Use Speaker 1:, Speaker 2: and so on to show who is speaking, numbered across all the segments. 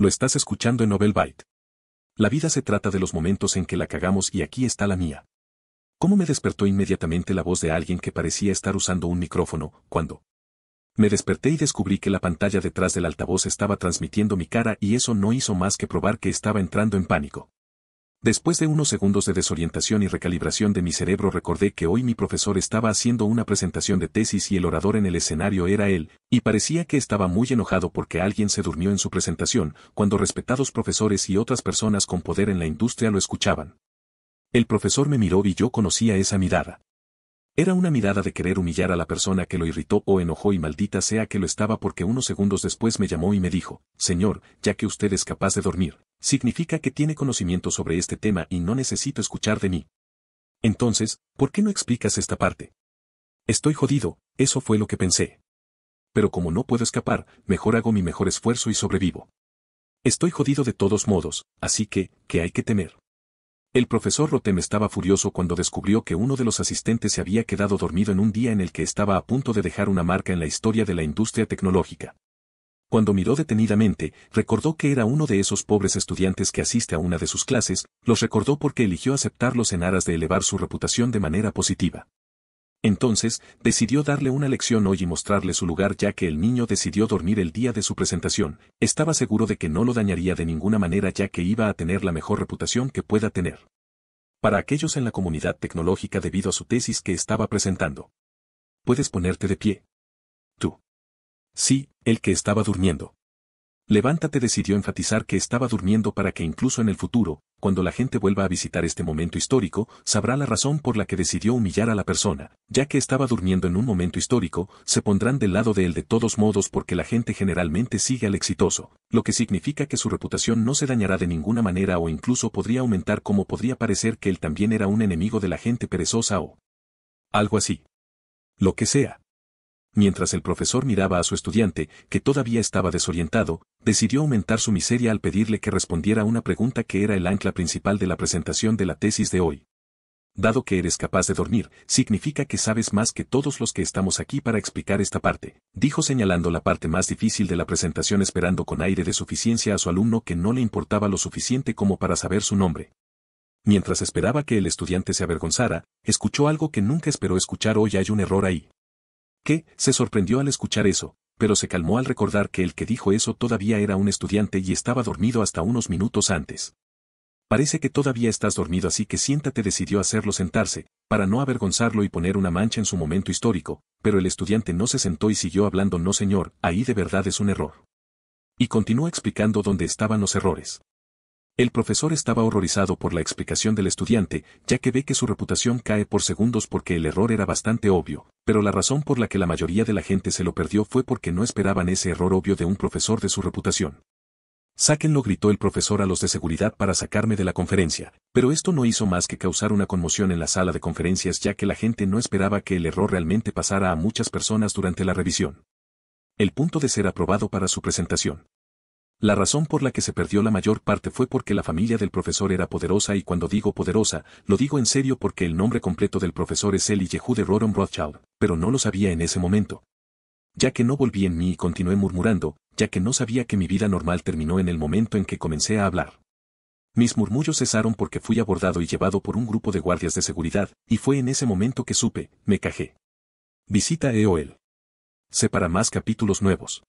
Speaker 1: Lo estás escuchando en Nobel Byte. La vida se trata de los momentos en que la cagamos y aquí está la mía. ¿Cómo me despertó inmediatamente la voz de alguien que parecía estar usando un micrófono, cuando? Me desperté y descubrí que la pantalla detrás del altavoz estaba transmitiendo mi cara y eso no hizo más que probar que estaba entrando en pánico. Después de unos segundos de desorientación y recalibración de mi cerebro recordé que hoy mi profesor estaba haciendo una presentación de tesis y el orador en el escenario era él, y parecía que estaba muy enojado porque alguien se durmió en su presentación, cuando respetados profesores y otras personas con poder en la industria lo escuchaban. El profesor me miró y yo conocía esa mirada. Era una mirada de querer humillar a la persona que lo irritó o enojó y maldita sea que lo estaba porque unos segundos después me llamó y me dijo, Señor, ya que usted es capaz de dormir, significa que tiene conocimiento sobre este tema y no necesito escuchar de mí. Entonces, ¿por qué no explicas esta parte? Estoy jodido, eso fue lo que pensé. Pero como no puedo escapar, mejor hago mi mejor esfuerzo y sobrevivo. Estoy jodido de todos modos, así que, ¿qué hay que temer? El profesor Rotem estaba furioso cuando descubrió que uno de los asistentes se había quedado dormido en un día en el que estaba a punto de dejar una marca en la historia de la industria tecnológica. Cuando miró detenidamente, recordó que era uno de esos pobres estudiantes que asiste a una de sus clases, los recordó porque eligió aceptarlos en aras de elevar su reputación de manera positiva. Entonces, decidió darle una lección hoy y mostrarle su lugar ya que el niño decidió dormir el día de su presentación, estaba seguro de que no lo dañaría de ninguna manera ya que iba a tener la mejor reputación que pueda tener. Para aquellos en la comunidad tecnológica debido a su tesis que estaba presentando. Puedes ponerte de pie. Tú. Sí, el que estaba durmiendo. Levántate decidió enfatizar que estaba durmiendo para que incluso en el futuro, cuando la gente vuelva a visitar este momento histórico, sabrá la razón por la que decidió humillar a la persona, ya que estaba durmiendo en un momento histórico, se pondrán del lado de él de todos modos porque la gente generalmente sigue al exitoso, lo que significa que su reputación no se dañará de ninguna manera o incluso podría aumentar como podría parecer que él también era un enemigo de la gente perezosa o algo así. Lo que sea. Mientras el profesor miraba a su estudiante, que todavía estaba desorientado, decidió aumentar su miseria al pedirle que respondiera a una pregunta que era el ancla principal de la presentación de la tesis de hoy. Dado que eres capaz de dormir, significa que sabes más que todos los que estamos aquí para explicar esta parte, dijo señalando la parte más difícil de la presentación esperando con aire de suficiencia a su alumno que no le importaba lo suficiente como para saber su nombre. Mientras esperaba que el estudiante se avergonzara, escuchó algo que nunca esperó escuchar hoy hay un error ahí que se sorprendió al escuchar eso, pero se calmó al recordar que el que dijo eso todavía era un estudiante y estaba dormido hasta unos minutos antes. Parece que todavía estás dormido así que siéntate decidió hacerlo sentarse, para no avergonzarlo y poner una mancha en su momento histórico, pero el estudiante no se sentó y siguió hablando no señor, ahí de verdad es un error. Y continuó explicando dónde estaban los errores. El profesor estaba horrorizado por la explicación del estudiante, ya que ve que su reputación cae por segundos porque el error era bastante obvio, pero la razón por la que la mayoría de la gente se lo perdió fue porque no esperaban ese error obvio de un profesor de su reputación. Sáquenlo gritó el profesor a los de seguridad para sacarme de la conferencia, pero esto no hizo más que causar una conmoción en la sala de conferencias ya que la gente no esperaba que el error realmente pasara a muchas personas durante la revisión. El punto de ser aprobado para su presentación. La razón por la que se perdió la mayor parte fue porque la familia del profesor era poderosa y cuando digo poderosa, lo digo en serio porque el nombre completo del profesor es Eli de Roron Rothschild, pero no lo sabía en ese momento. Ya que no volví en mí y continué murmurando, ya que no sabía que mi vida normal terminó en el momento en que comencé a hablar. Mis murmullos cesaron porque fui abordado y llevado por un grupo de guardias de seguridad, y fue en ese momento que supe, me cajé. Visita EOL. Separa más capítulos nuevos.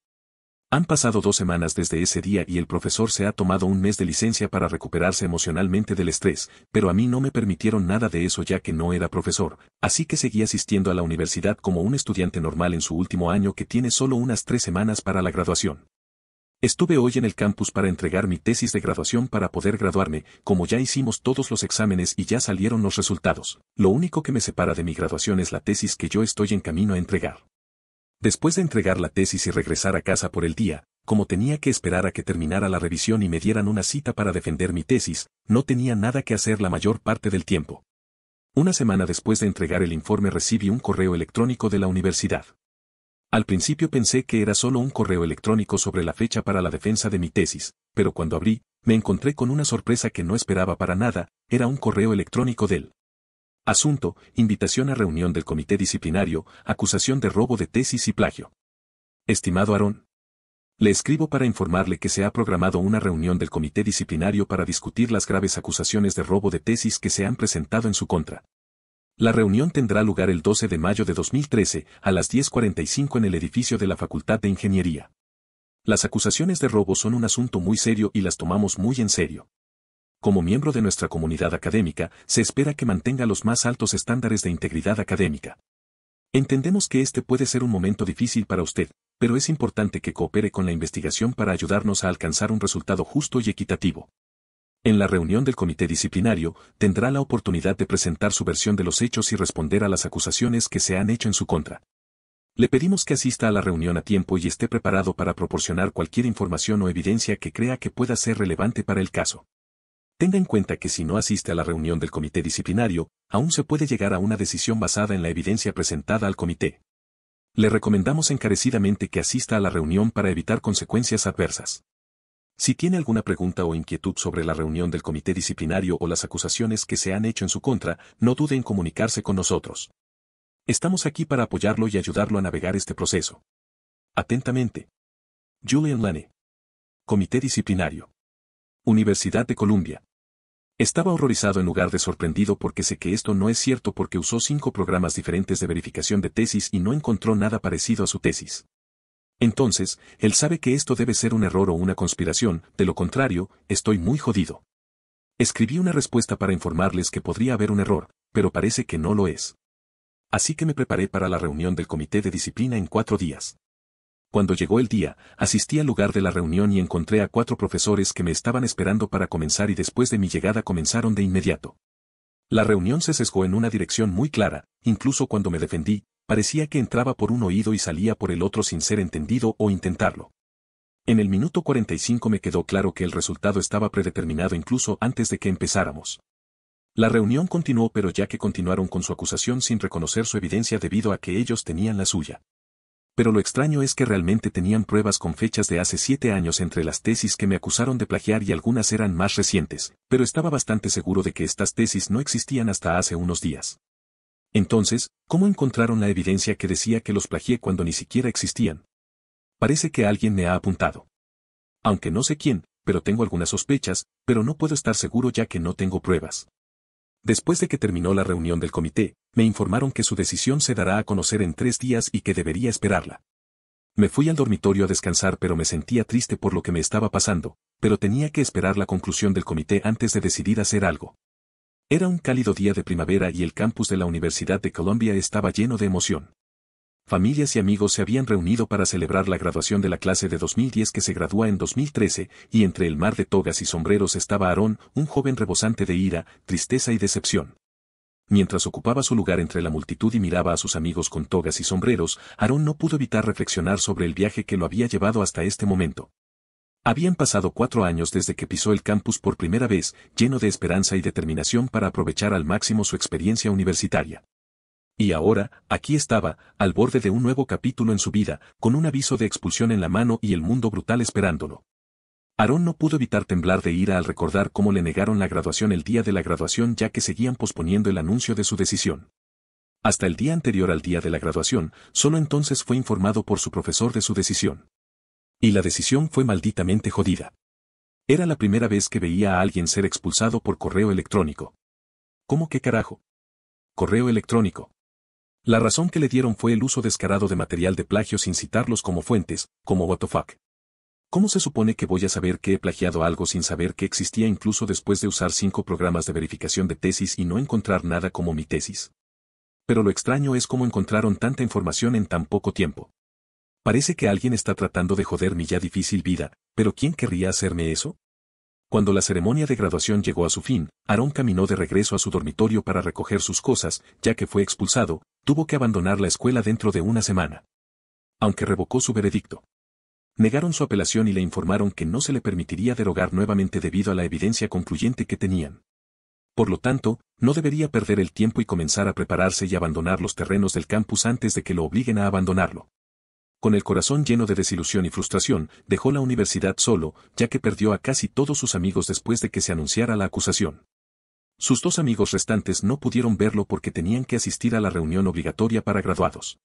Speaker 1: Han pasado dos semanas desde ese día y el profesor se ha tomado un mes de licencia para recuperarse emocionalmente del estrés, pero a mí no me permitieron nada de eso ya que no era profesor, así que seguí asistiendo a la universidad como un estudiante normal en su último año que tiene solo unas tres semanas para la graduación. Estuve hoy en el campus para entregar mi tesis de graduación para poder graduarme, como ya hicimos todos los exámenes y ya salieron los resultados. Lo único que me separa de mi graduación es la tesis que yo estoy en camino a entregar. Después de entregar la tesis y regresar a casa por el día, como tenía que esperar a que terminara la revisión y me dieran una cita para defender mi tesis, no tenía nada que hacer la mayor parte del tiempo. Una semana después de entregar el informe recibí un correo electrónico de la universidad. Al principio pensé que era solo un correo electrónico sobre la fecha para la defensa de mi tesis, pero cuando abrí, me encontré con una sorpresa que no esperaba para nada, era un correo electrónico de él. Asunto, invitación a reunión del comité disciplinario, acusación de robo de tesis y plagio. Estimado Aarón. Le escribo para informarle que se ha programado una reunión del comité disciplinario para discutir las graves acusaciones de robo de tesis que se han presentado en su contra. La reunión tendrá lugar el 12 de mayo de 2013, a las 10.45 en el edificio de la Facultad de Ingeniería. Las acusaciones de robo son un asunto muy serio y las tomamos muy en serio como miembro de nuestra comunidad académica, se espera que mantenga los más altos estándares de integridad académica. Entendemos que este puede ser un momento difícil para usted, pero es importante que coopere con la investigación para ayudarnos a alcanzar un resultado justo y equitativo. En la reunión del comité disciplinario, tendrá la oportunidad de presentar su versión de los hechos y responder a las acusaciones que se han hecho en su contra. Le pedimos que asista a la reunión a tiempo y esté preparado para proporcionar cualquier información o evidencia que crea que pueda ser relevante para el caso. Tenga en cuenta que si no asiste a la reunión del comité disciplinario, aún se puede llegar a una decisión basada en la evidencia presentada al comité. Le recomendamos encarecidamente que asista a la reunión para evitar consecuencias adversas. Si tiene alguna pregunta o inquietud sobre la reunión del comité disciplinario o las acusaciones que se han hecho en su contra, no dude en comunicarse con nosotros. Estamos aquí para apoyarlo y ayudarlo a navegar este
Speaker 2: proceso. Atentamente. Julian Lane. Comité Disciplinario. Universidad de Columbia. Estaba horrorizado en lugar de sorprendido porque
Speaker 1: sé que esto no es cierto porque usó cinco programas diferentes de verificación de tesis y no encontró nada parecido a su tesis. Entonces, él sabe que esto debe ser un error o una conspiración, de lo contrario, estoy muy jodido. Escribí una respuesta para informarles que podría haber un error, pero parece que no lo es. Así que me preparé para la reunión del comité de disciplina en cuatro días. Cuando llegó el día, asistí al lugar de la reunión y encontré a cuatro profesores que me estaban esperando para comenzar y después de mi llegada comenzaron de inmediato. La reunión se sesgó en una dirección muy clara, incluso cuando me defendí, parecía que entraba por un oído y salía por el otro sin ser entendido o intentarlo. En el minuto 45 me quedó claro que el resultado estaba predeterminado incluso antes de que empezáramos. La reunión continuó pero ya que continuaron con su acusación sin reconocer su evidencia debido a que ellos tenían la suya. Pero lo extraño es que realmente tenían pruebas con fechas de hace siete años entre las tesis que me acusaron de plagiar y algunas eran más recientes, pero estaba bastante seguro de que estas tesis no existían hasta hace unos días. Entonces, ¿cómo encontraron la evidencia que decía que los plagié cuando ni siquiera existían? Parece que alguien me ha apuntado. Aunque no sé quién, pero tengo algunas sospechas, pero no puedo estar seguro ya que no tengo pruebas. Después de que terminó la reunión del comité, me informaron que su decisión se dará a conocer en tres días y que debería esperarla. Me fui al dormitorio a descansar pero me sentía triste por lo que me estaba pasando, pero tenía que esperar la conclusión del comité antes de decidir hacer algo. Era un cálido día de primavera y el campus de la Universidad de Colombia estaba lleno de emoción. Familias y amigos se habían reunido para celebrar la graduación de la clase de 2010 que se gradúa en 2013, y entre el mar de togas y sombreros estaba Aarón, un joven rebosante de ira, tristeza y decepción. Mientras ocupaba su lugar entre la multitud y miraba a sus amigos con togas y sombreros, Aarón no pudo evitar reflexionar sobre el viaje que lo había llevado hasta este momento. Habían pasado cuatro años desde que pisó el campus por primera vez, lleno de esperanza y determinación para aprovechar al máximo su experiencia universitaria. Y ahora, aquí estaba, al borde de un nuevo capítulo en su vida, con un aviso de expulsión en la mano y el mundo brutal esperándolo. Aarón no pudo evitar temblar de ira al recordar cómo le negaron la graduación el día de la graduación ya que seguían posponiendo el anuncio de su decisión. Hasta el día anterior al día de la graduación, solo entonces fue informado por su profesor de su decisión. Y la decisión fue malditamente jodida. Era la primera vez que veía a alguien ser expulsado por correo electrónico. ¿Cómo qué carajo? Correo electrónico. La razón que le dieron fue el uso descarado de material de plagio sin citarlos como fuentes, como WTF. ¿Cómo se supone que voy a saber que he plagiado algo sin saber que existía incluso después de usar cinco programas de verificación de tesis y no encontrar nada como mi tesis? Pero lo extraño es cómo encontraron tanta información en tan poco tiempo. Parece que alguien está tratando de joder mi ya difícil vida, pero ¿quién querría hacerme eso? Cuando la ceremonia de graduación llegó a su fin, Aarón caminó de regreso a su dormitorio para recoger sus cosas, ya que fue expulsado, tuvo que abandonar la escuela dentro de una semana. Aunque revocó su veredicto. Negaron su apelación y le informaron que no se le permitiría derogar nuevamente debido a la evidencia concluyente que tenían. Por lo tanto, no debería perder el tiempo y comenzar a prepararse y abandonar los terrenos del campus antes de que lo obliguen a abandonarlo. Con el corazón lleno de desilusión y frustración, dejó la universidad solo, ya que perdió a casi todos sus amigos después de que se anunciara la acusación. Sus dos amigos restantes no pudieron verlo porque tenían que asistir a la reunión obligatoria para graduados.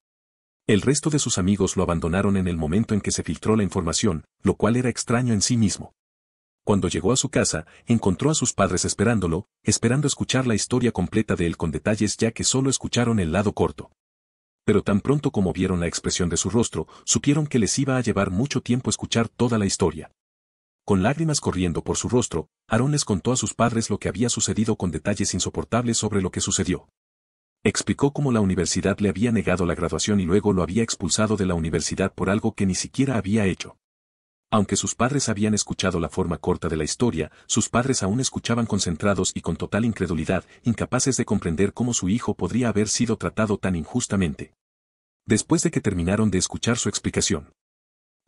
Speaker 1: El resto de sus amigos lo abandonaron en el momento en que se filtró la información, lo cual era extraño en sí mismo. Cuando llegó a su casa, encontró a sus padres esperándolo, esperando escuchar la historia completa de él con detalles ya que solo escucharon el lado corto pero tan pronto como vieron la expresión de su rostro, supieron que les iba a llevar mucho tiempo escuchar toda la historia. Con lágrimas corriendo por su rostro, Aarón les contó a sus padres lo que había sucedido con detalles insoportables sobre lo que sucedió. Explicó cómo la universidad le había negado la graduación y luego lo había expulsado de la universidad por algo que ni siquiera había hecho. Aunque sus padres habían escuchado la forma corta de la historia, sus padres aún escuchaban concentrados y con total incredulidad, incapaces de comprender cómo su hijo podría haber sido tratado tan injustamente. Después de que terminaron de escuchar su explicación.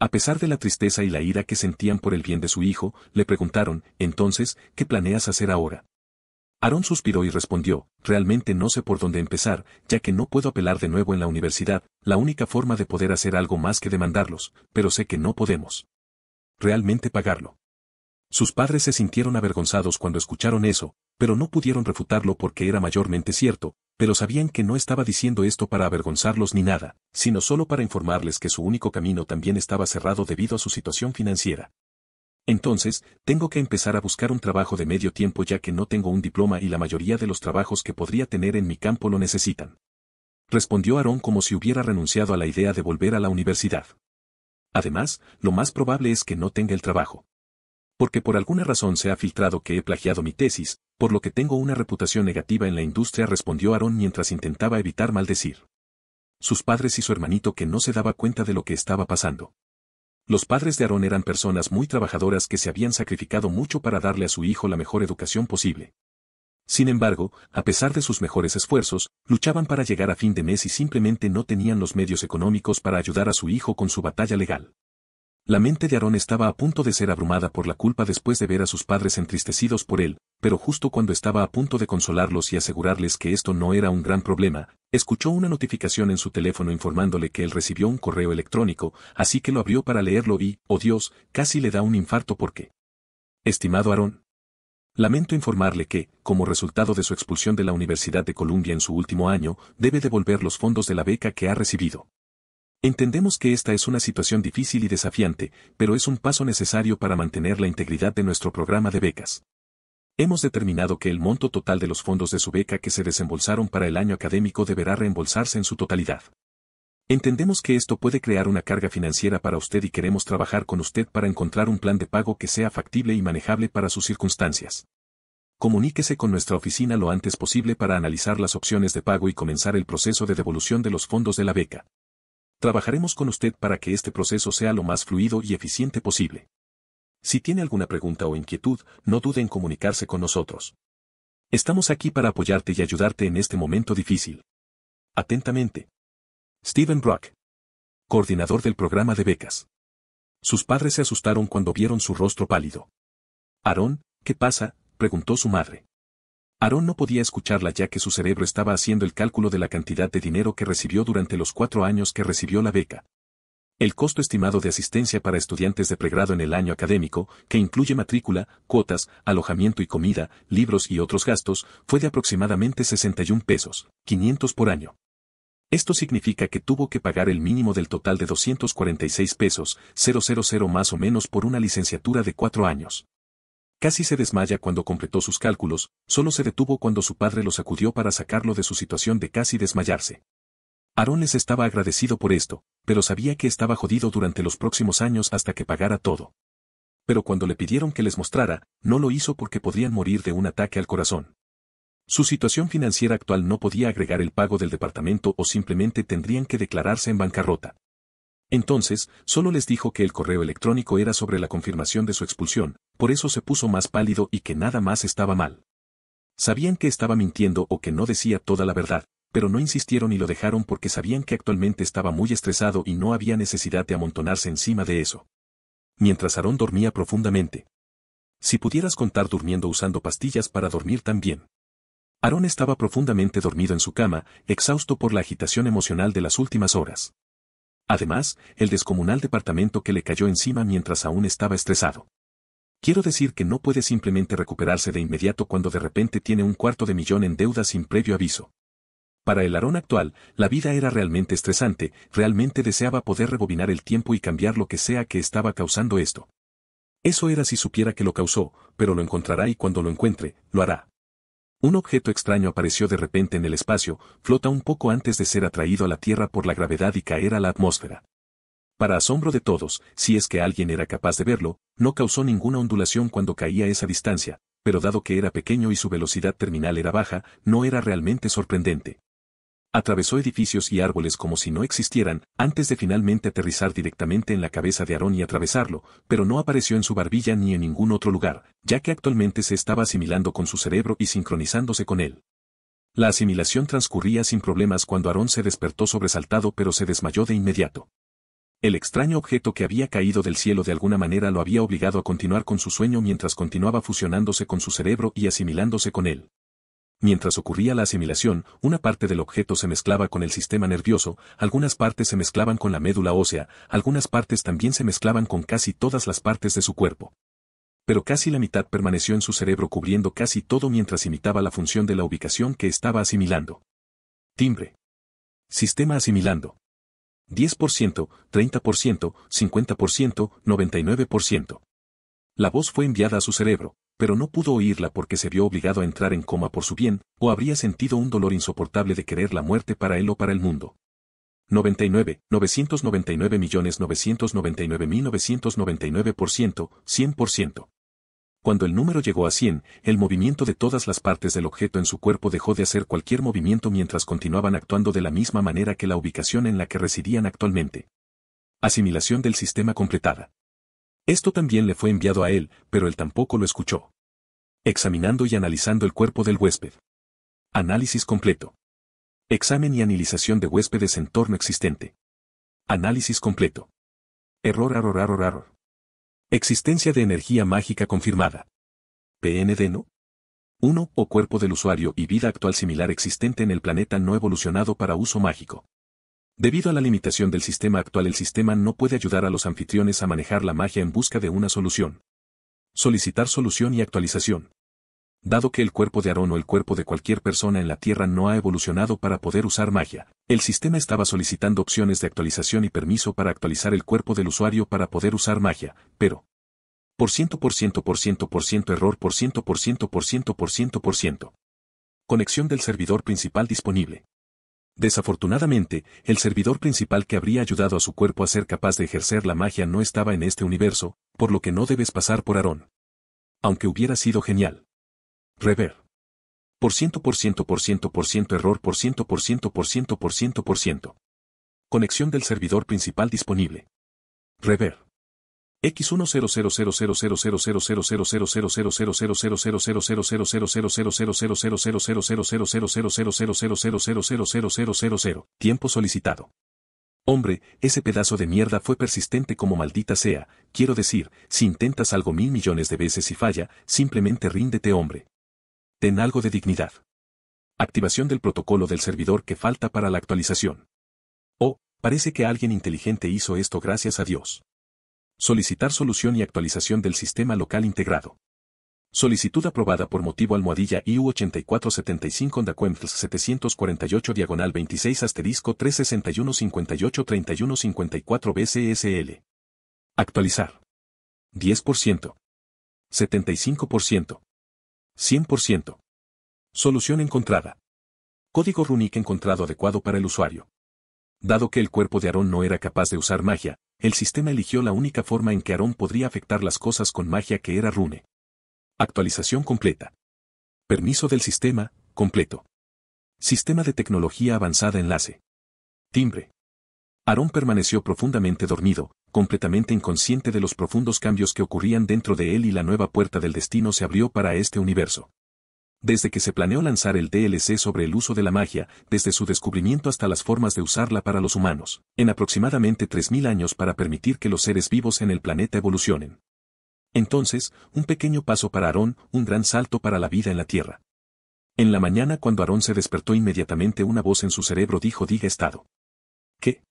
Speaker 1: A pesar de la tristeza y la ira que sentían por el bien de su hijo, le preguntaron, entonces, ¿qué planeas hacer ahora? Aarón suspiró y respondió, realmente no sé por dónde empezar, ya que no puedo apelar de nuevo en la universidad, la única forma de poder hacer algo más que demandarlos, pero sé que no podemos realmente pagarlo. Sus padres se sintieron avergonzados cuando escucharon eso, pero no pudieron refutarlo porque era mayormente cierto, pero sabían que no estaba diciendo esto para avergonzarlos ni nada, sino solo para informarles que su único camino también estaba cerrado debido a su situación financiera. Entonces, tengo que empezar a buscar un trabajo de medio tiempo ya que no tengo un diploma y la mayoría de los trabajos que podría tener en mi campo lo necesitan. Respondió Aarón como si hubiera renunciado a la idea de volver a la universidad. Además, lo más probable es que no tenga el trabajo. Porque por alguna razón se ha filtrado que he plagiado mi tesis, por lo que tengo una reputación negativa en la industria, respondió Aarón mientras intentaba evitar maldecir. Sus padres y su hermanito que no se daba cuenta de lo que estaba pasando. Los padres de Aarón eran personas muy trabajadoras que se habían sacrificado mucho para darle a su hijo la mejor educación posible. Sin embargo, a pesar de sus mejores esfuerzos, luchaban para llegar a fin de mes y simplemente no tenían los medios económicos para ayudar a su hijo con su batalla legal. La mente de Aarón estaba a punto de ser abrumada por la culpa después de ver a sus padres entristecidos por él, pero justo cuando estaba a punto de consolarlos y asegurarles que esto no era un gran problema, escuchó una notificación en su teléfono informándole que él recibió un correo electrónico, así que lo abrió para leerlo y, oh Dios, casi le da un infarto porque. Estimado Aarón, Lamento informarle que, como resultado de su expulsión de la Universidad de Columbia en su último año, debe devolver los fondos de la beca que ha recibido. Entendemos que esta es una situación difícil y desafiante, pero es un paso necesario para mantener la integridad de nuestro programa de becas. Hemos determinado que el monto total de los fondos de su beca que se desembolsaron para el año académico deberá reembolsarse en su totalidad. Entendemos que esto puede crear una carga financiera para usted y queremos trabajar con usted para encontrar un plan de pago que sea factible y manejable para sus circunstancias. Comuníquese con nuestra oficina lo antes posible para analizar las opciones de pago y comenzar el proceso de devolución de los fondos de la beca. Trabajaremos con usted para que este proceso sea lo más fluido y eficiente posible. Si tiene alguna pregunta o inquietud, no dude en comunicarse con nosotros. Estamos aquí para apoyarte y ayudarte en este momento difícil. Atentamente, Steven Brock. Coordinador del programa de becas. Sus padres se asustaron cuando vieron su rostro pálido. Aarón, ¿qué pasa? preguntó su madre. Aarón no podía escucharla ya que su cerebro estaba haciendo el cálculo de la cantidad de dinero que recibió durante los cuatro años que recibió la beca. El costo estimado de asistencia para estudiantes de pregrado en el año académico, que incluye matrícula, cuotas, alojamiento y comida, libros y otros gastos, fue de aproximadamente 61 pesos, 500 por año. Esto significa que tuvo que pagar el mínimo del total de 246 pesos, 000 más o menos por una licenciatura de cuatro años. Casi se desmaya cuando completó sus cálculos, solo se detuvo cuando su padre lo sacudió para sacarlo de su situación de casi desmayarse. Aarón les estaba agradecido por esto, pero sabía que estaba jodido durante los próximos años hasta que pagara todo. Pero cuando le pidieron que les mostrara, no lo hizo porque podrían morir de un ataque al corazón. Su situación financiera actual no podía agregar el pago del departamento o simplemente tendrían que declararse en bancarrota. Entonces, solo les dijo que el correo electrónico era sobre la confirmación de su expulsión, por eso se puso más pálido y que nada más estaba mal. Sabían que estaba mintiendo o que no decía toda la verdad, pero no insistieron y lo dejaron porque sabían que actualmente estaba muy estresado y no había necesidad de amontonarse encima de eso. Mientras Aarón dormía profundamente. Si pudieras contar durmiendo usando pastillas para dormir también. Aarón estaba profundamente dormido en su cama, exhausto por la agitación emocional de las últimas horas. Además, el descomunal departamento que le cayó encima mientras aún estaba estresado. Quiero decir que no puede simplemente recuperarse de inmediato cuando de repente tiene un cuarto de millón en deuda sin previo aviso. Para el Aarón actual, la vida era realmente estresante, realmente deseaba poder rebobinar el tiempo y cambiar lo que sea que estaba causando esto. Eso era si supiera que lo causó, pero lo encontrará y cuando lo encuentre, lo hará. Un objeto extraño apareció de repente en el espacio, flota un poco antes de ser atraído a la Tierra por la gravedad y caer a la atmósfera. Para asombro de todos, si es que alguien era capaz de verlo, no causó ninguna ondulación cuando caía a esa distancia, pero dado que era pequeño y su velocidad terminal era baja, no era realmente sorprendente. Atravesó edificios y árboles como si no existieran, antes de finalmente aterrizar directamente en la cabeza de Aarón y atravesarlo, pero no apareció en su barbilla ni en ningún otro lugar, ya que actualmente se estaba asimilando con su cerebro y sincronizándose con él. La asimilación transcurría sin problemas cuando Aarón se despertó sobresaltado pero se desmayó de inmediato. El extraño objeto que había caído del cielo de alguna manera lo había obligado a continuar con su sueño mientras continuaba fusionándose con su cerebro y asimilándose con él. Mientras ocurría la asimilación, una parte del objeto se mezclaba con el sistema nervioso, algunas partes se mezclaban con la médula ósea, algunas partes también se mezclaban con casi todas las partes de su cuerpo. Pero casi la mitad permaneció en su cerebro cubriendo casi todo mientras imitaba la función de la ubicación que estaba asimilando. Timbre. Sistema asimilando. 10%, 30%, 50%, 99%. La voz fue enviada a su cerebro, pero no pudo oírla porque se vio obligado a entrar en coma por su bien, o habría sentido un dolor insoportable de querer la muerte para él o para el mundo. 99, 100%. Cuando el número llegó a 100, el movimiento de todas las partes del objeto en su cuerpo dejó de hacer cualquier movimiento mientras continuaban actuando de la misma manera que la ubicación en la que residían actualmente. Asimilación del sistema completada. Esto también le fue enviado a él, pero él tampoco lo escuchó. Examinando y analizando el cuerpo del huésped. Análisis completo. Examen y analización de huéspedes en torno existente. Análisis
Speaker 2: completo. Error, error, error, error. Existencia de energía mágica confirmada. PND no. 1. O cuerpo del usuario y vida actual similar
Speaker 1: existente en el planeta no evolucionado para uso mágico. Debido a la limitación del sistema actual el sistema no puede ayudar a los anfitriones a manejar la magia en busca de una solución. Solicitar solución y actualización. Dado que el cuerpo de Aarón o el cuerpo de cualquier persona en la Tierra no ha evolucionado para poder usar magia, el sistema estaba solicitando opciones de actualización y permiso para actualizar el cuerpo del usuario para poder usar magia, pero... Por ciento por ciento por ciento por ciento error por ciento por ciento por ciento por ciento por ciento. Conexión del servidor principal disponible. Desafortunadamente, el servidor principal que habría ayudado a su cuerpo a ser capaz de ejercer la magia no estaba en este universo, por lo que no debes pasar por Aarón. Aunque hubiera sido genial. Rever. Por ciento por ciento por ciento por ciento error por ciento por ciento por ciento por ciento por ciento. Conexión del servidor principal disponible. Rever. X100000000000000000000000000000000000000000. Tiempo solicitado. Hombre, ese pedazo de mierda fue persistente como maldita sea. Quiero decir, si intentas algo mil millones de veces y falla, simplemente ríndete hombre. Ten algo de dignidad. Activación del protocolo del servidor que falta para la actualización. Oh, parece que alguien inteligente hizo esto gracias a Dios. Solicitar solución y actualización del sistema local integrado. Solicitud aprobada por motivo almohadilla IU 8475 748 diagonal 26 asterisco 361 58 31 54
Speaker 2: BCSL. Actualizar. 10%. 75%. 100%. Solución encontrada.
Speaker 1: Código runic encontrado adecuado para el usuario. Dado que el cuerpo de Aarón no era capaz de usar magia, el sistema eligió la única forma en que Aarón podría afectar las cosas con magia que era rune.
Speaker 2: Actualización completa. Permiso del sistema, completo. Sistema de tecnología avanzada enlace. Timbre. Aarón permaneció profundamente
Speaker 1: dormido, completamente inconsciente de los profundos cambios que ocurrían dentro de él y la nueva puerta del destino se abrió para este universo. Desde que se planeó lanzar el DLC sobre el uso de la magia, desde su descubrimiento hasta las formas de usarla para los humanos, en aproximadamente 3.000 años para permitir que los seres vivos en el planeta evolucionen. Entonces, un pequeño paso para Aarón, un gran salto para la vida en la Tierra. En la mañana cuando Aarón se despertó inmediatamente una voz en su cerebro dijo diga estado. ¿Qué?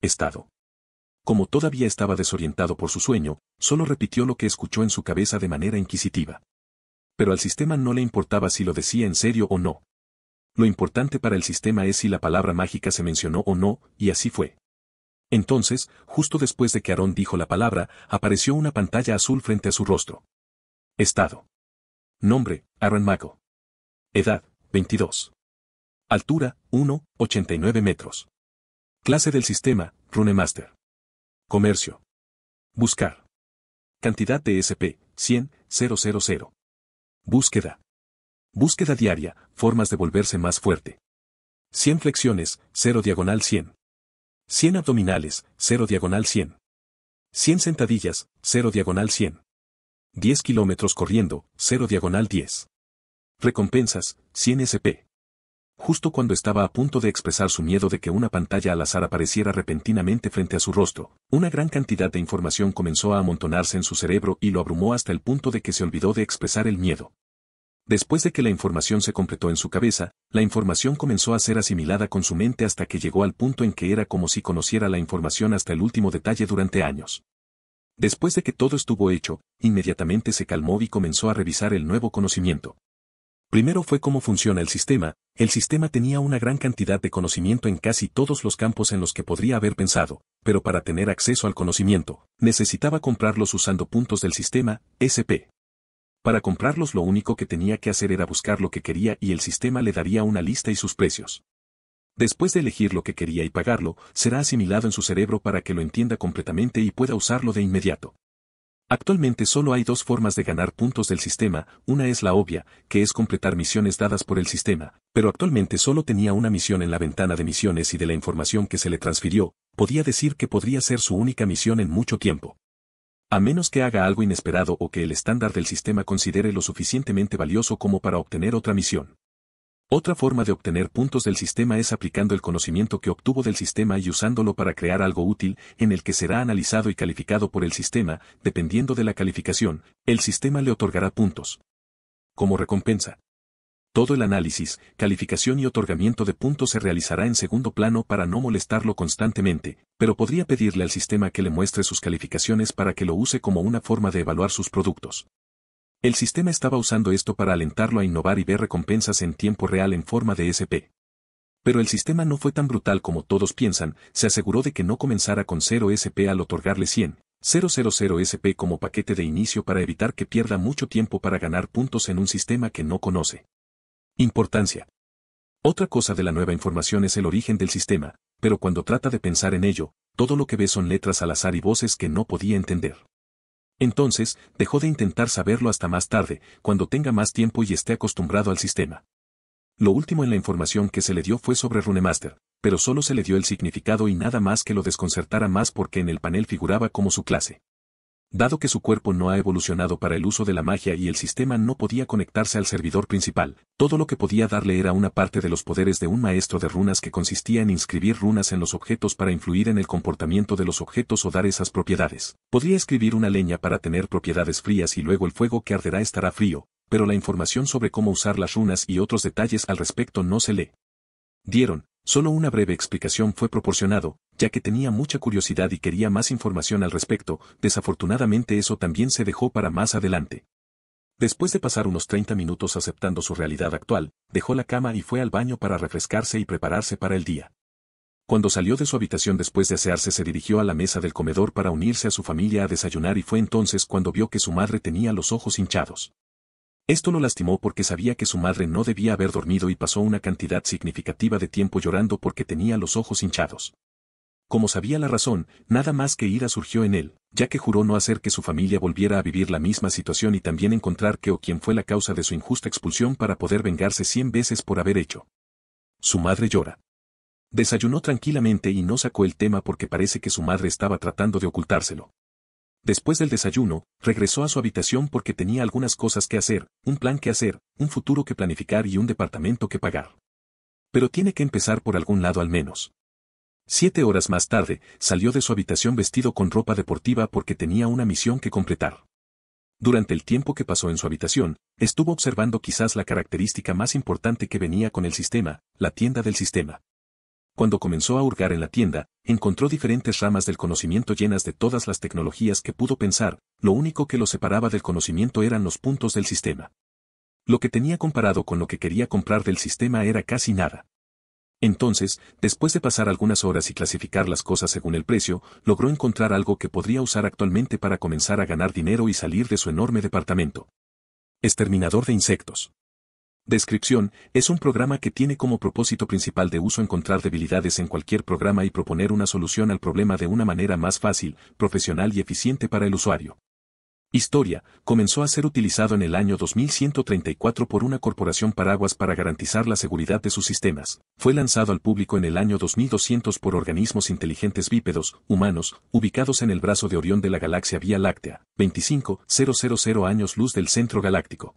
Speaker 1: Estado. Como todavía estaba desorientado por su sueño, solo repitió lo que escuchó en su cabeza de manera inquisitiva pero al sistema no le importaba si lo decía en serio o no. Lo importante para el sistema es si la palabra mágica se mencionó o no, y así fue. Entonces, justo después de que Aaron dijo la palabra, apareció una pantalla azul frente a su rostro.
Speaker 2: Estado. Nombre, Aaron Mago. Edad, 22. Altura, 1, 89 metros. Clase del sistema, Runemaster. Comercio. Buscar. Cantidad de SP, 100000. Búsqueda. Búsqueda diaria, formas de volverse más
Speaker 1: fuerte. 100 flexiones, 0 diagonal 100. 100 abdominales, 0 diagonal 100. 100 sentadillas, 0 diagonal 100. 10 kilómetros corriendo, 0 diagonal 10. Recompensas, 100 SP justo cuando estaba a punto de expresar su miedo de que una pantalla al azar apareciera repentinamente frente a su rostro, una gran cantidad de información comenzó a amontonarse en su cerebro y lo abrumó hasta el punto de que se olvidó de expresar el miedo. Después de que la información se completó en su cabeza, la información comenzó a ser asimilada con su mente hasta que llegó al punto en que era como si conociera la información hasta el último detalle durante años. Después de que todo estuvo hecho, inmediatamente se calmó y comenzó a revisar el nuevo conocimiento. Primero fue cómo funciona el sistema, el sistema tenía una gran cantidad de conocimiento en casi todos los campos en los que podría haber pensado, pero para tener acceso al conocimiento, necesitaba comprarlos usando puntos del sistema, SP. Para comprarlos lo único que tenía que hacer era buscar lo que quería y el sistema le daría una lista y sus precios. Después de elegir lo que quería y pagarlo, será asimilado en su cerebro para que lo entienda completamente y pueda usarlo de inmediato. Actualmente solo hay dos formas de ganar puntos del sistema, una es la obvia, que es completar misiones dadas por el sistema, pero actualmente solo tenía una misión en la ventana de misiones y de la información que se le transfirió, podía decir que podría ser su única misión en mucho tiempo. A menos que haga algo inesperado o que el estándar del sistema considere lo suficientemente valioso como para obtener otra misión. Otra forma de obtener puntos del sistema es aplicando el conocimiento que obtuvo del sistema y usándolo para crear algo útil, en el que será analizado y calificado por el sistema, dependiendo de la calificación, el sistema le otorgará puntos. Como recompensa. Todo el análisis, calificación y otorgamiento de puntos se realizará en segundo plano para no molestarlo constantemente, pero podría pedirle al sistema que le muestre sus calificaciones para que lo use como una forma de evaluar sus productos. El sistema estaba usando esto para alentarlo a innovar y ver recompensas en tiempo real en forma de SP. Pero el sistema no fue tan brutal como todos piensan, se aseguró de que no comenzara con 0 SP al otorgarle 100, 000 SP como paquete de inicio para evitar que pierda mucho tiempo para ganar puntos en un sistema que no conoce. Importancia. Otra cosa de la nueva información es el origen del sistema, pero cuando trata de pensar en ello, todo lo que ve son letras al azar y voces que no podía entender. Entonces, dejó de intentar saberlo hasta más tarde, cuando tenga más tiempo y esté acostumbrado al sistema. Lo último en la información que se le dio fue sobre Runemaster, pero solo se le dio el significado y nada más que lo desconcertara más porque en el panel figuraba como su clase dado que su cuerpo no ha evolucionado para el uso de la magia y el sistema no podía conectarse al servidor principal, todo lo que podía darle era una parte de los poderes de un maestro de runas que consistía en inscribir runas en los objetos para influir en el comportamiento de los objetos o dar esas propiedades. Podría escribir una leña para tener propiedades frías y luego el fuego que arderá estará frío, pero la información sobre cómo usar las runas y otros detalles al respecto no se lee. Dieron, solo una breve explicación fue proporcionado, ya que tenía mucha curiosidad y quería más información al respecto, desafortunadamente eso también se dejó para más adelante. Después de pasar unos 30 minutos aceptando su realidad actual, dejó la cama y fue al baño para refrescarse y prepararse para el día. Cuando salió de su habitación después de asearse se dirigió a la mesa del comedor para unirse a su familia a desayunar y fue entonces cuando vio que su madre tenía los ojos hinchados. Esto lo lastimó porque sabía que su madre no debía haber dormido y pasó una cantidad significativa de tiempo llorando porque tenía los ojos hinchados. Como sabía la razón, nada más que ira surgió en él, ya que juró no hacer que su familia volviera a vivir la misma situación y también encontrar que o quien fue la causa de su injusta expulsión para poder vengarse cien veces por haber hecho. Su madre llora. Desayunó tranquilamente y no sacó el tema porque parece que su madre estaba tratando de ocultárselo. Después del desayuno, regresó a su habitación porque tenía algunas cosas que hacer, un plan que hacer, un futuro que planificar y un departamento que pagar. Pero tiene que empezar por algún lado al menos. Siete horas más tarde, salió de su habitación vestido con ropa deportiva porque tenía una misión que completar. Durante el tiempo que pasó en su habitación, estuvo observando quizás la característica más importante que venía con el sistema, la tienda del sistema. Cuando comenzó a hurgar en la tienda, encontró diferentes ramas del conocimiento llenas de todas las tecnologías que pudo pensar, lo único que lo separaba del conocimiento eran los puntos del sistema. Lo que tenía comparado con lo que quería comprar del sistema era casi nada. Entonces, después de pasar algunas horas y clasificar las cosas según el precio, logró encontrar algo que podría usar actualmente para comenzar a ganar dinero y salir de su enorme departamento. Exterminador de insectos. Descripción, es un programa que tiene como propósito principal de uso encontrar debilidades en cualquier programa y proponer una solución al problema de una manera más fácil, profesional y eficiente para el usuario. Historia, comenzó a ser utilizado en el año 2134 por una corporación paraguas para garantizar la seguridad de sus sistemas. Fue lanzado al público en el año 2200 por organismos inteligentes bípedos, humanos, ubicados en el brazo de Orión de la galaxia Vía Láctea, 25,000 años luz del centro galáctico.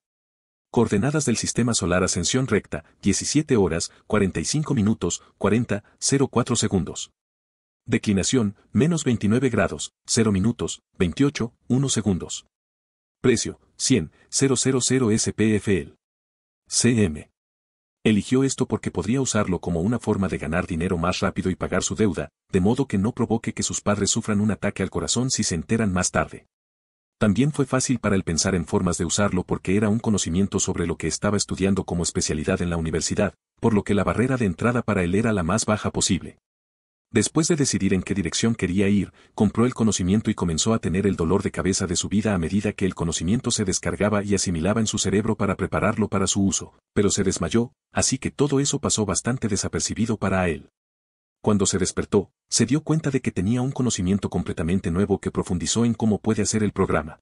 Speaker 1: Coordenadas del Sistema Solar Ascensión Recta, 17 horas, 45 minutos, 40, 04 segundos. Declinación, menos 29 grados, 0 minutos, 28, 1 segundos. Precio, 100, 000 SPFL. CM. Eligió esto porque podría usarlo como una forma de ganar dinero más rápido y pagar su deuda, de modo que no provoque que sus padres sufran un ataque al corazón si se enteran más tarde. También fue fácil para él pensar en formas de usarlo porque era un conocimiento sobre lo que estaba estudiando como especialidad en la universidad, por lo que la barrera de entrada para él era la más baja posible. Después de decidir en qué dirección quería ir, compró el conocimiento y comenzó a tener el dolor de cabeza de su vida a medida que el conocimiento se descargaba y asimilaba en su cerebro para prepararlo para su uso, pero se desmayó, así que todo eso pasó bastante desapercibido para él. Cuando se despertó, se dio cuenta de que tenía un conocimiento completamente nuevo que profundizó en cómo puede hacer el programa.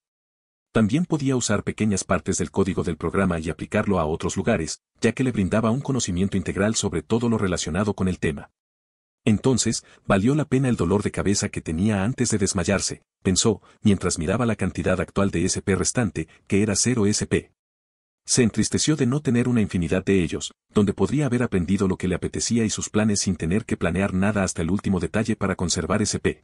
Speaker 1: También podía usar pequeñas partes del código del programa y aplicarlo a otros lugares, ya que le brindaba un conocimiento integral sobre todo lo relacionado con el tema. Entonces, valió la pena el dolor de cabeza que tenía antes de desmayarse, pensó, mientras miraba la cantidad actual de SP restante, que era cero SP. Se entristeció de no tener una infinidad de ellos, donde podría haber aprendido lo que le apetecía y sus planes sin tener que planear nada hasta el último detalle para conservar ese P.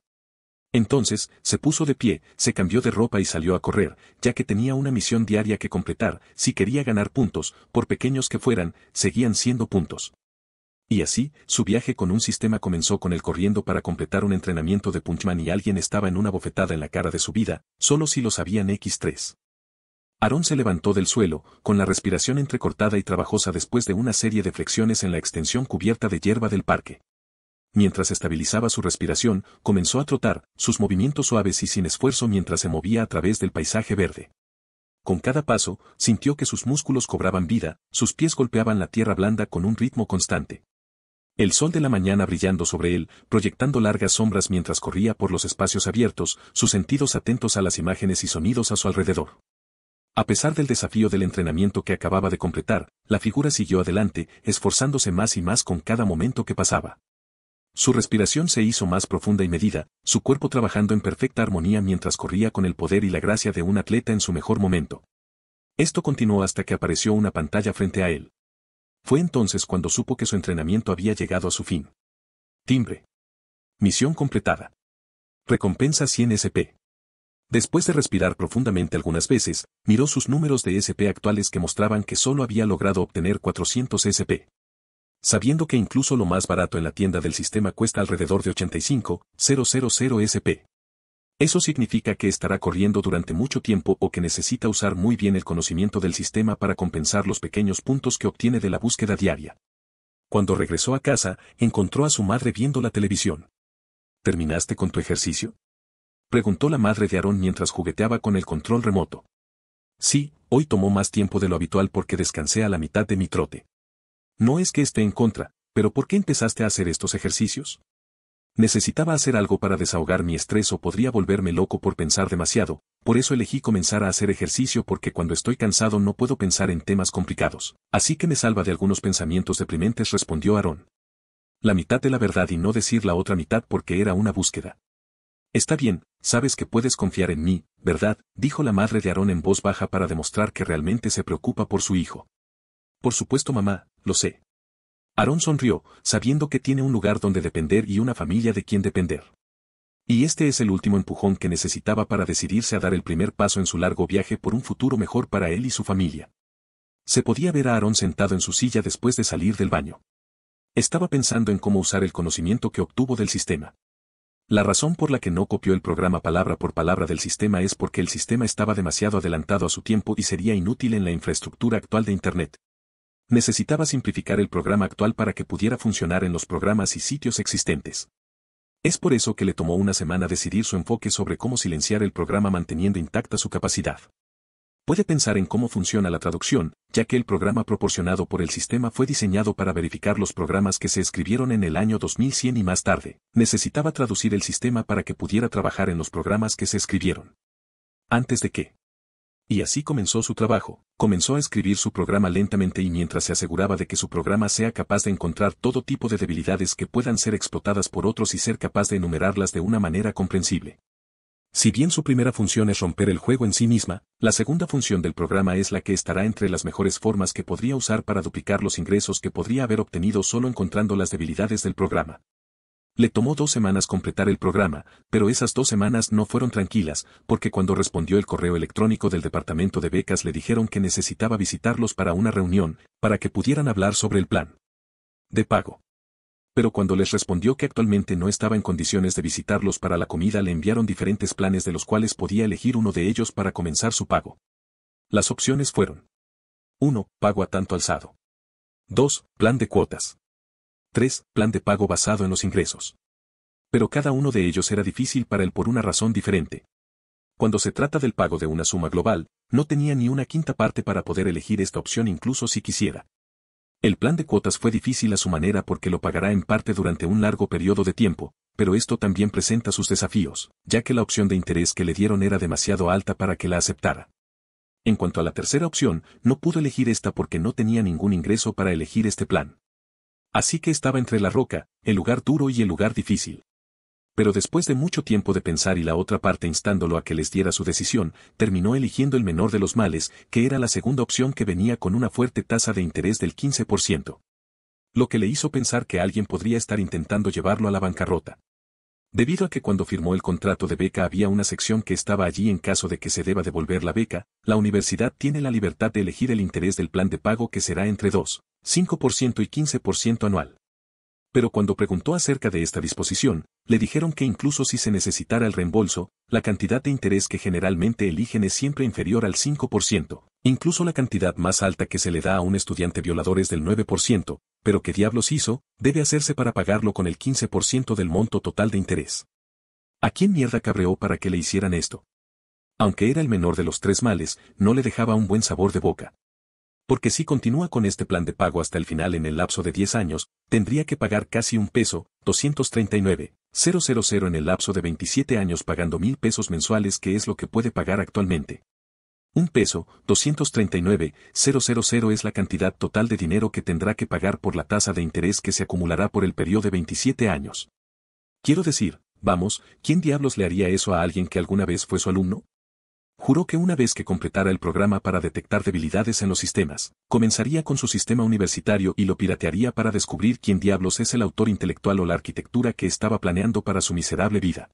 Speaker 1: Entonces, se puso de pie, se cambió de ropa y salió a correr, ya que tenía una misión diaria que completar, si quería ganar puntos, por pequeños que fueran, seguían siendo puntos. Y así, su viaje con un sistema comenzó con el corriendo para completar un entrenamiento de Punchman y alguien estaba en una bofetada en la cara de su vida, solo si lo sabían X3. Aarón se levantó del suelo, con la respiración entrecortada y trabajosa después de una serie de flexiones en la extensión cubierta de hierba del parque. Mientras estabilizaba su respiración, comenzó a trotar, sus movimientos suaves y sin esfuerzo mientras se movía a través del paisaje verde. Con cada paso, sintió que sus músculos cobraban vida, sus pies golpeaban la tierra blanda con un ritmo constante. El sol de la mañana brillando sobre él, proyectando largas sombras mientras corría por los espacios abiertos, sus sentidos atentos a las imágenes y sonidos a su alrededor. A pesar del desafío del entrenamiento que acababa de completar, la figura siguió adelante, esforzándose más y más con cada momento que pasaba. Su respiración se hizo más profunda y medida, su cuerpo trabajando en perfecta armonía mientras corría con el poder y la gracia de un atleta en su mejor momento. Esto continuó hasta que apareció una pantalla frente a él. Fue entonces cuando supo que su entrenamiento había llegado a su fin. Timbre. Misión completada. Recompensa 100 SP. Después de respirar profundamente algunas veces, miró sus números de SP actuales que mostraban que solo había logrado obtener 400 SP. Sabiendo que incluso lo más barato en la tienda del sistema cuesta alrededor de 85,000 SP. Eso significa que estará corriendo durante mucho tiempo o que necesita usar muy bien el conocimiento del sistema para compensar los pequeños puntos que obtiene de la búsqueda diaria. Cuando regresó a casa, encontró a su madre viendo la televisión. ¿Terminaste con tu ejercicio? Preguntó la madre de Aarón mientras jugueteaba con el control remoto. Sí, hoy tomó más tiempo de lo habitual porque descansé a la mitad de mi trote. No es que esté en contra, pero ¿por qué empezaste a hacer estos ejercicios? Necesitaba hacer algo para desahogar mi estrés o podría volverme loco por pensar demasiado, por eso elegí comenzar a hacer ejercicio porque cuando estoy cansado no puedo pensar en temas complicados, así que me salva de algunos pensamientos deprimentes respondió Aarón. La mitad de la verdad y no decir la otra mitad porque era una búsqueda. Está bien, sabes que puedes confiar en mí, ¿verdad? dijo la madre de Aarón en voz baja para demostrar que realmente se preocupa por su hijo. Por supuesto mamá, lo sé. Aarón sonrió, sabiendo que tiene un lugar donde depender y una familia de quien depender. Y este es el último empujón que necesitaba para decidirse a dar el primer paso en su largo viaje por un futuro mejor para él y su familia. Se podía ver a Aarón sentado en su silla después de salir del baño. Estaba pensando en cómo usar el conocimiento que obtuvo del sistema. La razón por la que no copió el programa palabra por palabra del sistema es porque el sistema estaba demasiado adelantado a su tiempo y sería inútil en la infraestructura actual de Internet. Necesitaba simplificar el programa actual para que pudiera funcionar en los programas y sitios existentes. Es por eso que le tomó una semana decidir su enfoque sobre cómo silenciar el programa manteniendo intacta su capacidad puede pensar en cómo funciona la traducción, ya que el programa proporcionado por el sistema fue diseñado para verificar los programas que se escribieron en el año 2100 y más tarde. Necesitaba traducir el sistema para que pudiera trabajar en los programas que se escribieron. Antes de que. Y así comenzó su trabajo, comenzó a escribir su programa lentamente y mientras se aseguraba de que su programa sea capaz de encontrar todo tipo de debilidades que puedan ser explotadas por otros y ser capaz de enumerarlas de una manera comprensible. Si bien su primera función es romper el juego en sí misma, la segunda función del programa es la que estará entre las mejores formas que podría usar para duplicar los ingresos que podría haber obtenido solo encontrando las debilidades del programa. Le tomó dos semanas completar el programa, pero esas dos semanas no fueron tranquilas, porque cuando respondió el correo electrónico del departamento de becas le dijeron que necesitaba visitarlos para una reunión, para que pudieran hablar sobre el plan. De pago pero cuando les respondió que actualmente no estaba en condiciones de visitarlos para la comida le enviaron diferentes planes de los cuales podía elegir uno de ellos para comenzar su pago. Las opciones fueron 1. Pago a tanto alzado. 2. Plan de cuotas. 3. Plan de pago basado en los ingresos. Pero cada uno de ellos era difícil para él por una razón diferente. Cuando se trata del pago de una suma global, no tenía ni una quinta parte para poder elegir esta opción incluso si quisiera. El plan de cuotas fue difícil a su manera porque lo pagará en parte durante un largo periodo de tiempo, pero esto también presenta sus desafíos, ya que la opción de interés que le dieron era demasiado alta para que la aceptara. En cuanto a la tercera opción, no pudo elegir esta porque no tenía ningún ingreso para elegir este plan. Así que estaba entre la roca, el lugar duro y el lugar difícil pero después de mucho tiempo de pensar y la otra parte instándolo a que les diera su decisión, terminó eligiendo el menor de los males, que era la segunda opción que venía con una fuerte tasa de interés del 15%. Lo que le hizo pensar que alguien podría estar intentando llevarlo a la bancarrota. Debido a que cuando firmó el contrato de beca había una sección que estaba allí en caso de que se deba devolver la beca, la universidad tiene la libertad de elegir el interés del plan de pago que será entre 2, 5% y 15% anual. Pero cuando preguntó acerca de esta disposición, le dijeron que incluso si se necesitara el reembolso, la cantidad de interés que generalmente eligen es siempre inferior al 5%, incluso la cantidad más alta que se le da a un estudiante violador es del 9%, pero qué diablos hizo, debe hacerse para pagarlo con el 15% del monto total de interés. ¿A quién mierda cabreó para que le hicieran esto? Aunque era el menor de los tres males, no le dejaba un buen sabor de boca porque si continúa con este plan de pago hasta el final en el lapso de 10 años, tendría que pagar casi un peso, 239,000 en el lapso de 27 años pagando mil pesos mensuales que es lo que puede pagar actualmente. Un peso, 239,000 es la cantidad total de dinero que tendrá que pagar por la tasa de interés que se acumulará por el periodo de 27 años. Quiero decir, vamos, ¿quién diablos le haría eso a alguien que alguna vez fue su alumno? Juró que una vez que completara el programa para detectar debilidades en los sistemas, comenzaría con su sistema universitario y lo piratearía para descubrir quién diablos es el autor intelectual o la arquitectura que estaba planeando para su miserable vida.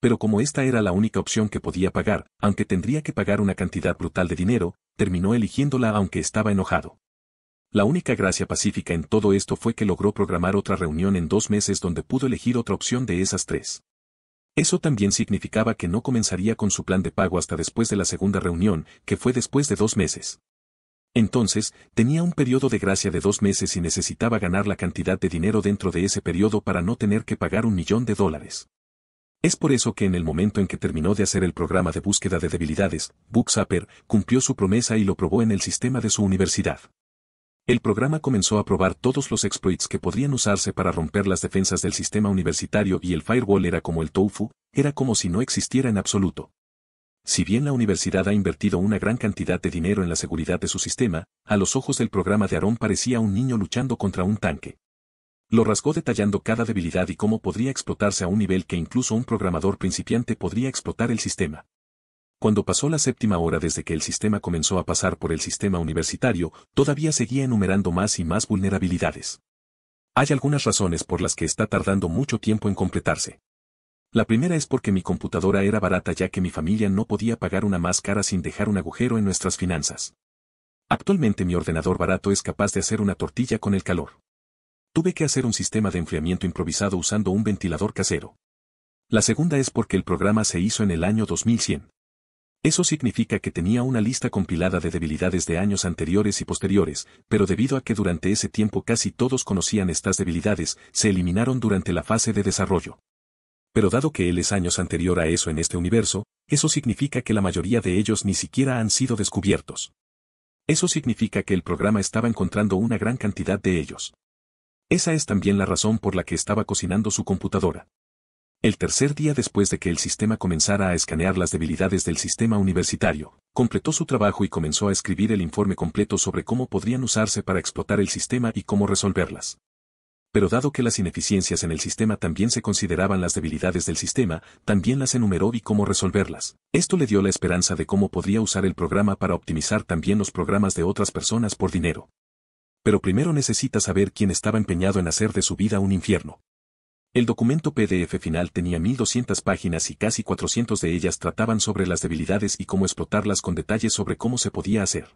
Speaker 1: Pero como esta era la única opción que podía pagar, aunque tendría que pagar una cantidad brutal de dinero, terminó eligiéndola aunque estaba enojado. La única gracia pacífica en todo esto fue que logró programar otra reunión en dos meses donde pudo elegir otra opción de esas tres. Eso también significaba que no comenzaría con su plan de pago hasta después de la segunda reunión, que fue después de dos meses. Entonces, tenía un periodo de gracia de dos meses y necesitaba ganar la cantidad de dinero dentro de ese periodo para no tener que pagar un millón de dólares. Es por eso que en el momento en que terminó de hacer el programa de búsqueda de debilidades, Booksapper cumplió su promesa y lo probó en el sistema de su universidad. El programa comenzó a probar todos los exploits que podrían usarse para romper las defensas del sistema universitario y el firewall era como el tofu, era como si no existiera en absoluto. Si bien la universidad ha invertido una gran cantidad de dinero en la seguridad de su sistema, a los ojos del programa de Aaron parecía un niño luchando contra un tanque. Lo rasgó detallando cada debilidad y cómo podría explotarse a un nivel que incluso un programador principiante podría explotar el sistema. Cuando pasó la séptima hora desde que el sistema comenzó a pasar por el sistema universitario, todavía seguía enumerando más y más vulnerabilidades. Hay algunas razones por las que está tardando mucho tiempo en completarse. La primera es porque mi computadora era barata ya que mi familia no podía pagar una más cara sin dejar un agujero en nuestras finanzas. Actualmente mi ordenador barato es capaz de hacer una tortilla con el calor. Tuve que hacer un sistema de enfriamiento improvisado usando un ventilador casero. La segunda es porque el programa se hizo en el año 2100. Eso significa que tenía una lista compilada de debilidades de años anteriores y posteriores, pero debido a que durante ese tiempo casi todos conocían estas debilidades, se eliminaron durante la fase de desarrollo. Pero dado que él es años anterior a eso en este universo, eso significa que la mayoría de ellos ni siquiera han sido descubiertos. Eso significa que el programa estaba encontrando una gran cantidad de ellos. Esa es también la razón por la que estaba cocinando su computadora. El tercer día después de que el sistema comenzara a escanear las debilidades del sistema universitario, completó su trabajo y comenzó a escribir el informe completo sobre cómo podrían usarse para explotar el sistema y cómo resolverlas. Pero dado que las ineficiencias en el sistema también se consideraban las debilidades del sistema, también las enumeró y cómo resolverlas. Esto le dio la esperanza de cómo podría usar el programa para optimizar también los programas de otras personas por dinero. Pero primero necesita saber quién estaba empeñado en hacer de su vida un infierno. El documento PDF final tenía 1200 páginas y casi 400 de ellas trataban sobre las debilidades y cómo explotarlas con detalles sobre cómo se podía hacer.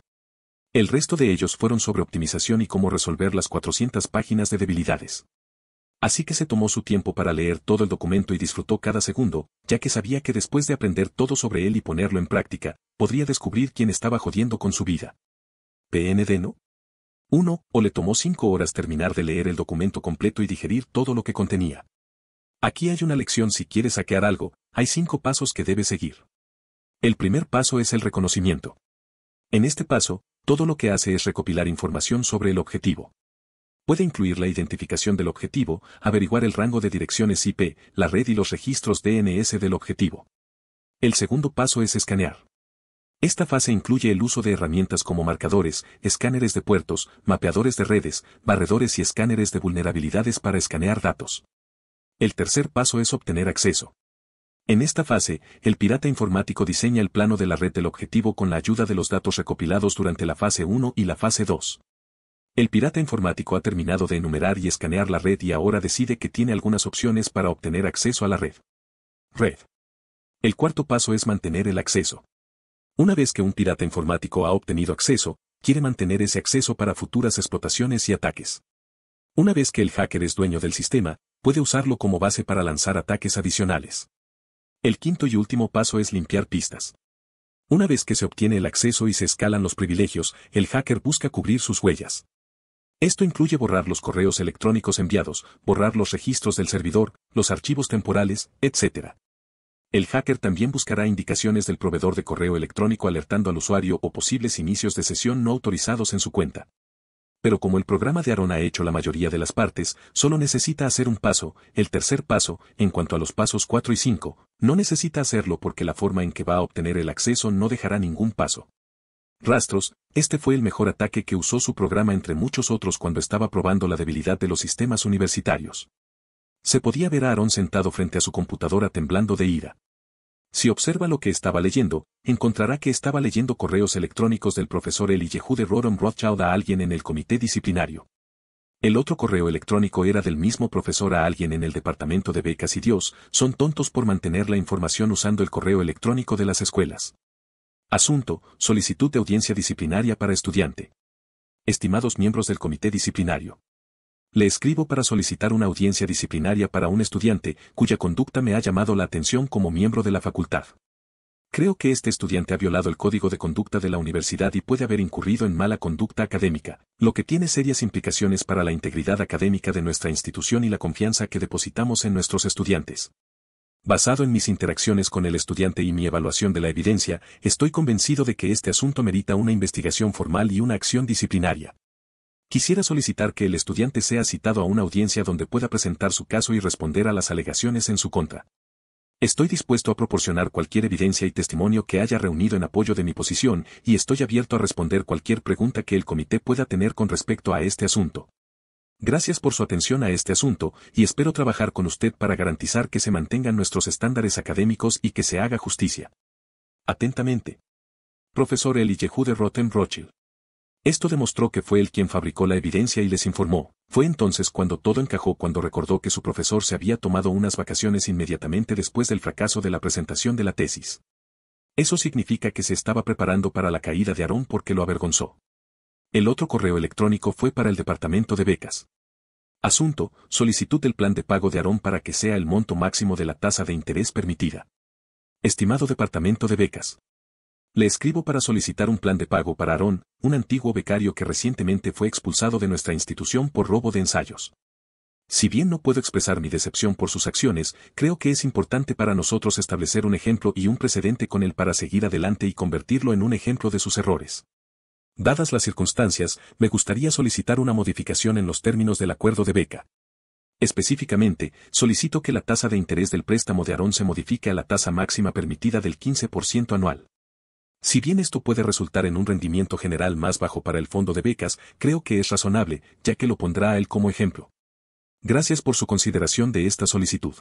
Speaker 1: El resto de ellos fueron sobre optimización y cómo resolver las 400 páginas de debilidades. Así que se tomó su tiempo para leer todo el documento y disfrutó cada segundo, ya que sabía que después de aprender todo sobre él y ponerlo en práctica, podría descubrir quién estaba jodiendo con su vida. PND no. 1. O le tomó cinco horas terminar de leer el documento completo y digerir todo lo que contenía. Aquí hay una lección si quieres saquear algo, hay cinco pasos que debes seguir. El primer paso es el reconocimiento. En este paso, todo lo que hace es recopilar información sobre el objetivo. Puede incluir la identificación del objetivo, averiguar el rango de direcciones IP, la red y los registros DNS del objetivo. El segundo paso es escanear. Esta fase incluye el uso de herramientas como marcadores, escáneres de puertos, mapeadores de redes, barredores y escáneres de vulnerabilidades para escanear datos. El tercer paso es obtener acceso. En esta fase, el pirata informático diseña el plano de la red del objetivo con la ayuda de los datos recopilados durante la fase 1 y la fase 2. El pirata informático ha terminado de enumerar y escanear la red y ahora decide que tiene algunas opciones para obtener acceso a la red. Red. El cuarto paso es mantener el acceso. Una vez que un pirata informático ha obtenido acceso, quiere mantener ese acceso para futuras explotaciones y ataques. Una vez que el hacker es dueño del sistema, puede usarlo como base para lanzar ataques adicionales. El quinto y último paso es limpiar pistas. Una vez que se obtiene el acceso y se escalan los privilegios, el hacker busca cubrir sus huellas. Esto incluye borrar los correos electrónicos enviados, borrar los registros del servidor, los archivos temporales, etc. El hacker también buscará indicaciones del proveedor de correo electrónico alertando al usuario o posibles inicios de sesión no autorizados en su cuenta. Pero como el programa de Aaron ha hecho la mayoría de las partes, solo necesita hacer un paso, el tercer paso, en cuanto a los pasos 4 y 5, no necesita hacerlo porque la forma en que va a obtener el acceso no dejará ningún paso. Rastros, este fue el mejor ataque que usó su programa entre muchos otros cuando estaba probando la debilidad de los sistemas universitarios. Se podía ver a Aaron sentado frente a su computadora temblando de ira. Si observa lo que estaba leyendo, encontrará que estaba leyendo correos electrónicos del profesor Eli de Roron Rothschild a alguien en el comité disciplinario. El otro correo electrónico era del mismo profesor a alguien en el departamento de becas y Dios, son tontos por mantener la información usando el correo electrónico de las escuelas. Asunto, solicitud de audiencia disciplinaria para estudiante. Estimados miembros del comité disciplinario. Le escribo para solicitar una audiencia disciplinaria para un estudiante cuya conducta me ha llamado la atención como miembro de la facultad. Creo que este estudiante ha violado el código de conducta de la universidad y puede haber incurrido en mala conducta académica, lo que tiene serias implicaciones para la integridad académica de nuestra institución y la confianza que depositamos en nuestros estudiantes. Basado en mis interacciones con el estudiante y mi evaluación de la evidencia, estoy convencido de que este asunto merita una investigación formal y una acción disciplinaria. Quisiera solicitar que el estudiante sea citado a una audiencia donde pueda presentar su caso y responder a las alegaciones en su contra. Estoy dispuesto a proporcionar cualquier evidencia y testimonio que haya reunido en apoyo de mi posición y estoy abierto a responder cualquier pregunta que el comité pueda tener con respecto a este asunto. Gracias por su atención a este asunto y espero trabajar con usted para garantizar que se mantengan nuestros estándares académicos y que se haga justicia. Atentamente. Profesor Eli de Rotem esto demostró que fue él quien fabricó la evidencia y les informó. Fue entonces cuando todo encajó cuando recordó que su profesor se había tomado unas vacaciones inmediatamente después del fracaso de la presentación de la tesis. Eso significa que se estaba preparando para la caída de Aarón porque lo avergonzó. El otro correo electrónico fue para el departamento de becas. Asunto, solicitud del plan de pago de Aarón para que sea el monto máximo de la tasa de interés permitida. Estimado departamento de becas. Le escribo para solicitar un plan de pago para Aarón, un antiguo becario que recientemente fue expulsado de nuestra institución por robo de ensayos. Si bien no puedo expresar mi decepción por sus acciones, creo que es importante para nosotros establecer un ejemplo y un precedente con él para seguir adelante y convertirlo en un ejemplo de sus errores. Dadas las circunstancias, me gustaría solicitar una modificación en los términos del acuerdo de beca. Específicamente, solicito que la tasa de interés del préstamo de Aarón se modifique a la tasa máxima permitida del 15% anual. Si bien esto puede resultar en un rendimiento general más bajo para el fondo de becas, creo que es razonable, ya que lo pondrá él como ejemplo. Gracias por su consideración de esta solicitud.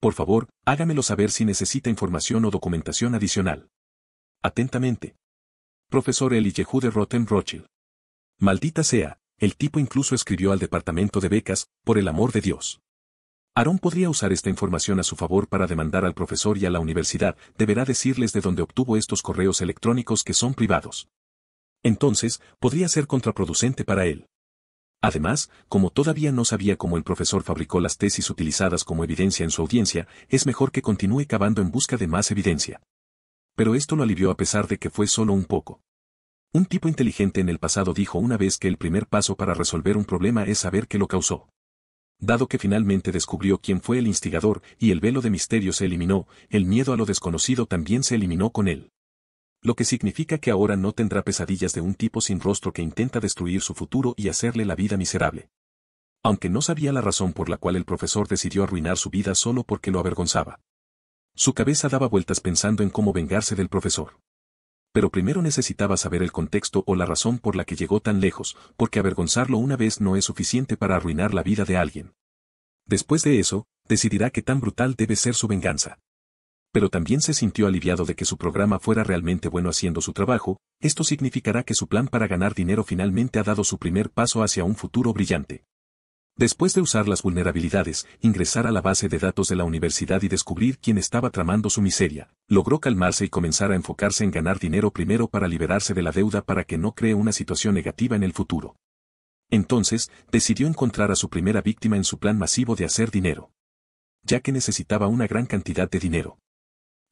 Speaker 1: Por favor, hágamelo saber si necesita información o documentación adicional. Atentamente. Profesor Eli de Rotem Maldita sea, el tipo incluso escribió al departamento de becas, por el amor de Dios. Aaron podría usar esta información a su favor para demandar al profesor y a la universidad, deberá decirles de dónde obtuvo estos correos electrónicos que son privados. Entonces, podría ser contraproducente para él. Además, como todavía no sabía cómo el profesor fabricó las tesis utilizadas como evidencia en su audiencia, es mejor que continúe cavando en busca de más evidencia. Pero esto lo alivió a pesar de que fue solo un poco. Un tipo inteligente en el pasado dijo una vez que el primer paso para resolver un problema es saber qué lo causó. Dado que finalmente descubrió quién fue el instigador y el velo de misterio se eliminó, el miedo a lo desconocido también se eliminó con él. Lo que significa que ahora no tendrá pesadillas de un tipo sin rostro que intenta destruir su futuro y hacerle la vida miserable. Aunque no sabía la razón por la cual el profesor decidió arruinar su vida solo porque lo avergonzaba. Su cabeza daba vueltas pensando en cómo vengarse del profesor pero primero necesitaba saber el contexto o la razón por la que llegó tan lejos, porque avergonzarlo una vez no es suficiente para arruinar la vida de alguien. Después de eso, decidirá qué tan brutal debe ser su venganza. Pero también se sintió aliviado de que su programa fuera realmente bueno haciendo su trabajo, esto significará que su plan para ganar dinero finalmente ha dado su primer paso hacia un futuro brillante. Después de usar las vulnerabilidades, ingresar a la base de datos de la universidad y descubrir quién estaba tramando su miseria, logró calmarse y comenzar a enfocarse en ganar dinero primero para liberarse de la deuda para que no cree una situación negativa en el futuro. Entonces, decidió encontrar a su primera víctima en su plan masivo de hacer dinero. Ya que necesitaba una gran cantidad de dinero.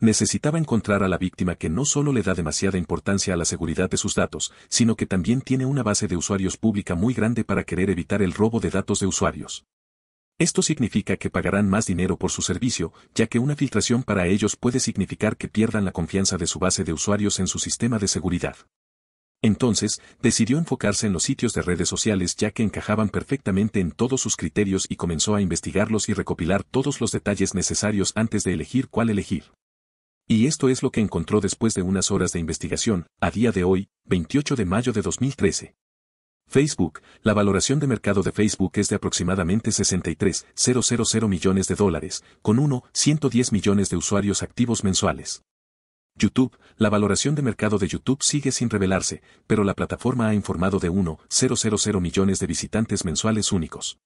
Speaker 1: Necesitaba encontrar a la víctima que no solo le da demasiada importancia a la seguridad de sus datos, sino que también tiene una base de usuarios pública muy grande para querer evitar el robo de datos de usuarios. Esto significa que pagarán más dinero por su servicio, ya que una filtración para ellos puede significar que pierdan la confianza de su base de usuarios en su sistema de seguridad. Entonces, decidió enfocarse en los sitios de redes sociales ya que encajaban perfectamente en todos sus criterios y comenzó a investigarlos y recopilar todos los detalles necesarios antes de elegir cuál elegir. Y esto es lo que encontró después de unas horas de investigación, a día de hoy, 28 de mayo de 2013. Facebook, la valoración de mercado de Facebook es de aproximadamente 63,000 millones de dólares, con 1,110 millones de usuarios activos mensuales. YouTube, la valoración de mercado de YouTube sigue sin revelarse, pero la plataforma ha informado de 1,000 millones de visitantes mensuales únicos.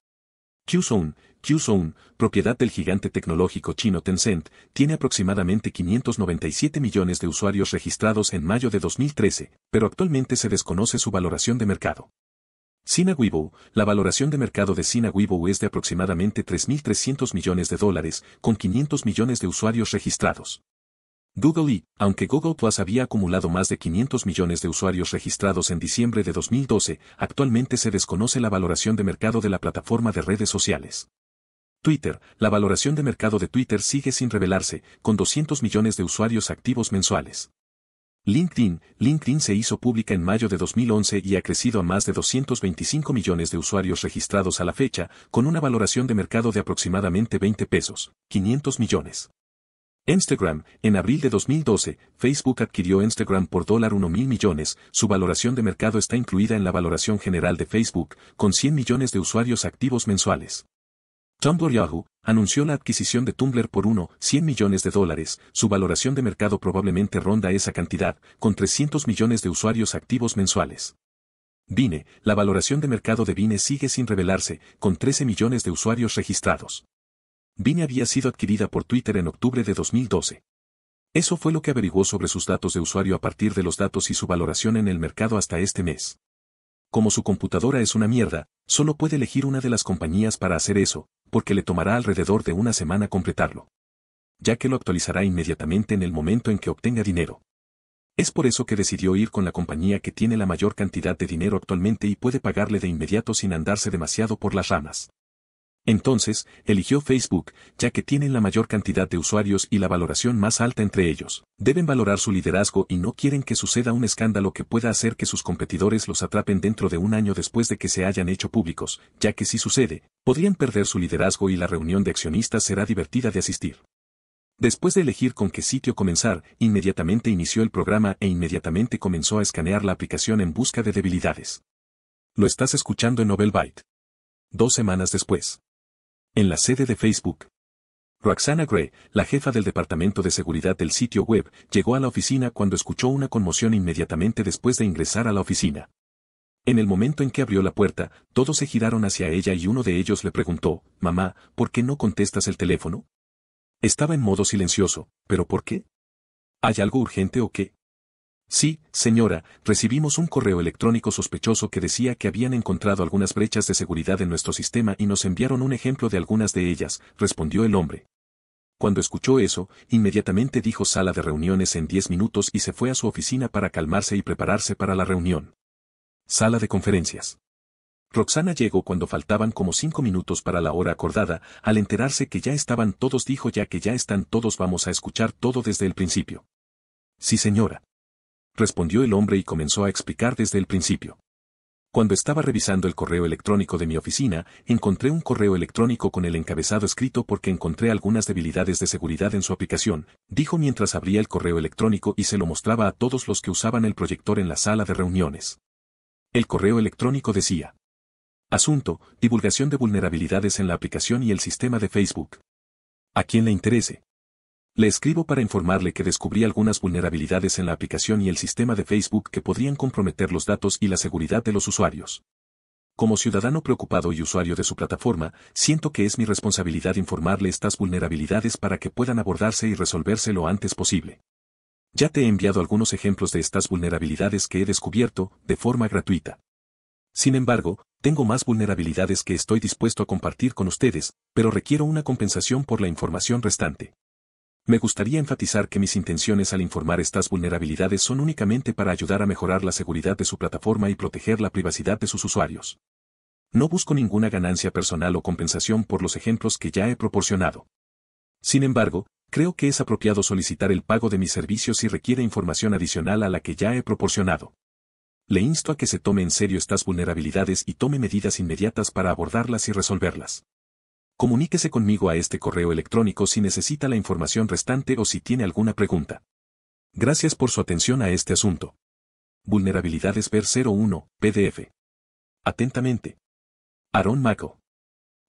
Speaker 1: QZone, QZone, propiedad del gigante tecnológico chino Tencent, tiene aproximadamente 597 millones de usuarios registrados en mayo de 2013, pero actualmente se desconoce su valoración de mercado. Weibo, la valoración de mercado de Weibo es de aproximadamente 3.300 millones de dólares, con 500 millones de usuarios registrados. Google y, aunque Google Plus había acumulado más de 500 millones de usuarios registrados en diciembre de 2012, actualmente se desconoce la valoración de mercado de la plataforma de redes sociales. Twitter, la valoración de mercado de Twitter sigue sin revelarse, con 200 millones de usuarios activos mensuales. LinkedIn, LinkedIn se hizo pública en mayo de 2011 y ha crecido a más de 225 millones de usuarios registrados a la fecha, con una valoración de mercado de aproximadamente 20 pesos, 500 millones. Instagram, en abril de 2012, Facebook adquirió Instagram por dólar mil millones, su valoración de mercado está incluida en la valoración general de Facebook, con 100 millones de usuarios activos mensuales. Tumblr Yahoo, anunció la adquisición de Tumblr por 1.100 millones de dólares, su valoración de mercado probablemente ronda esa cantidad, con 300 millones de usuarios activos mensuales. Vine, la valoración de mercado de Vine sigue sin revelarse, con 13 millones de usuarios registrados. Vine había sido adquirida por Twitter en octubre de 2012. Eso fue lo que averiguó sobre sus datos de usuario a partir de los datos y su valoración en el mercado hasta este mes. Como su computadora es una mierda, solo puede elegir una de las compañías para hacer eso, porque le tomará alrededor de una semana completarlo. Ya que lo actualizará inmediatamente en el momento en que obtenga dinero. Es por eso que decidió ir con la compañía que tiene la mayor cantidad de dinero actualmente y puede pagarle de inmediato sin andarse demasiado por las ramas. Entonces, eligió Facebook, ya que tienen la mayor cantidad de usuarios y la valoración más alta entre ellos. Deben valorar su liderazgo y no quieren que suceda un escándalo que pueda hacer que sus competidores los atrapen dentro de un año después de que se hayan hecho públicos, ya que si sucede, podrían perder su liderazgo y la reunión de accionistas será divertida de asistir. Después de elegir con qué sitio comenzar, inmediatamente inició el programa e inmediatamente comenzó a escanear la aplicación en busca de debilidades. Lo estás escuchando en Nobel Byte. Dos semanas después. En la sede de Facebook. Roxana Gray, la jefa del departamento de seguridad del sitio web, llegó a la oficina cuando escuchó una conmoción inmediatamente después de ingresar a la oficina. En el momento en que abrió la puerta, todos se giraron hacia ella y uno de ellos le preguntó, Mamá, ¿por qué no contestas el teléfono? Estaba en modo silencioso, pero ¿por qué? ¿Hay algo urgente o qué? Sí, señora, recibimos un correo electrónico sospechoso que decía que habían encontrado algunas brechas de seguridad en nuestro sistema y nos enviaron un ejemplo de algunas de ellas, respondió el hombre. Cuando escuchó eso, inmediatamente dijo sala de reuniones en diez minutos y se fue a su oficina para calmarse y prepararse para la reunión. Sala de conferencias. Roxana llegó cuando faltaban como cinco minutos para la hora acordada, al enterarse que ya estaban todos dijo ya que ya están todos vamos a escuchar todo desde el principio. Sí señora respondió el hombre y comenzó a explicar desde el principio. Cuando estaba revisando el correo electrónico de mi oficina, encontré un correo electrónico con el encabezado escrito porque encontré algunas debilidades de seguridad en su aplicación, dijo mientras abría el correo electrónico y se lo mostraba a todos los que usaban el proyector en la sala de reuniones. El correo electrónico decía. Asunto, divulgación de vulnerabilidades en la aplicación y el sistema de Facebook. A quien le interese. Le escribo para informarle que descubrí algunas vulnerabilidades en la aplicación y el sistema de Facebook que podrían comprometer los datos y la seguridad de los usuarios. Como ciudadano preocupado y usuario de su plataforma, siento que es mi responsabilidad informarle estas vulnerabilidades para que puedan abordarse y resolverse lo antes posible. Ya te he enviado algunos ejemplos de estas vulnerabilidades que he descubierto, de forma gratuita. Sin embargo, tengo más vulnerabilidades que estoy dispuesto a compartir con ustedes, pero requiero una compensación por la información restante. Me gustaría enfatizar que mis intenciones al informar estas vulnerabilidades son únicamente para ayudar a mejorar la seguridad de su plataforma y proteger la privacidad de sus usuarios. No busco ninguna ganancia personal o compensación por los ejemplos que ya he proporcionado. Sin embargo, creo que es apropiado solicitar el pago de mis servicios si requiere información adicional a la que ya he proporcionado. Le insto a que se tome en serio estas vulnerabilidades y tome medidas inmediatas para abordarlas y resolverlas. Comuníquese conmigo a este correo electrónico si necesita la información restante o si tiene alguna
Speaker 2: pregunta. Gracias por su atención a este asunto. Vulnerabilidades ver 01, PDF. Atentamente. Aaron Mago.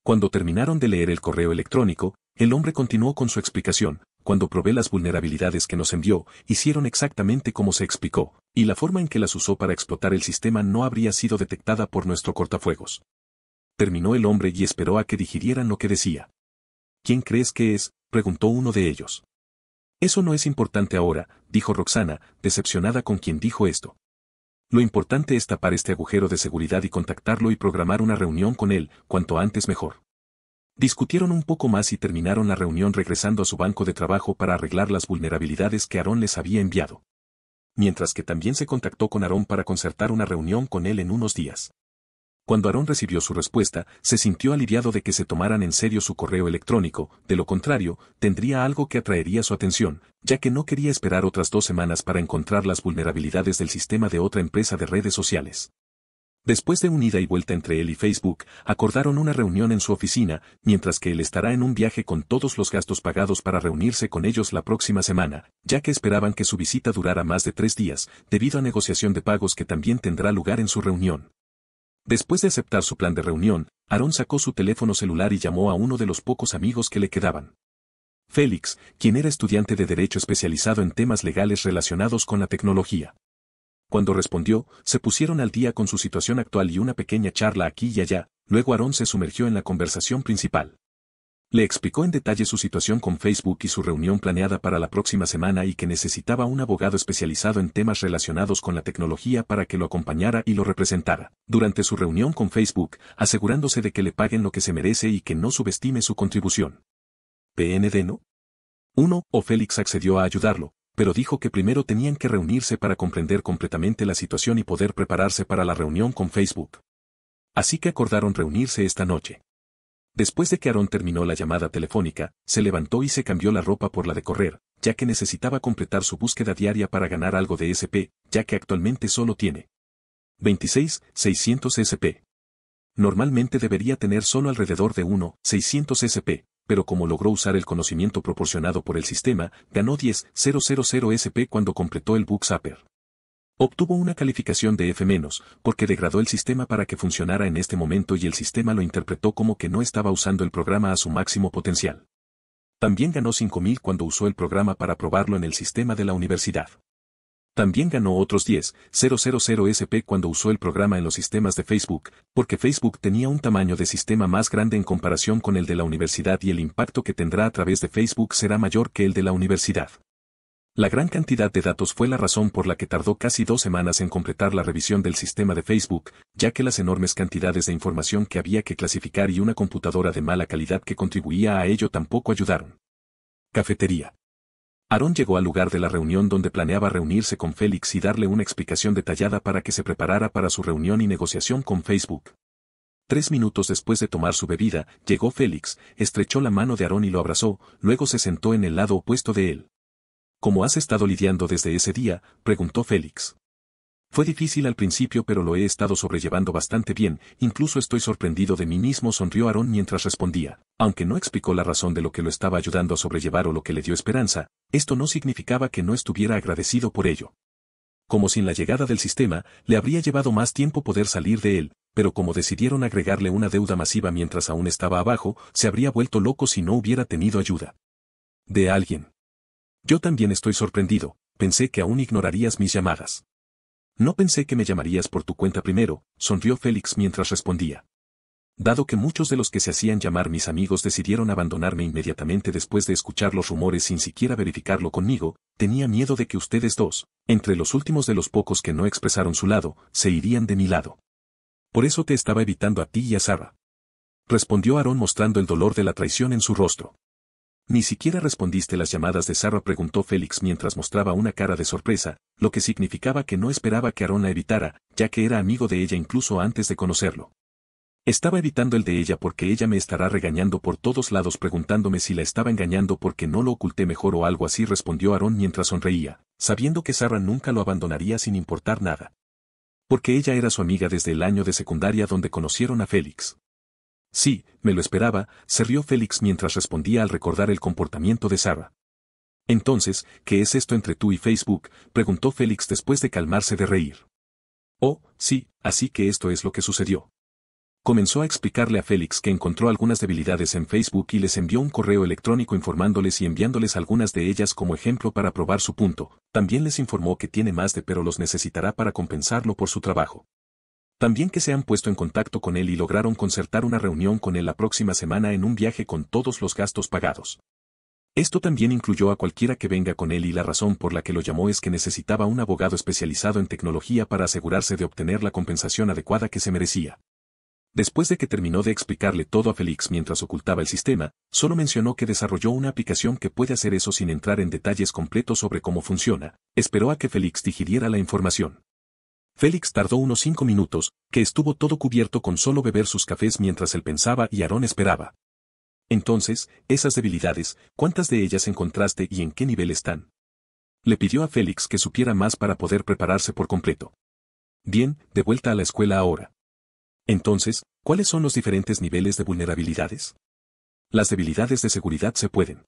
Speaker 2: Cuando
Speaker 1: terminaron de leer el correo electrónico, el hombre continuó con su explicación. Cuando probé las vulnerabilidades que nos envió, hicieron exactamente como se explicó, y la forma en que las usó para explotar el sistema no habría sido detectada por nuestro cortafuegos terminó el hombre y esperó a que digirieran lo que decía. ¿Quién crees que es? preguntó uno de ellos. Eso no es importante ahora, dijo Roxana, decepcionada con quien dijo esto. Lo importante es tapar este agujero de seguridad y contactarlo y programar una reunión con él, cuanto antes mejor. Discutieron un poco más y terminaron la reunión regresando a su banco de trabajo para arreglar las vulnerabilidades que Aarón les había enviado. Mientras que también se contactó con Aarón para concertar una reunión con él en unos días. Cuando Aarón recibió su respuesta, se sintió aliviado de que se tomaran en serio su correo electrónico, de lo contrario, tendría algo que atraería su atención, ya que no quería esperar otras dos semanas para encontrar las vulnerabilidades del sistema de otra empresa de redes sociales. Después de un ida y vuelta entre él y Facebook, acordaron una reunión en su oficina, mientras que él estará en un viaje con todos los gastos pagados para reunirse con ellos la próxima semana, ya que esperaban que su visita durara más de tres días, debido a negociación de pagos que también tendrá lugar en su reunión. Después de aceptar su plan de reunión, Aaron sacó su teléfono celular y llamó a uno de los pocos amigos que le quedaban. Félix, quien era estudiante de Derecho especializado en temas legales relacionados con la tecnología. Cuando respondió, se pusieron al día con su situación actual y una pequeña charla aquí y allá, luego Aarón se sumergió en la conversación principal. Le explicó en detalle su situación con Facebook y su reunión planeada para la próxima semana y que necesitaba un abogado especializado en temas relacionados con la tecnología para que lo acompañara y lo representara. Durante su reunión con Facebook, asegurándose de que le paguen lo que se merece y que no subestime su contribución. PND no. 1. O Félix accedió a ayudarlo, pero dijo que primero tenían que reunirse para comprender completamente la situación y poder prepararse para la reunión con Facebook. Así que acordaron reunirse esta noche. Después de que Aaron terminó la llamada telefónica, se levantó y se cambió la ropa por la de correr, ya que necesitaba completar su búsqueda diaria para ganar algo de SP, ya que actualmente solo tiene 26,600 SP. Normalmente debería tener solo alrededor de 1,600 SP, pero como logró usar el conocimiento proporcionado por el sistema, ganó 10,000 SP cuando completó el Book Zapper. Obtuvo una calificación de F- porque degradó el sistema para que funcionara en este momento y el sistema lo interpretó como que no estaba usando el programa a su máximo potencial. También ganó 5.000 cuando usó el programa para probarlo en el sistema de la universidad. También ganó otros 10.000 SP cuando usó el programa en los sistemas de Facebook, porque Facebook tenía un tamaño de sistema más grande en comparación con el de la universidad y el impacto que tendrá a través de Facebook será mayor que el de la universidad. La gran cantidad de datos fue la razón por la que tardó casi dos semanas en completar la revisión del sistema de Facebook, ya que las enormes cantidades de información que había que clasificar y una computadora de mala calidad que contribuía a ello tampoco ayudaron. Cafetería. Aaron llegó al lugar de la reunión donde planeaba reunirse con Félix y darle una explicación detallada para que se preparara para su reunión y negociación con Facebook. Tres minutos después de tomar su bebida, llegó Félix, estrechó la mano de Aarón y lo abrazó, luego se sentó en el lado opuesto de él. ¿Cómo has estado lidiando desde ese día? preguntó Félix. Fue difícil al principio pero lo he estado sobrellevando bastante bien, incluso estoy sorprendido de mí mismo, sonrió Aarón mientras respondía. Aunque no explicó la razón de lo que lo estaba ayudando a sobrellevar o lo que le dio esperanza, esto no significaba que no estuviera agradecido por ello. Como sin la llegada del sistema, le habría llevado más tiempo poder salir de él, pero como decidieron agregarle una deuda masiva mientras aún estaba abajo, se habría vuelto loco si no hubiera tenido ayuda. De alguien. Yo también estoy sorprendido, pensé que aún ignorarías mis llamadas. No pensé que me llamarías por tu cuenta primero, sonrió Félix mientras respondía. Dado que muchos de los que se hacían llamar mis amigos decidieron abandonarme inmediatamente después de escuchar los rumores sin siquiera verificarlo conmigo, tenía miedo de que ustedes dos, entre los últimos de los pocos que no expresaron su lado, se irían de mi lado. Por eso te estaba evitando a ti y a Sara. Respondió Aarón mostrando el dolor de la traición en su rostro. Ni siquiera respondiste las llamadas de Sarah, preguntó Félix mientras mostraba una cara de sorpresa, lo que significaba que no esperaba que Aaron la evitara, ya que era amigo de ella incluso antes de conocerlo. Estaba evitando el de ella porque ella me estará regañando por todos lados preguntándome si la estaba engañando porque no lo oculté mejor o algo así respondió Aaron mientras sonreía, sabiendo que Sarah nunca lo abandonaría sin importar nada. Porque ella era su amiga desde el año de secundaria donde conocieron a Félix. Sí, me lo esperaba, se rió Félix mientras respondía al recordar el comportamiento de Sara. Entonces, ¿qué es esto entre tú y Facebook? preguntó Félix después de calmarse de reír. Oh, sí, así que esto es lo que sucedió. Comenzó a explicarle a Félix que encontró algunas debilidades en Facebook y les envió un correo electrónico informándoles y enviándoles algunas de ellas como ejemplo para probar su punto. También les informó que tiene más de pero los necesitará para compensarlo por su trabajo. También que se han puesto en contacto con él y lograron concertar una reunión con él la próxima semana en un viaje con todos los gastos pagados. Esto también incluyó a cualquiera que venga con él y la razón por la que lo llamó es que necesitaba un abogado especializado en tecnología para asegurarse de obtener la compensación adecuada que se merecía. Después de que terminó de explicarle todo a Félix mientras ocultaba el sistema, solo mencionó que desarrolló una aplicación que puede hacer eso sin entrar en detalles completos sobre cómo funciona, esperó a que Félix digiriera la información. Félix tardó unos cinco minutos, que estuvo todo cubierto con solo beber sus cafés mientras él pensaba y Aarón esperaba. Entonces, esas debilidades, ¿cuántas de ellas encontraste y en qué nivel están? Le pidió a Félix que supiera más para poder prepararse por completo. Bien, de vuelta a la escuela ahora. Entonces, ¿cuáles son los diferentes niveles de vulnerabilidades? Las debilidades de seguridad se pueden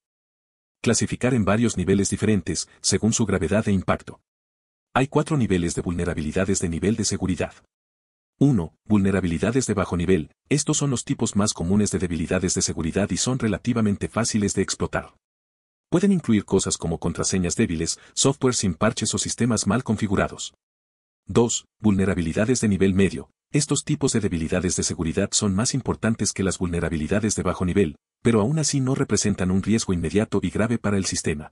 Speaker 1: clasificar en varios niveles diferentes, según su gravedad e impacto. Hay cuatro niveles de vulnerabilidades de nivel de seguridad. 1. Vulnerabilidades de bajo nivel. Estos son los tipos más comunes de debilidades de seguridad y son relativamente fáciles de explotar. Pueden incluir cosas como contraseñas débiles, software sin parches o sistemas mal configurados. 2. Vulnerabilidades de nivel medio. Estos tipos de debilidades de seguridad son más importantes que las vulnerabilidades de bajo nivel, pero aún así no representan un riesgo inmediato y grave para el sistema.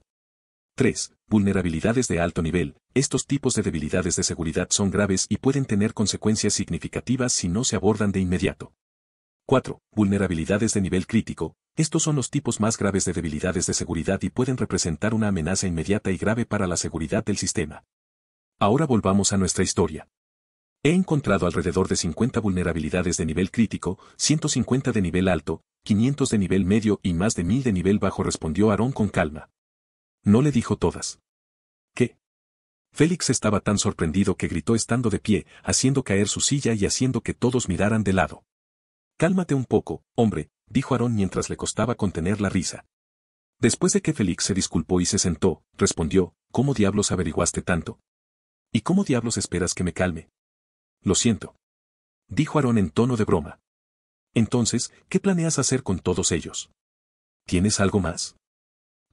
Speaker 1: 3. Vulnerabilidades de alto nivel. Estos tipos de debilidades de seguridad son graves y pueden tener consecuencias significativas si no se abordan de inmediato. 4. Vulnerabilidades de nivel crítico. Estos son los tipos más graves de debilidades de seguridad y pueden representar una amenaza inmediata y grave para la seguridad del sistema. Ahora volvamos a nuestra historia. He encontrado alrededor de 50 vulnerabilidades de nivel crítico, 150 de nivel alto, 500 de nivel medio y más de 1000 de nivel bajo, respondió Aaron con calma. No le dijo todas. ¿Qué? Félix estaba tan sorprendido que gritó estando de pie, haciendo caer su silla y haciendo que todos miraran de lado. Cálmate un poco, hombre, dijo Aarón mientras le costaba contener la risa. Después de que Félix se disculpó y se sentó, respondió, ¿cómo diablos averiguaste tanto? ¿Y cómo diablos esperas que me calme? Lo siento. Dijo Aarón en tono de broma. Entonces, ¿qué planeas hacer con todos
Speaker 2: ellos? ¿Tienes algo más?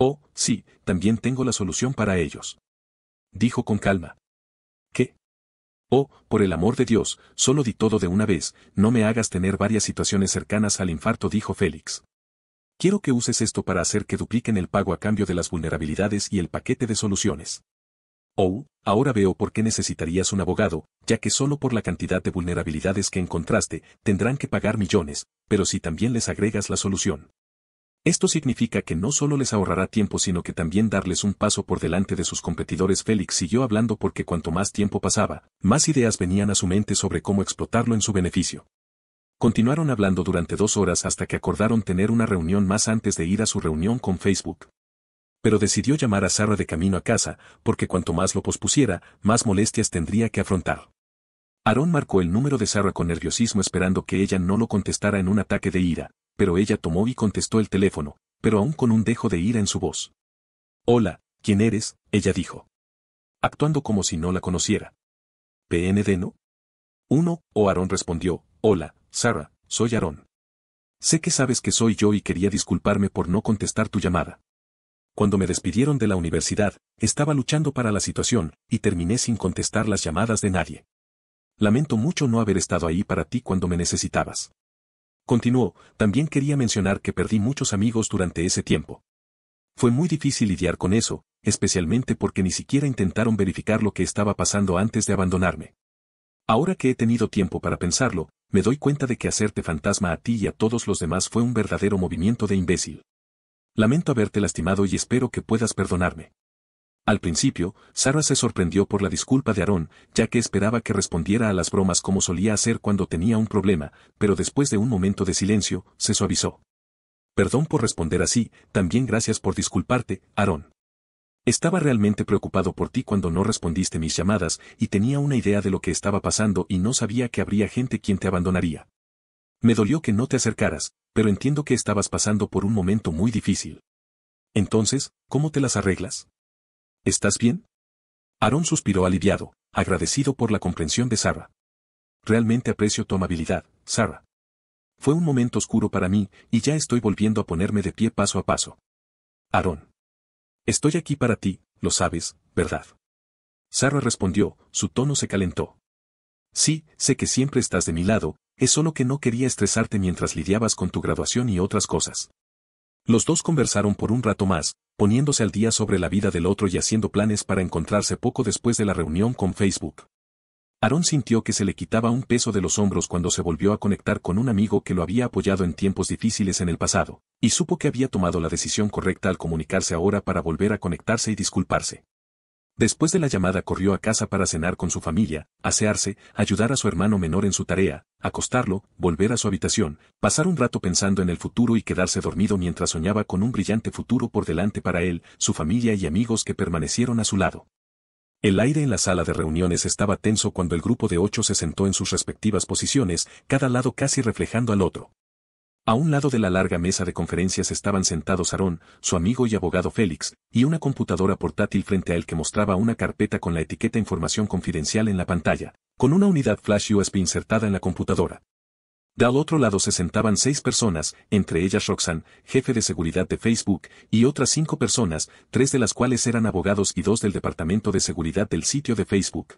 Speaker 2: Oh, sí, también tengo la solución para ellos. Dijo con calma. ¿Qué? Oh, por el amor de
Speaker 1: Dios, solo di todo de una vez, no me hagas tener varias situaciones cercanas al infarto, dijo Félix. Quiero que uses esto para hacer que dupliquen el pago a cambio de las vulnerabilidades y el paquete de soluciones. Oh, ahora veo por qué necesitarías un abogado, ya que solo por la cantidad de vulnerabilidades que encontraste, tendrán que pagar millones, pero si también les agregas la solución. Esto significa que no solo les ahorrará tiempo sino que también darles un paso por delante de sus competidores. Félix siguió hablando porque cuanto más tiempo pasaba, más ideas venían a su mente sobre cómo explotarlo en su beneficio. Continuaron hablando durante dos horas hasta que acordaron tener una reunión más antes de ir a su reunión con Facebook. Pero decidió llamar a Sara de camino a casa, porque cuanto más lo pospusiera, más molestias tendría que afrontar. Aaron marcó el número de Sara con nerviosismo esperando que ella no lo contestara en un ataque de ira, pero ella tomó y contestó el teléfono, pero aún con un dejo de ira en su voz. Hola, ¿quién eres?
Speaker 2: ella dijo. Actuando como si no la conociera. ¿PND no? Uno, o Aarón respondió, hola, Sara, soy Aarón. Sé que sabes que soy
Speaker 1: yo y quería disculparme por no contestar tu llamada. Cuando me despidieron de la universidad, estaba luchando para la situación, y terminé sin contestar las llamadas de nadie. Lamento mucho no haber estado ahí para ti cuando me necesitabas. Continuó, también quería mencionar que perdí muchos amigos durante ese tiempo. Fue muy difícil lidiar con eso, especialmente porque ni siquiera intentaron verificar lo que estaba pasando antes de abandonarme. Ahora que he tenido tiempo para pensarlo, me doy cuenta de que hacerte fantasma a ti y a todos los demás fue un verdadero movimiento de imbécil. Lamento haberte lastimado y espero que puedas perdonarme. Al principio, Sara se sorprendió por la disculpa de Aarón, ya que esperaba que respondiera a las bromas como solía hacer cuando tenía un problema, pero después de un momento de silencio, se suavizó. Perdón por responder así, también gracias por disculparte, Aarón. Estaba realmente preocupado por ti cuando no respondiste mis llamadas y tenía una idea de lo que estaba pasando y no sabía que habría gente quien te abandonaría. Me dolió que no te acercaras, pero entiendo que estabas pasando por un momento muy difícil. Entonces, ¿cómo te las arreglas? ¿Estás bien? Aarón suspiró aliviado, agradecido por la comprensión de Sara. Realmente aprecio tu amabilidad, Sara. Fue un momento oscuro para mí, y ya estoy volviendo a ponerme de pie paso a paso. Aarón. Estoy aquí para ti, lo sabes, ¿verdad? Sara respondió, su tono se calentó. Sí, sé que siempre estás de mi lado, es solo que no quería estresarte mientras lidiabas con tu graduación y otras cosas. Los dos conversaron por un rato más, poniéndose al día sobre la vida del otro y haciendo planes para encontrarse poco después de la reunión con Facebook. Aaron sintió que se le quitaba un peso de los hombros cuando se volvió a conectar con un amigo que lo había apoyado en tiempos difíciles en el pasado, y supo que había tomado la decisión correcta al comunicarse ahora para volver a conectarse y disculparse. Después de la llamada corrió a casa para cenar con su familia, asearse, ayudar a su hermano menor en su tarea, acostarlo, volver a su habitación, pasar un rato pensando en el futuro y quedarse dormido mientras soñaba con un brillante futuro por delante para él, su familia y amigos que permanecieron a su lado. El aire en la sala de reuniones estaba tenso cuando el grupo de ocho se sentó en sus respectivas posiciones, cada lado casi reflejando al otro. A un lado de la larga mesa de conferencias estaban sentados Aarón, su amigo y abogado Félix, y una computadora portátil frente a él que mostraba una carpeta con la etiqueta Información confidencial en la pantalla, con una unidad flash USB insertada en la computadora. De al otro lado se sentaban seis personas, entre ellas Roxanne, jefe de seguridad de Facebook, y otras cinco personas, tres de las cuales eran abogados y dos del Departamento de Seguridad del sitio de Facebook.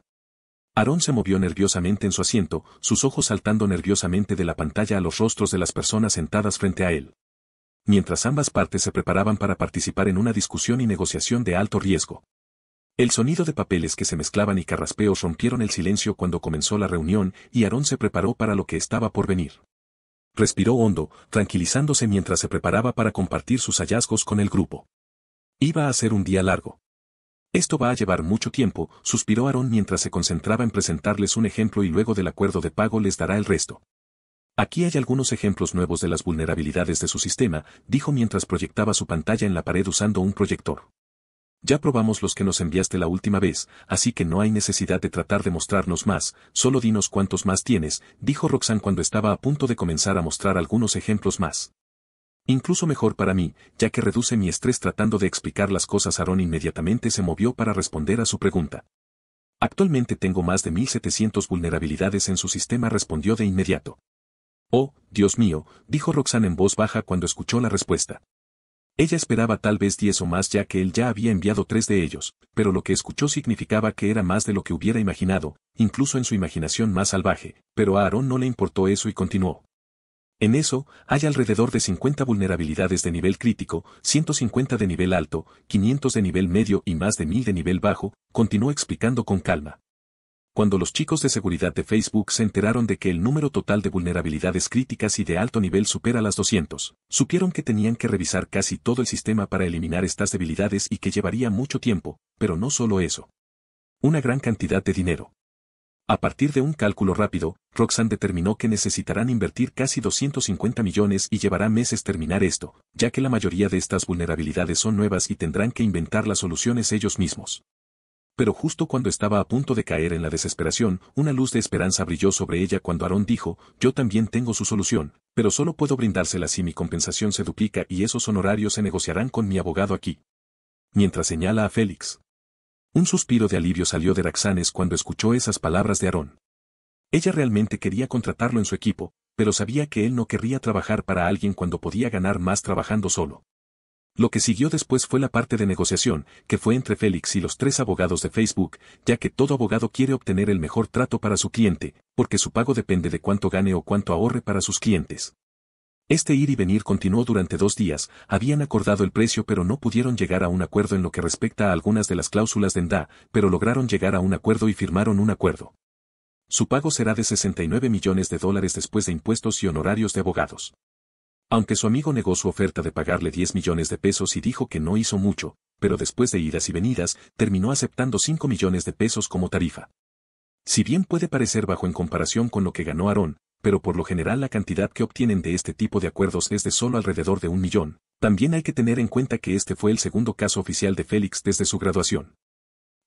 Speaker 1: Aarón se movió nerviosamente en su asiento, sus ojos saltando nerviosamente de la pantalla a los rostros de las personas sentadas frente a él. Mientras ambas partes se preparaban para participar en una discusión y negociación de alto riesgo. El sonido de papeles que se mezclaban y carraspeos rompieron el silencio cuando comenzó la reunión y Aarón se preparó para lo que estaba por venir. Respiró hondo, tranquilizándose mientras se preparaba para compartir sus hallazgos con el grupo. Iba a ser un día largo. Esto va a llevar mucho tiempo, suspiró Aaron mientras se concentraba en presentarles un ejemplo y luego del acuerdo de pago les dará el resto. Aquí hay algunos ejemplos nuevos de las vulnerabilidades de su sistema, dijo mientras proyectaba su pantalla en la pared usando un proyector. Ya probamos los que nos enviaste la última vez, así que no hay necesidad de tratar de mostrarnos más, solo dinos cuántos más tienes, dijo Roxanne cuando estaba a punto de comenzar a mostrar algunos ejemplos más. Incluso mejor para mí, ya que reduce mi estrés tratando de explicar las cosas. Aarón inmediatamente se movió para responder a su pregunta. Actualmente tengo más de 1700 vulnerabilidades en su sistema, respondió de inmediato. Oh, Dios mío, dijo Roxanne en voz baja cuando escuchó la respuesta. Ella esperaba tal vez 10 o más ya que él ya había enviado tres de ellos, pero lo que escuchó significaba que era más de lo que hubiera imaginado, incluso en su imaginación más salvaje, pero a Aaron no le importó eso y continuó. En eso, hay alrededor de 50 vulnerabilidades de nivel crítico, 150 de nivel alto, 500 de nivel medio y más de 1000 de nivel bajo, continuó explicando con calma. Cuando los chicos de seguridad de Facebook se enteraron de que el número total de vulnerabilidades críticas y de alto nivel supera las 200, supieron que tenían que revisar casi todo el sistema para eliminar estas debilidades y que llevaría mucho tiempo, pero no solo eso. Una gran cantidad de dinero. A partir de un cálculo rápido, Roxanne determinó que necesitarán invertir casi 250 millones y llevará meses terminar esto, ya que la mayoría de estas vulnerabilidades son nuevas y tendrán que inventar las soluciones ellos mismos. Pero justo cuando estaba a punto de caer en la desesperación, una luz de esperanza brilló sobre ella cuando Aaron dijo, yo también tengo su solución, pero solo puedo brindársela si mi compensación se duplica y esos honorarios se negociarán con mi abogado aquí. Mientras señala a Félix. Un suspiro de alivio salió de Raxanes cuando escuchó esas palabras de Aarón. Ella realmente quería contratarlo en su equipo, pero sabía que él no querría trabajar para alguien cuando podía ganar más trabajando solo. Lo que siguió después fue la parte de negociación, que fue entre Félix y los tres abogados de Facebook, ya que todo abogado quiere obtener el mejor trato para su cliente, porque su pago depende de cuánto gane o cuánto ahorre para sus clientes. Este ir y venir continuó durante dos días, habían acordado el precio pero no pudieron llegar a un acuerdo en lo que respecta a algunas de las cláusulas de ENDA, pero lograron llegar a un acuerdo y firmaron un acuerdo. Su pago será de 69 millones de dólares después de impuestos y honorarios de abogados. Aunque su amigo negó su oferta de pagarle 10 millones de pesos y dijo que no hizo mucho, pero después de idas y venidas, terminó aceptando 5 millones de pesos como tarifa. Si bien puede parecer bajo en comparación con lo que ganó Aarón, pero por lo general la cantidad que obtienen de este tipo de acuerdos es de solo alrededor de un millón. También hay que tener en cuenta que este fue el segundo caso oficial de Félix desde su graduación.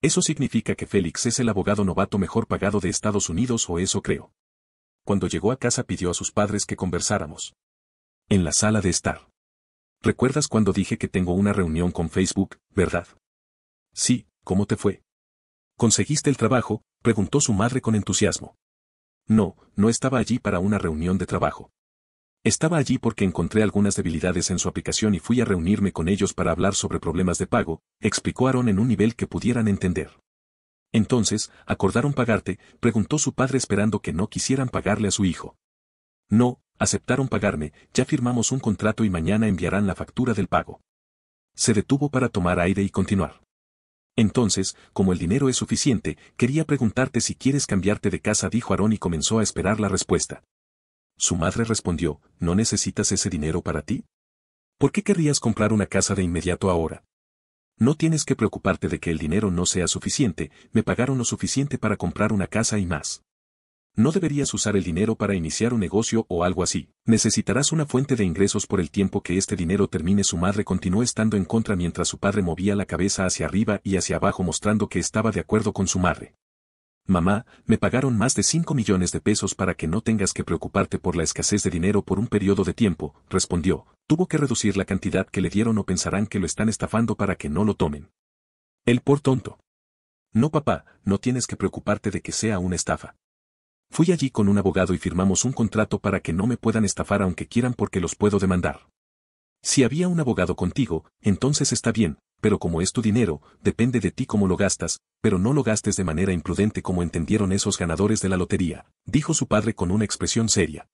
Speaker 1: Eso significa que Félix es el abogado novato mejor pagado de Estados Unidos o eso creo. Cuando llegó a casa pidió a sus padres que conversáramos. En la sala de estar.
Speaker 2: ¿Recuerdas cuando dije que tengo una reunión con Facebook, verdad? Sí, ¿cómo te fue? ¿Conseguiste el trabajo? preguntó su madre con entusiasmo.
Speaker 1: No, no estaba allí para una reunión de trabajo. Estaba allí porque encontré algunas debilidades en su aplicación y fui a reunirme con ellos para hablar sobre problemas de pago, explicó Aaron en un nivel que pudieran entender. Entonces, ¿acordaron pagarte? preguntó su padre esperando que no quisieran pagarle a su hijo. No, aceptaron pagarme, ya firmamos un contrato y mañana enviarán la factura del pago. Se detuvo para tomar aire y continuar. Entonces, como el dinero es suficiente, quería preguntarte si quieres cambiarte de casa, dijo Aarón y comenzó a esperar la respuesta. Su madre respondió, ¿no necesitas ese dinero para ti? ¿Por qué querrías comprar una casa de inmediato ahora? No tienes que preocuparte de que el dinero no sea suficiente, me pagaron lo suficiente para comprar una casa y más. No deberías usar el dinero para iniciar un negocio o algo así. Necesitarás una fuente de ingresos por el tiempo que este dinero termine. Su madre continuó estando en contra mientras su padre movía la cabeza hacia arriba y hacia abajo mostrando que estaba de acuerdo con su madre. Mamá, me pagaron más de 5 millones de pesos para que no tengas que preocuparte por la escasez de dinero por un periodo de tiempo, respondió. Tuvo que reducir la cantidad que le dieron o pensarán que lo están estafando para que no lo tomen. El por tonto. No papá, no tienes que preocuparte de que sea una estafa. Fui allí con un abogado y firmamos un contrato para que no me puedan estafar aunque quieran porque los puedo demandar. Si había un abogado contigo, entonces está bien, pero como es tu dinero, depende de ti cómo lo gastas, pero no lo gastes de manera imprudente como entendieron esos ganadores de la lotería, dijo su padre con una expresión seria.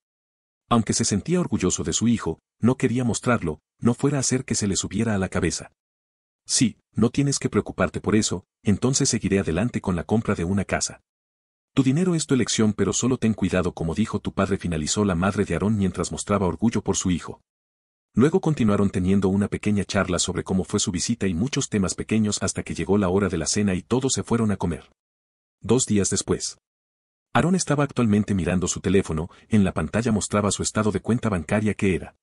Speaker 1: Aunque se sentía orgulloso de su hijo, no quería mostrarlo, no fuera a hacer que se le subiera a la cabeza. Sí, no tienes que preocuparte por eso, entonces seguiré adelante con la compra de una casa. Tu dinero es tu elección pero solo ten cuidado como dijo tu padre finalizó la madre de Aarón mientras mostraba orgullo por su hijo. Luego continuaron teniendo una pequeña charla sobre cómo fue su visita y muchos temas pequeños hasta que llegó la hora de la cena y todos se fueron a comer. Dos días después. Aarón estaba actualmente mirando su teléfono, en la pantalla mostraba su estado de cuenta bancaria que era.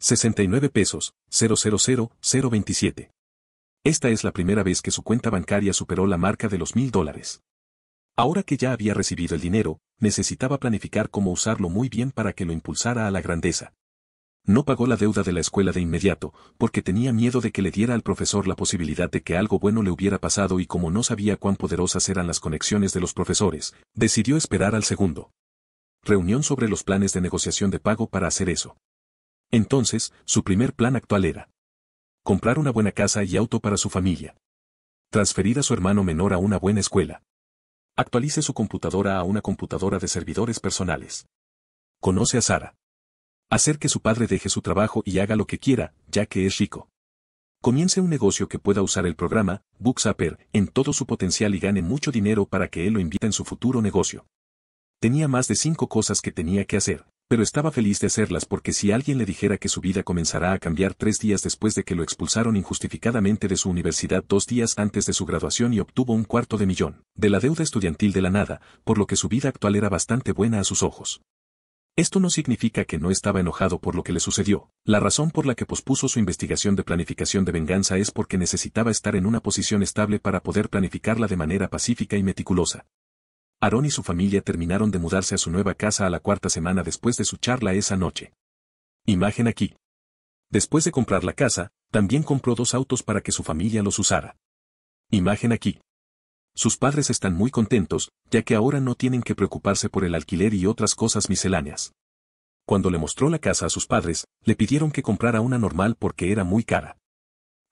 Speaker 1: 69 pesos, 027. Esta es la primera vez que su cuenta bancaria superó la marca de los mil dólares. Ahora que ya había recibido el dinero, necesitaba planificar cómo usarlo muy bien para que lo impulsara a la grandeza. No pagó la deuda de la escuela de inmediato, porque tenía miedo de que le diera al profesor la posibilidad de que algo bueno le hubiera pasado y como no sabía cuán poderosas eran las conexiones de los profesores, decidió esperar al segundo. Reunión sobre los planes de negociación de pago para hacer eso. Entonces, su primer plan actual era comprar una buena casa y auto para su familia. Transferir a su hermano menor a una buena escuela. Actualice su computadora a una computadora de servidores personales. Conoce a Sara. Hacer que su padre deje su trabajo y haga lo que quiera, ya que es rico. Comience un negocio que pueda usar el programa, BookSapper, en todo su potencial y gane mucho dinero para que él lo invite en su futuro negocio. Tenía más de cinco cosas que tenía que hacer pero estaba feliz de hacerlas porque si alguien le dijera que su vida comenzará a cambiar tres días después de que lo expulsaron injustificadamente de su universidad dos días antes de su graduación y obtuvo un cuarto de millón, de la deuda estudiantil de la nada, por lo que su vida actual era bastante buena a sus ojos. Esto no significa que no estaba enojado por lo que le sucedió. La razón por la que pospuso su investigación de planificación de venganza es porque necesitaba estar en una posición estable para poder planificarla de manera pacífica y meticulosa. Aaron y su familia terminaron de mudarse a su nueva casa a la cuarta semana después de su charla esa noche. Imagen aquí. Después de comprar la casa, también compró dos autos para que su familia los usara. Imagen aquí. Sus padres están muy contentos, ya que ahora no tienen que preocuparse por el alquiler y otras cosas misceláneas. Cuando le mostró la casa a sus padres, le pidieron que comprara una normal porque era muy cara.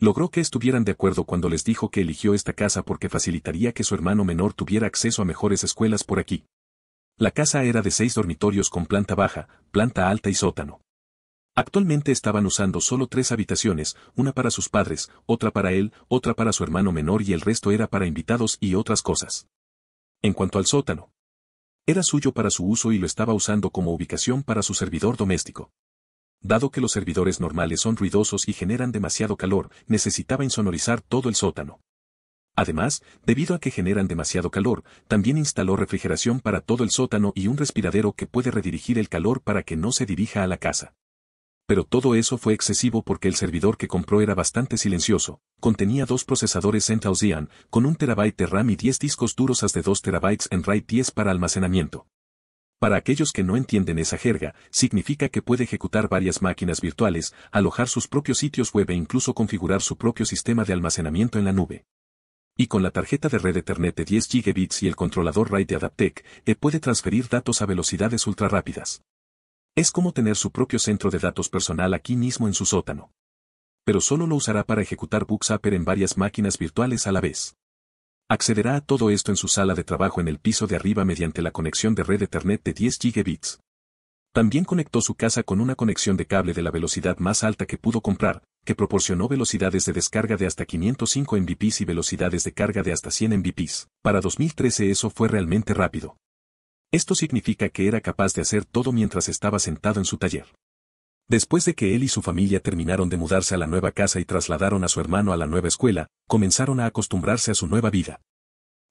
Speaker 1: Logró que estuvieran de acuerdo cuando les dijo que eligió esta casa porque facilitaría que su hermano menor tuviera acceso a mejores escuelas por aquí. La casa era de seis dormitorios con planta baja, planta alta y sótano. Actualmente estaban usando solo tres habitaciones, una para sus padres, otra para él, otra para su hermano menor y el resto era para invitados y otras cosas. En cuanto al sótano, era suyo para su uso y lo estaba usando como ubicación para su servidor doméstico. Dado que los servidores normales son ruidosos y generan demasiado calor, necesitaba insonorizar todo el sótano. Además, debido a que generan demasiado calor, también instaló refrigeración para todo el sótano y un respiradero que puede redirigir el calor para que no se dirija a la casa. Pero todo eso fue excesivo porque el servidor que compró era bastante silencioso, contenía dos procesadores Intel Xeon, con un terabyte de RAM y 10 discos duros hasta de 2 terabytes en RAID 10 para almacenamiento. Para aquellos que no entienden esa jerga, significa que puede ejecutar varias máquinas virtuales, alojar sus propios sitios web e incluso configurar su propio sistema de almacenamiento en la nube. Y con la tarjeta de red Ethernet de 10 gigabits y el controlador RAID de Adaptec, eh, puede transferir datos a velocidades ultra rápidas. Es como tener su propio centro de datos personal aquí mismo en su sótano. Pero solo lo usará para ejecutar Bookzapper en varias máquinas virtuales a la vez accederá a todo esto en su sala de trabajo en el piso de arriba mediante la conexión de red Ethernet de 10 gigabits. También conectó su casa con una conexión de cable de la velocidad más alta que pudo comprar, que proporcionó velocidades de descarga de hasta 505 Mbps y velocidades de carga de hasta 100 Mbps. Para 2013 eso fue realmente rápido. Esto significa que era capaz de hacer todo mientras estaba sentado en su taller. Después de que él y su familia terminaron de mudarse a la nueva casa y trasladaron a su hermano a la nueva escuela, comenzaron a acostumbrarse a su nueva vida.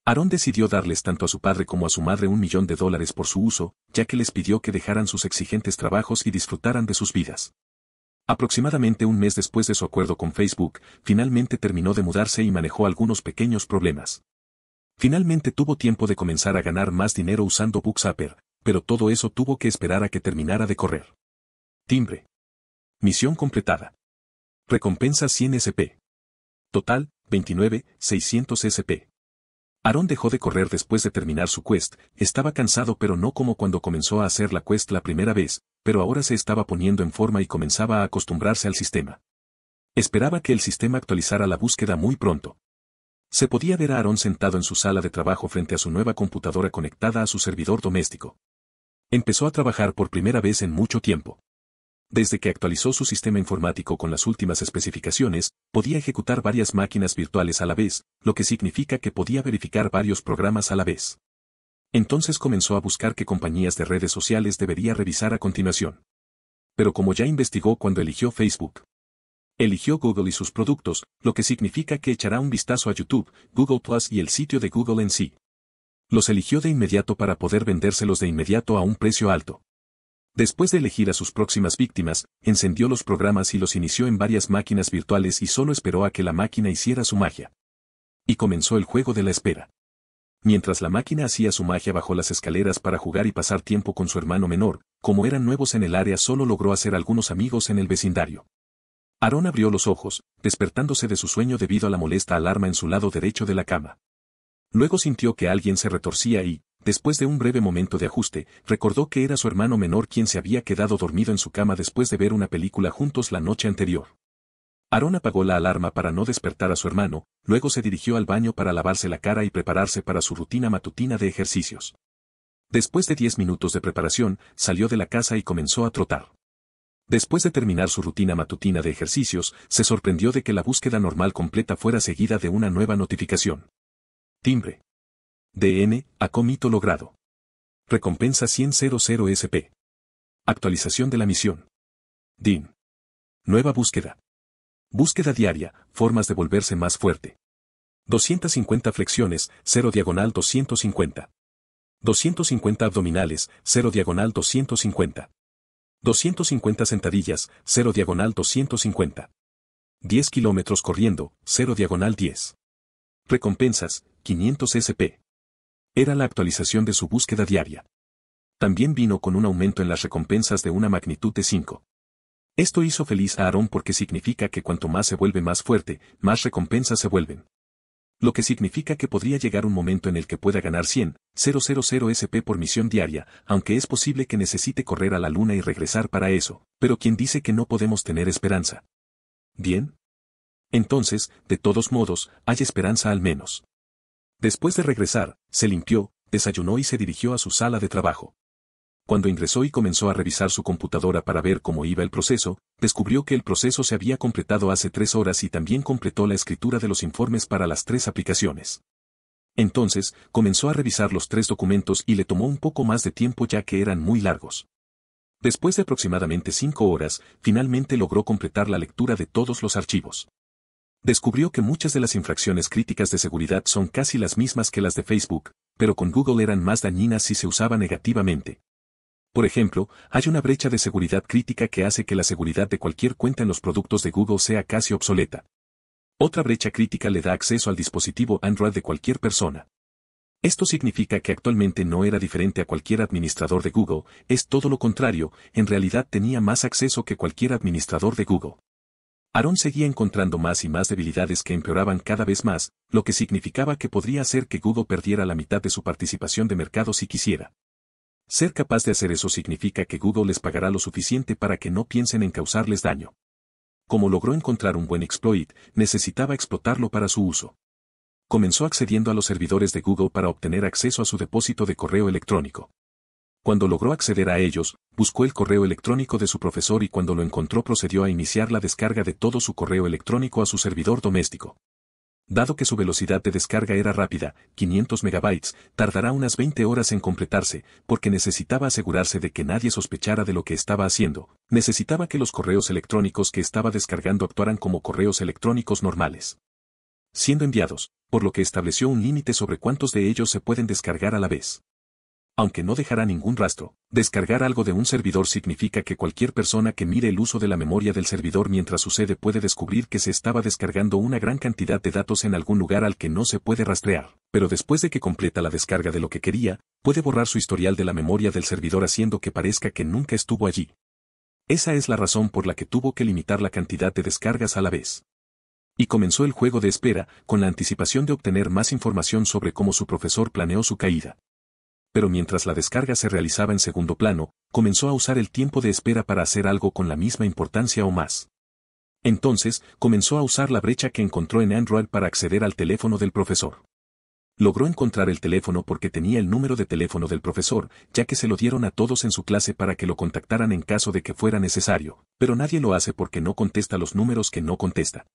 Speaker 1: Aarón decidió darles tanto a su padre como a su madre un millón de dólares por su uso, ya que les pidió que dejaran sus exigentes trabajos y disfrutaran de sus vidas. Aproximadamente un mes después de su acuerdo con Facebook, finalmente terminó de mudarse y manejó algunos pequeños problemas. Finalmente tuvo tiempo de comenzar a ganar más dinero usando Bookzapper, pero todo eso tuvo que esperar a que terminara de correr. Timbre. Misión completada. Recompensa 100 SP. Total, 29, 600 SP. Aaron dejó de correr después de terminar su quest, estaba cansado pero no como cuando comenzó a hacer la quest la primera vez, pero ahora se estaba poniendo en forma y comenzaba a acostumbrarse al sistema. Esperaba que el sistema actualizara la búsqueda muy pronto. Se podía ver a Aaron sentado en su sala de trabajo frente a su nueva computadora conectada a su servidor doméstico. Empezó a trabajar por primera vez en mucho tiempo. Desde que actualizó su sistema informático con las últimas especificaciones, podía ejecutar varias máquinas virtuales a la vez, lo que significa que podía verificar varios programas a la vez. Entonces comenzó a buscar qué compañías de redes sociales debería revisar a continuación. Pero como ya investigó cuando eligió Facebook, eligió Google y sus productos, lo que significa que echará un vistazo a YouTube, Google Plus y el sitio de Google en sí. Los eligió de inmediato para poder vendérselos de inmediato a un precio alto. Después de elegir a sus próximas víctimas, encendió los programas y los inició en varias máquinas virtuales y solo esperó a que la máquina hiciera su magia. Y comenzó el juego de la espera. Mientras la máquina hacía su magia bajo las escaleras para jugar y pasar tiempo con su hermano menor, como eran nuevos en el área solo logró hacer algunos amigos en el vecindario. Aaron abrió los ojos, despertándose de su sueño debido a la molesta alarma en su lado derecho de la cama. Luego sintió que alguien se retorcía y, Después de un breve momento de ajuste, recordó que era su hermano menor quien se había quedado dormido en su cama después de ver una película juntos la noche anterior. Aaron apagó la alarma para no despertar a su hermano, luego se dirigió al baño para lavarse la cara y prepararse para su rutina matutina de ejercicios. Después de diez minutos de preparación, salió de la casa y comenzó a trotar. Después de terminar su rutina matutina de ejercicios, se sorprendió de que la búsqueda normal completa fuera seguida de una nueva notificación.
Speaker 2: Timbre. DN, acómito logrado. Recompensa 100.00 SP. Actualización de la misión. DIN. Nueva búsqueda. Búsqueda diaria, formas de volverse más fuerte. 250
Speaker 1: flexiones, 0 diagonal 250. 250 abdominales, 0 diagonal 250. 250 sentadillas, 0 diagonal 250. 10 kilómetros corriendo, 0 diagonal 10. Recompensas, 500 SP. Era la actualización de su búsqueda diaria. También vino con un aumento en las recompensas de una magnitud de 5. Esto hizo feliz a Aarón porque significa que cuanto más se vuelve más fuerte, más recompensas se vuelven. Lo que significa que podría llegar un momento en el que pueda ganar 100, SP por misión diaria, aunque es posible que necesite correr a la luna y regresar para eso, pero quien dice que no podemos tener esperanza. Bien. Entonces, de todos modos, hay esperanza al menos. Después de regresar, se limpió, desayunó y se dirigió a su sala de trabajo. Cuando ingresó y comenzó a revisar su computadora para ver cómo iba el proceso, descubrió que el proceso se había completado hace tres horas y también completó la escritura de los informes para las tres aplicaciones. Entonces, comenzó a revisar los tres documentos y le tomó un poco más de tiempo ya que eran muy largos. Después de aproximadamente cinco horas, finalmente logró completar la lectura de todos los archivos. Descubrió que muchas de las infracciones críticas de seguridad son casi las mismas que las de Facebook, pero con Google eran más dañinas si se usaba negativamente. Por ejemplo, hay una brecha de seguridad crítica que hace que la seguridad de cualquier cuenta en los productos de Google sea casi obsoleta. Otra brecha crítica le da acceso al dispositivo Android de cualquier persona. Esto significa que actualmente no era diferente a cualquier administrador de Google, es todo lo contrario, en realidad tenía más acceso que cualquier administrador de Google. Aaron seguía encontrando más y más debilidades que empeoraban cada vez más, lo que significaba que podría hacer que Google perdiera la mitad de su participación de mercado si quisiera. Ser capaz de hacer eso significa que Google les pagará lo suficiente para que no piensen en causarles daño. Como logró encontrar un buen exploit, necesitaba explotarlo para su uso. Comenzó accediendo a los servidores de Google para obtener acceso a su depósito de correo electrónico. Cuando logró acceder a ellos, buscó el correo electrónico de su profesor y cuando lo encontró procedió a iniciar la descarga de todo su correo electrónico a su servidor doméstico. Dado que su velocidad de descarga era rápida, 500 megabytes, tardará unas 20 horas en completarse, porque necesitaba asegurarse de que nadie sospechara de lo que estaba haciendo, necesitaba que los correos electrónicos que estaba descargando actuaran como correos electrónicos normales. Siendo enviados, por lo que estableció un límite sobre cuántos de ellos se pueden descargar a la vez aunque no dejará ningún rastro, descargar algo de un servidor significa que cualquier persona que mire el uso de la memoria del servidor mientras sucede puede descubrir que se estaba descargando una gran cantidad de datos en algún lugar al que no se puede rastrear, pero después de que completa la descarga de lo que quería, puede borrar su historial de la memoria del servidor haciendo que parezca que nunca estuvo allí. Esa es la razón por la que tuvo que limitar la cantidad de descargas a la vez. Y comenzó el juego de espera, con la anticipación de obtener más información sobre cómo su profesor planeó su caída pero mientras la descarga se realizaba en segundo plano, comenzó a usar el tiempo de espera para hacer algo con la misma importancia o más. Entonces, comenzó a usar la brecha que encontró en Android para acceder al teléfono del profesor. Logró encontrar el teléfono porque tenía el número de teléfono del profesor, ya que se lo dieron a todos en su clase para que lo contactaran en caso de que fuera necesario, pero nadie lo hace porque no contesta los números que no contesta.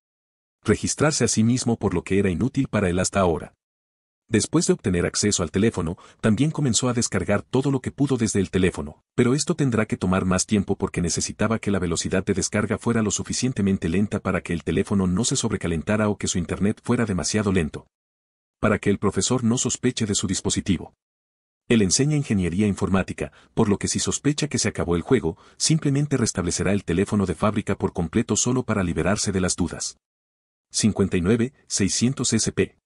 Speaker 1: Registrarse a sí mismo por lo que era inútil para él hasta ahora. Después de obtener acceso al teléfono, también comenzó a descargar todo lo que pudo desde el teléfono, pero esto tendrá que tomar más tiempo porque necesitaba que la velocidad de descarga fuera lo suficientemente lenta para que el teléfono no se sobrecalentara o que su internet fuera demasiado lento. Para que el profesor no sospeche de su dispositivo. Él enseña ingeniería informática, por lo que si sospecha que se acabó el juego, simplemente restablecerá el teléfono de fábrica por completo solo para liberarse de las dudas. 59, 600 SP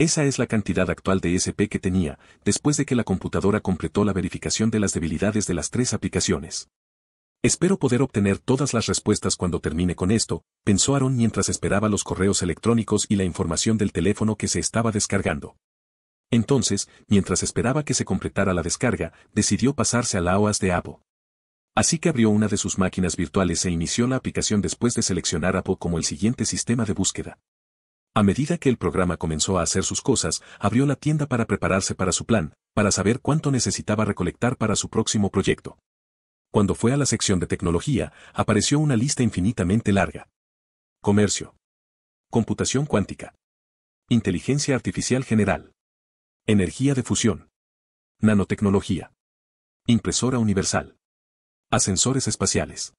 Speaker 1: esa es la cantidad actual de SP que tenía, después de que la computadora completó la verificación de las debilidades de las tres aplicaciones. Espero poder obtener todas las respuestas cuando termine con esto, pensó Aaron mientras esperaba los correos electrónicos y la información del teléfono que se estaba descargando. Entonces, mientras esperaba que se completara la descarga, decidió pasarse a la OAS de Apple. Así que abrió una de sus máquinas virtuales e inició la aplicación después de seleccionar APO como el siguiente sistema de búsqueda. A medida que el programa comenzó a hacer sus cosas, abrió la tienda para prepararse para su plan, para saber cuánto necesitaba recolectar para su próximo proyecto. Cuando fue a la sección de tecnología, apareció una lista infinitamente larga.
Speaker 2: Comercio. Computación cuántica. Inteligencia artificial general. Energía de fusión. Nanotecnología. Impresora universal. Ascensores espaciales.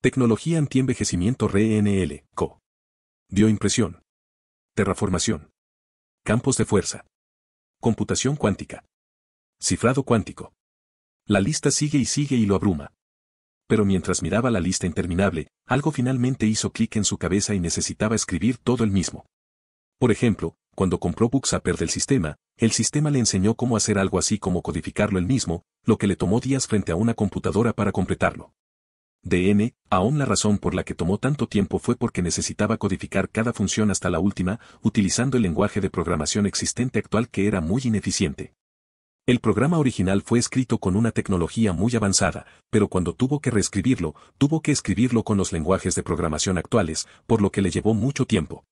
Speaker 2: Tecnología envejecimiento RNL, CO. Dio impresión. Terraformación. Campos de fuerza. Computación cuántica. Cifrado cuántico. La
Speaker 1: lista sigue y sigue y lo abruma. Pero mientras miraba la lista interminable, algo finalmente hizo clic en su cabeza y necesitaba escribir todo el mismo. Por ejemplo, cuando compró Buxaper del sistema, el sistema le enseñó cómo hacer algo así como codificarlo él mismo, lo que le tomó días frente a una computadora para completarlo. DN, aún la razón por la que tomó tanto tiempo fue porque necesitaba codificar cada función hasta la última, utilizando el lenguaje de programación existente actual que era muy ineficiente. El programa original fue escrito con una tecnología muy avanzada, pero cuando tuvo que reescribirlo, tuvo que escribirlo con los lenguajes de programación actuales, por lo que le llevó mucho tiempo.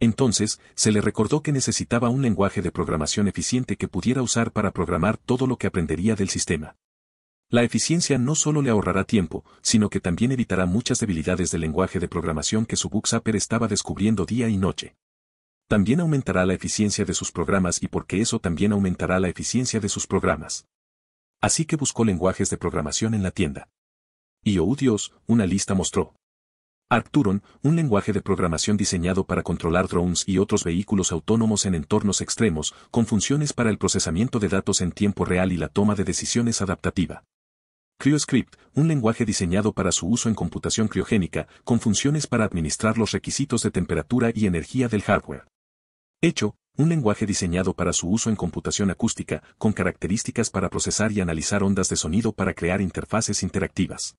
Speaker 1: Entonces, se le recordó que necesitaba un lenguaje de programación eficiente que pudiera usar para programar todo lo que aprendería del sistema. La eficiencia no solo le ahorrará tiempo, sino que también evitará muchas debilidades del lenguaje de programación que su Sapper estaba descubriendo día y noche. También aumentará la eficiencia de sus programas y porque eso también aumentará la eficiencia de sus programas. Así que buscó lenguajes de programación en la tienda. Y oh Dios, una lista mostró. Arcturon, un lenguaje de programación diseñado para controlar drones y otros vehículos autónomos en entornos extremos, con funciones para el procesamiento de datos en tiempo real y la toma de decisiones adaptativa. CryoScript, un lenguaje diseñado para su uso en computación criogénica, con funciones para administrar los requisitos de temperatura y energía del hardware. Hecho, un lenguaje diseñado para su uso en computación acústica, con características para procesar y analizar ondas de sonido para crear interfaces interactivas.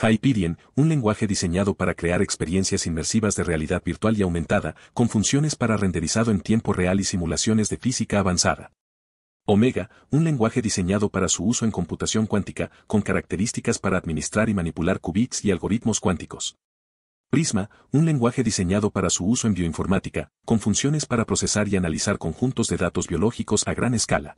Speaker 1: Hyperion, un lenguaje diseñado para crear experiencias inmersivas de realidad virtual y aumentada, con funciones para renderizado en tiempo real y simulaciones de física avanzada. Omega, un lenguaje diseñado para su uso en computación cuántica, con características para administrar y manipular qubits y algoritmos cuánticos. Prisma, un lenguaje diseñado para su uso en bioinformática, con funciones para procesar y analizar conjuntos de datos biológicos a gran escala.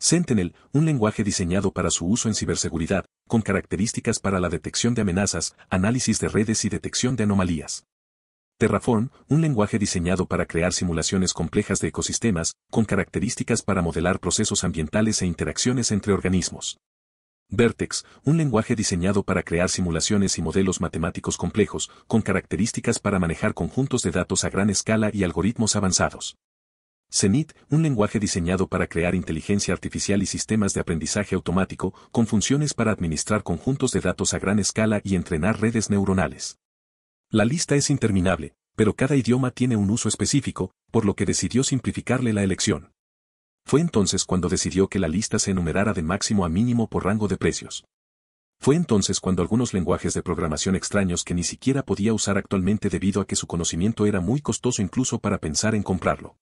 Speaker 1: Sentinel, un lenguaje diseñado para su uso en ciberseguridad, con características para la detección de amenazas, análisis de redes y detección de anomalías. Terraform, un lenguaje diseñado para crear simulaciones complejas de ecosistemas, con características para modelar procesos ambientales e interacciones entre organismos. Vertex, un lenguaje diseñado para crear simulaciones y modelos matemáticos complejos, con características para manejar conjuntos de datos a gran escala y algoritmos avanzados. Zenit, un lenguaje diseñado para crear inteligencia artificial y sistemas de aprendizaje automático, con funciones para administrar conjuntos de datos a gran escala y entrenar redes neuronales. La lista es interminable, pero cada idioma tiene un uso específico, por lo que decidió simplificarle la elección. Fue entonces cuando decidió que la lista se enumerara de máximo a mínimo por rango de precios. Fue entonces cuando algunos lenguajes de programación extraños que ni siquiera podía usar actualmente debido a que su conocimiento era muy costoso incluso para pensar en comprarlo.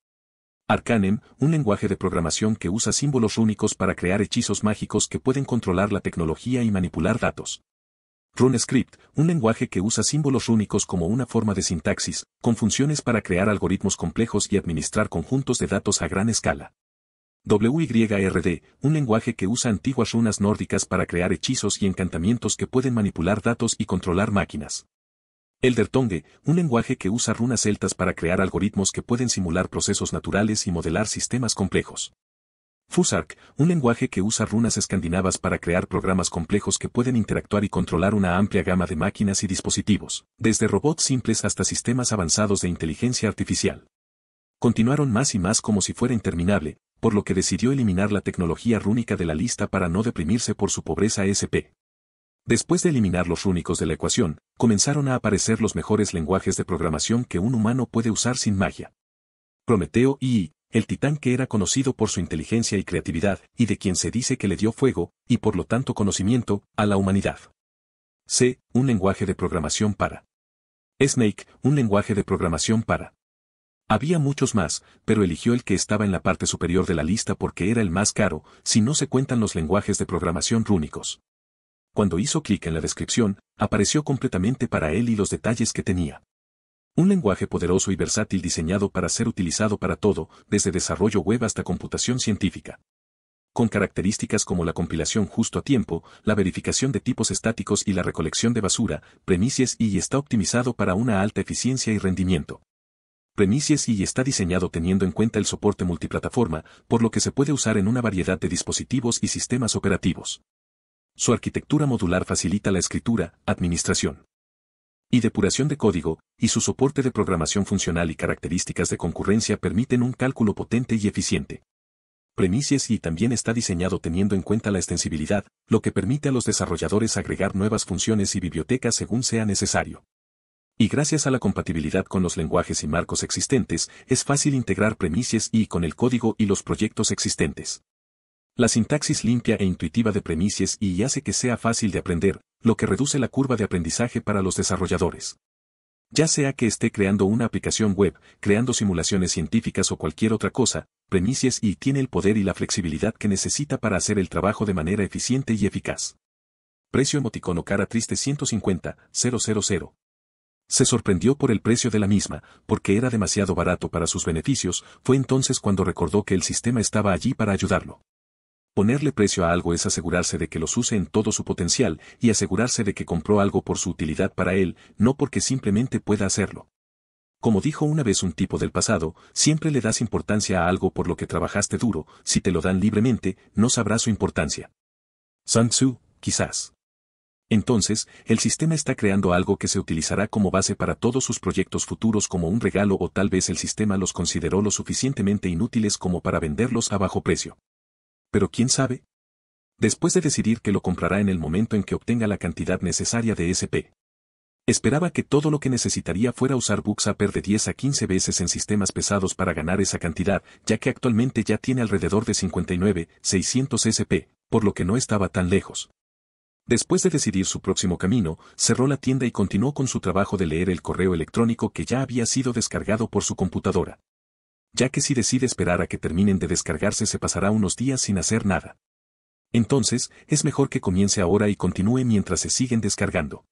Speaker 1: Arcanem, un lenguaje de programación que usa símbolos únicos para crear hechizos mágicos que pueden controlar la tecnología y manipular datos. RuneScript, un lenguaje que usa símbolos rúnicos como una forma de sintaxis, con funciones para crear algoritmos complejos y administrar conjuntos de datos a gran escala. WYRD, un lenguaje que usa antiguas runas nórdicas para crear hechizos y encantamientos que pueden manipular datos y controlar máquinas. Eldertongue, un lenguaje que usa runas celtas para crear algoritmos que pueden simular procesos naturales y modelar sistemas complejos. Fusark, un lenguaje que usa runas escandinavas para crear programas complejos que pueden interactuar y controlar una amplia gama de máquinas y dispositivos, desde robots simples hasta sistemas avanzados de inteligencia artificial. Continuaron más y más como si fuera interminable, por lo que decidió eliminar la tecnología rúnica de la lista para no deprimirse por su pobreza SP. Después de eliminar los rúnicos de la ecuación, comenzaron a aparecer los mejores lenguajes de programación que un humano puede usar sin magia. Prometeo y el titán que era conocido por su inteligencia y creatividad, y de quien se dice que le dio fuego, y por lo tanto conocimiento, a la humanidad. C. Un lenguaje de programación para. Snake, un lenguaje de programación para. Había muchos más, pero eligió el que estaba en la parte superior de la lista porque era el más caro, si no se cuentan los lenguajes de programación rúnicos. Cuando hizo clic en la descripción, apareció completamente para él y los detalles que tenía. Un lenguaje poderoso y versátil diseñado para ser utilizado para todo, desde desarrollo web hasta computación científica. Con características como la compilación justo a tiempo, la verificación de tipos estáticos y la recolección de basura, Premises y está optimizado para una alta eficiencia y rendimiento. Premises y está diseñado teniendo en cuenta el soporte multiplataforma, por lo que se puede usar en una variedad de dispositivos y sistemas operativos. Su arquitectura modular facilita la escritura, administración y depuración de código, y su soporte de programación funcional y características de concurrencia permiten un cálculo potente y eficiente. Premises y también está diseñado teniendo en cuenta la extensibilidad, lo que permite a los desarrolladores agregar nuevas funciones y bibliotecas según sea necesario. Y gracias a la compatibilidad con los lenguajes y marcos existentes, es fácil integrar Premises y con el código y los proyectos existentes. La sintaxis limpia e intuitiva de premises y hace que sea fácil de aprender, lo que reduce la curva de aprendizaje para los desarrolladores. Ya sea que esté creando una aplicación web, creando simulaciones científicas o cualquier otra cosa, Premises y tiene el poder y la flexibilidad que necesita para hacer el trabajo de manera eficiente y eficaz. Precio emoticono cara triste 150, 000. Se sorprendió por el precio de la misma, porque era demasiado barato para sus beneficios, fue entonces cuando recordó que el sistema estaba allí para ayudarlo. Ponerle precio a algo es asegurarse de que los use en todo su potencial y asegurarse de que compró algo por su utilidad para él, no porque simplemente pueda hacerlo. Como dijo una vez un tipo del pasado, siempre le das importancia a algo por lo que trabajaste duro, si te lo dan libremente, no sabrá su importancia. Sun Tzu, quizás. Entonces, el sistema está creando algo que se utilizará como base para todos sus proyectos futuros como un regalo o tal vez el sistema los consideró lo suficientemente inútiles como para venderlos a bajo precio. Pero quién sabe. Después de decidir que lo comprará en el momento en que obtenga la cantidad necesaria de SP. Esperaba que todo lo que necesitaría fuera usar buxaper de 10 a 15 veces en sistemas pesados para ganar esa cantidad, ya que actualmente ya tiene alrededor de 59, 600 SP, por lo que no estaba tan lejos. Después de decidir su próximo camino, cerró la tienda y continuó con su trabajo de leer el correo electrónico que ya había sido descargado por su computadora ya que si decide esperar a que terminen de descargarse se pasará unos días sin hacer nada. Entonces, es mejor que comience ahora y continúe mientras se siguen descargando.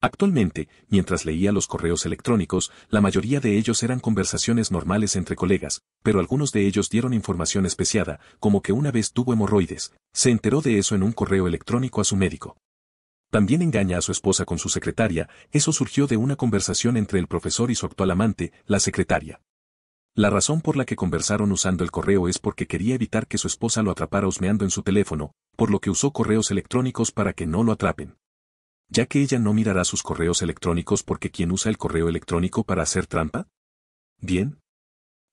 Speaker 1: Actualmente, mientras leía los correos electrónicos, la mayoría de ellos eran conversaciones normales entre colegas, pero algunos de ellos dieron información especiada, como que una vez tuvo hemorroides, se enteró de eso en un correo electrónico a su médico. También engaña a su esposa con su secretaria, eso surgió de una conversación entre el profesor y su actual amante, la secretaria. La razón por la que conversaron usando el correo es porque quería evitar que su esposa lo atrapara husmeando en su teléfono, por lo que usó correos electrónicos para que no lo atrapen. Ya que ella no mirará sus correos electrónicos porque quien usa el correo electrónico para hacer trampa? Bien.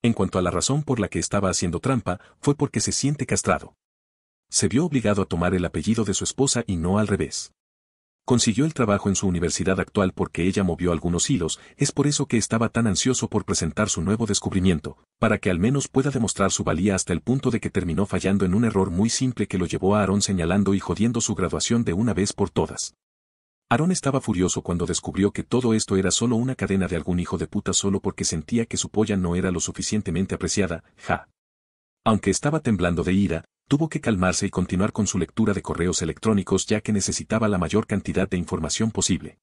Speaker 1: En cuanto a la razón por la que estaba haciendo trampa, fue porque se siente castrado. Se vio obligado a tomar el apellido de su esposa y no al revés. Consiguió el trabajo en su universidad actual porque ella movió algunos hilos, es por eso que estaba tan ansioso por presentar su nuevo descubrimiento, para que al menos pueda demostrar su valía hasta el punto de que terminó fallando en un error muy simple que lo llevó a Aaron señalando y jodiendo su graduación de una vez por todas. Aaron estaba furioso cuando descubrió que todo esto era solo una cadena de algún hijo de puta solo porque sentía que su polla no era lo suficientemente apreciada, ja. Aunque estaba temblando de ira, tuvo que calmarse y continuar con su lectura de correos electrónicos ya que necesitaba la mayor cantidad de información posible.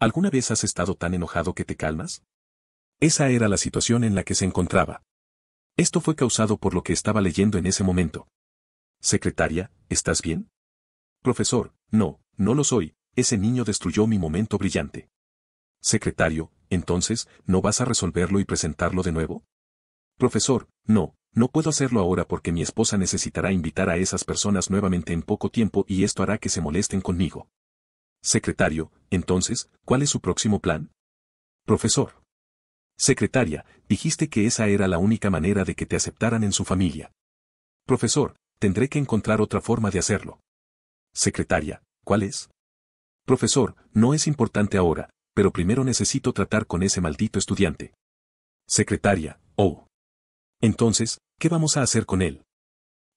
Speaker 1: ¿Alguna vez has estado tan enojado que te calmas? Esa era la situación en la que se encontraba. Esto fue causado por lo que estaba leyendo en ese momento. Secretaria, ¿estás bien? Profesor, no, no lo soy, ese niño destruyó mi momento brillante. Secretario, entonces, ¿no vas a resolverlo y presentarlo de nuevo? Profesor, no, no puedo hacerlo ahora porque mi esposa necesitará invitar a esas personas nuevamente en poco tiempo y esto hará que se molesten conmigo. Secretario, entonces, ¿cuál es su próximo plan? Profesor. Secretaria, dijiste que esa era la única manera de que te aceptaran en su familia. Profesor, tendré que encontrar otra forma de hacerlo. Secretaria, ¿cuál es? Profesor, no es importante ahora, pero primero necesito tratar con ese maldito estudiante. Secretaria, oh. Entonces, ¿qué vamos a hacer con él?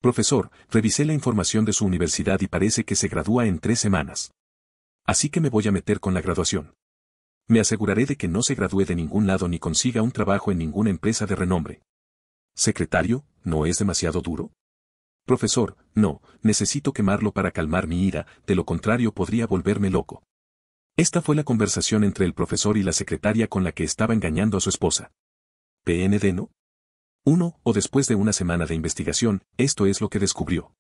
Speaker 1: Profesor, revisé la información de su universidad y parece que se gradúa en tres semanas. Así que me voy a meter con la graduación. Me aseguraré de que no se gradúe de ningún lado ni consiga un trabajo en ninguna empresa de renombre. Secretario, ¿no es demasiado duro? Profesor, no, necesito quemarlo para calmar mi ira, de lo contrario podría volverme loco. Esta fue la conversación entre el profesor y la secretaria con la que estaba engañando a su esposa. PND no? Uno, o después de una semana de investigación, esto es lo que descubrió.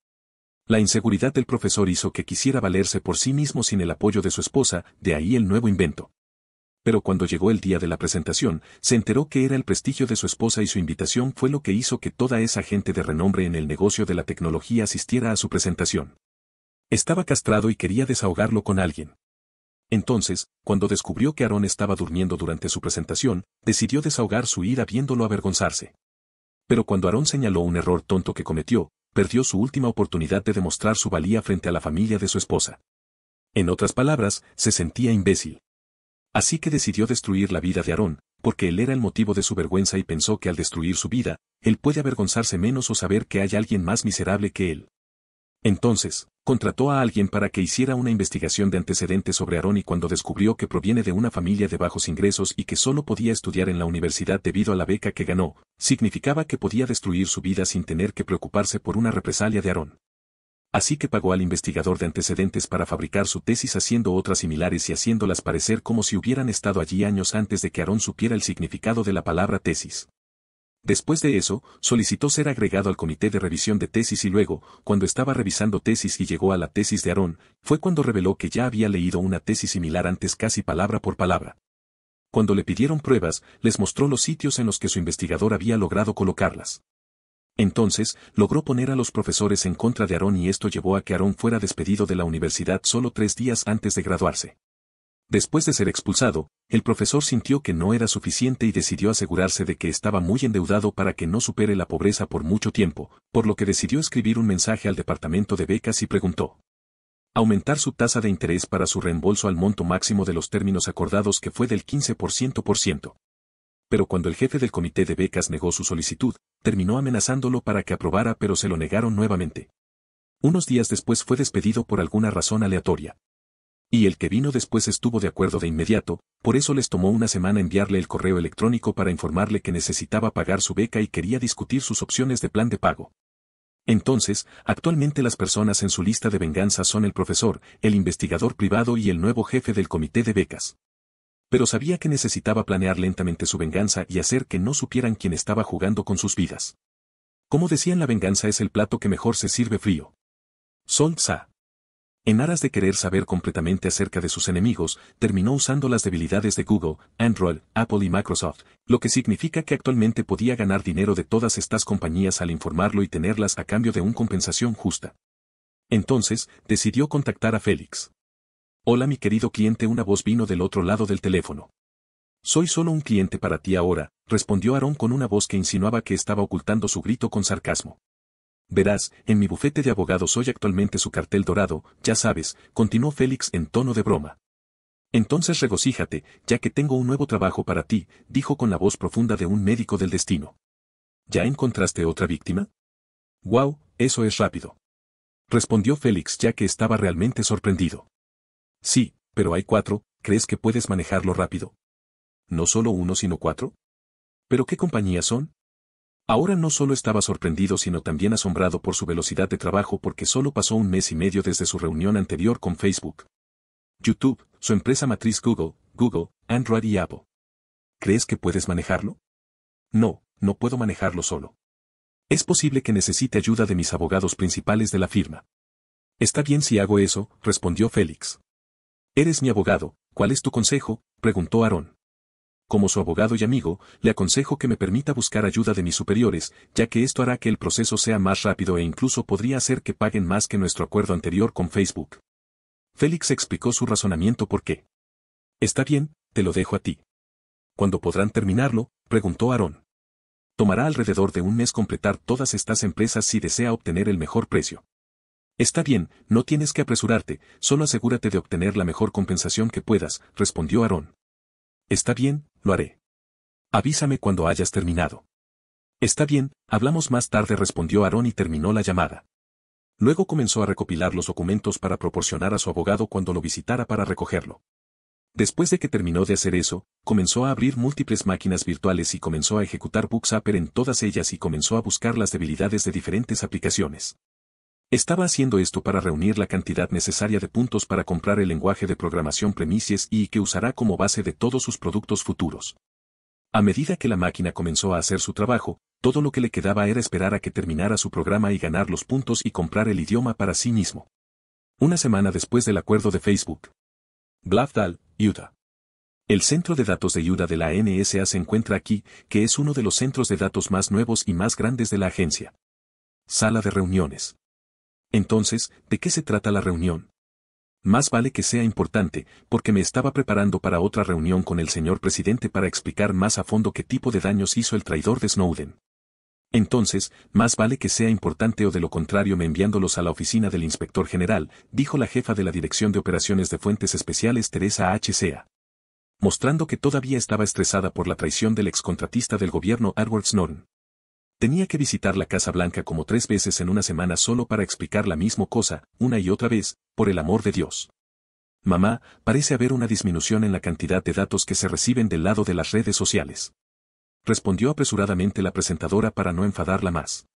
Speaker 1: La inseguridad del profesor hizo que quisiera valerse por sí mismo sin el apoyo de su esposa, de ahí el nuevo invento. Pero cuando llegó el día de la presentación, se enteró que era el prestigio de su esposa y su invitación fue lo que hizo que toda esa gente de renombre en el negocio de la tecnología asistiera a su presentación. Estaba castrado y quería desahogarlo con alguien. Entonces, cuando descubrió que Aarón estaba durmiendo durante su presentación, decidió desahogar su ira viéndolo avergonzarse. Pero cuando Aarón señaló un error tonto que cometió, perdió su última oportunidad de demostrar su valía frente a la familia de su esposa. En otras palabras, se sentía imbécil. Así que decidió destruir la vida de Aarón, porque él era el motivo de su vergüenza y pensó que al destruir su vida, él puede avergonzarse menos o saber que hay alguien más miserable que él. Entonces, contrató a alguien para que hiciera una investigación de antecedentes sobre Aarón y cuando descubrió que proviene de una familia de bajos ingresos y que solo podía estudiar en la universidad debido a la beca que ganó, significaba que podía destruir su vida sin tener que preocuparse por una represalia de Aarón. Así que pagó al investigador de antecedentes para fabricar su tesis haciendo otras similares y haciéndolas parecer como si hubieran estado allí años antes de que Aarón supiera el significado de la palabra tesis. Después de eso, solicitó ser agregado al comité de revisión de tesis y luego, cuando estaba revisando tesis y llegó a la tesis de Aarón, fue cuando reveló que ya había leído una tesis similar antes casi palabra por palabra. Cuando le pidieron pruebas, les mostró los sitios en los que su investigador había logrado colocarlas. Entonces, logró poner a los profesores en contra de Aarón y esto llevó a que Aarón fuera despedido de la universidad solo tres días antes de graduarse. Después de ser expulsado, el profesor sintió que no era suficiente y decidió asegurarse de que estaba muy endeudado para que no supere la pobreza por mucho tiempo, por lo que decidió escribir un mensaje al departamento de becas y preguntó. Aumentar su tasa de interés para su reembolso al monto máximo de los términos acordados que fue del 15% por ciento. Pero cuando el jefe del comité de becas negó su solicitud, terminó amenazándolo para que aprobara pero se lo negaron nuevamente. Unos días después fue despedido por alguna razón aleatoria. Y el que vino después estuvo de acuerdo de inmediato, por eso les tomó una semana enviarle el correo electrónico para informarle que necesitaba pagar su beca y quería discutir sus opciones de plan de pago. Entonces, actualmente las personas en su lista de venganza son el profesor, el investigador privado y el nuevo jefe del comité de becas. Pero sabía que necesitaba planear lentamente su venganza y hacer que no supieran quién estaba jugando con sus vidas. Como decían, la venganza es el plato que mejor se sirve frío. Sol en aras de querer saber completamente acerca de sus enemigos, terminó usando las debilidades de Google, Android, Apple y Microsoft, lo que significa que actualmente podía ganar dinero de todas estas compañías al informarlo y tenerlas a cambio de una compensación justa. Entonces, decidió contactar a Félix. Hola mi querido cliente, una voz vino del otro lado del teléfono. Soy solo un cliente para ti ahora, respondió Aaron con una voz que insinuaba que estaba ocultando su grito con sarcasmo. Verás, en mi bufete de abogados soy actualmente su cartel dorado, ya sabes, continuó Félix en tono de broma. Entonces regocíjate, ya que tengo un nuevo trabajo para ti, dijo con la voz profunda de un médico del destino. ¿Ya encontraste otra víctima? ¡Wow! Eso es rápido. Respondió Félix ya que estaba realmente sorprendido. Sí, pero hay cuatro, ¿crees que puedes manejarlo rápido? ¿No solo uno sino cuatro? ¿Pero qué compañías son? Ahora no solo estaba sorprendido sino también asombrado por su velocidad de trabajo porque solo pasó un mes y medio desde su reunión anterior con Facebook. YouTube, su empresa matriz Google, Google, Android y Apple. ¿Crees que puedes manejarlo? No, no puedo manejarlo solo. Es posible que necesite ayuda de mis abogados principales de la firma. Está bien si hago eso, respondió Félix. Eres mi abogado, ¿cuál es tu consejo? preguntó Aaron. Como su abogado y amigo, le aconsejo que me permita buscar ayuda de mis superiores, ya que esto hará que el proceso sea más rápido e incluso podría hacer que paguen más que nuestro acuerdo anterior con Facebook. Félix explicó su razonamiento por qué. Está bien, te lo dejo a ti. ¿Cuándo podrán terminarlo? preguntó Aarón. Tomará alrededor de un mes completar todas estas empresas si desea obtener el mejor precio. Está bien, no tienes que apresurarte, solo asegúrate de obtener la mejor compensación que puedas, respondió Aarón. Está bien, lo haré. Avísame cuando hayas terminado. Está bien, hablamos más tarde respondió Aaron y terminó la llamada. Luego comenzó a recopilar los documentos para proporcionar a su abogado cuando lo visitara para recogerlo. Después de que terminó de hacer eso, comenzó a abrir múltiples máquinas virtuales y comenzó a ejecutar Bookzapper en todas ellas y comenzó a buscar las debilidades de diferentes aplicaciones. Estaba haciendo esto para reunir la cantidad necesaria de puntos para comprar el lenguaje de programación Premises y que usará como base de todos sus productos futuros. A medida que la máquina comenzó a hacer su trabajo, todo lo que le quedaba era esperar a que terminara su programa y ganar los puntos y comprar el idioma para sí mismo. Una semana después del acuerdo de Facebook. Blavdal, Utah. El centro de datos de Utah de la NSA se encuentra aquí, que es uno de los centros de datos más nuevos y más grandes de la agencia. Sala de reuniones. Entonces, ¿de qué se trata la reunión? Más vale que sea importante, porque me estaba preparando para otra reunión con el señor presidente para explicar más a fondo qué tipo de daños hizo el traidor de Snowden. Entonces, más vale que sea importante o de lo contrario me enviándolos a la oficina del inspector general, dijo la jefa de la Dirección de Operaciones de Fuentes Especiales Teresa H. Sea. Mostrando que todavía estaba estresada por la traición del excontratista del gobierno Edward Snowden. Tenía que visitar la Casa Blanca como tres veces en una semana solo para explicar la misma cosa, una y otra vez, por el amor de Dios. Mamá, parece haber una disminución en la cantidad de datos que se reciben del lado de las redes sociales. Respondió apresuradamente la presentadora para no enfadarla más.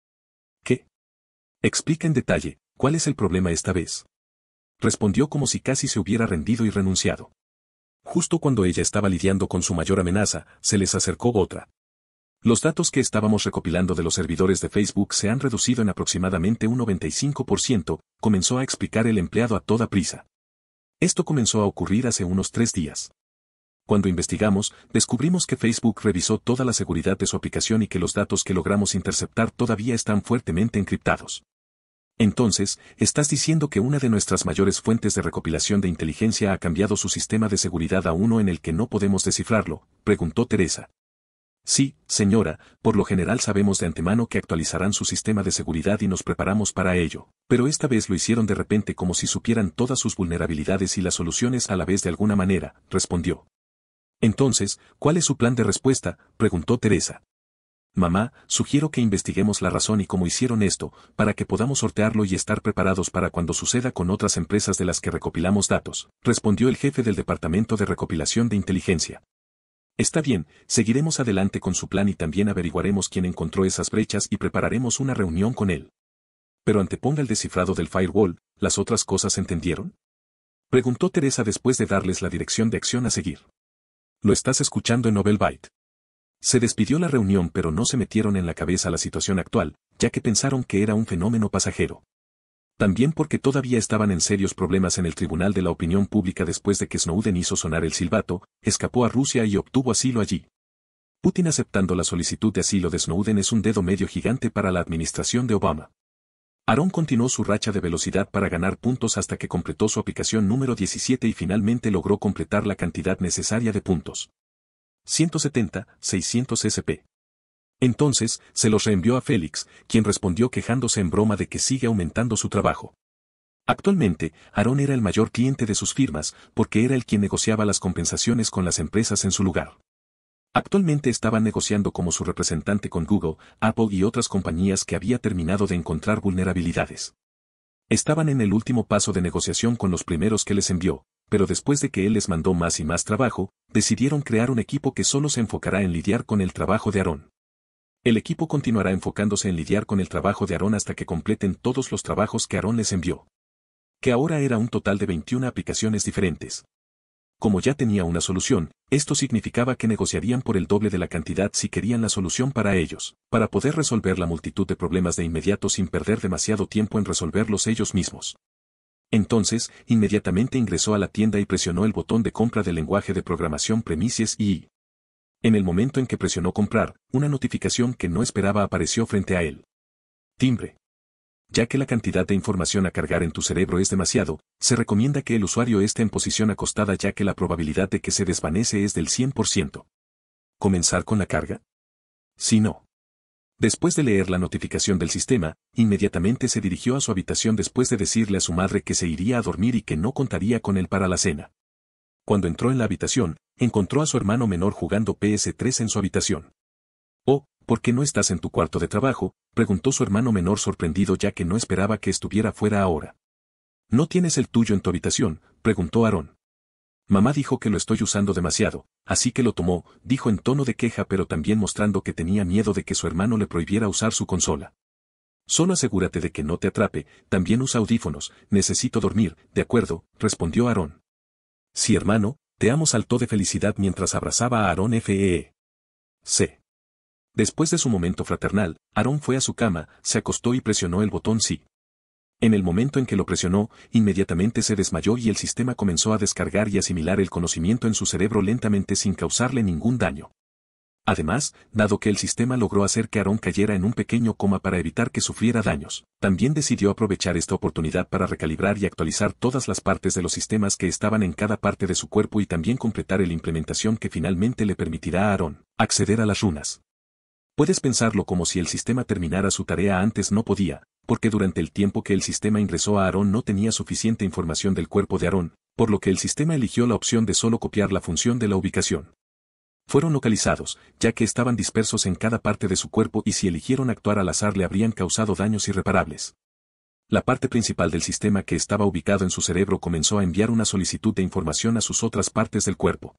Speaker 1: ¿Qué? Explica en detalle, ¿cuál es el problema esta vez? Respondió como si casi se hubiera rendido y renunciado. Justo cuando ella estaba lidiando con su mayor amenaza, se les acercó otra. Los datos que estábamos recopilando de los servidores de Facebook se han reducido en aproximadamente un 95%, comenzó a explicar el empleado a toda prisa. Esto comenzó a ocurrir hace unos tres días. Cuando investigamos, descubrimos que Facebook revisó toda la seguridad de su aplicación y que los datos que logramos interceptar todavía están fuertemente encriptados. Entonces, estás diciendo que una de nuestras mayores fuentes de recopilación de inteligencia ha cambiado su sistema de seguridad a uno en el que no podemos descifrarlo, preguntó Teresa. Sí, señora, por lo general sabemos de antemano que actualizarán su sistema de seguridad y nos preparamos para ello, pero esta vez lo hicieron de repente como si supieran todas sus vulnerabilidades y las soluciones a la vez de alguna manera, respondió. Entonces, ¿cuál es su plan de respuesta? preguntó Teresa. Mamá, sugiero que investiguemos la razón y cómo hicieron esto, para que podamos sortearlo y estar preparados para cuando suceda con otras empresas de las que recopilamos datos, respondió el jefe del Departamento de Recopilación de Inteligencia. Está bien, seguiremos adelante con su plan y también averiguaremos quién encontró esas brechas y prepararemos una reunión con él. Pero anteponga el descifrado del firewall, ¿las otras cosas entendieron? Preguntó Teresa después de darles la dirección de acción a seguir. Lo estás escuchando en Nobel Byte. Se despidió la reunión pero no se metieron en la cabeza la situación actual, ya que pensaron que era un fenómeno pasajero. También porque todavía estaban en serios problemas en el Tribunal de la Opinión Pública después de que Snowden hizo sonar el silbato, escapó a Rusia y obtuvo asilo allí. Putin aceptando la solicitud de asilo de Snowden es un dedo medio gigante para la administración de Obama. Aaron continuó su racha de velocidad para ganar puntos hasta que completó su aplicación número 17 y finalmente logró completar la cantidad necesaria de puntos. 170, 600 SP. Entonces, se los reenvió a Félix, quien respondió quejándose en broma de que sigue aumentando su trabajo. Actualmente, Aaron era el mayor cliente de sus firmas, porque era el quien negociaba las compensaciones con las empresas en su lugar. Actualmente estaba negociando como su representante con Google, Apple y otras compañías que había terminado de encontrar vulnerabilidades. Estaban en el último paso de negociación con los primeros que les envió, pero después de que él les mandó más y más trabajo, decidieron crear un equipo que solo se enfocará en lidiar con el trabajo de Aarón. El equipo continuará enfocándose en lidiar con el trabajo de Aarón hasta que completen todos los trabajos que Aarón les envió. Que ahora era un total de 21 aplicaciones diferentes. Como ya tenía una solución, esto significaba que negociarían por el doble de la cantidad si querían la solución para ellos, para poder resolver la multitud de problemas de inmediato sin perder demasiado tiempo en resolverlos ellos mismos. Entonces, inmediatamente ingresó a la tienda y presionó el botón de compra del lenguaje de programación Premises y en el momento en que presionó comprar, una notificación que no esperaba apareció frente a él. Timbre. Ya que la cantidad de información a cargar en tu cerebro es demasiado, se recomienda que el usuario esté en posición acostada ya que la probabilidad de que se desvanece es del 100%. ¿Comenzar con la carga? Si no. Después de leer la notificación del sistema, inmediatamente se dirigió a su habitación después de decirle a su madre que se iría a dormir y que no contaría con él para la cena. Cuando entró en la habitación, encontró a su hermano menor jugando PS3 en su habitación. Oh, ¿por qué no estás en tu cuarto de trabajo? preguntó su hermano menor sorprendido ya que no esperaba que estuviera fuera ahora. ¿No tienes el tuyo en tu habitación? preguntó Aarón. Mamá dijo que lo estoy usando demasiado, así que lo tomó, dijo en tono de queja pero también mostrando que tenía miedo de que su hermano le prohibiera usar su consola. Solo asegúrate de que no te atrape, también usa audífonos, necesito dormir, de acuerdo, respondió Aarón. Sí hermano, te amo saltó de felicidad mientras abrazaba a Aarón FEE. E. C. Después de su momento fraternal, Aarón fue a su cama, se acostó y presionó el botón sí. En el momento en que lo presionó, inmediatamente se desmayó y el sistema comenzó a descargar y asimilar el conocimiento en su cerebro lentamente sin causarle ningún daño. Además, dado que el sistema logró hacer que Aarón cayera en un pequeño coma para evitar que sufriera daños, también decidió aprovechar esta oportunidad para recalibrar y actualizar todas las partes de los sistemas que estaban en cada parte de su cuerpo y también completar la implementación que finalmente le permitirá a Aarón acceder a las runas. Puedes pensarlo como si el sistema terminara su tarea antes no podía, porque durante el tiempo que el sistema ingresó a Aarón no tenía suficiente información del cuerpo de Aarón, por lo que el sistema eligió la opción de solo copiar la función de la ubicación fueron localizados, ya que estaban dispersos en cada parte de su cuerpo y si eligieron actuar al azar le habrían causado daños irreparables. La parte principal del sistema que estaba ubicado en su cerebro comenzó a enviar una solicitud de información a sus otras partes del cuerpo.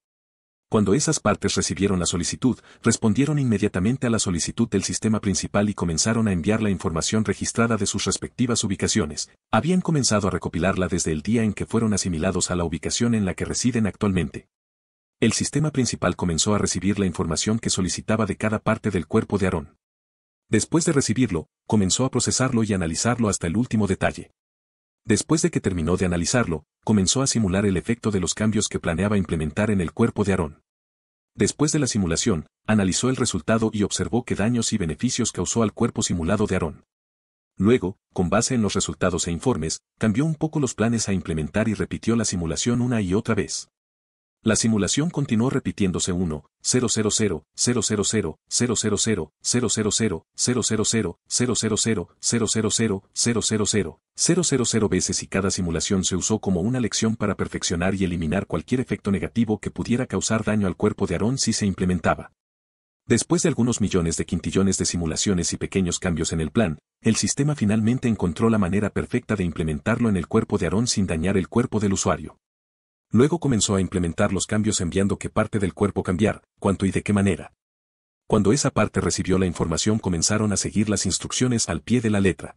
Speaker 1: Cuando esas partes recibieron la solicitud, respondieron inmediatamente a la solicitud del sistema principal y comenzaron a enviar la información registrada de sus respectivas ubicaciones. Habían comenzado a recopilarla desde el día en que fueron asimilados a la ubicación en la que residen actualmente. El sistema principal comenzó a recibir la información que solicitaba de cada parte del cuerpo de Aarón. Después de recibirlo, comenzó a procesarlo y analizarlo hasta el último detalle. Después de que terminó de analizarlo, comenzó a simular el efecto de los cambios que planeaba implementar en el cuerpo de Aarón. Después de la simulación, analizó el resultado y observó qué daños y beneficios causó al cuerpo simulado de Aarón. Luego, con base en los resultados e informes, cambió un poco los planes a implementar y repitió la simulación una y otra vez. La simulación continuó repitiéndose 1, 000, 000, 000, 000, 000, 000, 000, 000, 000, 000, 000 veces y cada simulación se usó como una lección para perfeccionar y eliminar cualquier efecto negativo que pudiera causar daño al cuerpo de Aarón si se implementaba. Después de algunos millones de quintillones de simulaciones y pequeños cambios en el plan, el sistema finalmente encontró la manera perfecta de implementarlo en el cuerpo de Aarón sin dañar el cuerpo del usuario. Luego comenzó a implementar los cambios enviando qué parte del cuerpo cambiar, cuánto y de qué manera. Cuando esa parte recibió la información comenzaron a seguir las instrucciones al pie de la letra.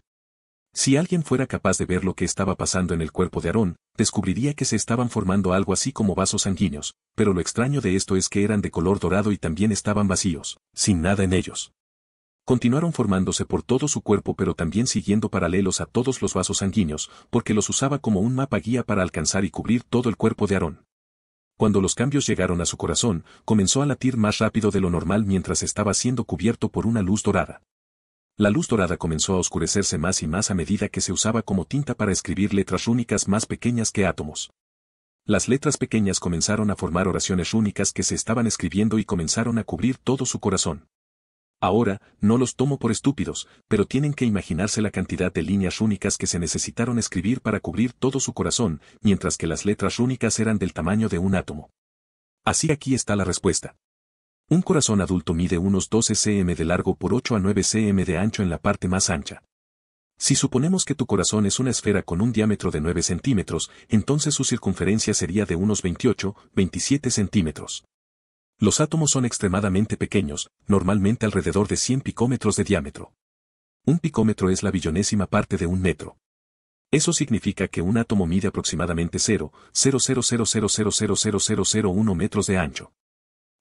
Speaker 1: Si alguien fuera capaz de ver lo que estaba pasando en el cuerpo de Aarón, descubriría que se estaban formando algo así como vasos sanguíneos, pero lo extraño de esto es que eran de color dorado y también estaban vacíos, sin nada en ellos. Continuaron formándose por todo su cuerpo pero también siguiendo paralelos a todos los vasos sanguíneos, porque los usaba como un mapa guía para alcanzar y cubrir todo el cuerpo de Aarón. Cuando los cambios llegaron a su corazón, comenzó a latir más rápido de lo normal mientras estaba siendo cubierto por una luz dorada. La luz dorada comenzó a oscurecerse más y más a medida que se usaba como tinta para escribir letras rúnicas más pequeñas que átomos. Las letras pequeñas comenzaron a formar oraciones rúnicas que se estaban escribiendo y comenzaron a cubrir todo su corazón. Ahora, no los tomo por estúpidos, pero tienen que imaginarse la cantidad de líneas rúnicas que se necesitaron escribir para cubrir todo su corazón, mientras que las letras rúnicas eran del tamaño de un átomo. Así aquí está la respuesta. Un corazón adulto mide unos 12 cm de largo por 8 a 9 cm de ancho en la parte más ancha. Si suponemos que tu corazón es una esfera con un diámetro de 9 centímetros, entonces su circunferencia sería de unos 28, 27 centímetros. Los átomos son extremadamente pequeños, normalmente alrededor de 100 picómetros de diámetro. Un picómetro es la billonésima parte de un metro. Eso significa que un átomo mide aproximadamente 0,000000001 metros de ancho.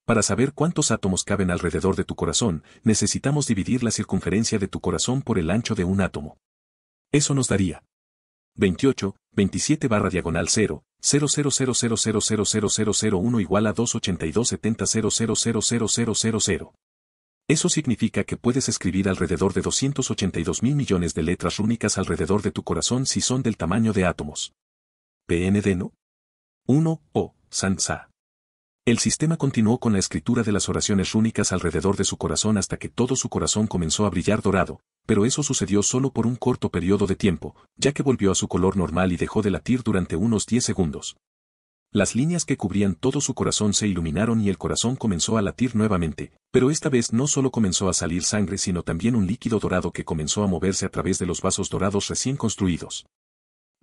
Speaker 1: Para saber cuántos átomos caben alrededor de tu corazón, necesitamos dividir la circunferencia de tu corazón por el ancho de un átomo. Eso nos daría 28, 27 barra diagonal 0, 0000000001 igual a 28270000000. Eso significa que puedes escribir alrededor de 282 mil millones de letras rúnicas alrededor de tu corazón si son del tamaño de átomos. PND no. 1 o Sansa. El sistema continuó con la escritura de las oraciones rúnicas alrededor de su corazón hasta que todo su corazón comenzó a brillar dorado, pero eso sucedió solo por un corto periodo de tiempo, ya que volvió a su color normal y dejó de latir durante unos 10 segundos. Las líneas que cubrían todo su corazón se iluminaron y el corazón comenzó a latir nuevamente, pero esta vez no solo comenzó a salir sangre sino también un líquido dorado que comenzó a moverse a través de los vasos dorados recién construidos.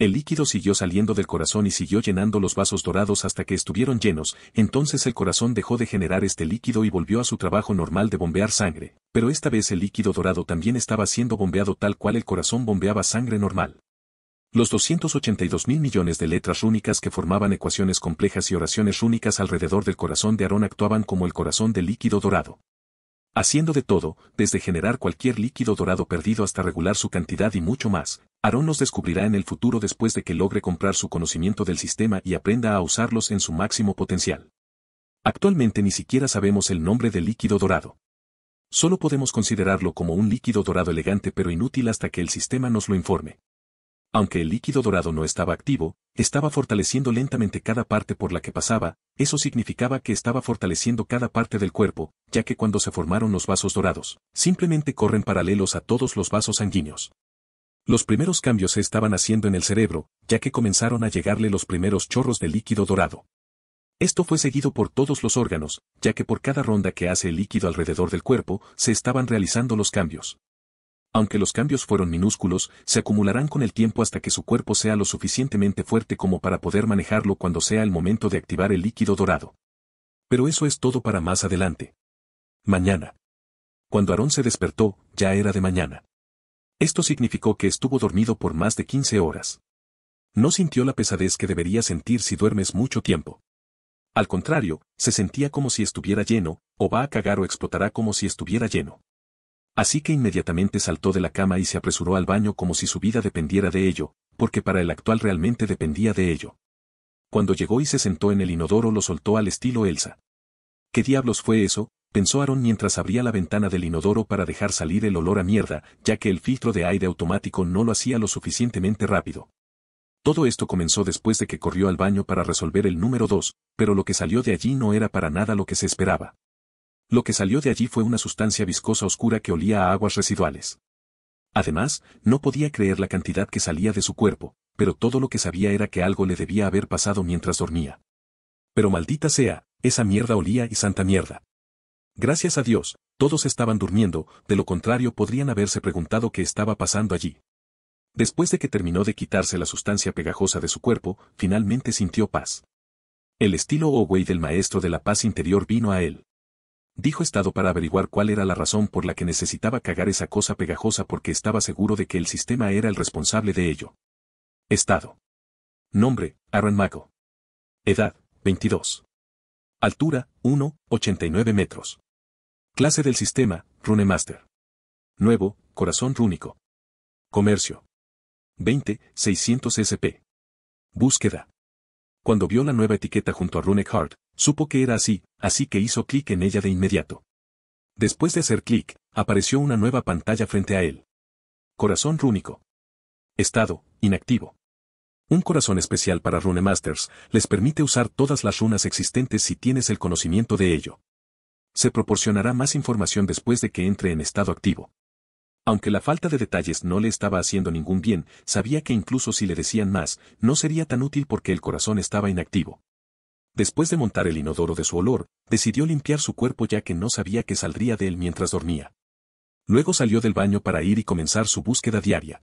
Speaker 1: El líquido siguió saliendo del corazón y siguió llenando los vasos dorados hasta que estuvieron llenos, entonces el corazón dejó de generar este líquido y volvió a su trabajo normal de bombear sangre, pero esta vez el líquido dorado también estaba siendo bombeado tal cual el corazón bombeaba sangre normal. Los 282 mil millones de letras rúnicas que formaban ecuaciones complejas y oraciones rúnicas alrededor del corazón de Aarón actuaban como el corazón del líquido dorado. Haciendo de todo, desde generar cualquier líquido dorado perdido hasta regular su cantidad y mucho más, Aaron nos descubrirá en el futuro después de que logre comprar su conocimiento del sistema y aprenda a usarlos en su máximo potencial. Actualmente ni siquiera sabemos el nombre del líquido dorado. Solo podemos considerarlo como un líquido dorado elegante pero inútil hasta que el sistema nos lo informe. Aunque el líquido dorado no estaba activo, estaba fortaleciendo lentamente cada parte por la que pasaba, eso significaba que estaba fortaleciendo cada parte del cuerpo, ya que cuando se formaron los vasos dorados, simplemente corren paralelos a todos los vasos sanguíneos. Los primeros cambios se estaban haciendo en el cerebro, ya que comenzaron a llegarle los primeros chorros de líquido dorado. Esto fue seguido por todos los órganos, ya que por cada ronda que hace el líquido alrededor del cuerpo, se estaban realizando los cambios. Aunque los cambios fueron minúsculos, se acumularán con el tiempo hasta que su cuerpo sea lo suficientemente fuerte como para poder manejarlo cuando sea el momento de activar el líquido dorado. Pero eso es todo para más adelante. Mañana. Cuando Aarón se despertó, ya era de mañana. Esto significó que estuvo dormido por más de 15 horas. No sintió la pesadez que debería sentir si duermes mucho tiempo. Al contrario, se sentía como si estuviera lleno, o va a cagar o explotará como si estuviera lleno. Así que inmediatamente saltó de la cama y se apresuró al baño como si su vida dependiera de ello, porque para el actual realmente dependía de ello. Cuando llegó y se sentó en el inodoro lo soltó al estilo Elsa. ¿Qué diablos fue eso? pensó Aaron mientras abría la ventana del inodoro para dejar salir el olor a mierda, ya que el filtro de aire automático no lo hacía lo suficientemente rápido. Todo esto comenzó después de que corrió al baño para resolver el número dos, pero lo que salió de allí no era para nada lo que se esperaba. Lo que salió de allí fue una sustancia viscosa oscura que olía a aguas residuales. Además, no podía creer la cantidad que salía de su cuerpo, pero todo lo que sabía era que algo le debía haber pasado mientras dormía. Pero maldita sea, esa mierda olía y santa mierda. Gracias a Dios, todos estaban durmiendo, de lo contrario podrían haberse preguntado qué estaba pasando allí. Después de que terminó de quitarse la sustancia pegajosa de su cuerpo, finalmente sintió paz. El estilo Owey del maestro de la paz interior vino a él dijo Estado para averiguar cuál era la razón por la que necesitaba cagar esa cosa pegajosa porque estaba
Speaker 2: seguro de que el sistema era el responsable de ello. Estado. Nombre, Aaron Mago. Edad, 22. Altura, 1, 89 metros. Clase del sistema, Runemaster. Nuevo, corazón rúnico. Comercio. 20, 600 SP. Búsqueda.
Speaker 1: Cuando vio la nueva etiqueta junto a Rune Heart, supo que era así, así que hizo clic en ella de inmediato. Después de hacer clic, apareció una nueva pantalla frente a él. Corazón rúnico. Estado, inactivo. Un corazón especial para Runemasters les permite usar todas las runas existentes si tienes el conocimiento de ello. Se proporcionará más información después de que entre en estado activo. Aunque la falta de detalles no le estaba haciendo ningún bien, sabía que incluso si le decían más, no sería tan útil porque el corazón estaba inactivo. Después de montar el inodoro de su olor, decidió limpiar su cuerpo ya que no sabía que saldría de él mientras dormía. Luego salió del baño para ir y comenzar su búsqueda diaria.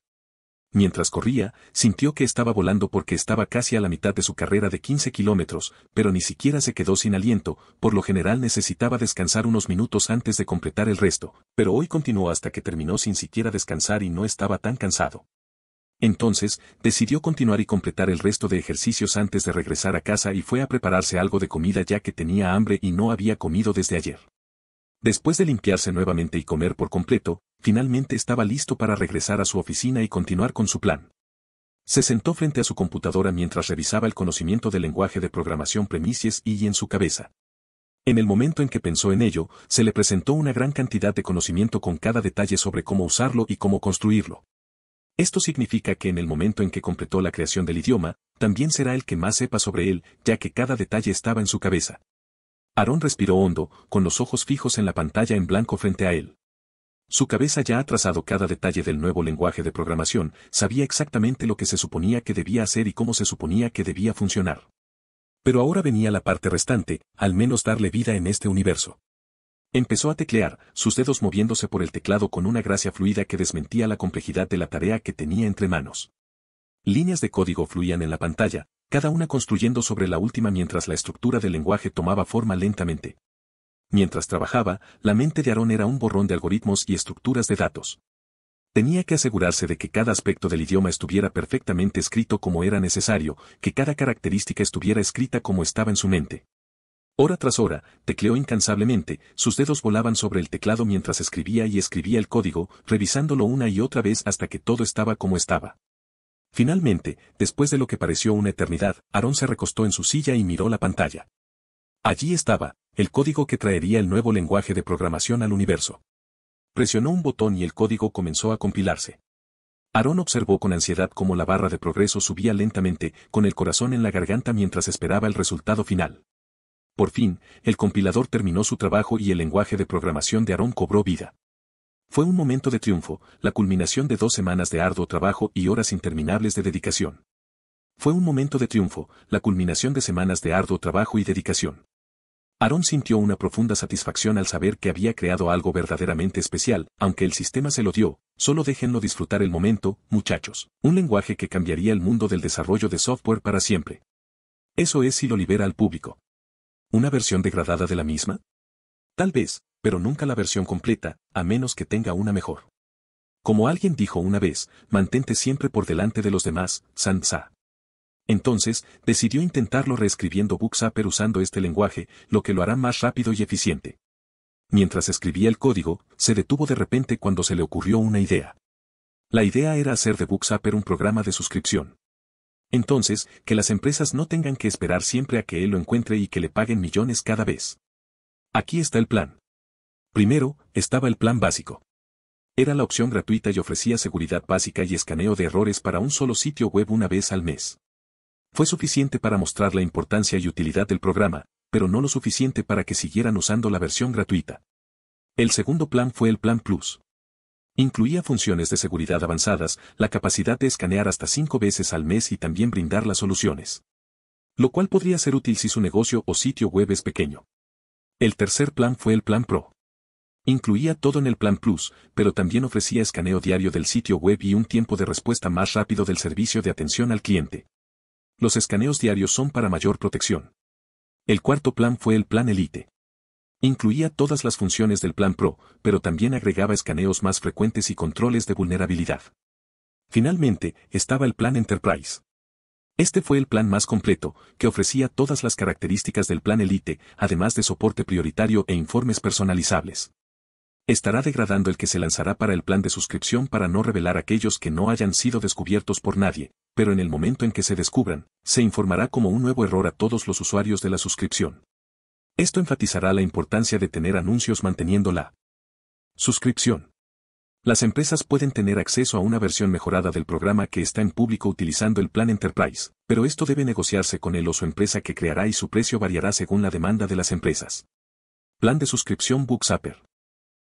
Speaker 1: Mientras corría, sintió que estaba volando porque estaba casi a la mitad de su carrera de 15 kilómetros, pero ni siquiera se quedó sin aliento, por lo general necesitaba descansar unos minutos antes de completar el resto, pero hoy continuó hasta que terminó sin siquiera descansar y no estaba tan cansado. Entonces, decidió continuar y completar el resto de ejercicios antes de regresar a casa y fue a prepararse algo de comida ya que tenía hambre y no había comido desde ayer. Después de limpiarse nuevamente y comer por completo, finalmente estaba listo para regresar a su oficina y continuar con su plan. Se sentó frente a su computadora mientras revisaba el conocimiento del lenguaje de programación Premises y en su cabeza. En el momento en que pensó en ello, se le presentó una gran cantidad de conocimiento con cada detalle sobre cómo usarlo y cómo construirlo. Esto significa que en el momento en que completó la creación del idioma, también será el que más sepa sobre él, ya que cada detalle estaba en su cabeza. Aarón respiró hondo, con los ojos fijos en la pantalla en blanco frente a él. Su cabeza ya ha trazado cada detalle del nuevo lenguaje de programación, sabía exactamente lo que se suponía que debía hacer y cómo se suponía que debía funcionar. Pero ahora venía la parte restante, al menos darle vida en este universo. Empezó a teclear, sus dedos moviéndose por el teclado con una gracia fluida que desmentía la complejidad de la tarea que tenía entre manos. Líneas de código fluían en la pantalla, cada una construyendo sobre la última mientras la estructura del lenguaje tomaba forma lentamente. Mientras trabajaba, la mente de Aarón era un borrón de algoritmos y estructuras de datos. Tenía que asegurarse de que cada aspecto del idioma estuviera perfectamente escrito como era necesario, que cada característica estuviera escrita como estaba en su mente. Hora tras hora, tecleó incansablemente, sus dedos volaban sobre el teclado mientras escribía y escribía el código, revisándolo una y otra vez hasta que todo estaba como estaba. Finalmente, después de lo que pareció una eternidad, Aaron se recostó en su silla y miró la pantalla. Allí estaba, el código que traería el nuevo lenguaje de programación al universo. Presionó un botón y el código comenzó a compilarse. Aaron observó con ansiedad cómo la barra de progreso subía lentamente, con el corazón en la garganta mientras esperaba el resultado final. Por fin, el compilador terminó su trabajo y el lenguaje de programación de Aaron cobró vida. Fue un momento de triunfo, la culminación de dos semanas de arduo trabajo y horas interminables de dedicación. Fue un momento de triunfo, la culminación de semanas de arduo trabajo y dedicación. Aaron sintió una profunda satisfacción al saber que había creado algo verdaderamente especial, aunque el sistema se lo dio, solo déjenlo disfrutar el momento, muchachos, un lenguaje que cambiaría el mundo del desarrollo de software para siempre. Eso es si lo libera al público. ¿Una versión degradada de la misma? Tal vez, pero nunca la versión completa, a menos que tenga una mejor. Como alguien dijo una vez, mantente siempre por delante de los demás, Sansa. Entonces, decidió intentarlo reescribiendo pero usando este lenguaje, lo que lo hará más rápido y eficiente. Mientras escribía el código, se detuvo de repente cuando se le ocurrió una idea. La idea era hacer de per un programa de suscripción. Entonces, que las empresas no tengan que esperar siempre a que él lo encuentre y que le paguen millones cada vez. Aquí está el plan. Primero, estaba el plan básico. Era la opción gratuita y ofrecía seguridad básica y escaneo de errores para un solo sitio web una vez al mes. Fue suficiente para mostrar la importancia y utilidad del programa, pero no lo suficiente para que siguieran usando la versión gratuita. El segundo plan fue el Plan Plus. Incluía funciones de seguridad avanzadas, la capacidad de escanear hasta cinco veces al mes y también brindar las soluciones. Lo cual podría ser útil si su negocio o sitio web es pequeño. El tercer plan fue el plan Pro. Incluía todo en el plan Plus, pero también ofrecía escaneo diario del sitio web y un tiempo de respuesta más rápido del servicio de atención al cliente. Los escaneos diarios son para mayor protección. El cuarto plan fue el plan Elite. Incluía todas las funciones del plan Pro, pero también agregaba escaneos más frecuentes y controles de vulnerabilidad. Finalmente, estaba el plan Enterprise. Este fue el plan más completo, que ofrecía todas las características del plan Elite, además de soporte prioritario e informes personalizables. Estará degradando el que se lanzará para el plan de suscripción para no revelar aquellos que no hayan sido descubiertos por nadie, pero en el momento en que se descubran, se informará como un nuevo error a todos los usuarios de la suscripción. Esto enfatizará la importancia de tener anuncios manteniendo la suscripción. Las empresas pueden tener acceso a una versión mejorada del programa que está en público utilizando el plan Enterprise, pero esto debe negociarse con él o su empresa que creará y su precio variará según la demanda de las empresas. Plan de suscripción Booksapper.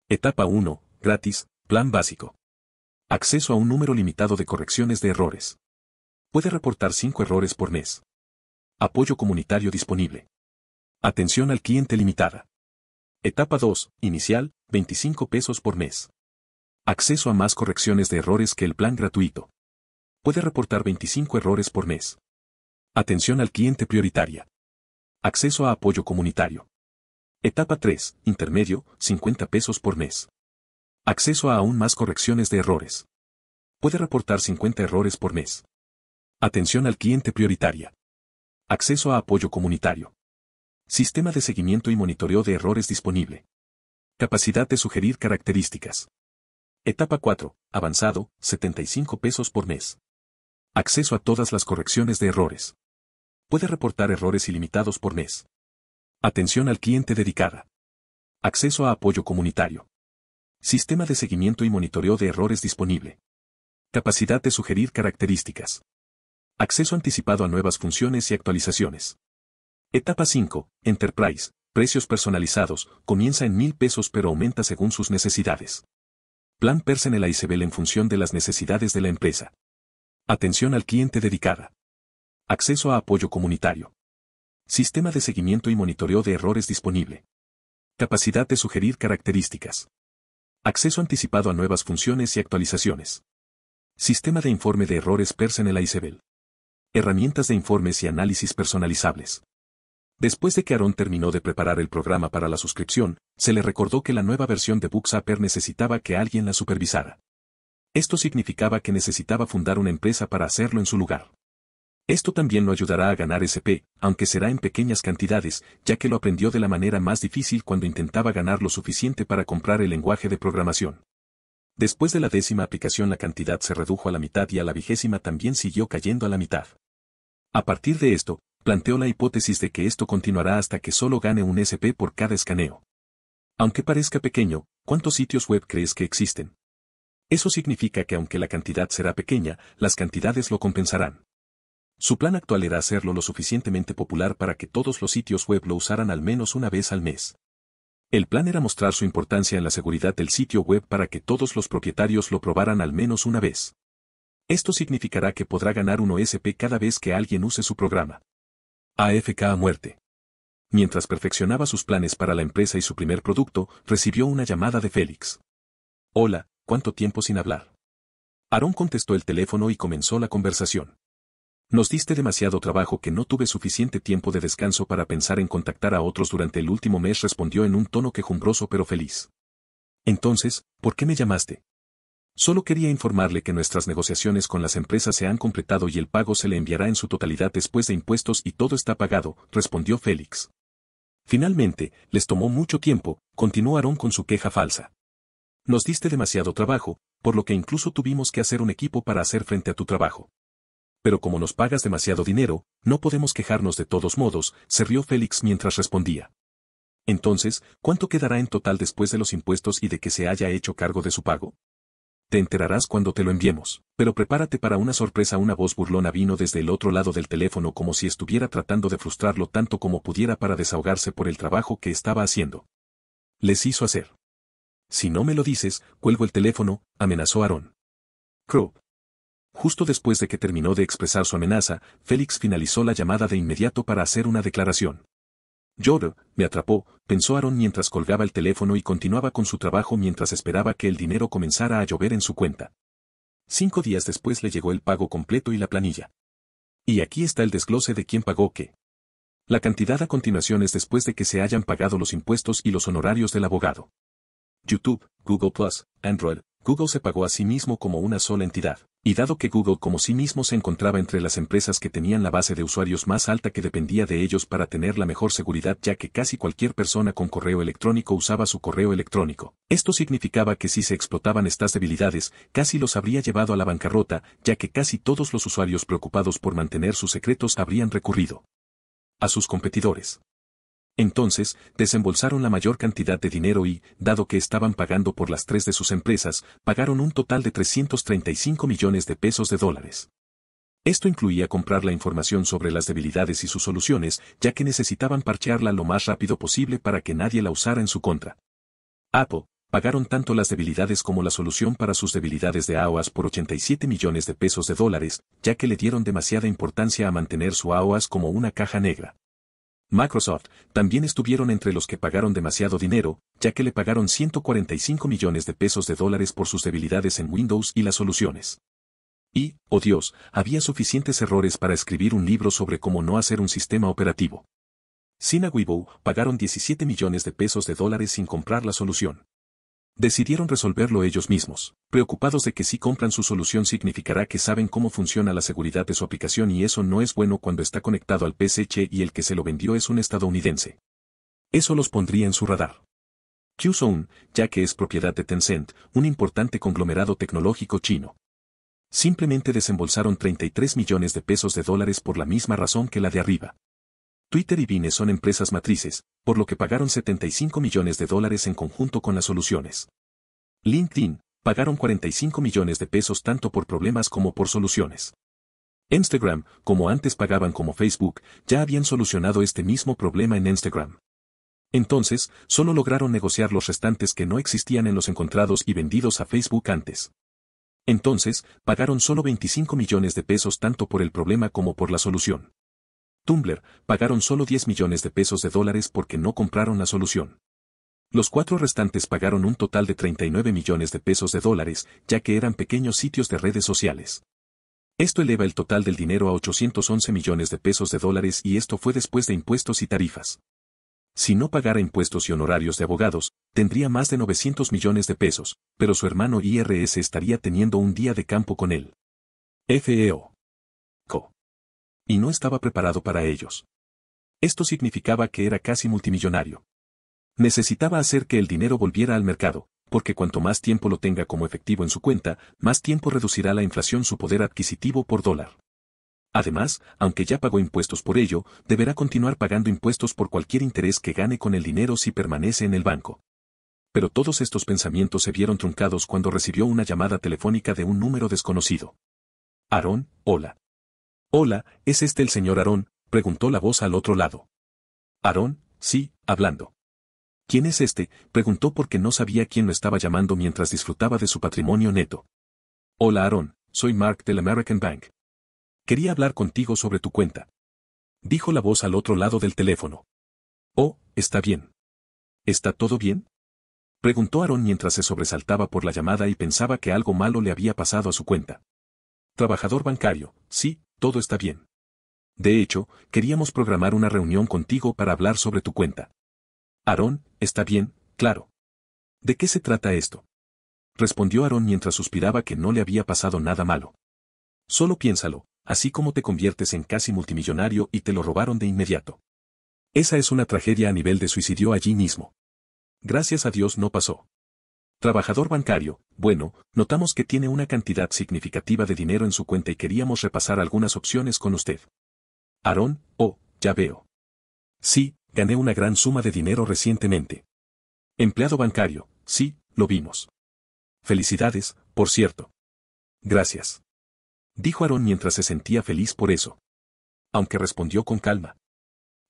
Speaker 1: Etapa 1, gratis, plan básico. Acceso a un número limitado de correcciones de errores. Puede reportar 5 errores por mes. Apoyo comunitario disponible. Atención al cliente limitada. Etapa 2, inicial, 25 pesos por mes. Acceso a más correcciones de errores que el plan gratuito. Puede reportar 25 errores por mes. Atención al cliente prioritaria. Acceso a apoyo comunitario. Etapa 3, intermedio, 50 pesos por mes. Acceso a aún más correcciones de errores. Puede reportar 50 errores por mes. Atención al cliente prioritaria. Acceso a apoyo comunitario. Sistema de seguimiento y monitoreo de errores disponible. Capacidad de sugerir características. Etapa 4. Avanzado, 75 pesos por mes. Acceso a todas las correcciones de errores. Puede reportar errores ilimitados por mes. Atención al cliente dedicada. Acceso a apoyo comunitario. Sistema de seguimiento y monitoreo de errores disponible. Capacidad de sugerir características. Acceso anticipado a nuevas funciones y actualizaciones. Etapa 5. Enterprise. Precios personalizados. Comienza en mil pesos pero aumenta según sus necesidades. Plan el Isabel en función de las necesidades de la empresa. Atención al cliente dedicada. Acceso a apoyo comunitario. Sistema de seguimiento y monitoreo de errores disponible. Capacidad de sugerir características. Acceso anticipado a nuevas funciones y actualizaciones. Sistema de informe de errores el ICBL. Herramientas de informes y análisis personalizables. Después de que Aaron terminó de preparar el programa para la suscripción, se le recordó que la nueva versión de Booksaper necesitaba que alguien la supervisara. Esto significaba que necesitaba fundar una empresa para hacerlo en su lugar. Esto también lo ayudará a ganar SP, aunque será en pequeñas cantidades, ya que lo aprendió de la manera más difícil cuando intentaba ganar lo suficiente para comprar el lenguaje de programación. Después de la décima aplicación la cantidad se redujo a la mitad y a la vigésima también siguió cayendo a la mitad. A partir de esto, planteó la hipótesis de que esto continuará hasta que solo gane un SP por cada escaneo. Aunque parezca pequeño, ¿cuántos sitios web crees que existen? Eso significa que aunque la cantidad será pequeña, las cantidades lo compensarán. Su plan actual era hacerlo lo suficientemente popular para que todos los sitios web lo usaran al menos una vez al mes. El plan era mostrar su importancia en la seguridad del sitio web para que todos los propietarios lo probaran al menos una vez. Esto significará que podrá ganar un OSP cada vez que alguien use su programa. AFK a muerte. Mientras perfeccionaba sus planes para la empresa y su primer producto, recibió una llamada de Félix. Hola, ¿cuánto tiempo sin hablar? Aarón contestó el teléfono y comenzó la conversación. Nos diste demasiado trabajo que no tuve suficiente tiempo de descanso para pensar en contactar a otros durante el último mes, respondió en un tono quejumbroso pero feliz. Entonces, ¿por qué me llamaste? Solo quería informarle que nuestras negociaciones con las empresas se han completado y el pago se le enviará en su totalidad después de impuestos y todo está pagado, respondió Félix. Finalmente, les tomó mucho tiempo, continuó con su queja falsa. Nos diste demasiado trabajo, por lo que incluso tuvimos que hacer un equipo para hacer frente a tu trabajo. Pero como nos pagas demasiado dinero, no podemos quejarnos de todos modos, se rió Félix mientras respondía. Entonces, ¿cuánto quedará en total después de los impuestos y de que se haya hecho cargo de su pago? Te enterarás cuando te lo enviemos. Pero prepárate para una sorpresa. Una voz burlona vino desde el otro lado del teléfono como si estuviera tratando de frustrarlo tanto como pudiera para desahogarse por el trabajo que estaba haciendo. Les hizo hacer. Si no me lo dices, cuelgo el teléfono, amenazó Aaron. Crow. Justo después de que terminó de expresar su amenaza, Félix finalizó la llamada de inmediato para hacer una declaración. Joder, me atrapó, pensó Aaron mientras colgaba el teléfono y continuaba con su trabajo mientras esperaba que el dinero comenzara a llover en su cuenta. Cinco días después le llegó el pago completo y la planilla. Y aquí está el desglose de quién pagó qué. La cantidad a continuación es después de que se hayan pagado los impuestos y los honorarios del abogado. YouTube, Google Plus, Android, Google se pagó a sí mismo como una sola entidad, y dado que Google como sí mismo se encontraba entre las empresas que tenían la base de usuarios más alta que dependía de ellos para tener la mejor seguridad ya que casi cualquier persona con correo electrónico usaba su correo electrónico. Esto significaba que si se explotaban estas debilidades, casi los habría llevado a la bancarrota, ya que casi todos los usuarios preocupados por mantener sus secretos habrían recurrido a sus competidores. Entonces, desembolsaron la mayor cantidad de dinero y, dado que estaban pagando por las tres de sus empresas, pagaron un total de 335 millones de pesos de dólares. Esto incluía comprar la información sobre las debilidades y sus soluciones, ya que necesitaban parchearla lo más rápido posible para que nadie la usara en su contra. Apple, pagaron tanto las debilidades como la solución para sus debilidades de AOAS por 87 millones de pesos de dólares, ya que le dieron demasiada importancia a mantener su AOAS como una caja negra. Microsoft, también estuvieron entre los que pagaron demasiado dinero, ya que le pagaron 145 millones de pesos de dólares por sus debilidades en Windows y las soluciones. Y, oh Dios, había suficientes errores para escribir un libro sobre cómo no hacer un sistema operativo. Sina Weibo pagaron 17 millones de pesos de dólares sin comprar la solución. Decidieron resolverlo ellos mismos, preocupados de que si compran su solución significará que saben cómo funciona la seguridad de su aplicación y eso no es bueno cuando está conectado al PSH y el que se lo vendió es un estadounidense. Eso los pondría en su radar. QZone, ya que es propiedad de Tencent, un importante conglomerado tecnológico chino. Simplemente desembolsaron 33 millones de pesos de dólares por la misma razón que la de arriba. Twitter y Vine son empresas matrices, por lo que pagaron 75 millones de dólares en conjunto con las soluciones. LinkedIn, pagaron 45 millones de pesos tanto por problemas como por soluciones. Instagram, como antes pagaban como Facebook, ya habían solucionado este mismo problema en Instagram. Entonces, solo lograron negociar los restantes que no existían en los encontrados y vendidos a Facebook antes. Entonces, pagaron solo 25 millones de pesos tanto por el problema como por la solución. Tumblr, pagaron solo 10 millones de pesos de dólares porque no compraron la solución. Los cuatro restantes pagaron un total de 39 millones de pesos de dólares, ya que eran pequeños sitios de redes sociales. Esto eleva el total del dinero a 811 millones de pesos de dólares y esto fue después de impuestos y tarifas. Si no pagara impuestos y honorarios de abogados, tendría más de 900 millones de pesos, pero su hermano IRS estaría teniendo un día de
Speaker 2: campo con él. FEO y no estaba preparado para ellos. Esto significaba que era casi multimillonario. Necesitaba hacer que
Speaker 1: el dinero volviera al mercado, porque cuanto más tiempo lo tenga como efectivo en su cuenta, más tiempo reducirá la inflación su poder adquisitivo por dólar. Además, aunque ya pagó impuestos por ello, deberá continuar pagando impuestos por cualquier interés que gane con el dinero si permanece en el banco. Pero todos estos pensamientos se vieron truncados cuando recibió una llamada telefónica de un número
Speaker 2: desconocido. Aarón, hola. Hola, ¿es este el señor Aarón? preguntó la voz al otro lado. Aarón, sí, hablando. ¿Quién es este?
Speaker 1: preguntó porque no sabía quién lo estaba llamando mientras disfrutaba de su patrimonio neto. Hola Aarón, soy Mark del American Bank. Quería hablar contigo sobre tu cuenta. Dijo la voz al otro lado del teléfono. Oh, está bien. ¿Está todo bien? Preguntó Aarón mientras se sobresaltaba por la llamada y pensaba que algo malo le había pasado a su cuenta. Trabajador bancario, sí, todo está bien. De hecho, queríamos programar una reunión contigo para hablar sobre tu cuenta. Aarón, está bien, claro. ¿De qué se trata esto? Respondió Aarón mientras suspiraba que no le había pasado nada malo. Solo piénsalo, así como te conviertes en casi multimillonario y te lo robaron de inmediato. Esa es una tragedia a nivel de suicidio allí mismo. Gracias a Dios no pasó. Trabajador bancario, bueno, notamos que tiene una cantidad significativa de dinero en su cuenta y queríamos repasar algunas opciones con usted. Aarón, oh,
Speaker 2: ya veo. Sí, gané una gran suma de dinero recientemente. Empleado bancario, sí, lo vimos. Felicidades, por cierto.
Speaker 1: Gracias. Dijo Aarón mientras se sentía feliz por eso. Aunque respondió con calma.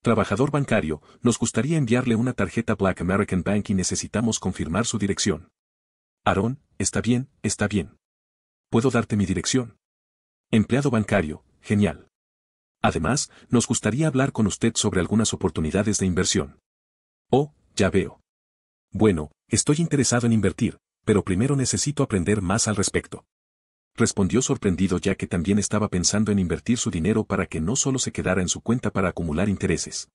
Speaker 1: Trabajador bancario, nos gustaría enviarle una tarjeta Black American Bank y necesitamos confirmar su dirección. Aarón, está bien, está bien. Puedo darte mi dirección. Empleado bancario, genial. Además, nos gustaría hablar con usted sobre algunas oportunidades de inversión. Oh, ya veo. Bueno, estoy interesado en invertir, pero primero necesito aprender más al respecto. Respondió sorprendido ya que también estaba pensando en invertir su dinero para que no solo se quedara en su cuenta para acumular intereses.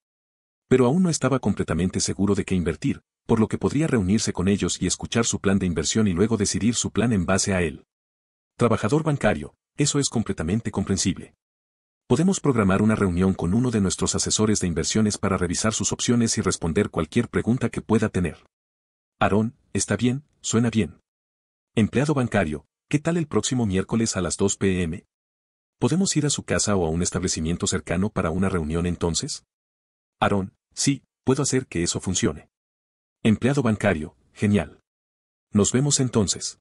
Speaker 1: Pero aún no estaba completamente seguro de qué invertir, por lo que podría reunirse con ellos y escuchar su plan de inversión y luego decidir su plan en base a él. Trabajador bancario, eso es completamente comprensible. Podemos programar una reunión con uno de nuestros asesores de inversiones para revisar sus opciones y responder cualquier pregunta que pueda tener. Aarón, está bien, suena bien. Empleado bancario, ¿qué tal el próximo miércoles a las 2 pm? ¿Podemos ir a su casa o a un establecimiento cercano para una reunión entonces? Aarón, sí, puedo hacer que eso funcione. Empleado bancario, genial. Nos vemos entonces.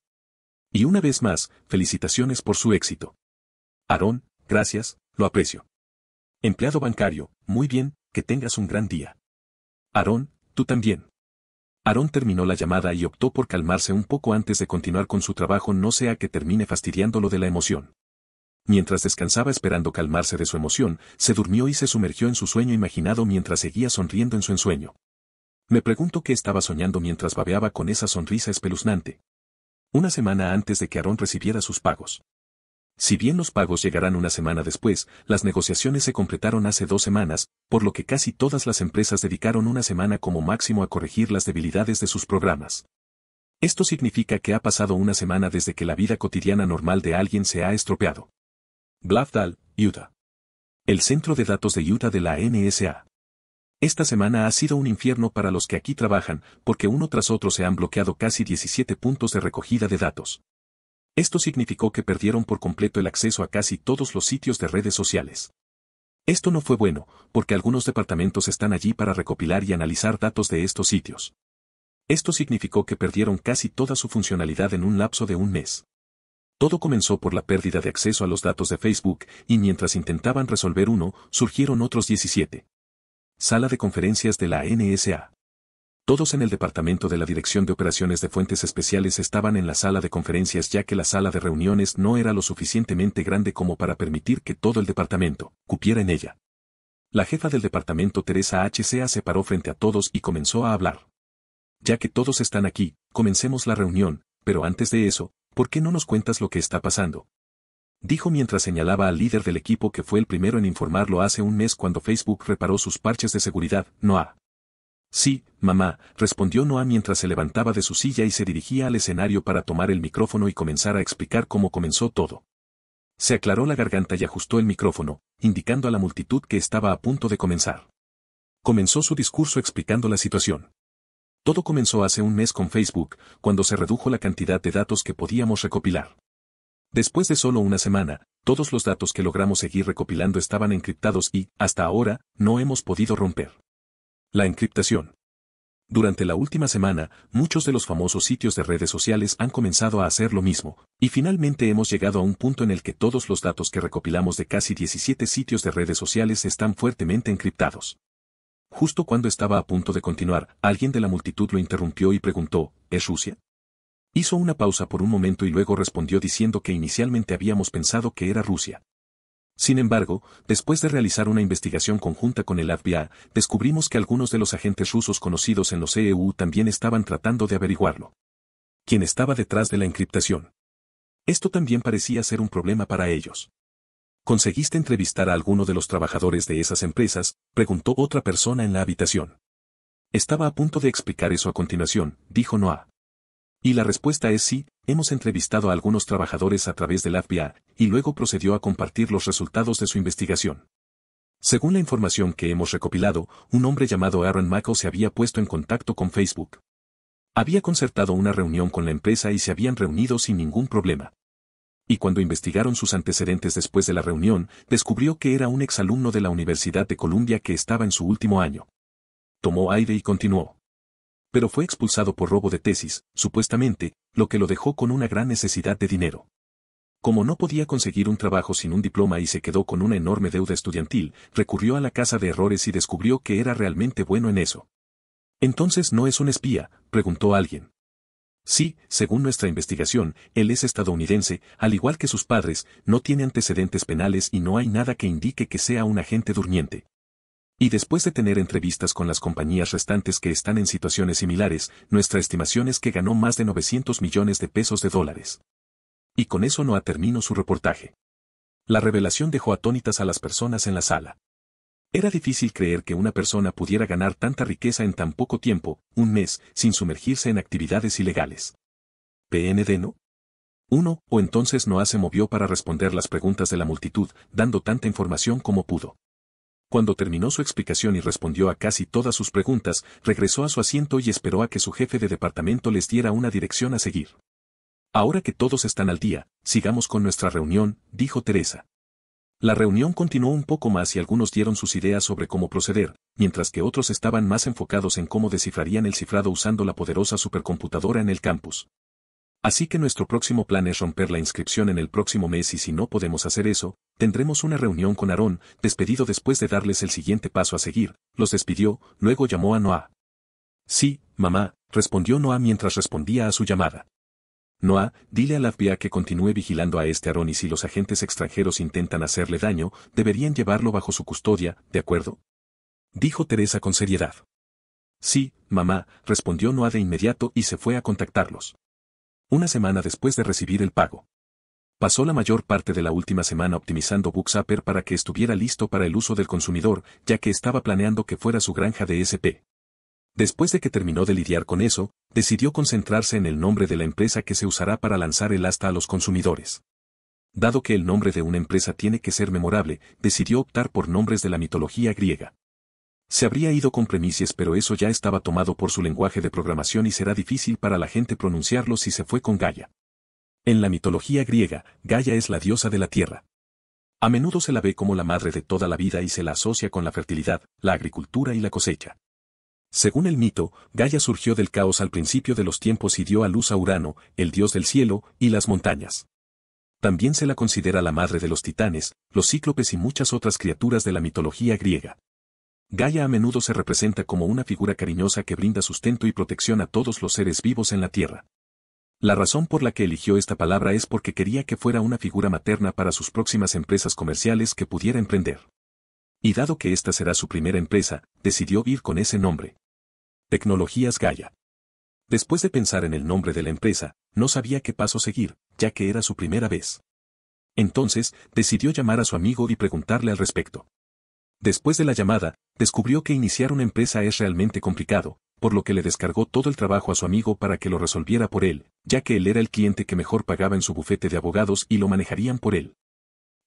Speaker 1: Y una vez más, felicitaciones
Speaker 2: por su éxito. Aarón, gracias, lo aprecio. Empleado bancario, muy bien, que tengas un gran día. Aarón, tú también. Aarón
Speaker 1: terminó la llamada y optó por calmarse un poco antes de continuar con su trabajo no sea que termine fastidiándolo de la emoción. Mientras descansaba esperando calmarse de su emoción, se durmió y se sumergió en su sueño imaginado mientras seguía sonriendo en su ensueño. Me pregunto qué estaba soñando mientras babeaba con esa sonrisa espeluznante. Una semana antes de que Aaron recibiera sus pagos. Si bien los pagos llegarán una semana después, las negociaciones se completaron hace dos semanas, por lo que casi todas las empresas dedicaron una semana como máximo a corregir las debilidades de sus programas. Esto significa que ha pasado una semana desde que la vida cotidiana normal de alguien se ha estropeado. Blavdal, Utah. El centro de datos de Utah de la NSA. Esta semana ha sido un infierno para los que aquí trabajan, porque uno tras otro se han bloqueado casi 17 puntos de recogida de datos. Esto significó que perdieron por completo el acceso a casi todos los sitios de redes sociales. Esto no fue bueno, porque algunos departamentos están allí para recopilar y analizar datos de estos sitios. Esto significó que perdieron casi toda su funcionalidad en un lapso de un mes. Todo comenzó por la pérdida de acceso a los datos de Facebook, y mientras intentaban resolver uno, surgieron otros 17. Sala de conferencias de la NSA. Todos en el departamento de la Dirección de Operaciones de Fuentes Especiales estaban en la sala de conferencias ya que la sala de reuniones no era lo suficientemente grande como para permitir que todo el departamento cupiera en ella. La jefa del departamento Teresa HCA se paró frente a todos y comenzó a hablar. Ya que todos están aquí, comencemos la reunión, pero antes de eso, ¿por qué no nos cuentas lo que está pasando? dijo mientras señalaba al líder del equipo que fue el primero en informarlo hace un mes cuando Facebook reparó sus parches de seguridad, Noah. Sí, mamá, respondió Noah mientras se levantaba de su silla y se dirigía al escenario para tomar el micrófono y comenzar a explicar cómo comenzó todo. Se aclaró la garganta y ajustó el micrófono, indicando a la multitud que estaba a punto de comenzar. Comenzó su discurso explicando la situación. Todo comenzó hace un mes con Facebook, cuando se redujo la cantidad de datos que podíamos recopilar. Después de solo una semana, todos los datos que logramos seguir recopilando estaban encriptados y, hasta ahora, no hemos podido romper. La encriptación. Durante la última semana, muchos de los famosos sitios de redes sociales han comenzado a hacer lo mismo, y finalmente hemos llegado a un punto en el que todos los datos que recopilamos de casi 17 sitios de redes sociales están fuertemente encriptados. Justo cuando estaba a punto de continuar, alguien de la multitud lo interrumpió y preguntó, ¿es Rusia? Hizo una pausa por un momento y luego respondió diciendo que inicialmente habíamos pensado que era Rusia. Sin embargo, después de realizar una investigación conjunta con el FBI, descubrimos que algunos de los agentes rusos conocidos en los EU también estaban tratando de averiguarlo. ¿Quién estaba detrás de la encriptación? Esto también parecía ser un problema para ellos. ¿Conseguiste entrevistar a alguno de los trabajadores de esas empresas? preguntó otra persona en la habitación. Estaba a punto de explicar eso a continuación, dijo Noah. Y la respuesta es sí, hemos entrevistado a algunos trabajadores a través del FBI, y luego procedió a compartir los resultados de su investigación. Según la información que hemos recopilado, un hombre llamado Aaron Michael se había puesto en contacto con Facebook. Había concertado una reunión con la empresa y se habían reunido sin ningún problema. Y cuando investigaron sus antecedentes después de la reunión, descubrió que era un exalumno de la Universidad de Columbia que estaba en su último año. Tomó aire y continuó pero fue expulsado por robo de tesis, supuestamente, lo que lo dejó con una gran necesidad de dinero. Como no podía conseguir un trabajo sin un diploma y se quedó con una enorme deuda estudiantil, recurrió a la casa de errores y descubrió que era realmente bueno en eso. Entonces no es un espía, preguntó alguien. Sí, según nuestra investigación, él es estadounidense, al igual que sus padres, no tiene antecedentes penales y no hay nada que indique que sea un agente durmiente. Y después de tener entrevistas con las compañías restantes que están en situaciones similares, nuestra estimación es que ganó más de 900 millones de pesos de dólares. Y con eso no terminado su reportaje. La revelación dejó atónitas a las personas en la sala. Era difícil creer que una persona pudiera ganar tanta riqueza en tan poco tiempo, un mes, sin sumergirse en actividades ilegales. PND no. Uno, o entonces no se movió para responder las preguntas de la multitud, dando tanta información como pudo. Cuando terminó su explicación y respondió a casi todas sus preguntas, regresó a su asiento y esperó a que su jefe de departamento les diera una dirección a seguir. Ahora que todos están al día, sigamos con nuestra reunión, dijo Teresa. La reunión continuó un poco más y algunos dieron sus ideas sobre cómo proceder, mientras que otros estaban más enfocados en cómo descifrarían el cifrado usando la poderosa supercomputadora en el campus. Así que nuestro próximo plan es romper la inscripción en el próximo mes y si no podemos hacer eso, tendremos una reunión con Aarón, despedido después de darles el siguiente paso a seguir, los despidió, luego llamó a Noah. Sí, mamá, respondió Noah mientras respondía a su llamada. Noah, dile a la que continúe vigilando a este Aarón y si los agentes extranjeros intentan hacerle daño, deberían llevarlo bajo su custodia, ¿de acuerdo? Dijo Teresa con seriedad. Sí, mamá, respondió Noah de inmediato y se fue a contactarlos una semana después de recibir el pago. Pasó la mayor parte de la última semana optimizando Booksapper para que estuviera listo para el uso del consumidor, ya que estaba planeando que fuera su granja de SP. Después de que terminó de lidiar con eso, decidió concentrarse en el nombre de la empresa que se usará para lanzar el asta a los consumidores. Dado que el nombre de una empresa tiene que ser memorable, decidió optar por nombres de la mitología griega. Se habría ido con premises, pero eso ya estaba tomado por su lenguaje de programación y será difícil para la gente pronunciarlo si se fue con Gaia. En la mitología griega, Gaia es la diosa de la tierra. A menudo se la ve como la madre de toda la vida y se la asocia con la fertilidad, la agricultura y la cosecha. Según el mito, Gaia surgió del caos al principio de los tiempos y dio a luz a Urano, el dios del cielo, y las montañas. También se la considera la madre de los titanes, los cíclopes y muchas otras criaturas de la mitología griega. Gaia a menudo se representa como una figura cariñosa que brinda sustento y protección a todos los seres vivos en la Tierra. La razón por la que eligió esta palabra es porque quería que fuera una figura materna para sus próximas empresas comerciales que pudiera emprender. Y dado que esta será su primera empresa, decidió ir con ese nombre. Tecnologías Gaia. Después de pensar en el nombre de la empresa, no sabía qué paso seguir, ya que era su primera vez. Entonces, decidió llamar a su amigo y preguntarle al respecto. Después de la llamada, descubrió que iniciar una empresa es realmente complicado, por lo que le descargó todo el trabajo a su amigo para que lo resolviera por él, ya que él era el cliente que mejor pagaba en su bufete de abogados y lo manejarían por él.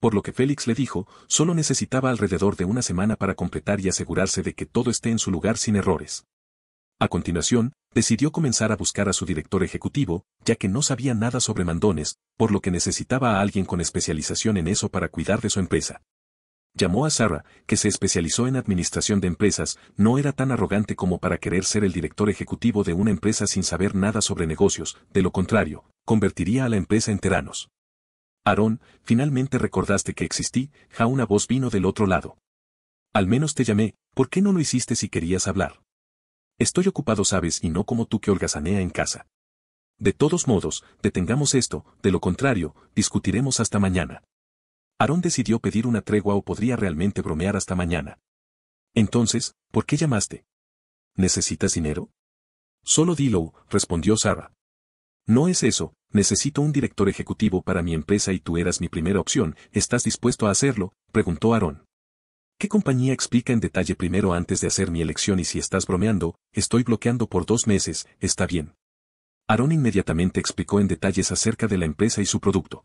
Speaker 1: Por lo que Félix le dijo, solo necesitaba alrededor de una semana para completar y asegurarse de que todo esté en su lugar sin errores. A continuación, decidió comenzar a buscar a su director ejecutivo, ya que no sabía nada sobre mandones, por lo que necesitaba a alguien con especialización en eso para cuidar de su empresa. Llamó a Sara, que se especializó en administración de empresas, no era tan arrogante como para querer ser el director ejecutivo de una empresa sin saber nada sobre negocios, de lo contrario, convertiría a la empresa en teranos. Aarón, finalmente recordaste que existí, ja una voz vino del otro lado. Al menos te llamé, ¿por qué no lo hiciste si querías hablar? Estoy ocupado sabes y no como tú que holgazanea en casa. De todos modos, detengamos esto, de lo contrario, discutiremos hasta mañana. Aarón decidió pedir una tregua o podría realmente bromear hasta mañana. Entonces, ¿por qué llamaste? ¿Necesitas dinero? Solo dilo, respondió Sara. No es eso, necesito un director ejecutivo para mi empresa y tú eras mi primera opción, ¿estás dispuesto a hacerlo? preguntó Aarón. ¿Qué compañía explica en detalle primero antes de hacer mi elección y si estás bromeando, estoy bloqueando por dos meses, está bien? Aaron inmediatamente explicó en detalles acerca de la empresa y su producto.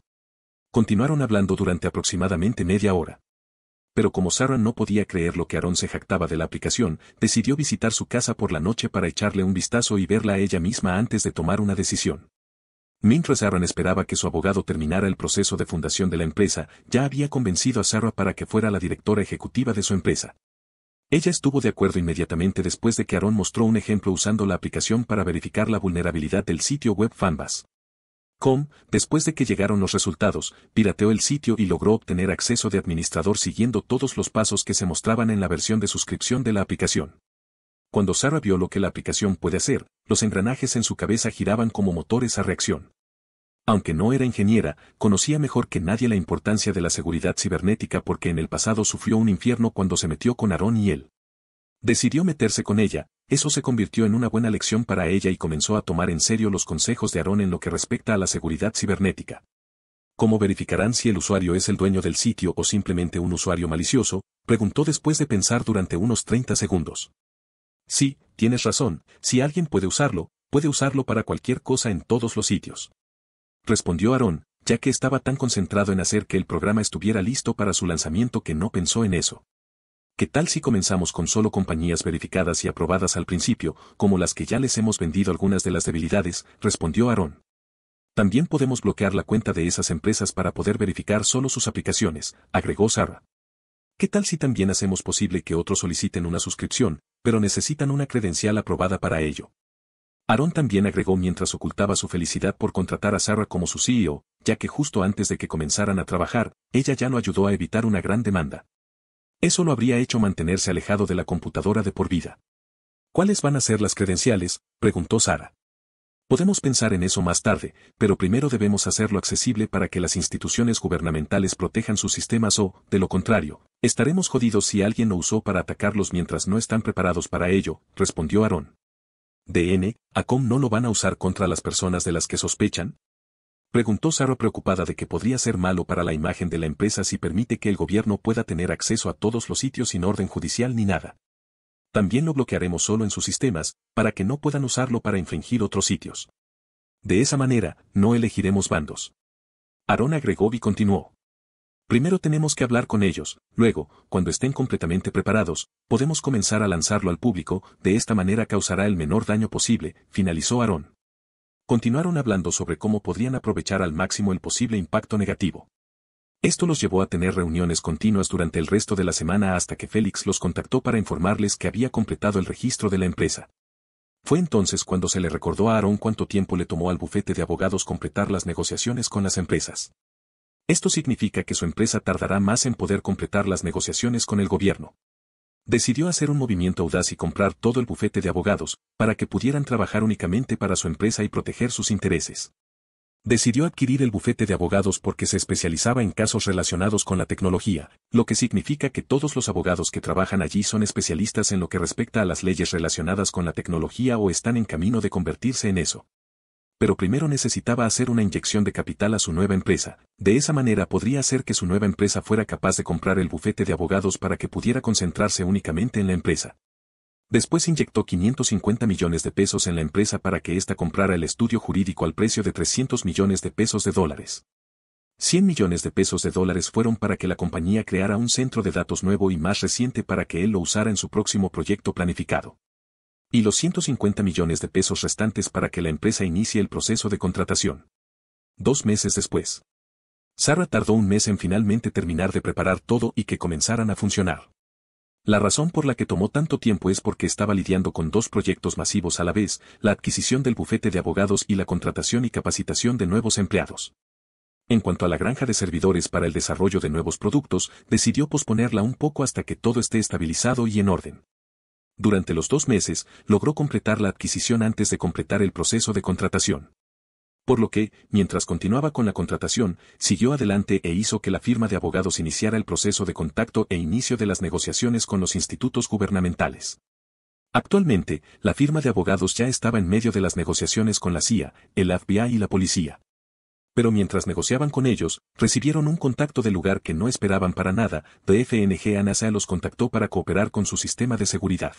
Speaker 1: Continuaron hablando durante aproximadamente media hora. Pero como Sarah no podía creer lo que Aaron se jactaba de la aplicación, decidió visitar su casa por la noche para echarle un vistazo y verla a ella misma antes de tomar una decisión. Mientras Aaron esperaba que su abogado terminara el proceso de fundación de la empresa, ya había convencido a Sarah para que fuera la directora ejecutiva de su empresa. Ella estuvo de acuerdo inmediatamente después de que Aaron mostró un ejemplo usando la aplicación para verificar la vulnerabilidad del sitio web FANBAS. Com, después de que llegaron los resultados, pirateó el sitio y logró obtener acceso de administrador siguiendo todos los pasos que se mostraban en la versión de suscripción de la aplicación. Cuando Sara vio lo que la aplicación puede hacer, los engranajes en su cabeza giraban como motores a reacción. Aunque no era ingeniera, conocía mejor que nadie la importancia de la seguridad cibernética porque en el pasado sufrió un infierno cuando se metió con Aaron y él. Decidió meterse con ella, eso se convirtió en una buena lección para ella y comenzó a tomar en serio los consejos de Aarón en lo que respecta a la seguridad cibernética. ¿Cómo verificarán si el usuario es el dueño del sitio o simplemente un usuario malicioso? preguntó después de pensar durante unos 30 segundos. Sí, tienes razón, si alguien puede usarlo, puede usarlo para cualquier cosa en todos los sitios. Respondió Aarón, ya que estaba tan concentrado en hacer que el programa estuviera listo para su lanzamiento que no pensó en eso. ¿Qué tal si comenzamos con solo compañías verificadas y aprobadas al principio, como las que ya les hemos vendido algunas de las debilidades? respondió Aarón. También podemos bloquear la cuenta de esas empresas para poder verificar solo sus aplicaciones, agregó Sarah. ¿Qué tal si también hacemos posible que otros soliciten una suscripción, pero necesitan una credencial aprobada para ello? Aarón también agregó mientras ocultaba su felicidad por contratar a Sarah como su CEO, ya que justo antes de que comenzaran a trabajar, ella ya no ayudó a evitar una gran demanda. Eso lo habría hecho mantenerse alejado de la computadora de por vida. ¿Cuáles van a ser las credenciales? preguntó Sara. Podemos pensar en eso más tarde, pero primero debemos hacerlo accesible para que las instituciones gubernamentales protejan sus sistemas o, de lo contrario, estaremos jodidos si alguien lo usó para atacarlos mientras no están preparados para ello, respondió Aaron. DN, ACOM no lo van a usar contra las personas de las que sospechan, Preguntó Sara preocupada de que podría ser malo para la imagen de la empresa si permite que el gobierno pueda tener acceso a todos los sitios sin orden judicial ni nada. También lo bloquearemos solo en sus sistemas, para que no puedan usarlo para infringir otros sitios. De esa manera, no elegiremos bandos. Aaron agregó y continuó. Primero tenemos que hablar con ellos, luego, cuando estén completamente preparados, podemos comenzar a lanzarlo al público, de esta manera causará el menor daño posible, finalizó Aarón continuaron hablando sobre cómo podrían aprovechar al máximo el posible impacto negativo. Esto los llevó a tener reuniones continuas durante el resto de la semana hasta que Félix los contactó para informarles que había completado el registro de la empresa. Fue entonces cuando se le recordó a Aaron cuánto tiempo le tomó al bufete de abogados completar las negociaciones con las empresas. Esto significa que su empresa tardará más en poder completar las negociaciones con el gobierno decidió hacer un movimiento audaz y comprar todo el bufete de abogados, para que pudieran trabajar únicamente para su empresa y proteger sus intereses. Decidió adquirir el bufete de abogados porque se especializaba en casos relacionados con la tecnología, lo que significa que todos los abogados que trabajan allí son especialistas en lo que respecta a las leyes relacionadas con la tecnología o están en camino de convertirse en eso pero primero necesitaba hacer una inyección de capital a su nueva empresa. De esa manera podría hacer que su nueva empresa fuera capaz de comprar el bufete de abogados para que pudiera concentrarse únicamente en la empresa. Después inyectó 550 millones de pesos en la empresa para que ésta comprara el estudio jurídico al precio de 300 millones de pesos de dólares. 100 millones de pesos de dólares fueron para que la compañía creara un centro de datos nuevo y más reciente para que él lo usara en su próximo proyecto planificado y los 150 millones de pesos restantes para que la empresa inicie el proceso de contratación. Dos meses después. Sara tardó un mes en finalmente terminar de preparar todo y que comenzaran a funcionar. La razón por la que tomó tanto tiempo es porque estaba lidiando con dos proyectos masivos a la vez, la adquisición del bufete de abogados y la contratación y capacitación de nuevos empleados. En cuanto a la granja de servidores para el desarrollo de nuevos productos, decidió posponerla un poco hasta que todo esté estabilizado y en orden durante los dos meses, logró completar la adquisición antes de completar el proceso de contratación. Por lo que, mientras continuaba con la contratación, siguió adelante e hizo que la firma de abogados iniciara el proceso de contacto e inicio de las negociaciones con los institutos gubernamentales. Actualmente, la firma de abogados ya estaba en medio de las negociaciones con la CIA, el FBI y la policía pero mientras negociaban con ellos, recibieron un contacto de lugar que no esperaban para nada, de FNG a NASA los contactó para cooperar con su sistema de seguridad.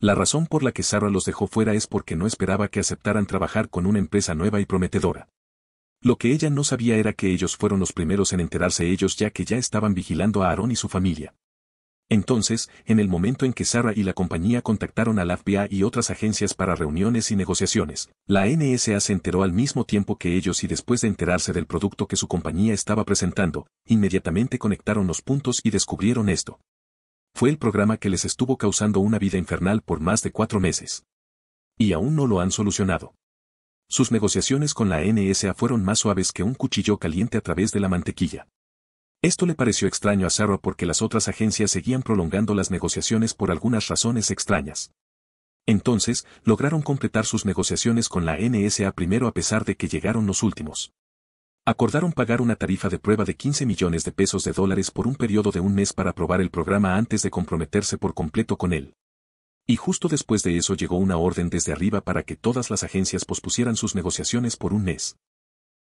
Speaker 1: La razón por la que Sarah los dejó fuera es porque no esperaba que aceptaran trabajar con una empresa nueva y prometedora. Lo que ella no sabía era que ellos fueron los primeros en enterarse ellos ya que ya estaban vigilando a Aaron y su familia. Entonces, en el momento en que Sara y la compañía contactaron la FBI y otras agencias para reuniones y negociaciones, la NSA se enteró al mismo tiempo que ellos y después de enterarse del producto que su compañía estaba presentando, inmediatamente conectaron los puntos y descubrieron esto. Fue el programa que les estuvo causando una vida infernal por más de cuatro meses. Y aún no lo han solucionado. Sus negociaciones con la NSA fueron más suaves que un cuchillo caliente a través de la mantequilla. Esto le pareció extraño a Sarah porque las otras agencias seguían prolongando las negociaciones por algunas razones extrañas. Entonces, lograron completar sus negociaciones con la NSA primero a pesar de que llegaron los últimos. Acordaron pagar una tarifa de prueba de 15 millones de pesos de dólares por un periodo de un mes para probar el programa antes de comprometerse por completo con él. Y justo después de eso llegó una orden desde arriba para que todas las agencias pospusieran sus negociaciones por un mes.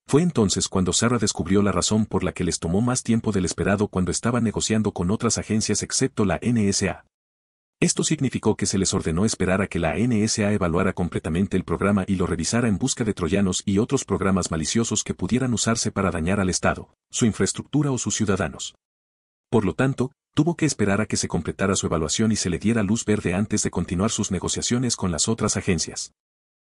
Speaker 1: Fue entonces cuando Serra descubrió la razón por la que les tomó más tiempo del esperado cuando estaba negociando con otras agencias excepto la NSA. Esto significó que se les ordenó esperar a que la NSA evaluara completamente el programa y lo revisara en busca de troyanos y otros programas maliciosos que pudieran usarse para dañar al Estado, su infraestructura o sus ciudadanos. Por lo tanto, tuvo que esperar a que se completara su evaluación y se le diera luz verde antes de continuar sus negociaciones con las otras agencias.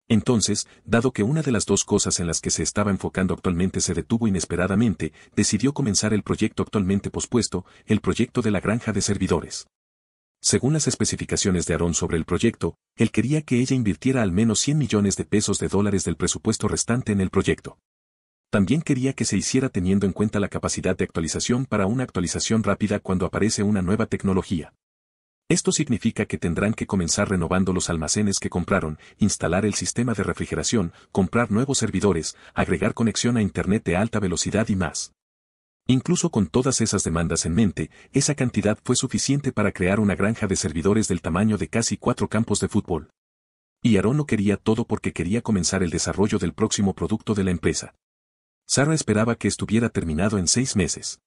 Speaker 1: Entonces, dado que una de las dos cosas en las que se estaba enfocando actualmente se detuvo inesperadamente, decidió comenzar el proyecto actualmente pospuesto, el proyecto de la granja de servidores. Según las especificaciones de Aarón sobre el proyecto, él quería que ella invirtiera al menos 100 millones de pesos de dólares del presupuesto restante en el proyecto. También quería que se hiciera teniendo en cuenta la capacidad de actualización para una actualización rápida cuando aparece una nueva tecnología. Esto significa que tendrán que comenzar renovando los almacenes que compraron, instalar el sistema de refrigeración, comprar nuevos servidores, agregar conexión a Internet de alta velocidad y más. Incluso con todas esas demandas en mente, esa cantidad fue suficiente para crear una granja de servidores del tamaño de casi cuatro campos de fútbol. Y Aaron no quería todo porque quería comenzar el desarrollo del próximo producto de la empresa. Sara esperaba que estuviera terminado en seis meses.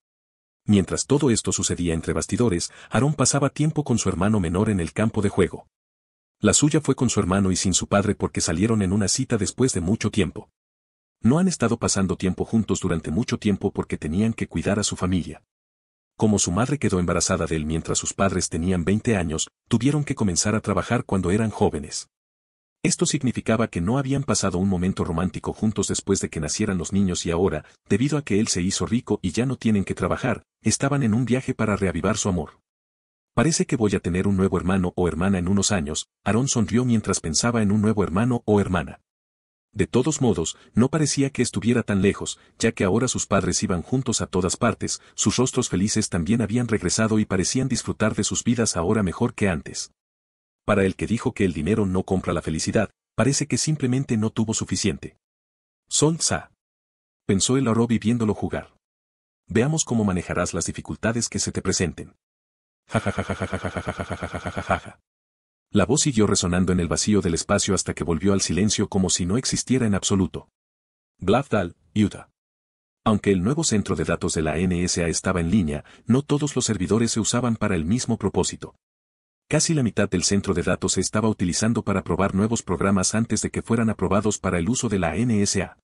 Speaker 1: Mientras todo esto sucedía entre bastidores, Aarón pasaba tiempo con su hermano menor en el campo de juego. La suya fue con su hermano y sin su padre porque salieron en una cita después de mucho tiempo. No han estado pasando tiempo juntos durante mucho tiempo porque tenían que cuidar a su familia. Como su madre quedó embarazada de él mientras sus padres tenían 20 años, tuvieron que comenzar a trabajar cuando eran jóvenes. Esto significaba que no habían pasado un momento romántico juntos después de que nacieran los niños y ahora, debido a que él se hizo rico y ya no tienen que trabajar, estaban en un viaje para reavivar su amor. Parece que voy a tener un nuevo hermano o hermana en unos años, Aaron sonrió mientras pensaba en un nuevo hermano o hermana. De todos modos, no parecía que estuviera tan lejos, ya que ahora sus padres iban juntos a todas partes, sus rostros felices también habían regresado y parecían disfrutar de sus vidas ahora mejor que antes. Para el que dijo que el dinero no compra la felicidad, parece que simplemente no tuvo suficiente. Son Pensó el aro viéndolo jugar. Veamos cómo manejarás las dificultades que se te presenten. La voz siguió resonando en el vacío del espacio hasta que volvió al silencio como si no existiera en absoluto. Blavdal, Utah. Aunque el nuevo centro de datos de la NSA estaba en línea, no todos los servidores se usaban para el mismo propósito. Casi la mitad del centro de datos se estaba utilizando para probar nuevos programas antes de que fueran aprobados para el uso de la NSA.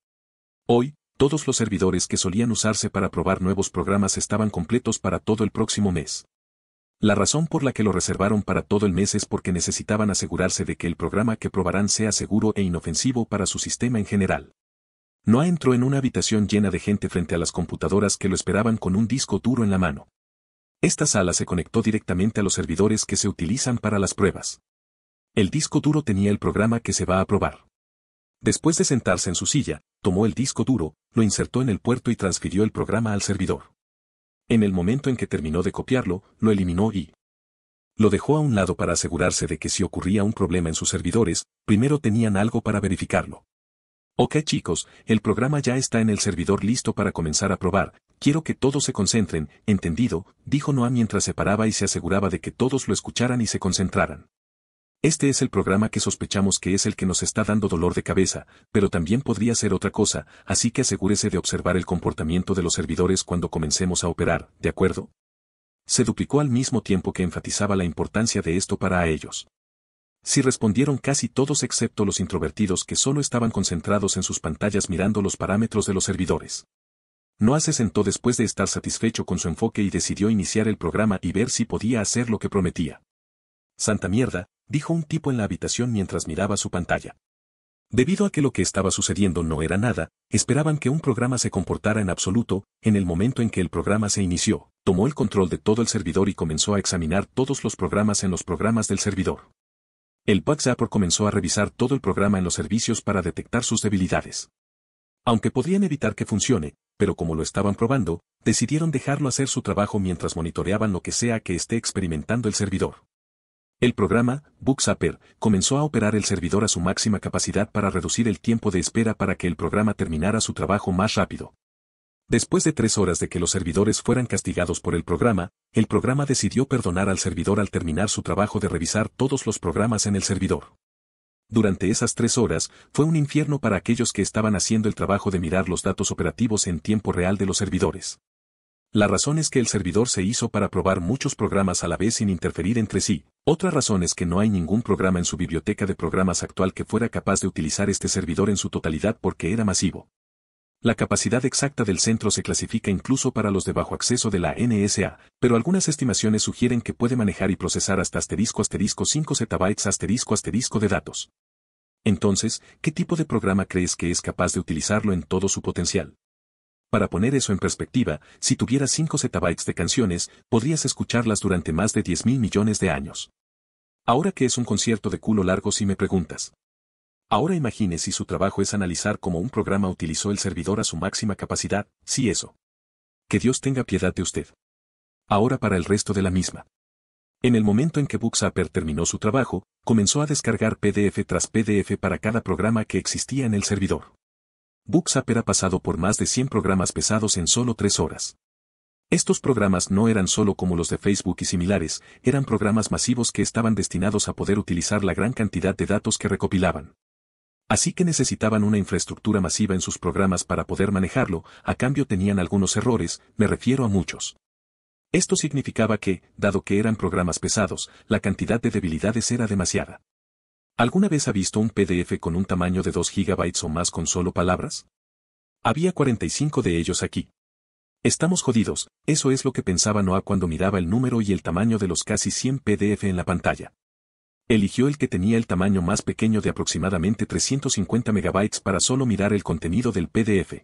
Speaker 1: Hoy, todos los servidores que solían usarse para probar nuevos programas estaban completos para todo el próximo mes. La razón por la que lo reservaron para todo el mes es porque necesitaban asegurarse de que el programa que probarán sea seguro e inofensivo para su sistema en general. No entró en una habitación llena de gente frente a las computadoras que lo esperaban con un disco duro en la mano. Esta sala se conectó directamente a los servidores que se utilizan para las pruebas. El disco duro tenía el programa que se va a probar. Después de sentarse en su silla, tomó el disco duro, lo insertó en el puerto y transfirió el programa al servidor. En el momento en que terminó de copiarlo, lo eliminó y lo dejó a un lado para asegurarse de que si ocurría un problema en sus servidores, primero tenían algo para verificarlo. Ok chicos, el programa ya está en el servidor listo para comenzar a probar, Quiero que todos se concentren, entendido, dijo Noah mientras se paraba y se aseguraba de que todos lo escucharan y se concentraran. Este es el programa que sospechamos que es el que nos está dando dolor de cabeza, pero también podría ser otra cosa, así que asegúrese de observar el comportamiento de los servidores cuando comencemos a operar, ¿de acuerdo? Se duplicó al mismo tiempo que enfatizaba la importancia de esto para ellos. Si respondieron casi todos excepto los introvertidos que solo estaban concentrados en sus pantallas mirando los parámetros de los servidores. No se sentó después de estar satisfecho con su enfoque y decidió iniciar el programa y ver si podía hacer lo que prometía. Santa mierda, dijo un tipo en la habitación mientras miraba su pantalla. Debido a que lo que estaba sucediendo no era nada, esperaban que un programa se comportara en absoluto, en el momento en que el programa se inició, tomó el control de todo el servidor y comenzó a examinar todos los programas en los programas del servidor. El bug comenzó a revisar todo el programa en los servicios para detectar sus debilidades. Aunque podían evitar que funcione, pero como lo estaban probando, decidieron dejarlo hacer su trabajo mientras monitoreaban lo que sea que esté experimentando el servidor. El programa, Booksapper, comenzó a operar el servidor a su máxima capacidad para reducir el tiempo de espera para que el programa terminara su trabajo más rápido. Después de tres horas de que los servidores fueran castigados por el programa, el programa decidió perdonar al servidor al terminar su trabajo de revisar todos los programas en el servidor. Durante esas tres horas, fue un infierno para aquellos que estaban haciendo el trabajo de mirar los datos operativos en tiempo real de los servidores. La razón es que el servidor se hizo para probar muchos programas a la vez sin interferir entre sí. Otra razón es que no hay ningún programa en su biblioteca de programas actual que fuera capaz de utilizar este servidor en su totalidad porque era masivo. La capacidad exacta del centro se clasifica incluso para los de bajo acceso de la NSA, pero algunas estimaciones sugieren que puede manejar y procesar hasta asterisco asterisco 5 zettabytes asterisco asterisco de datos. Entonces, ¿qué tipo de programa crees que es capaz de utilizarlo en todo su potencial? Para poner eso en perspectiva, si tuvieras 5 zettabytes de canciones, podrías escucharlas durante más de 10 mil millones de años. Ahora que es un concierto de culo largo si me preguntas. Ahora imagine si su trabajo es analizar cómo un programa utilizó el servidor a su máxima capacidad, si eso. Que Dios tenga piedad de usted. Ahora para el resto de la misma. En el momento en que Buxapper terminó su trabajo, comenzó a descargar PDF tras PDF para cada programa que existía en el servidor. Buxapper ha pasado por más de 100 programas pesados en solo 3 horas. Estos programas no eran solo como los de Facebook y similares, eran programas masivos que estaban destinados a poder utilizar la gran cantidad de datos que recopilaban. Así que necesitaban una infraestructura masiva en sus programas para poder manejarlo, a cambio tenían algunos errores, me refiero a muchos. Esto significaba que, dado que eran programas pesados, la cantidad de debilidades era demasiada. ¿Alguna vez ha visto un PDF con un tamaño de 2 GB o más con solo palabras? Había 45 de ellos aquí. Estamos jodidos, eso es lo que pensaba Noah cuando miraba el número y el tamaño de los casi 100 PDF en la pantalla. Eligió el que tenía el tamaño más pequeño de aproximadamente 350 megabytes para solo mirar el contenido del PDF.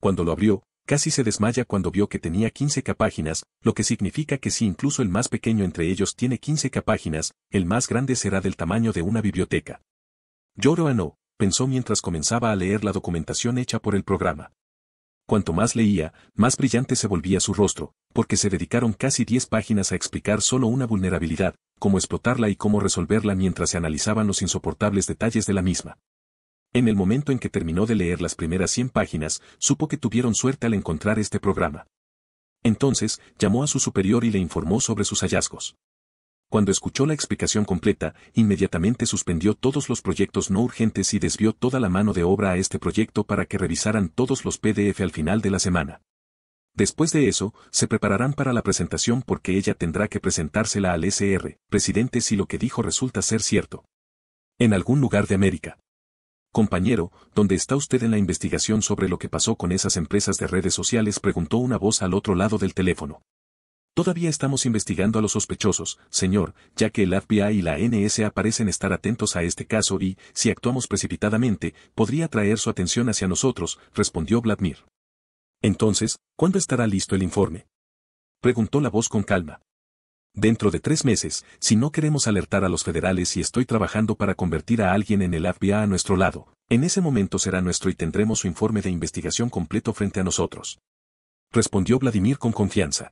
Speaker 1: Cuando lo abrió, casi se desmaya cuando vio que tenía 15K páginas, lo que significa que si incluso el más pequeño entre ellos tiene 15K páginas, el más grande será del tamaño de una biblioteca. Yoro no? pensó mientras comenzaba a leer la documentación hecha por el programa. Cuanto más leía, más brillante se volvía su rostro, porque se dedicaron casi diez páginas a explicar solo una vulnerabilidad, cómo explotarla y cómo resolverla mientras se analizaban los insoportables detalles de la misma. En el momento en que terminó de leer las primeras cien páginas, supo que tuvieron suerte al encontrar este programa. Entonces, llamó a su superior y le informó sobre sus hallazgos. Cuando escuchó la explicación completa, inmediatamente suspendió todos los proyectos no urgentes y desvió toda la mano de obra a este proyecto para que revisaran todos los PDF al final de la semana. Después de eso, se prepararán para la presentación porque ella tendrá que presentársela al SR, presidente si lo que dijo resulta ser cierto. En algún lugar de América. Compañero, ¿dónde está usted en la investigación sobre lo que pasó con esas empresas de redes sociales? preguntó una voz al otro lado del teléfono. Todavía estamos investigando a los sospechosos, señor, ya que el FBI y la NSA parecen estar atentos a este caso y, si actuamos precipitadamente, podría atraer su atención hacia nosotros, respondió Vladimir. Entonces, ¿cuándo estará listo el informe? Preguntó la voz con calma. Dentro de tres meses, si no queremos alertar a los federales y estoy trabajando para convertir a alguien en el FBI a nuestro lado, en ese momento será nuestro y tendremos su informe de investigación completo frente a nosotros. Respondió Vladimir con confianza.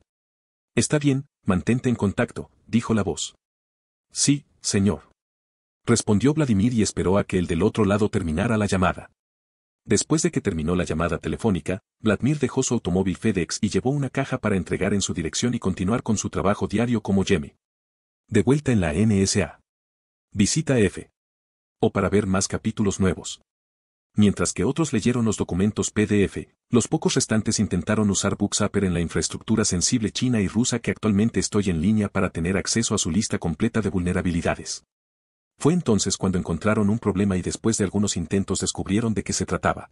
Speaker 1: Está bien, mantente en contacto, dijo la voz. Sí, señor. Respondió Vladimir y esperó a que el del otro lado terminara la llamada. Después de que terminó la llamada telefónica, Vladimir dejó su automóvil FedEx y llevó una caja para entregar en su dirección y continuar con su trabajo diario como Yemi. De vuelta en la NSA. Visita F. O para ver más capítulos nuevos. Mientras que otros leyeron los documentos PDF, los pocos restantes intentaron usar Bookzapper en la infraestructura sensible china y rusa que actualmente estoy en línea para tener acceso a su lista completa de vulnerabilidades. Fue entonces cuando encontraron un problema y después de algunos intentos descubrieron de qué se trataba.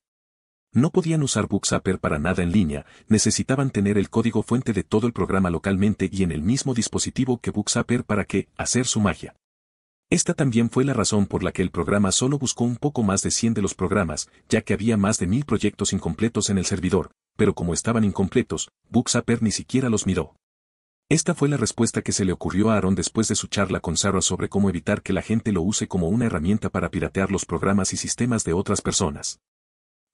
Speaker 1: No podían usar Bookzapper para nada en línea, necesitaban tener el código fuente de todo el programa localmente y en el mismo dispositivo que Bookzapper para que hacer su magia. Esta también fue la razón por la que el programa solo buscó un poco más de 100 de los programas, ya que había más de mil proyectos incompletos en el servidor, pero como estaban incompletos, Buxaper ni siquiera los miró. Esta fue la respuesta que se le ocurrió a Aaron después de su charla con Sarah sobre cómo evitar que la gente lo use como una herramienta para piratear los programas y sistemas de otras personas.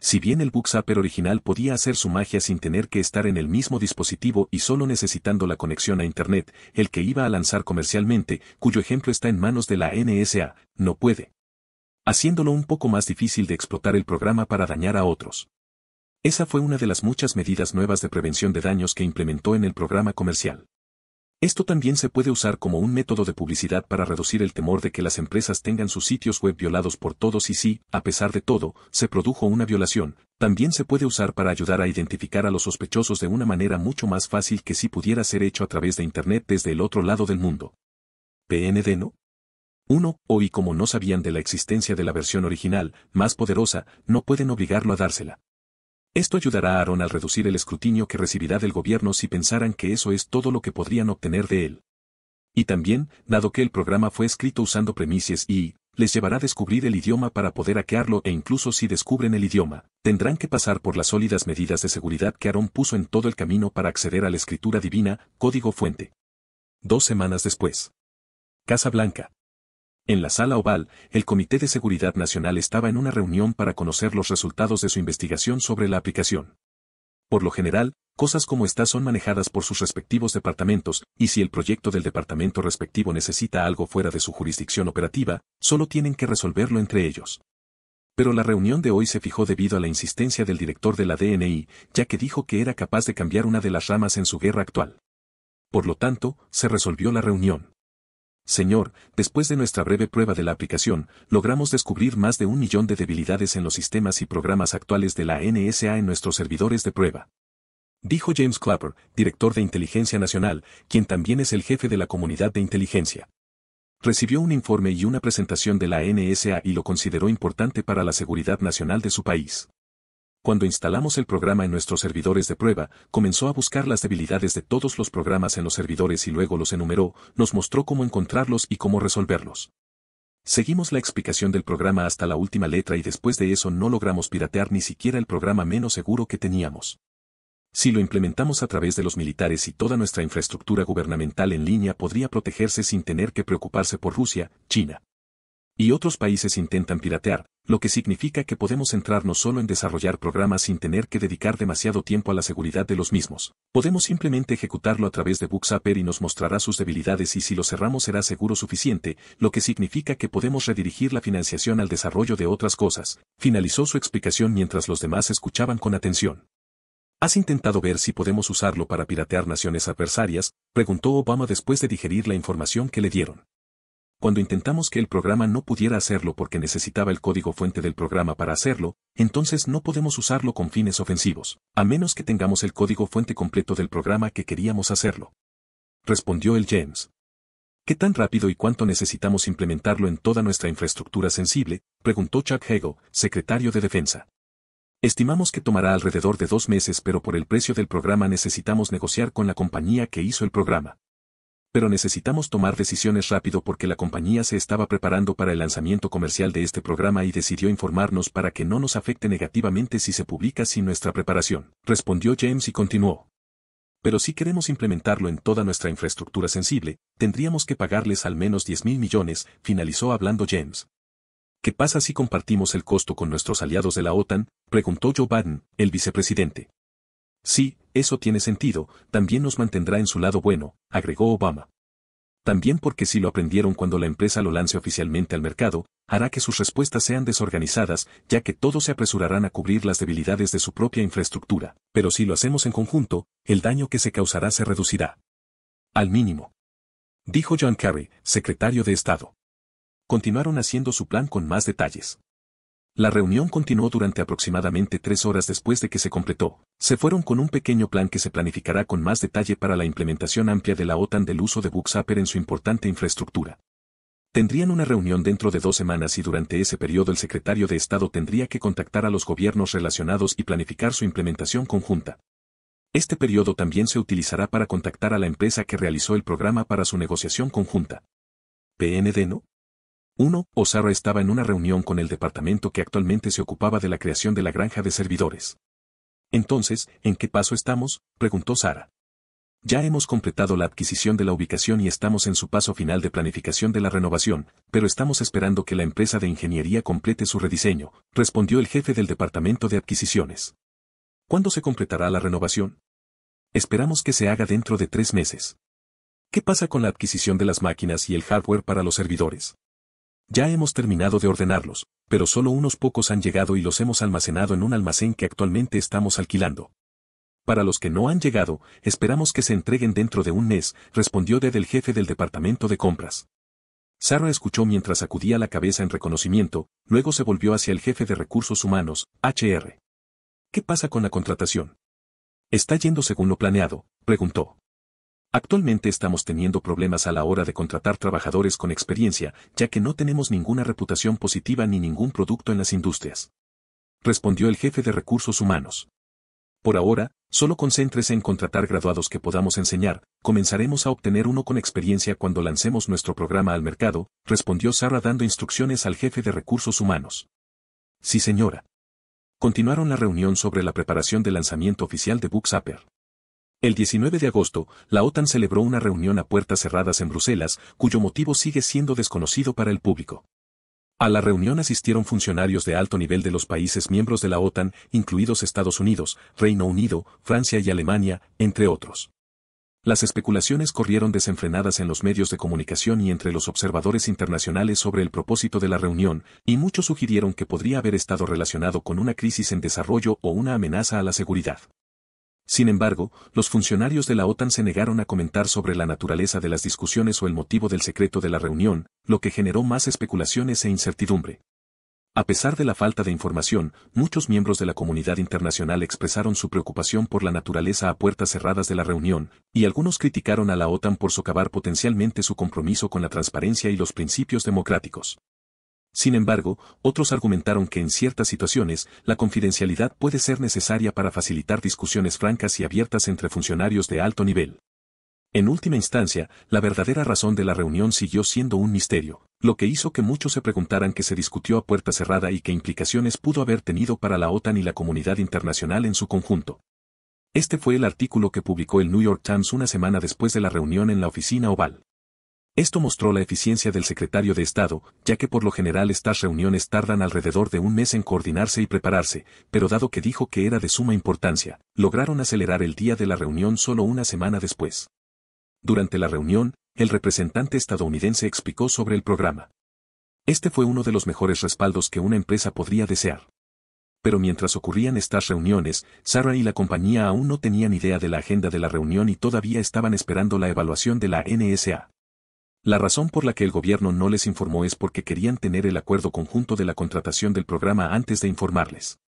Speaker 1: Si bien el Bookzapper original podía hacer su magia sin tener que estar en el mismo dispositivo y solo necesitando la conexión a Internet, el que iba a lanzar comercialmente, cuyo ejemplo está en manos de la NSA, no puede. Haciéndolo un poco más difícil de explotar el programa para dañar a otros. Esa fue una de las muchas medidas nuevas de prevención de daños que implementó en el programa comercial. Esto también se puede usar como un método de publicidad para reducir el temor de que las empresas tengan sus sitios web violados por todos y si, a pesar de todo, se produjo una violación, también se puede usar para ayudar a identificar a los sospechosos de una manera mucho más fácil que si pudiera ser hecho a través de Internet desde el otro lado del mundo. PND no. 1. Hoy como no sabían de la existencia de la versión original, más poderosa, no pueden obligarlo a dársela. Esto ayudará a Aarón al reducir el escrutinio que recibirá del gobierno si pensaran que eso es todo lo que podrían obtener de él. Y también, dado que el programa fue escrito usando premisas y, les llevará a descubrir el idioma para poder hackearlo e incluso si descubren el idioma, tendrán que pasar por las sólidas medidas de seguridad que Aarón puso en todo el camino para acceder a la escritura divina, código fuente. Dos semanas después. Casa Blanca. En la sala oval, el Comité de Seguridad Nacional estaba en una reunión para conocer los resultados de su investigación sobre la aplicación. Por lo general, cosas como estas son manejadas por sus respectivos departamentos, y si el proyecto del departamento respectivo necesita algo fuera de su jurisdicción operativa, solo tienen que resolverlo entre ellos. Pero la reunión de hoy se fijó debido a la insistencia del director de la DNI, ya que dijo que era capaz de cambiar una de las ramas en su guerra actual. Por lo tanto, se resolvió la reunión. Señor, después de nuestra breve prueba de la aplicación, logramos descubrir más de un millón de debilidades en los sistemas y programas actuales de la NSA en nuestros servidores de prueba. Dijo James Clapper, director de Inteligencia Nacional, quien también es el jefe de la comunidad de inteligencia. Recibió un informe y una presentación de la NSA y lo consideró importante para la seguridad nacional de su país. Cuando instalamos el programa en nuestros servidores de prueba, comenzó a buscar las debilidades de todos los programas en los servidores y luego los enumeró, nos mostró cómo encontrarlos y cómo resolverlos. Seguimos la explicación del programa hasta la última letra y después de eso no logramos piratear ni siquiera el programa menos seguro que teníamos. Si lo implementamos a través de los militares y toda nuestra infraestructura gubernamental en línea podría protegerse sin tener que preocuparse por Rusia, China, y otros países intentan piratear, lo que significa que podemos centrarnos solo en desarrollar programas sin tener que dedicar demasiado tiempo a la seguridad de los mismos. Podemos simplemente ejecutarlo a través de Booksapper y nos mostrará sus debilidades y si lo cerramos será seguro suficiente, lo que significa que podemos redirigir la financiación al desarrollo de otras cosas. Finalizó su explicación mientras los demás escuchaban con atención. ¿Has intentado ver si podemos usarlo para piratear naciones adversarias? preguntó Obama después de digerir la información que le dieron. Cuando intentamos que el programa no pudiera hacerlo porque necesitaba el código fuente del programa para hacerlo, entonces no podemos usarlo con fines ofensivos, a menos que tengamos el código fuente completo del programa que queríamos hacerlo. Respondió el James. ¿Qué tan rápido y cuánto necesitamos implementarlo en toda nuestra infraestructura sensible? preguntó Chuck Hagel, secretario de Defensa. Estimamos que tomará alrededor de dos meses pero por el precio del programa necesitamos negociar con la compañía que hizo el programa pero necesitamos tomar decisiones rápido porque la compañía se estaba preparando para el lanzamiento comercial de este programa y decidió informarnos para que no nos afecte negativamente si se publica sin nuestra preparación, respondió James y continuó. Pero si queremos implementarlo en toda nuestra infraestructura sensible, tendríamos que pagarles al menos 10 mil millones, finalizó hablando James. ¿Qué pasa si compartimos el costo con nuestros aliados de la OTAN? preguntó Joe Biden, el vicepresidente. Sí, eso tiene sentido, también nos mantendrá en su lado bueno, agregó Obama. También porque si lo aprendieron cuando la empresa lo lance oficialmente al mercado, hará que sus respuestas sean desorganizadas, ya que todos se apresurarán a cubrir las debilidades de su propia infraestructura, pero si lo hacemos en conjunto, el daño que se causará se reducirá. Al mínimo. Dijo John Kerry, secretario de Estado. Continuaron haciendo su plan con más detalles. La reunión continuó durante aproximadamente tres horas después de que se completó. Se fueron con un pequeño plan que se planificará con más detalle para la implementación amplia de la OTAN del uso de Buxaper en su importante infraestructura. Tendrían una reunión dentro de dos semanas y durante ese periodo el secretario de Estado tendría que contactar a los gobiernos relacionados y planificar su implementación conjunta. Este periodo también se utilizará para contactar a la empresa que realizó el programa para su negociación conjunta. PND no? o Osara estaba en una reunión con el departamento que actualmente se ocupaba de la creación de la granja de servidores. Entonces, ¿en qué paso estamos? preguntó Sara. Ya hemos completado la adquisición de la ubicación y estamos en su paso final de planificación de la renovación, pero estamos esperando que la empresa de ingeniería complete su rediseño, respondió el jefe del departamento de adquisiciones. ¿Cuándo se completará la renovación? Esperamos que se haga dentro de tres meses. ¿Qué pasa con la adquisición de las máquinas y el hardware para los servidores? Ya hemos terminado de ordenarlos, pero solo unos pocos han llegado y los hemos almacenado en un almacén que actualmente estamos alquilando. Para los que no han llegado, esperamos que se entreguen dentro de un mes, respondió Ded el jefe del departamento de compras. Sarra escuchó mientras sacudía la cabeza en reconocimiento, luego se volvió hacia el jefe de recursos humanos, HR. ¿Qué pasa con la contratación? ¿Está yendo según lo planeado? preguntó. Actualmente estamos teniendo problemas a la hora de contratar trabajadores con experiencia, ya que no tenemos ninguna reputación positiva ni ningún producto en las industrias. Respondió el jefe de recursos humanos. Por ahora, solo concéntrese en contratar graduados que podamos enseñar, comenzaremos a obtener uno con experiencia cuando lancemos nuestro programa al mercado, respondió Sara dando instrucciones al jefe de recursos humanos. Sí señora. Continuaron la reunión sobre la preparación del lanzamiento oficial de Booksapper. El 19 de agosto, la OTAN celebró una reunión a puertas cerradas en Bruselas, cuyo motivo sigue siendo desconocido para el público. A la reunión asistieron funcionarios de alto nivel de los países miembros de la OTAN, incluidos Estados Unidos, Reino Unido, Francia y Alemania, entre otros. Las especulaciones corrieron desenfrenadas en los medios de comunicación y entre los observadores internacionales sobre el propósito de la reunión, y muchos sugirieron que podría haber estado relacionado con una crisis en desarrollo o una amenaza a la seguridad. Sin embargo, los funcionarios de la OTAN se negaron a comentar sobre la naturaleza de las discusiones o el motivo del secreto de la reunión, lo que generó más especulaciones e incertidumbre. A pesar de la falta de información, muchos miembros de la comunidad internacional expresaron su preocupación por la naturaleza a puertas cerradas de la reunión, y algunos criticaron a la OTAN por socavar potencialmente su compromiso con la transparencia y los principios democráticos. Sin embargo, otros argumentaron que en ciertas situaciones, la confidencialidad puede ser necesaria para facilitar discusiones francas y abiertas entre funcionarios de alto nivel. En última instancia, la verdadera razón de la reunión siguió siendo un misterio, lo que hizo que muchos se preguntaran qué se discutió a puerta cerrada y qué implicaciones pudo haber tenido para la OTAN y la comunidad internacional en su conjunto. Este fue el artículo que publicó el New York Times una semana después de la reunión en la oficina oval. Esto mostró la eficiencia del secretario de Estado, ya que por lo general estas reuniones tardan alrededor de un mes en coordinarse y prepararse, pero dado que dijo que era de suma importancia, lograron acelerar el día de la reunión solo una semana después. Durante la reunión, el representante estadounidense explicó sobre el programa. Este fue uno de los mejores respaldos que una empresa podría desear. Pero mientras ocurrían estas reuniones, Sarah y la compañía aún no tenían idea de la agenda de la reunión y todavía estaban esperando la evaluación de la NSA. La razón por la que el gobierno no les informó es porque querían tener el acuerdo conjunto de la contratación del programa antes de informarles.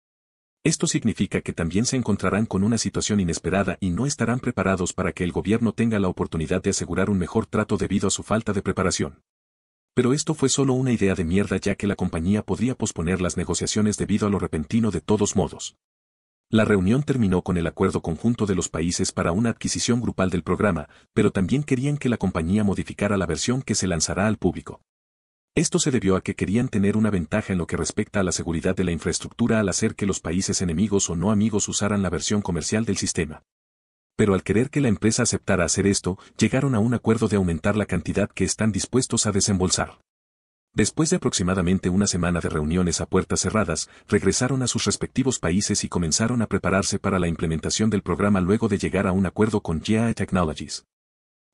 Speaker 1: Esto significa que también se encontrarán con una situación inesperada y no estarán preparados para que el gobierno tenga la oportunidad de asegurar un mejor trato debido a su falta de preparación. Pero esto fue solo una idea de mierda ya que la compañía podría posponer las negociaciones debido a lo repentino de todos modos. La reunión terminó con el acuerdo conjunto de los países para una adquisición grupal del programa, pero también querían que la compañía modificara la versión que se lanzará al público. Esto se debió a que querían tener una ventaja en lo que respecta a la seguridad de la infraestructura al hacer que los países enemigos o no amigos usaran la versión comercial del sistema. Pero al querer que la empresa aceptara hacer esto, llegaron a un acuerdo de aumentar la cantidad que están dispuestos a desembolsar. Después de aproximadamente una semana de reuniones a puertas cerradas, regresaron a sus respectivos países y comenzaron a prepararse para la implementación del programa luego de llegar a un acuerdo con GI e Technologies.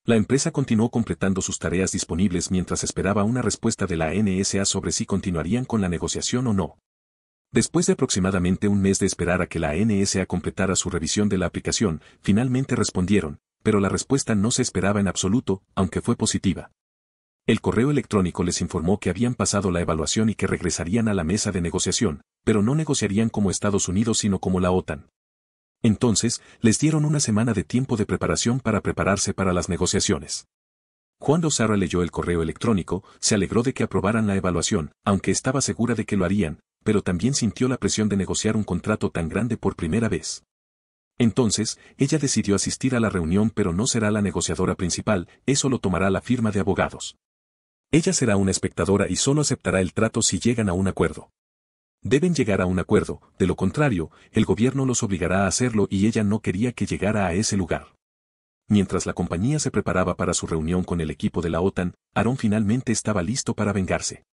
Speaker 1: La empresa continuó completando sus tareas disponibles mientras esperaba una respuesta de la NSA sobre si continuarían con la negociación o no. Después de aproximadamente un mes de esperar a que la NSA completara su revisión de la aplicación, finalmente respondieron, pero la respuesta no se esperaba en absoluto, aunque fue positiva. El correo electrónico les informó que habían pasado la evaluación y que regresarían a la mesa de negociación, pero no negociarían como Estados Unidos sino como la OTAN. Entonces, les dieron una semana de tiempo de preparación para prepararse para las negociaciones. Cuando Sara leyó el correo electrónico, se alegró de que aprobaran la evaluación, aunque estaba segura de que lo harían, pero también sintió la presión de negociar un contrato tan grande por primera vez. Entonces, ella decidió asistir a la reunión pero no será la negociadora principal, eso lo tomará la firma de abogados. Ella será una espectadora y solo aceptará el trato si llegan a un acuerdo. Deben llegar a un acuerdo, de lo contrario, el gobierno los obligará a hacerlo y ella no quería que llegara a ese lugar. Mientras la compañía se preparaba para su reunión con el equipo de la OTAN, Aaron finalmente estaba listo para vengarse.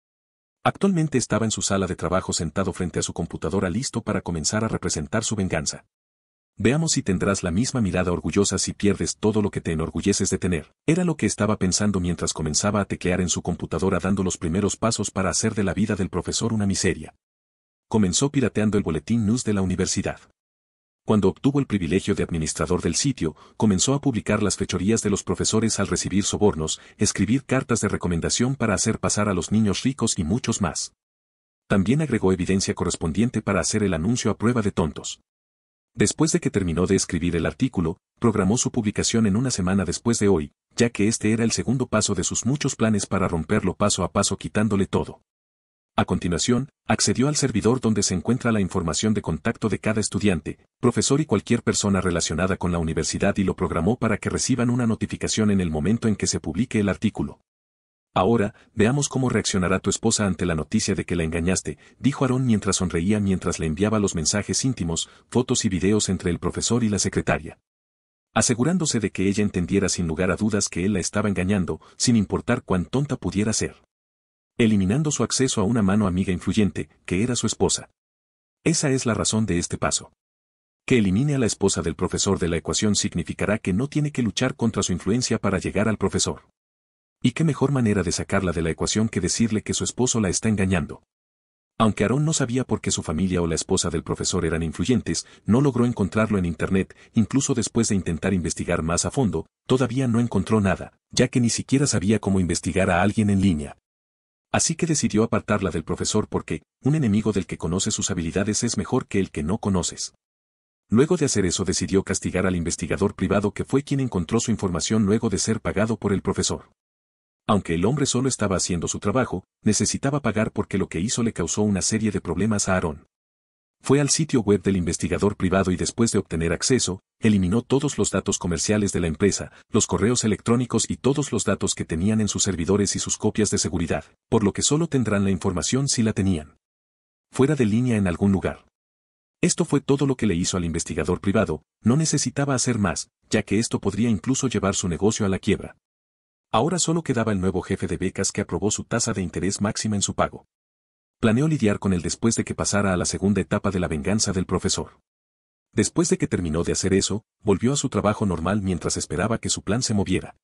Speaker 1: Actualmente estaba en su sala de trabajo sentado frente a su computadora listo para comenzar a representar su venganza. Veamos si tendrás la misma mirada orgullosa si pierdes todo lo que te enorgulleces de tener. Era lo que estaba pensando mientras comenzaba a teclear en su computadora dando los primeros pasos para hacer de la vida del profesor una miseria. Comenzó pirateando el boletín news de la universidad. Cuando obtuvo el privilegio de administrador del sitio, comenzó a publicar las fechorías de los profesores al recibir sobornos, escribir cartas de recomendación para hacer pasar a los niños ricos y muchos más. También agregó evidencia correspondiente para hacer el anuncio a prueba de tontos. Después de que terminó de escribir el artículo, programó su publicación en una semana después de hoy, ya que este era el segundo paso de sus muchos planes para romperlo paso a paso quitándole todo. A continuación, accedió al servidor donde se encuentra la información de contacto de cada estudiante, profesor y cualquier persona relacionada con la universidad y lo programó para que reciban una notificación en el momento en que se publique el artículo. Ahora, veamos cómo reaccionará tu esposa ante la noticia de que la engañaste, dijo Aarón mientras sonreía mientras le enviaba los mensajes íntimos, fotos y videos entre el profesor y la secretaria. Asegurándose de que ella entendiera sin lugar a dudas que él la estaba engañando, sin importar cuán tonta pudiera ser. Eliminando su acceso a una mano amiga influyente, que era su esposa. Esa es la razón de este paso. Que elimine a la esposa del profesor de la ecuación significará que no tiene que luchar contra su influencia para llegar al profesor. Y qué mejor manera de sacarla de la ecuación que decirle que su esposo la está engañando. Aunque Aaron no sabía por qué su familia o la esposa del profesor eran influyentes, no logró encontrarlo en Internet, incluso después de intentar investigar más a fondo, todavía no encontró nada, ya que ni siquiera sabía cómo investigar a alguien en línea. Así que decidió apartarla del profesor porque, un enemigo del que conoce sus habilidades es mejor que el que no conoces. Luego de hacer eso decidió castigar al investigador privado que fue quien encontró su información luego de ser pagado por el profesor. Aunque el hombre solo estaba haciendo su trabajo, necesitaba pagar porque lo que hizo le causó una serie de problemas a Aaron. Fue al sitio web del investigador privado y después de obtener acceso, eliminó todos los datos comerciales de la empresa, los correos electrónicos y todos los datos que tenían en sus servidores y sus copias de seguridad, por lo que solo tendrán la información si la tenían. Fuera de línea en algún lugar. Esto fue todo lo que le hizo al investigador privado, no necesitaba hacer más, ya que esto podría incluso llevar su negocio a la quiebra. Ahora solo quedaba el nuevo jefe de becas que aprobó su tasa de interés máxima en su pago. Planeó lidiar con él después de que pasara a la segunda etapa de la venganza del profesor. Después de que terminó de hacer eso, volvió a su trabajo normal mientras esperaba que su plan se moviera.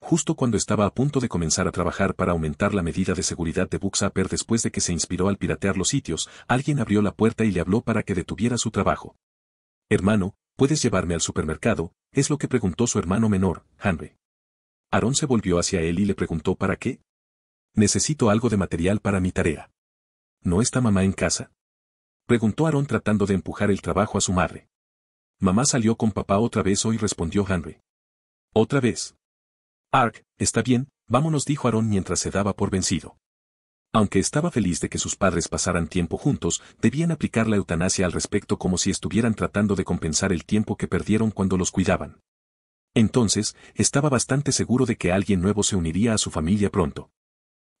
Speaker 1: Justo cuando estaba a punto de comenzar a trabajar para aumentar la medida de seguridad de Buxaper después de que se inspiró al piratear los sitios, alguien abrió la puerta y le habló para que detuviera su trabajo. Hermano, ¿puedes llevarme al supermercado? es lo que preguntó su hermano menor, Henry. Aarón se volvió hacia él y le preguntó para qué. Necesito algo de material para mi tarea. ¿No está mamá en casa? Preguntó Aarón tratando de empujar el trabajo a su madre. Mamá salió con papá otra vez hoy respondió Henry. Otra vez. Ark, está bien, vámonos dijo Aarón mientras se daba por vencido. Aunque estaba feliz de que sus padres pasaran tiempo juntos, debían aplicar la eutanasia al respecto como si estuvieran tratando de compensar el tiempo que perdieron cuando los cuidaban. Entonces, estaba bastante seguro de que alguien nuevo se uniría a su familia pronto.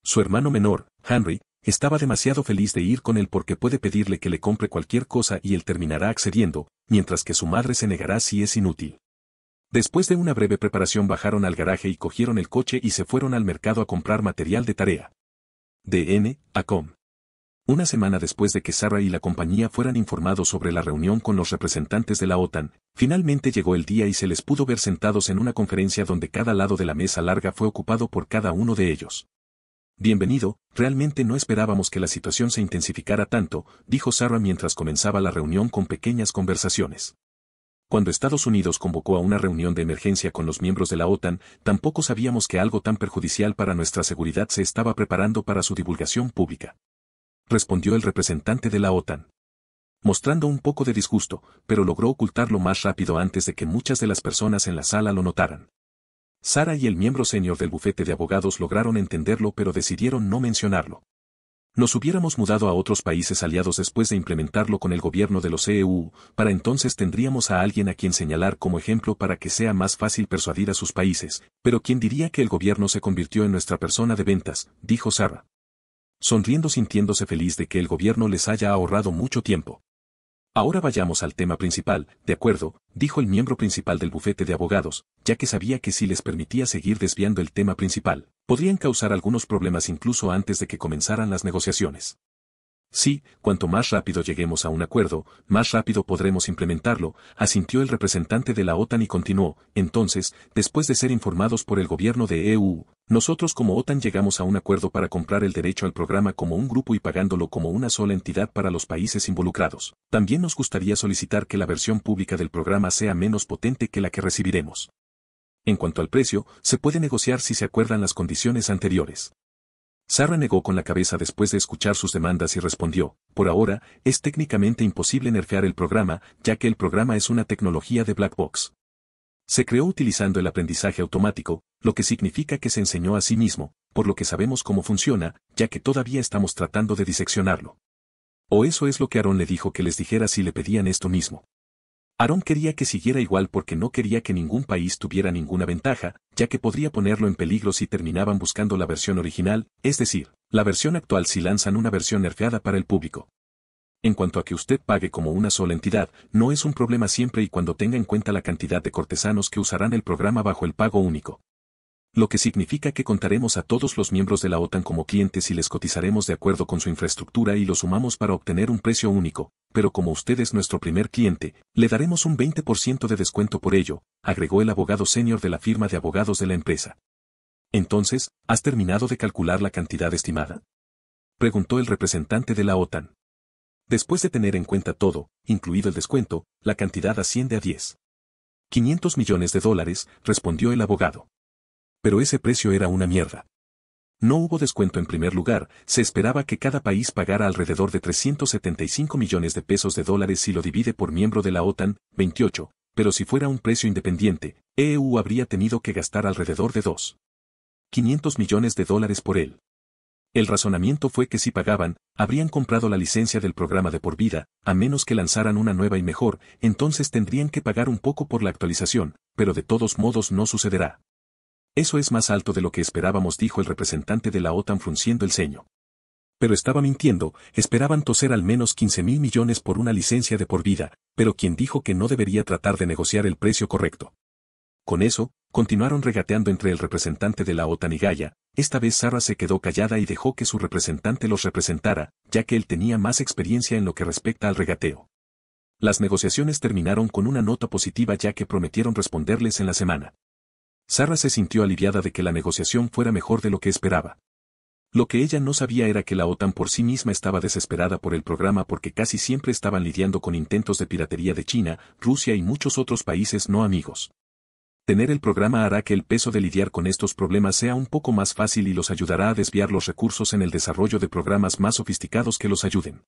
Speaker 1: Su hermano menor, Henry, estaba demasiado feliz de ir con él porque puede pedirle que le compre cualquier cosa y él terminará accediendo, mientras que su madre se negará si es inútil. Después de una breve preparación bajaron al garaje y cogieron el coche y se fueron al mercado a comprar material de tarea. D.N. a Com. Una semana después de que Sarra y la compañía fueran informados sobre la reunión con los representantes de la OTAN, finalmente llegó el día y se les pudo ver sentados en una conferencia donde cada lado de la mesa larga fue ocupado por cada uno de ellos. Bienvenido, realmente no esperábamos que la situación se intensificara tanto, dijo Sarra mientras comenzaba la reunión con pequeñas conversaciones. Cuando Estados Unidos convocó a una reunión de emergencia con los miembros de la OTAN, tampoco sabíamos que algo tan perjudicial para nuestra seguridad se estaba preparando para su divulgación pública respondió el representante de la OTAN. Mostrando un poco de disgusto, pero logró ocultarlo más rápido antes de que muchas de las personas en la sala lo notaran. Sara y el miembro senior del bufete de abogados lograron entenderlo pero decidieron no mencionarlo. Nos hubiéramos mudado a otros países aliados después de implementarlo con el gobierno de los EU, para entonces tendríamos a alguien a quien señalar como ejemplo para que sea más fácil persuadir a sus países, pero ¿quién diría que el gobierno se convirtió en nuestra persona de ventas? dijo Sara sonriendo sintiéndose feliz de que el gobierno les haya ahorrado mucho tiempo. Ahora vayamos al tema principal, de acuerdo, dijo el miembro principal del bufete de abogados, ya que sabía que si les permitía seguir desviando el tema principal, podrían causar algunos problemas incluso antes de que comenzaran las negociaciones. Sí, cuanto más rápido lleguemos a un acuerdo, más rápido podremos implementarlo, asintió el representante de la OTAN y continuó, entonces, después de ser informados por el gobierno de EU, nosotros como OTAN llegamos a un acuerdo para comprar el derecho al programa como un grupo y pagándolo como una sola entidad para los países involucrados. También nos gustaría solicitar que la versión pública del programa sea menos potente que la que recibiremos. En cuanto al precio, se puede negociar si se acuerdan las condiciones anteriores. Sara negó con la cabeza después de escuchar sus demandas y respondió, por ahora, es técnicamente imposible nerfear el programa, ya que el programa es una tecnología de black box. Se creó utilizando el aprendizaje automático, lo que significa que se enseñó a sí mismo, por lo que sabemos cómo funciona, ya que todavía estamos tratando de diseccionarlo. O eso es lo que Aarón le dijo que les dijera si le pedían esto mismo. Aarón quería que siguiera igual porque no quería que ningún país tuviera ninguna ventaja, ya que podría ponerlo en peligro si terminaban buscando la versión original, es decir, la versión actual si lanzan una versión nerfeada para el público en cuanto a que usted pague como una sola entidad, no es un problema siempre y cuando tenga en cuenta la cantidad de cortesanos que usarán el programa bajo el pago único. Lo que significa que contaremos a todos los miembros de la OTAN como clientes y les cotizaremos de acuerdo con su infraestructura y lo sumamos para obtener un precio único, pero como usted es nuestro primer cliente, le daremos un 20% de descuento por ello, agregó el abogado senior de la firma de abogados de la empresa. Entonces, ¿has terminado de calcular la cantidad estimada? Preguntó el representante de la OTAN. Después de tener en cuenta todo, incluido el descuento, la cantidad asciende a 10. 500 millones de dólares, respondió el abogado. Pero ese precio era una mierda. No hubo descuento en primer lugar, se esperaba que cada país pagara alrededor de 375 millones de pesos de dólares si lo divide por miembro de la OTAN, 28, pero si fuera un precio independiente, EU habría tenido que gastar alrededor de 2. 500 millones de dólares por él. El razonamiento fue que si pagaban, habrían comprado la licencia del programa de por vida, a menos que lanzaran una nueva y mejor, entonces tendrían que pagar un poco por la actualización, pero de todos modos no sucederá. Eso es más alto de lo que esperábamos, dijo el representante de la OTAN frunciendo el ceño. Pero estaba mintiendo, esperaban toser al menos 15 mil millones por una licencia de por vida, pero quien dijo que no debería tratar de negociar el precio correcto. Con eso, continuaron regateando entre el representante de la OTAN y Gaia, esta vez Sara se quedó callada y dejó que su representante los representara, ya que él tenía más experiencia en lo que respecta al regateo. Las negociaciones terminaron con una nota positiva ya que prometieron responderles en la semana. Sara se sintió aliviada de que la negociación fuera mejor de lo que esperaba. Lo que ella no sabía era que la OTAN por sí misma estaba desesperada por el programa porque casi siempre estaban lidiando con intentos de piratería de China, Rusia y muchos otros países no amigos. Tener el programa hará que el peso de lidiar con estos problemas sea un poco más fácil y los ayudará a desviar los recursos en el desarrollo de programas más sofisticados que los ayuden.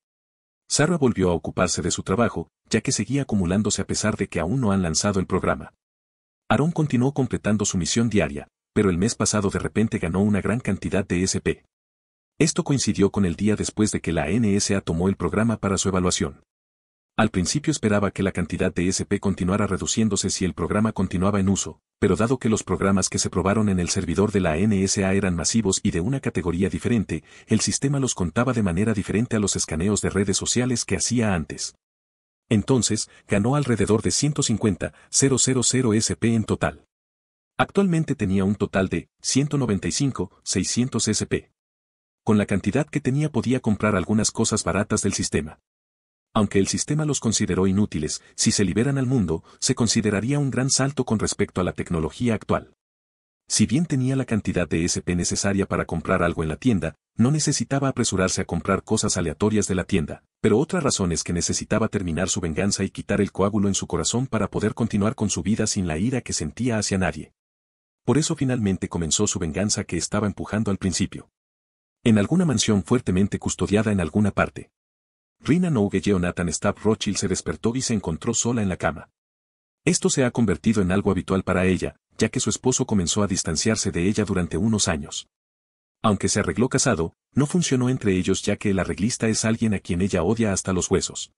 Speaker 1: Sarra volvió a ocuparse de su trabajo, ya que seguía acumulándose a pesar de que aún no han lanzado el programa. Aaron continuó completando su misión diaria, pero el mes pasado de repente ganó una gran cantidad de SP. Esto coincidió con el día después de que la NSA tomó el programa para su evaluación. Al principio esperaba que la cantidad de SP continuara reduciéndose si el programa continuaba en uso, pero dado que los programas que se probaron en el servidor de la NSA eran masivos y de una categoría diferente, el sistema los contaba de manera diferente a los escaneos de redes sociales que hacía antes. Entonces, ganó alrededor de 150,000 SP en total. Actualmente tenía un total de 195,600 SP. Con la cantidad que tenía podía comprar algunas cosas baratas del sistema aunque el sistema los consideró inútiles, si se liberan al mundo, se consideraría un gran salto con respecto a la tecnología actual. Si bien tenía la cantidad de SP necesaria para comprar algo en la tienda, no necesitaba apresurarse a comprar cosas aleatorias de la tienda, pero otra razón es que necesitaba terminar su venganza y quitar el coágulo en su corazón para poder continuar con su vida sin la ira que sentía hacia nadie. Por eso finalmente comenzó su venganza que estaba empujando al principio. En alguna mansión fuertemente custodiada en alguna parte, Rina Nouge Jonathan Staff Rothschild se despertó y se encontró sola en la cama. Esto se ha convertido en algo habitual para ella, ya que su esposo comenzó a distanciarse de ella durante unos años. Aunque se arregló casado, no funcionó entre ellos ya que el arreglista es alguien a quien ella odia hasta los huesos.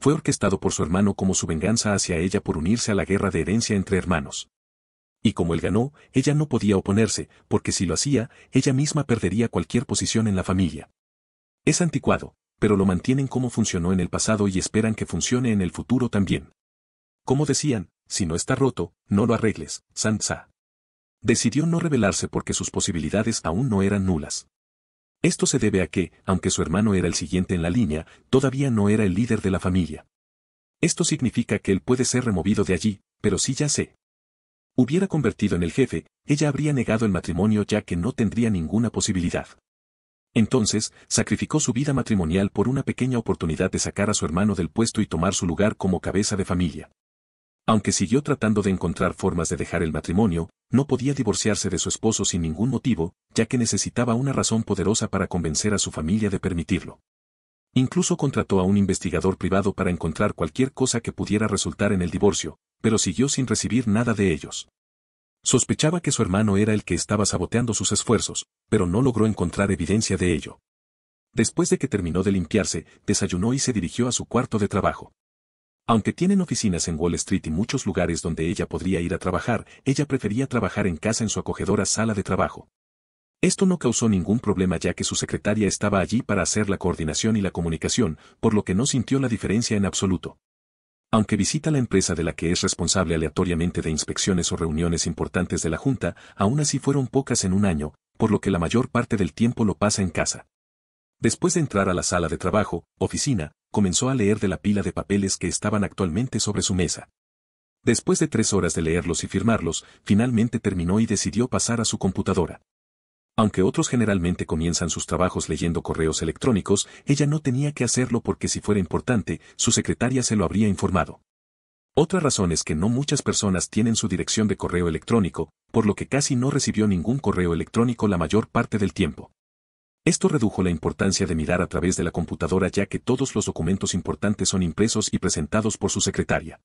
Speaker 1: Fue orquestado por su hermano como su venganza hacia ella por unirse a la guerra de herencia entre hermanos. Y como él ganó, ella no podía oponerse, porque si lo hacía, ella misma perdería cualquier posición en la familia. Es anticuado, pero lo mantienen como funcionó en el pasado y esperan que funcione en el futuro también. Como decían, si no está roto, no lo arregles, Sansa. Decidió no rebelarse porque sus posibilidades aún no eran nulas. Esto se debe a que, aunque su hermano era el siguiente en la línea, todavía no era el líder de la familia. Esto significa que él puede ser removido de allí, pero sí ya sé. Hubiera convertido en el jefe, ella habría negado el matrimonio ya que no tendría ninguna posibilidad. Entonces, sacrificó su vida matrimonial por una pequeña oportunidad de sacar a su hermano del puesto y tomar su lugar como cabeza de familia. Aunque siguió tratando de encontrar formas de dejar el matrimonio, no podía divorciarse de su esposo sin ningún motivo, ya que necesitaba una razón poderosa para convencer a su familia de permitirlo. Incluso contrató a un investigador privado para encontrar cualquier cosa que pudiera resultar en el divorcio, pero siguió sin recibir nada de ellos. Sospechaba que su hermano era el que estaba saboteando sus esfuerzos, pero no logró encontrar evidencia de ello. Después de que terminó de limpiarse, desayunó y se dirigió a su cuarto de trabajo. Aunque tienen oficinas en Wall Street y muchos lugares donde ella podría ir a trabajar, ella prefería trabajar en casa en su acogedora sala de trabajo. Esto no causó ningún problema ya que su secretaria estaba allí para hacer la coordinación y la comunicación, por lo que no sintió la diferencia en absoluto. Aunque visita la empresa de la que es responsable aleatoriamente de inspecciones o reuniones importantes de la Junta, aún así fueron pocas en un año, por lo que la mayor parte del tiempo lo pasa en casa. Después de entrar a la sala de trabajo, oficina, comenzó a leer de la pila de papeles que estaban actualmente sobre su mesa. Después de tres horas de leerlos y firmarlos, finalmente terminó y decidió pasar a su computadora. Aunque otros generalmente comienzan sus trabajos leyendo correos electrónicos, ella no tenía que hacerlo porque si fuera importante, su secretaria se lo habría informado. Otra razón es que no muchas personas tienen su dirección de correo electrónico, por lo que casi no recibió ningún correo electrónico la mayor parte del tiempo. Esto redujo la importancia de mirar a través de la computadora ya que todos los documentos importantes son impresos y presentados por su secretaria.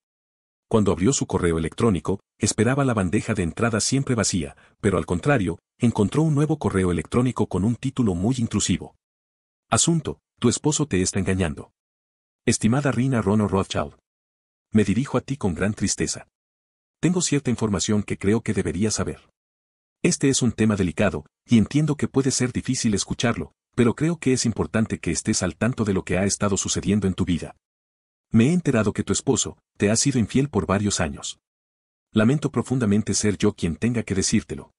Speaker 1: Cuando abrió su correo electrónico, esperaba la bandeja de entrada siempre vacía, pero al contrario, encontró un nuevo correo electrónico con un título muy intrusivo. Asunto, tu esposo te está engañando. Estimada Rina Rono Rothschild. Me dirijo a ti con gran tristeza. Tengo cierta información que creo que deberías saber. Este es un tema delicado, y entiendo que puede ser difícil escucharlo, pero creo que es importante que estés al tanto de lo que ha estado sucediendo en tu vida. Me he enterado que tu esposo, te ha sido infiel por varios años. Lamento profundamente ser yo quien tenga que decírtelo.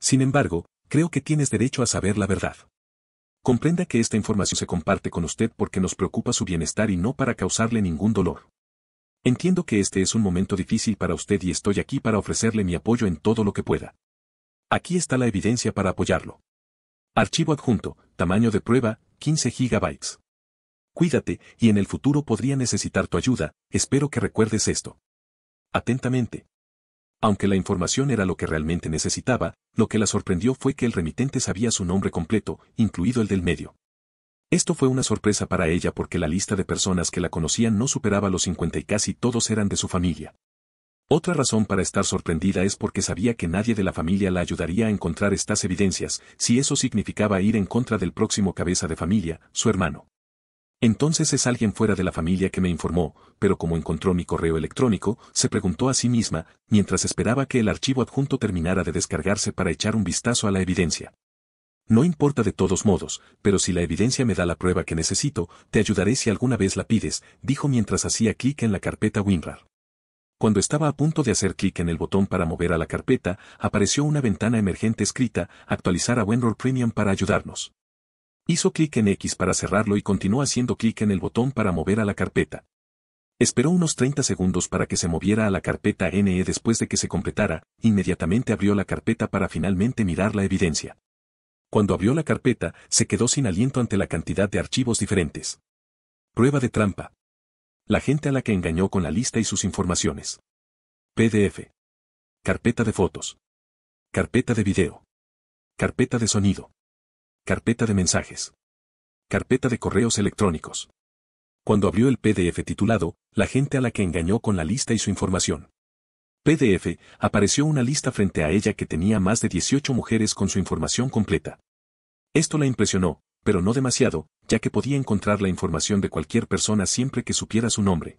Speaker 1: Sin embargo, creo que tienes derecho a saber la verdad. Comprenda que esta información se comparte con usted porque nos preocupa su bienestar y no para causarle ningún dolor. Entiendo que este es un momento difícil para usted y estoy aquí para ofrecerle mi apoyo en todo lo que pueda. Aquí está la evidencia para apoyarlo. Archivo adjunto, tamaño de prueba, 15 GB cuídate, y en el futuro podría necesitar tu ayuda, espero que recuerdes esto. Atentamente. Aunque la información era lo que realmente necesitaba, lo que la sorprendió fue que el remitente sabía su nombre completo, incluido el del medio. Esto fue una sorpresa para ella porque la lista de personas que la conocían no superaba los 50 y casi todos eran de su familia. Otra razón para estar sorprendida es porque sabía que nadie de la familia la ayudaría a encontrar estas evidencias, si eso significaba ir en contra del próximo cabeza de familia, su hermano. Entonces es alguien fuera de la familia que me informó, pero como encontró mi correo electrónico, se preguntó a sí misma, mientras esperaba que el archivo adjunto terminara de descargarse para echar un vistazo a la evidencia. No importa de todos modos, pero si la evidencia me da la prueba que necesito, te ayudaré si alguna vez la pides, dijo mientras hacía clic en la carpeta WinRAR. Cuando estaba a punto de hacer clic en el botón para mover a la carpeta, apareció una ventana emergente escrita, actualizar a WinRAR Premium para ayudarnos. Hizo clic en X para cerrarlo y continuó haciendo clic en el botón para mover a la carpeta. Esperó unos 30 segundos para que se moviera a la carpeta NE después de que se completara, inmediatamente abrió la carpeta para finalmente mirar la evidencia. Cuando abrió la carpeta, se quedó sin aliento ante la cantidad de archivos diferentes. Prueba de trampa. La
Speaker 2: gente a la que engañó con la lista y sus informaciones. PDF. Carpeta de fotos. Carpeta de video. Carpeta de sonido. Carpeta de mensajes. Carpeta de correos electrónicos. Cuando abrió el PDF titulado,
Speaker 1: La gente a la que engañó con la lista y su información. PDF, apareció una lista frente a ella que tenía más de 18 mujeres con su información completa. Esto la impresionó, pero no demasiado, ya que podía encontrar la información de cualquier persona siempre que supiera su nombre.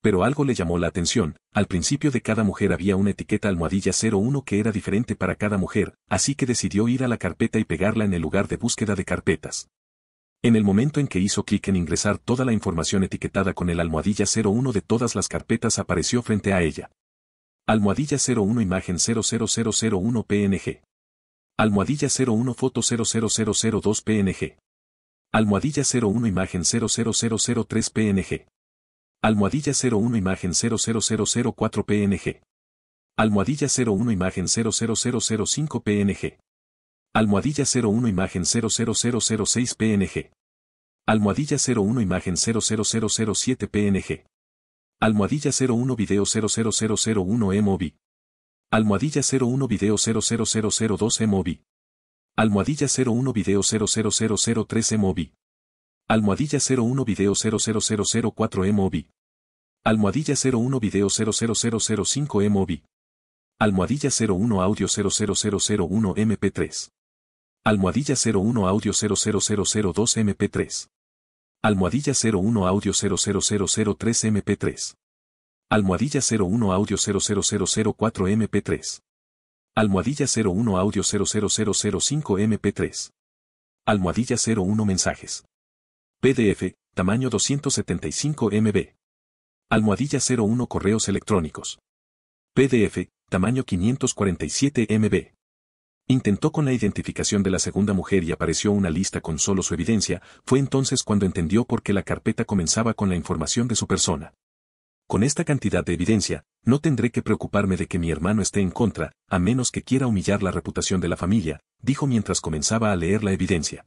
Speaker 1: Pero algo le llamó la atención, al principio de cada mujer había una etiqueta almohadilla 01 que era diferente para cada mujer, así que decidió ir a la carpeta y pegarla en el lugar de búsqueda de carpetas. En el momento en que hizo clic en ingresar toda la información etiquetada con el almohadilla 01 de todas las carpetas apareció frente a ella. Almohadilla 01 imagen 00001 PNG. Almohadilla 01 foto 00002 PNG. Almohadilla 01 imagen 00003 PNG. Almohadilla 01 imagen 00004 PNG. Almohadilla 01 imagen 00005 PNG. Almohadilla 01 imagen 00006 PNG. Almohadilla 01 imagen 00007 PNG. Almohadilla 01 video 00001 EMOBI. Almohadilla 01 video 00002 EMOBI. Almohadilla 01 video 00003 EMOBI. Almohadilla 01 Video 00004 MOV. Almohadilla 01 Video 00005 mobi. Almohadilla 01 Audio 00001 MP3. Almohadilla 01 Audio 00002 MP3. Almohadilla 01 Audio 00003 MP3. Almohadilla 01 Audio 00004 MP3. Almohadilla 01 Audio 00005 MP3. Almohadilla 01 Mensajes. PDF, tamaño 275 MB. Almohadilla 01 Correos electrónicos. PDF, tamaño 547 MB. Intentó con la identificación de la segunda mujer y apareció una lista con solo su evidencia, fue entonces cuando entendió por qué la carpeta comenzaba con la información de su persona. Con esta cantidad de evidencia, no tendré que preocuparme de que mi hermano esté en contra, a menos que quiera humillar la reputación de la familia, dijo mientras comenzaba a leer la evidencia.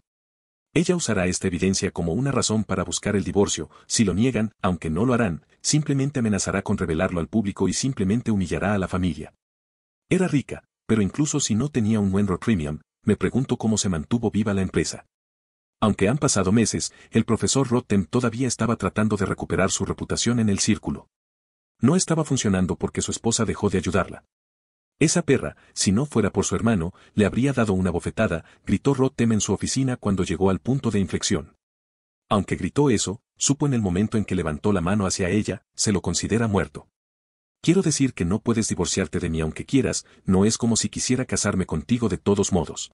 Speaker 1: Ella usará esta evidencia como una razón para buscar el divorcio, si lo niegan, aunque no lo harán, simplemente amenazará con revelarlo al público y simplemente humillará a la familia. Era rica, pero incluso si no tenía un buen premium, me pregunto cómo se mantuvo viva la empresa. Aunque han pasado meses, el profesor Rotten todavía estaba tratando de recuperar su reputación en el círculo. No estaba funcionando porque su esposa dejó de ayudarla. Esa perra, si no fuera por su hermano, le habría dado una bofetada, gritó Rotem en su oficina cuando llegó al punto de inflexión. Aunque gritó eso, supo en el momento en que levantó la mano hacia ella, se lo considera muerto. Quiero decir que no puedes divorciarte de mí aunque quieras, no es como si quisiera casarme contigo de todos modos.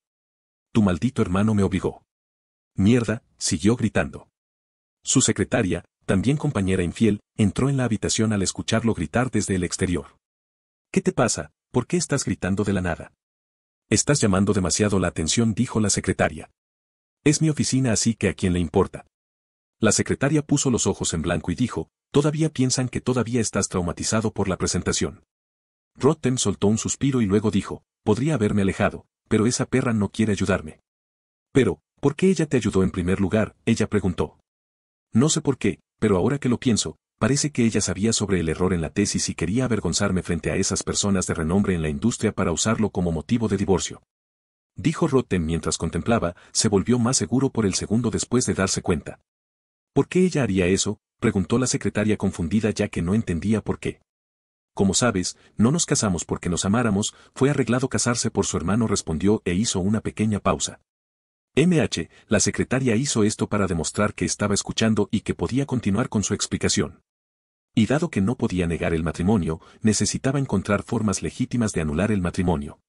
Speaker 1: Tu maldito hermano me obligó. Mierda, siguió gritando. Su secretaria, también compañera infiel, entró en la habitación al escucharlo gritar desde el exterior. ¿Qué te pasa, ¿Por qué estás gritando de la nada? Estás llamando demasiado la atención, dijo la secretaria. Es mi oficina así que a quién le importa. La secretaria puso los ojos en blanco y dijo, todavía piensan que todavía estás traumatizado por la presentación. Rotten soltó un suspiro y luego dijo, podría haberme alejado, pero esa perra no quiere ayudarme. Pero, ¿por qué ella te ayudó en primer lugar? Ella preguntó. No sé por qué, pero ahora que lo pienso, Parece que ella sabía sobre el error en la tesis y quería avergonzarme frente a esas personas de renombre en la industria para usarlo como motivo de divorcio. Dijo Rotten mientras contemplaba, se volvió más seguro por el segundo después de darse cuenta. ¿Por qué ella haría eso? preguntó la secretaria confundida ya que no entendía por qué. Como sabes, no nos casamos porque nos amáramos, fue arreglado casarse por su hermano respondió e hizo una pequeña pausa. MH, la secretaria hizo esto para demostrar que estaba escuchando y que podía continuar con su explicación. Y dado que no podía negar el matrimonio, necesitaba encontrar formas legítimas de anular el matrimonio.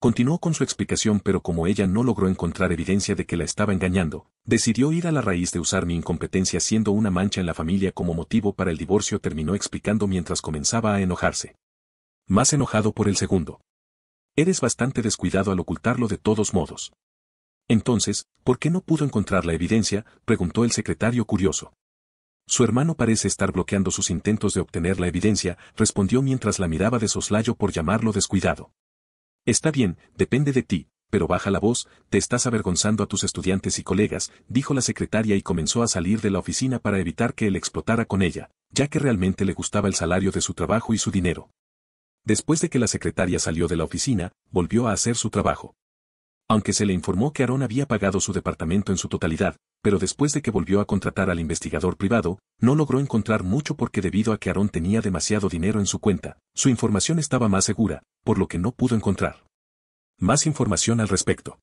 Speaker 1: Continuó con su explicación pero como ella no logró encontrar evidencia de que la estaba engañando, decidió ir a la raíz de usar mi incompetencia siendo una mancha en la familia como motivo para el divorcio terminó explicando mientras comenzaba a enojarse. Más enojado por el segundo. Eres bastante descuidado al ocultarlo de todos modos. Entonces, ¿por qué no pudo encontrar la evidencia? preguntó el secretario curioso. Su hermano parece estar bloqueando sus intentos de obtener la evidencia, respondió mientras la miraba de soslayo por llamarlo descuidado. Está bien, depende de ti, pero baja la voz, te estás avergonzando a tus estudiantes y colegas, dijo la secretaria y comenzó a salir de la oficina para evitar que él explotara con ella, ya que realmente le gustaba el salario de su trabajo y su dinero. Después de que la secretaria salió de la oficina, volvió a hacer su trabajo. Aunque se le informó que Aaron había pagado su departamento en su totalidad, pero después de que volvió a contratar al investigador privado, no logró encontrar mucho porque debido a que Aaron tenía demasiado dinero en su cuenta, su información estaba más segura, por lo que no pudo encontrar más información al respecto.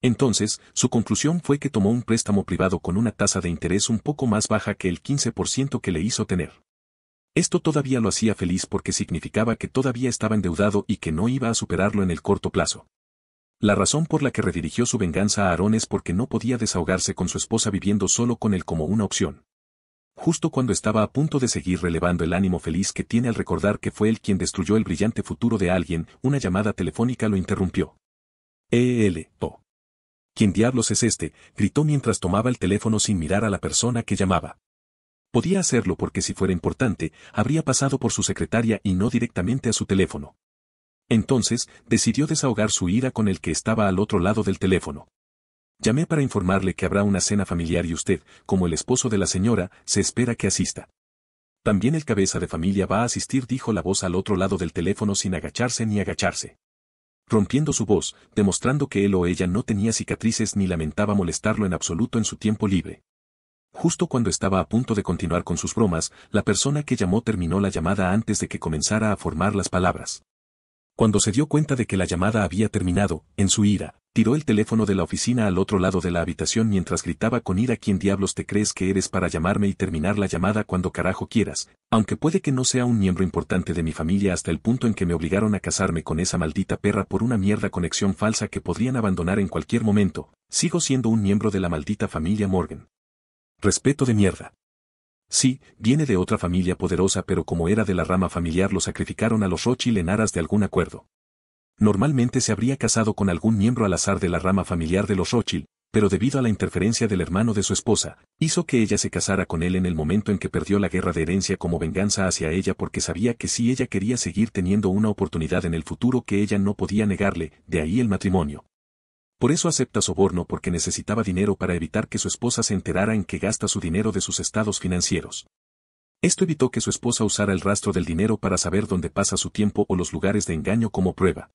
Speaker 1: Entonces, su conclusión fue que tomó un préstamo privado con una tasa de interés un poco más baja que el 15% que le hizo tener. Esto todavía lo hacía feliz porque significaba que todavía estaba endeudado y que no iba a superarlo en el corto plazo. La razón por la que redirigió su venganza a Aarón es porque no podía desahogarse con su esposa viviendo solo con él como una opción. Justo cuando estaba a punto de seguir relevando el ánimo feliz que tiene al recordar que fue él quien destruyó el brillante futuro de alguien, una llamada telefónica lo interrumpió. e ¿Quién diablos es este? gritó mientras tomaba el teléfono sin mirar a la persona que llamaba. Podía hacerlo porque si fuera importante, habría pasado por su secretaria y no directamente a su teléfono. Entonces, decidió desahogar su ira con el que estaba al otro lado del teléfono. Llamé para informarle que habrá una cena familiar y usted, como el esposo de la señora, se espera que asista. También el cabeza de familia va a asistir, dijo la voz al otro lado del teléfono sin agacharse ni agacharse. Rompiendo su voz, demostrando que él o ella no tenía cicatrices ni lamentaba molestarlo en absoluto en su tiempo libre. Justo cuando estaba a punto de continuar con sus bromas, la persona que llamó terminó la llamada antes de que comenzara a formar las palabras. Cuando se dio cuenta de que la llamada había terminado, en su ira, tiró el teléfono de la oficina al otro lado de la habitación mientras gritaba con ira quién diablos te crees que eres para llamarme y terminar la llamada cuando carajo quieras, aunque puede que no sea un miembro importante de mi familia hasta el punto en que me obligaron a casarme con esa maldita perra por una mierda conexión falsa que podrían abandonar en cualquier momento, sigo siendo un miembro de la maldita familia Morgan. Respeto de mierda. Sí, viene de otra familia poderosa pero como era de la rama familiar lo sacrificaron a los Rochil en aras de algún acuerdo. Normalmente se habría casado con algún miembro al azar de la rama familiar de los Rochil, pero debido a la interferencia del hermano de su esposa, hizo que ella se casara con él en el momento en que perdió la guerra de herencia como venganza hacia ella porque sabía que si ella quería seguir teniendo una oportunidad en el futuro que ella no podía negarle, de ahí el matrimonio. Por eso acepta soborno porque necesitaba dinero para evitar que su esposa se enterara en que gasta su dinero de sus estados financieros. Esto evitó que su esposa usara el rastro del dinero para saber dónde pasa su tiempo o los lugares de engaño como prueba.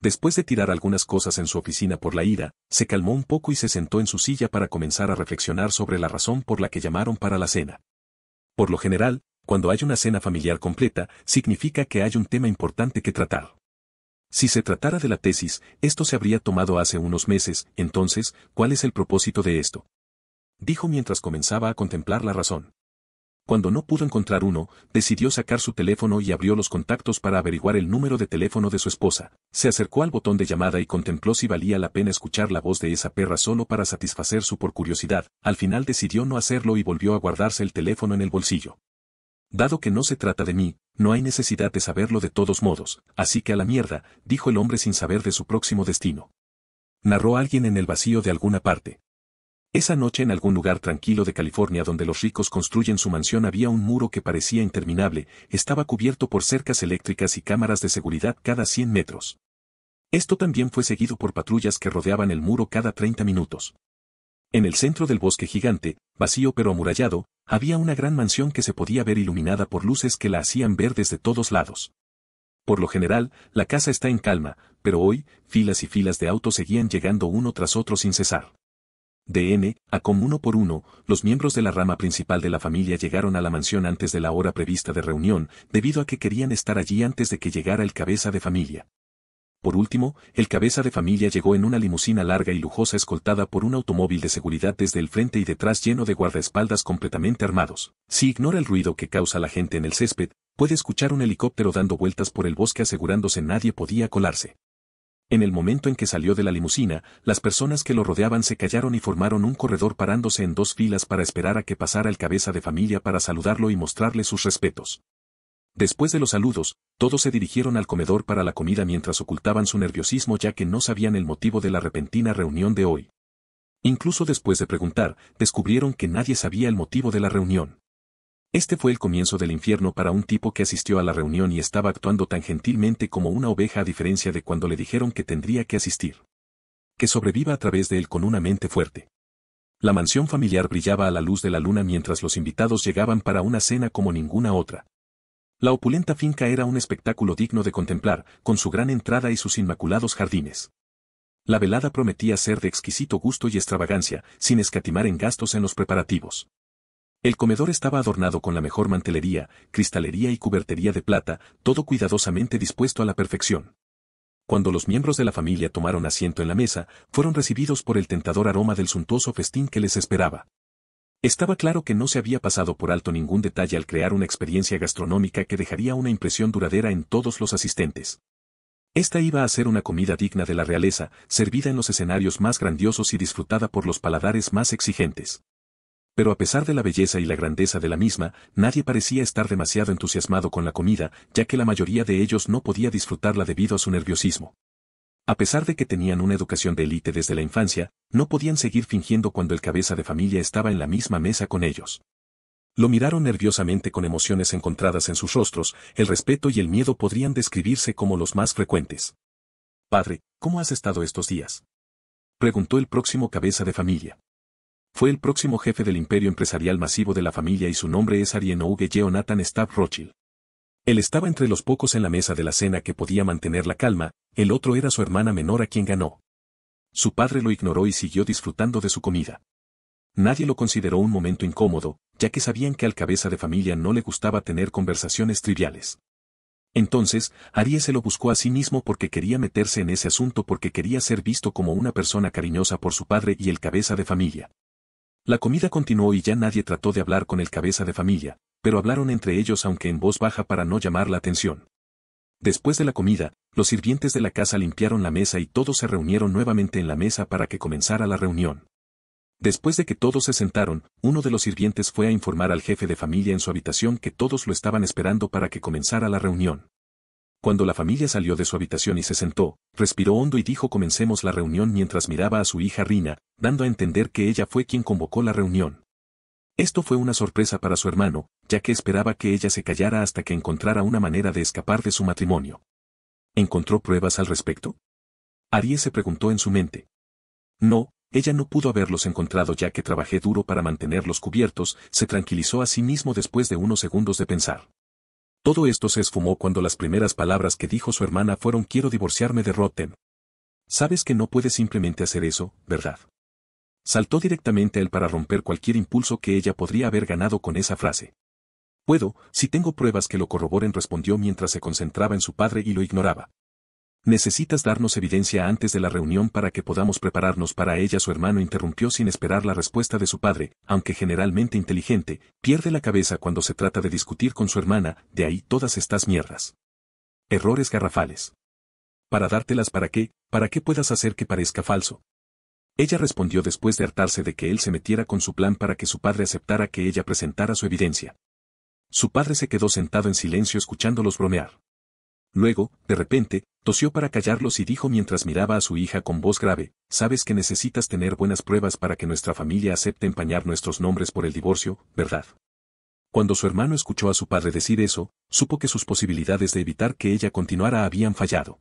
Speaker 1: Después de tirar algunas cosas en su oficina por la ira, se calmó un poco y se sentó en su silla para comenzar a reflexionar sobre la razón por la que llamaron para la cena. Por lo general, cuando hay una cena familiar completa, significa que hay un tema importante que tratar. Si se tratara de la tesis, esto se habría tomado hace unos meses, entonces, ¿cuál es el propósito de esto? Dijo mientras comenzaba a contemplar la razón. Cuando no pudo encontrar uno, decidió sacar su teléfono y abrió los contactos para averiguar el número de teléfono de su esposa. Se acercó al botón de llamada y contempló si valía la pena escuchar la voz de esa perra solo para satisfacer su por curiosidad. Al final decidió no hacerlo y volvió a guardarse el teléfono en el bolsillo. Dado que no se trata de mí, no hay necesidad de saberlo de todos modos, así que a la mierda, dijo el hombre sin saber de su próximo destino. Narró alguien en el vacío de alguna parte. Esa noche en algún lugar tranquilo de California donde los ricos construyen su mansión había un muro que parecía interminable, estaba cubierto por cercas eléctricas y cámaras de seguridad cada 100 metros. Esto también fue seguido por patrullas que rodeaban el muro cada 30 minutos. En el centro del bosque gigante, vacío pero amurallado, había una gran mansión que se podía ver iluminada por luces que la hacían ver desde todos lados. Por lo general, la casa está en calma, pero hoy, filas y filas de autos seguían llegando uno tras otro sin cesar. De N, a como uno por uno, los miembros de la rama principal de la familia llegaron a la mansión antes de la hora prevista de reunión, debido a que querían estar allí antes de que llegara el cabeza de familia. Por último, el cabeza de familia llegó en una limusina larga y lujosa escoltada por un automóvil de seguridad desde el frente y detrás lleno de guardaespaldas completamente armados. Si ignora el ruido que causa la gente en el césped, puede escuchar un helicóptero dando vueltas por el bosque asegurándose nadie podía colarse. En el momento en que salió de la limusina, las personas que lo rodeaban se callaron y formaron un corredor parándose en dos filas para esperar a que pasara el cabeza de familia para saludarlo y mostrarle sus respetos. Después de los saludos, todos se dirigieron al comedor para la comida mientras ocultaban su nerviosismo ya que no sabían el motivo de la repentina reunión de hoy. Incluso después de preguntar, descubrieron que nadie sabía el motivo de la reunión. Este fue el comienzo del infierno para un tipo que asistió a la reunión y estaba actuando tan gentilmente como una oveja a diferencia de cuando le dijeron que tendría que asistir. Que sobreviva a través de él con una mente fuerte. La mansión familiar brillaba a la luz de la luna mientras los invitados llegaban para una cena como ninguna otra. La opulenta finca era un espectáculo digno de contemplar, con su gran entrada y sus inmaculados jardines. La velada prometía ser de exquisito gusto y extravagancia, sin escatimar en gastos en los preparativos. El comedor estaba adornado con la mejor mantelería, cristalería y cubertería de plata, todo cuidadosamente dispuesto a la perfección. Cuando los miembros de la familia tomaron asiento en la mesa, fueron recibidos por el tentador aroma del suntuoso festín que les esperaba. Estaba claro que no se había pasado por alto ningún detalle al crear una experiencia gastronómica que dejaría una impresión duradera en todos los asistentes. Esta iba a ser una comida digna de la realeza, servida en los escenarios más grandiosos y disfrutada por los paladares más exigentes. Pero a pesar de la belleza y la grandeza de la misma, nadie parecía estar demasiado entusiasmado con la comida, ya que la mayoría de ellos no podía disfrutarla debido a su nerviosismo. A pesar de que tenían una educación de élite desde la infancia, no podían seguir fingiendo cuando el cabeza de familia estaba en la misma mesa con ellos. Lo miraron nerviosamente con emociones encontradas en sus rostros, el respeto y el miedo podrían describirse como los más frecuentes. Padre, ¿cómo has estado estos días? Preguntó el próximo cabeza de familia. Fue el próximo jefe del imperio empresarial masivo de la familia y su nombre es Arienouge Jonathan Stavrochil. Él estaba entre los pocos en la mesa de la cena que podía mantener la calma, el otro era su hermana menor a quien ganó. Su padre lo ignoró y siguió disfrutando de su comida. Nadie lo consideró un momento incómodo, ya que sabían que al cabeza de familia no le gustaba tener conversaciones triviales. Entonces, Aries se lo buscó a sí mismo porque quería meterse en ese asunto porque quería ser visto como una persona cariñosa por su padre y el cabeza de familia. La comida continuó y ya nadie trató de hablar con el cabeza de familia, pero hablaron entre ellos aunque en voz baja para no llamar la atención. Después de la comida, los sirvientes de la casa limpiaron la mesa y todos se reunieron nuevamente en la mesa para que comenzara la reunión. Después de que todos se sentaron, uno de los sirvientes fue a informar al jefe de familia en su habitación que todos lo estaban esperando para que comenzara la reunión. Cuando la familia salió de su habitación y se sentó, respiró hondo y dijo comencemos la reunión mientras miraba a su hija Rina, dando a entender que ella fue quien convocó la reunión. Esto fue una sorpresa para su hermano, ya que esperaba que ella se callara hasta que encontrara una manera de escapar de su matrimonio. ¿Encontró pruebas al respecto? Aries se preguntó en su mente. No, ella no pudo haberlos encontrado ya que trabajé duro para mantenerlos cubiertos, se tranquilizó a sí mismo después de unos segundos de pensar. Todo esto se esfumó cuando las primeras palabras que dijo su hermana fueron quiero divorciarme de Rotten. Sabes que no puedes simplemente hacer eso, ¿verdad? Saltó directamente a él para romper cualquier impulso que ella podría haber ganado con esa frase. Puedo, si tengo pruebas que lo corroboren respondió mientras se concentraba en su padre y lo ignoraba. Necesitas darnos evidencia antes de la reunión para que podamos prepararnos para ella. Su hermano interrumpió sin esperar la respuesta de su padre, aunque generalmente inteligente, pierde la cabeza cuando se trata de discutir con su hermana, de ahí todas estas mierdas. Errores garrafales. Para dártelas para qué, para qué puedas hacer que parezca falso. Ella respondió después de hartarse de que él se metiera con su plan para que su padre aceptara que ella presentara su evidencia. Su padre se quedó sentado en silencio escuchándolos bromear. Luego, de repente, tosió para callarlos y dijo mientras miraba a su hija con voz grave, sabes que necesitas tener buenas pruebas para que nuestra familia acepte empañar nuestros nombres por el divorcio, ¿verdad? Cuando su hermano escuchó a su padre decir eso, supo que sus posibilidades de evitar que ella continuara habían fallado.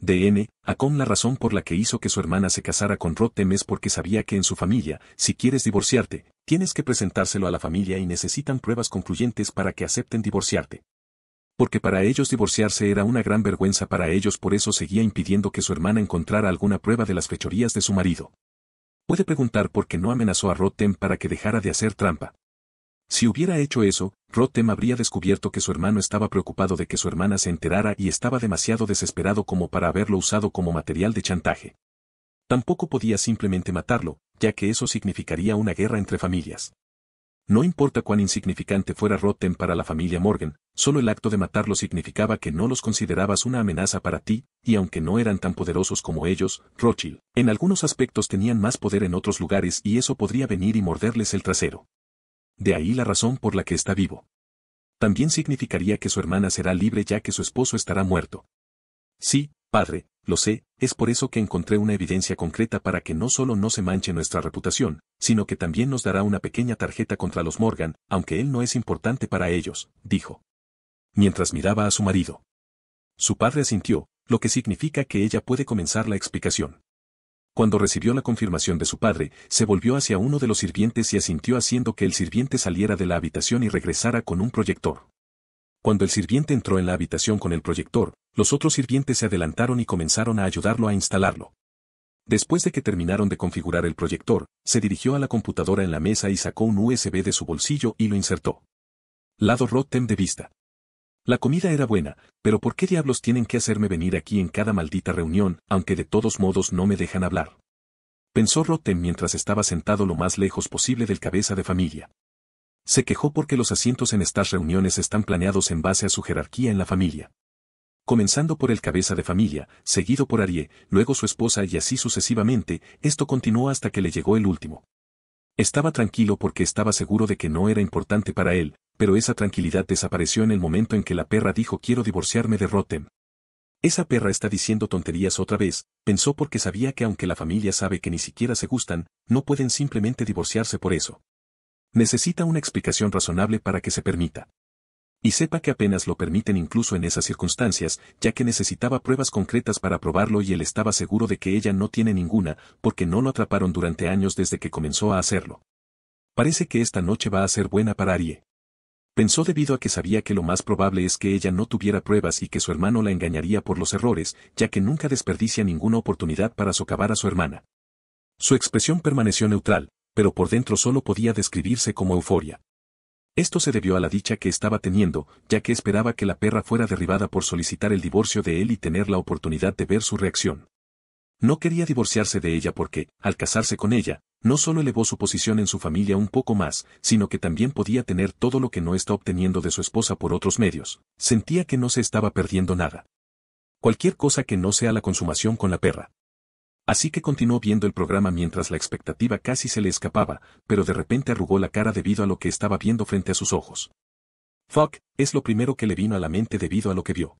Speaker 1: D.N., N, Acom la razón por la que hizo que su hermana se casara con Rotem es porque sabía que en su familia, si quieres divorciarte, tienes que presentárselo a la familia y necesitan pruebas concluyentes para que acepten divorciarte. Porque para ellos divorciarse era una gran vergüenza para ellos por eso seguía impidiendo que su hermana encontrara alguna prueba de las fechorías de su marido. Puede preguntar por qué no amenazó a Rotem para que dejara de hacer trampa. Si hubiera hecho eso, Rotem habría descubierto que su hermano estaba preocupado de que su hermana se enterara y estaba demasiado desesperado como para haberlo usado como material de chantaje. Tampoco podía simplemente matarlo, ya que eso significaría una guerra entre familias. No importa cuán insignificante fuera Rotem para la familia Morgan, solo el acto de matarlo significaba que no los considerabas una amenaza para ti, y aunque no eran tan poderosos como ellos, Rothschild, en algunos aspectos tenían más poder en otros lugares y eso podría venir y morderles el trasero. De ahí la razón por la que está vivo. También significaría que su hermana será libre ya que su esposo estará muerto. Sí, padre, lo sé, es por eso que encontré una evidencia concreta para que no solo no se manche nuestra reputación, sino que también nos dará una pequeña tarjeta contra los Morgan, aunque él no es importante para ellos, dijo. Mientras miraba a su marido. Su padre asintió, lo que significa que ella puede comenzar la explicación. Cuando recibió la confirmación de su padre, se volvió hacia uno de los sirvientes y asintió haciendo que el sirviente saliera de la habitación y regresara con un proyector. Cuando el sirviente entró en la habitación con el proyector, los otros sirvientes se adelantaron y comenzaron a ayudarlo a instalarlo. Después de que terminaron de configurar el proyector, se dirigió a la computadora en la mesa y sacó un USB de su bolsillo y lo insertó. Lado Rotem de vista. La comida era buena, pero ¿por qué diablos tienen que hacerme venir aquí en cada maldita reunión, aunque de todos modos no me dejan hablar? Pensó roten mientras estaba sentado lo más lejos posible del cabeza de familia. Se quejó porque los asientos en estas reuniones están planeados en base a su jerarquía en la familia comenzando por el cabeza de familia, seguido por Arié luego su esposa y así sucesivamente, esto continuó hasta que le llegó el último. Estaba tranquilo porque estaba seguro de que no era importante para él, pero esa tranquilidad desapareció en el momento en que la perra dijo quiero divorciarme de Rotem. Esa perra está diciendo tonterías otra vez, pensó porque sabía que aunque la familia sabe que ni siquiera se gustan, no pueden simplemente divorciarse por eso. Necesita una explicación razonable para que se permita. Y sepa que apenas lo permiten incluso en esas circunstancias, ya que necesitaba pruebas concretas para probarlo y él estaba seguro de que ella no tiene ninguna, porque no lo atraparon durante años desde que comenzó a hacerlo. Parece que esta noche va a ser buena para Arie. Pensó debido a que sabía que lo más probable es que ella no tuviera pruebas y que su hermano la engañaría por los errores, ya que nunca desperdicia ninguna oportunidad para socavar a su hermana. Su expresión permaneció neutral, pero por dentro solo podía describirse como euforia. Esto se debió a la dicha que estaba teniendo, ya que esperaba que la perra fuera derribada por solicitar el divorcio de él y tener la oportunidad de ver su reacción. No quería divorciarse de ella porque, al casarse con ella, no solo elevó su posición en su familia un poco más, sino que también podía tener todo lo que no está obteniendo de su esposa por otros medios, sentía que no se estaba perdiendo nada. Cualquier cosa que no sea la consumación con la perra. Así que continuó viendo el programa mientras la expectativa casi se le escapaba, pero de repente arrugó la cara debido a lo que estaba viendo frente a sus ojos. Fuck, es lo primero que le vino a la mente debido a lo que vio.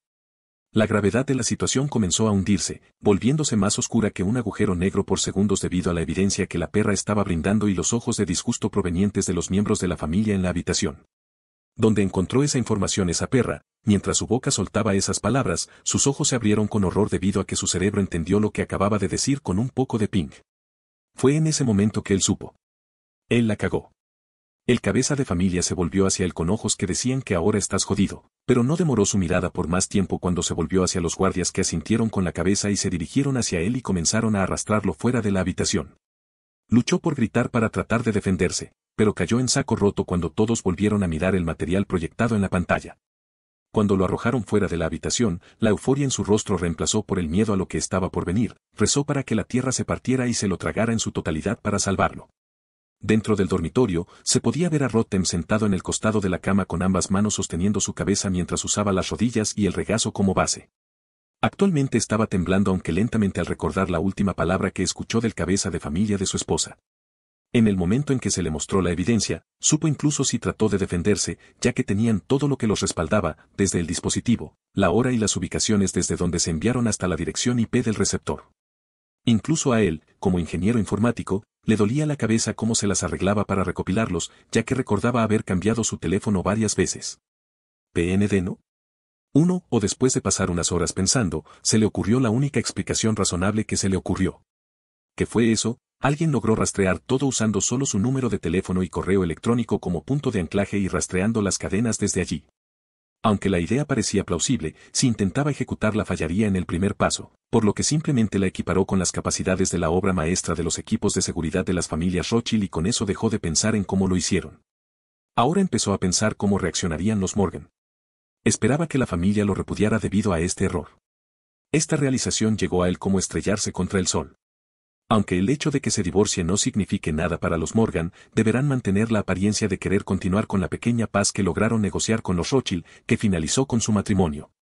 Speaker 1: La gravedad de la situación comenzó a hundirse, volviéndose más oscura que un agujero negro por segundos debido a la evidencia que la perra estaba brindando y los ojos de disgusto provenientes de los miembros de la familia en la habitación. Donde encontró esa información esa perra, mientras su boca soltaba esas palabras, sus ojos se abrieron con horror debido a que su cerebro entendió lo que acababa de decir con un poco de ping. Fue en ese momento que él supo. Él la cagó. El cabeza de familia se volvió hacia él con ojos que decían que ahora estás jodido, pero no demoró su mirada por más tiempo cuando se volvió hacia los guardias que asintieron con la cabeza y se dirigieron hacia él y comenzaron a arrastrarlo fuera de la habitación. Luchó por gritar para tratar de defenderse, pero cayó en saco roto cuando todos volvieron a mirar el material proyectado en la pantalla. Cuando lo arrojaron fuera de la habitación, la euforia en su rostro reemplazó por el miedo a lo que estaba por venir, rezó para que la tierra se partiera y se lo tragara en su totalidad para salvarlo. Dentro del dormitorio, se podía ver a Rotem sentado en el costado de la cama con ambas manos sosteniendo su cabeza mientras usaba las rodillas y el regazo como base. Actualmente estaba temblando aunque lentamente al recordar la última palabra que escuchó del cabeza de familia de su esposa. En el momento en que se le mostró la evidencia, supo incluso si trató de defenderse, ya que tenían todo lo que los respaldaba, desde el dispositivo, la hora y las ubicaciones desde donde se enviaron hasta la dirección IP del receptor. Incluso a él, como ingeniero informático, le dolía la cabeza cómo se las arreglaba para recopilarlos, ya que recordaba haber cambiado su teléfono varias veces. PND no? Uno, o después de pasar unas horas pensando, se le ocurrió la única explicación razonable que se le ocurrió. ¿Qué fue eso? Alguien logró rastrear todo usando solo su número de teléfono y correo electrónico como punto de anclaje y rastreando las cadenas desde allí. Aunque la idea parecía plausible, si intentaba ejecutarla fallaría en el primer paso, por lo que simplemente la equiparó con las capacidades de la obra maestra de los equipos de seguridad de las familias Rothschild y con eso dejó de pensar en cómo lo hicieron. Ahora empezó a pensar cómo reaccionarían los Morgan. Esperaba que la familia lo repudiara debido a este error. Esta realización llegó a él como estrellarse contra el sol. Aunque el hecho de que se divorcie no signifique nada para los Morgan, deberán mantener la apariencia de querer continuar con la pequeña paz que lograron negociar con los Rothschild, que finalizó con su matrimonio.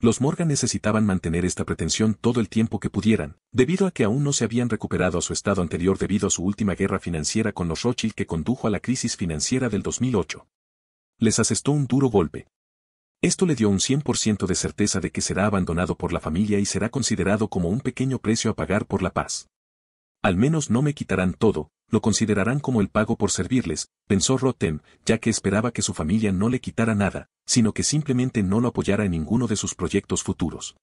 Speaker 1: Los Morgan necesitaban mantener esta pretensión todo el tiempo que pudieran, debido a que aún no se habían recuperado a su estado anterior debido a su última guerra financiera con los Rothschild que condujo a la crisis financiera del 2008. Les asestó un duro golpe. Esto le dio un 100% de certeza de que será abandonado por la familia y será considerado como un pequeño precio a pagar por la paz. Al menos no me quitarán todo, lo considerarán como el pago por servirles, pensó Rotem, ya que esperaba que su familia no le quitara nada, sino que simplemente no lo apoyara en ninguno de sus proyectos futuros.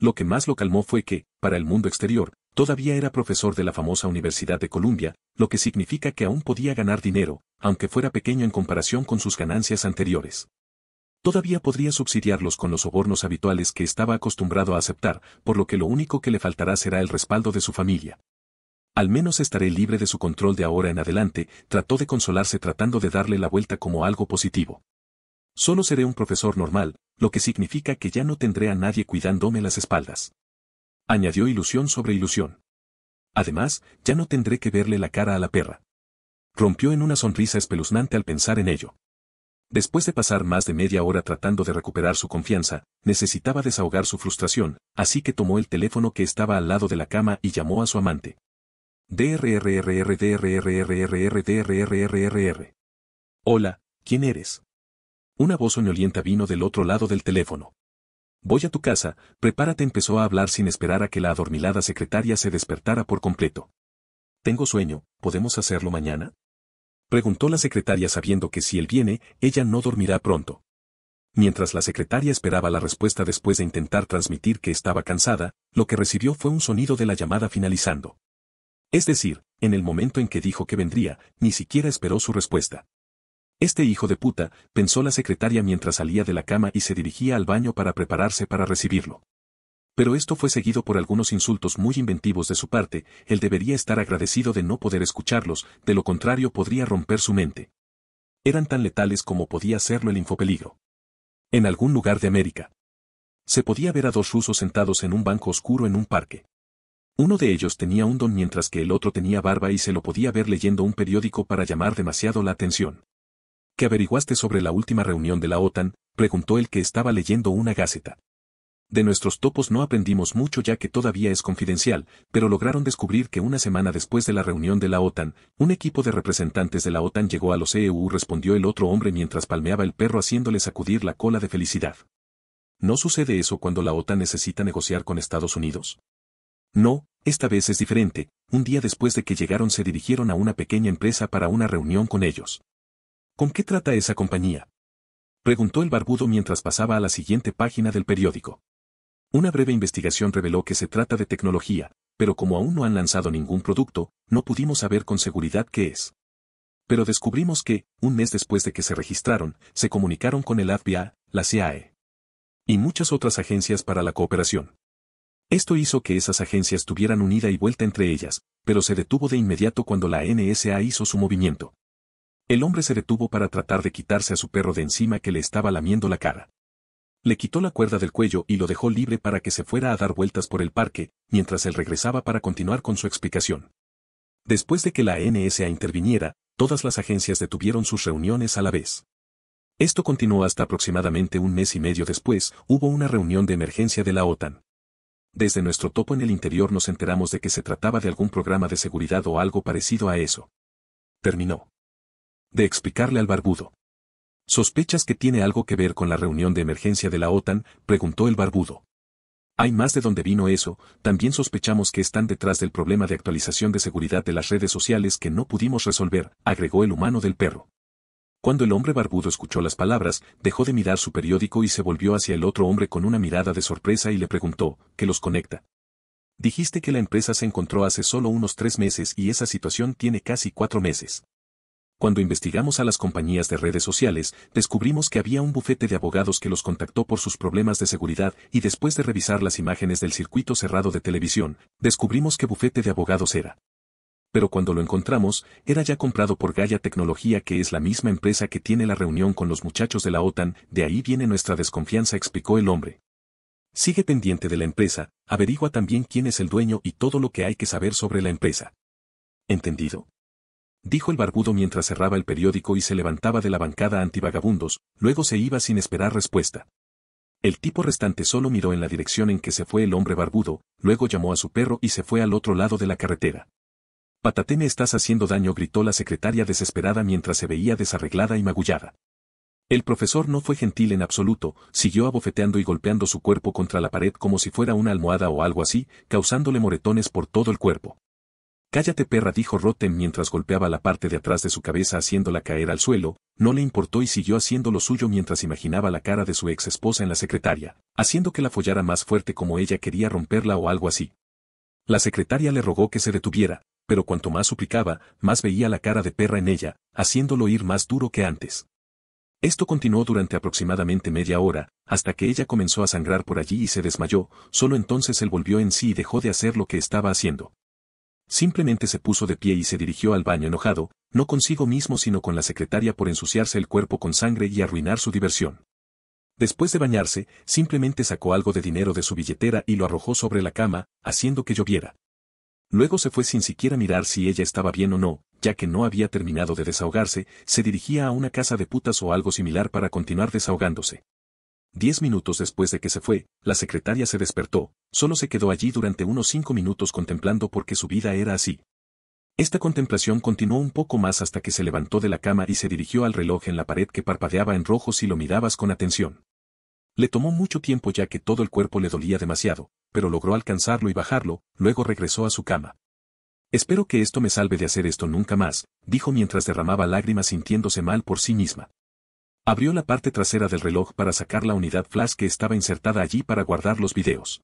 Speaker 1: Lo que más lo calmó fue que, para el mundo exterior, todavía era profesor de la famosa Universidad de Columbia, lo que significa que aún podía ganar dinero, aunque fuera pequeño en comparación con sus ganancias anteriores. Todavía podría subsidiarlos con los sobornos habituales que estaba acostumbrado a aceptar, por lo que lo único que le faltará será el respaldo de su familia. Al menos estaré libre de su control de ahora en adelante, trató de consolarse tratando de darle la vuelta como algo positivo. Solo seré un profesor normal, lo que significa que ya no tendré a nadie cuidándome las espaldas. Añadió ilusión sobre ilusión. Además, ya no tendré que verle la cara a la perra. Rompió en una sonrisa espeluznante al pensar en ello. Después de pasar más de media hora tratando de recuperar su confianza, necesitaba desahogar su frustración, así que tomó el teléfono que estaba al lado de la cama y llamó a su amante. DRRRRDRRRRRRRRRR. Hola, ¿quién eres? Una voz soñolienta vino del otro lado del teléfono. Voy a tu casa, prepárate empezó a hablar sin esperar a que la adormilada secretaria se despertara por completo. Tengo sueño, ¿podemos hacerlo mañana? Preguntó la secretaria sabiendo que si él viene, ella no dormirá pronto. Mientras la secretaria esperaba la respuesta después de intentar transmitir que estaba cansada, lo que recibió fue un sonido de la llamada finalizando. Es decir, en el momento en que dijo que vendría, ni siquiera esperó su respuesta. Este hijo de puta, pensó la secretaria mientras salía de la cama y se dirigía al baño para prepararse para recibirlo. Pero esto fue seguido por algunos insultos muy inventivos de su parte, él debería estar agradecido de no poder escucharlos, de lo contrario podría romper su mente. Eran tan letales como podía serlo el infopeligro. En algún lugar de América. Se podía ver a dos rusos sentados en un banco oscuro en un parque. Uno de ellos tenía un don mientras que el otro tenía barba y se lo podía ver leyendo un periódico para llamar demasiado la atención. ¿Qué averiguaste sobre la última reunión de la OTAN? preguntó el que estaba leyendo una gaceta. De nuestros topos no aprendimos mucho ya que todavía es confidencial, pero lograron descubrir que una semana después de la reunión de la OTAN, un equipo de representantes de la OTAN llegó a los EU, respondió el otro hombre mientras palmeaba el perro haciéndole sacudir la cola de felicidad. ¿No sucede eso cuando la OTAN necesita negociar con Estados Unidos? No, esta vez es diferente, un día después de que llegaron se dirigieron a una pequeña empresa para una reunión con ellos. ¿Con qué trata esa compañía? Preguntó el barbudo mientras pasaba a la siguiente página del periódico. Una breve investigación reveló que se trata de tecnología, pero como aún no han lanzado ningún producto, no pudimos saber con seguridad qué es. Pero descubrimos que, un mes después de que se registraron, se comunicaron con el AFBA, la CIAE y muchas otras agencias para la cooperación. Esto hizo que esas agencias tuvieran unida y vuelta entre ellas, pero se detuvo de inmediato cuando la NSA hizo su movimiento. El hombre se detuvo para tratar de quitarse a su perro de encima que le estaba lamiendo la cara. Le quitó la cuerda del cuello y lo dejó libre para que se fuera a dar vueltas por el parque, mientras él regresaba para continuar con su explicación. Después de que la NSA interviniera, todas las agencias detuvieron sus reuniones a la vez. Esto continuó hasta aproximadamente un mes y medio después, hubo una reunión de emergencia de la OTAN. Desde nuestro topo en el interior nos enteramos de que se trataba de algún programa de seguridad o algo parecido a eso. Terminó. De explicarle al barbudo. ¿Sospechas que tiene algo que ver con la reunión de emergencia de la OTAN? preguntó el barbudo. Hay más de dónde vino eso, también sospechamos que están detrás del problema de actualización de seguridad de las redes sociales que no pudimos resolver, agregó el humano del perro. Cuando el hombre barbudo escuchó las palabras, dejó de mirar su periódico y se volvió hacia el otro hombre con una mirada de sorpresa y le preguntó, ¿qué los conecta? Dijiste que la empresa se encontró hace solo unos tres meses y esa situación tiene casi cuatro meses. Cuando investigamos a las compañías de redes sociales, descubrimos que había un bufete de abogados que los contactó por sus problemas de seguridad y después de revisar las imágenes del circuito cerrado de televisión, descubrimos qué bufete de abogados era pero cuando lo encontramos, era ya comprado por Gaia Tecnología que es la misma empresa que tiene la reunión con los muchachos de la OTAN, de ahí viene nuestra desconfianza, explicó el hombre. Sigue pendiente de la empresa, averigua también quién es el dueño y todo lo que hay que saber sobre la empresa. ¿Entendido? Dijo el barbudo mientras cerraba el periódico y se levantaba de la bancada antivagabundos, luego se iba sin esperar respuesta. El tipo restante solo miró en la dirección en que se fue el hombre barbudo, luego llamó a su perro y se fue al otro lado de la carretera. Patate me estás haciendo daño, gritó la secretaria desesperada mientras se veía desarreglada y magullada. El profesor no fue gentil en absoluto, siguió abofeteando y golpeando su cuerpo contra la pared como si fuera una almohada o algo así, causándole moretones por todo el cuerpo. Cállate perra dijo Rotten mientras golpeaba la parte de atrás de su cabeza haciéndola caer al suelo, no le importó y siguió haciendo lo suyo mientras imaginaba la cara de su ex esposa en la secretaria, haciendo que la follara más fuerte como ella quería romperla o algo así. La secretaria le rogó que se detuviera, pero cuanto más suplicaba, más veía la cara de perra en ella, haciéndolo ir más duro que antes. Esto continuó durante aproximadamente media hora, hasta que ella comenzó a sangrar por allí y se desmayó, solo entonces él volvió en sí y dejó de hacer lo que estaba haciendo. Simplemente se puso de pie y se dirigió al baño enojado, no consigo mismo sino con la secretaria por ensuciarse el cuerpo con sangre y arruinar su diversión. Después de bañarse, simplemente sacó algo de dinero de su billetera y lo arrojó sobre la cama, haciendo que lloviera. Luego se fue sin siquiera mirar si ella estaba bien o no, ya que no había terminado de desahogarse, se dirigía a una casa de putas o algo similar para continuar desahogándose. Diez minutos después de que se fue, la secretaria se despertó, solo se quedó allí durante unos cinco minutos contemplando por qué su vida era así. Esta contemplación continuó un poco más hasta que se levantó de la cama y se dirigió al reloj en la pared que parpadeaba en rojo si lo mirabas con atención. Le tomó mucho tiempo ya que todo el cuerpo le dolía demasiado, pero logró alcanzarlo y bajarlo, luego regresó a su cama. Espero que esto me salve de hacer esto nunca más, dijo mientras derramaba lágrimas sintiéndose mal por sí misma. Abrió la parte trasera del reloj para sacar la unidad flash que estaba insertada allí para guardar los videos.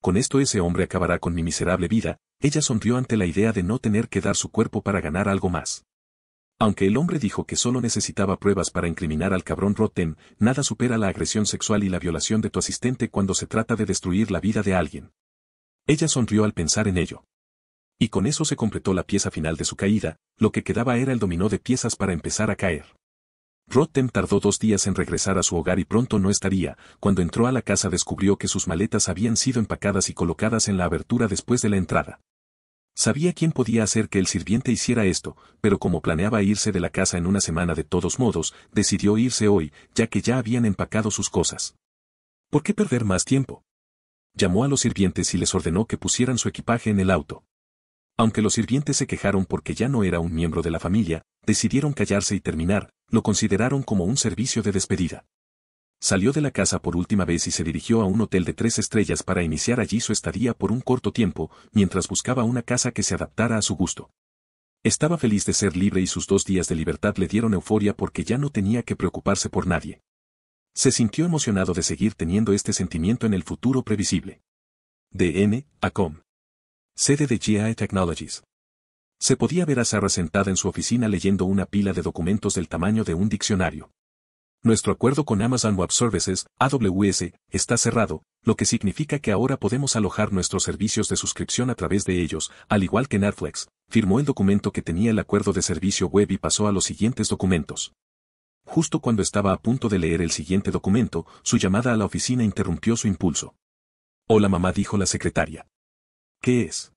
Speaker 1: Con esto ese hombre acabará con mi miserable vida, ella sonrió ante la idea de no tener que dar su cuerpo para ganar algo más. Aunque el hombre dijo que solo necesitaba pruebas para incriminar al cabrón Rotten, nada supera la agresión sexual y la violación de tu asistente cuando se trata de destruir la vida de alguien. Ella sonrió al pensar en ello. Y con eso se completó la pieza final de su caída, lo que quedaba era el dominó de piezas para empezar a caer. Rotten tardó dos días en regresar a su hogar y pronto no estaría, cuando entró a la casa descubrió que sus maletas habían sido empacadas y colocadas en la abertura después de la entrada. Sabía quién podía hacer que el sirviente hiciera esto, pero como planeaba irse de la casa en una semana de todos modos, decidió irse hoy, ya que ya habían empacado sus cosas. ¿Por qué perder más tiempo? Llamó a los sirvientes y les ordenó que pusieran su equipaje en el auto. Aunque los sirvientes se quejaron porque ya no era un miembro de la familia, decidieron callarse y terminar, lo consideraron como un servicio de despedida. Salió de la casa por última vez y se dirigió a un hotel de tres estrellas para iniciar allí su estadía por un corto tiempo, mientras buscaba una casa que se adaptara a su gusto. Estaba feliz de ser libre y sus dos días de libertad le dieron euforia porque ya no tenía que preocuparse por nadie. Se sintió emocionado de seguir teniendo este sentimiento en el futuro previsible. DN, ACOM. Sede de GI e Technologies. Se podía ver a Sara sentada en su oficina leyendo una pila de documentos del tamaño de un diccionario. Nuestro acuerdo con Amazon Web Services, AWS, está cerrado, lo que significa que ahora podemos alojar nuestros servicios de suscripción a través de ellos, al igual que Netflix, firmó el documento que tenía el acuerdo de servicio web y pasó a los siguientes documentos. Justo cuando estaba a punto de leer el siguiente documento, su llamada a la oficina interrumpió su impulso. Hola mamá, dijo la secretaria. ¿Qué es?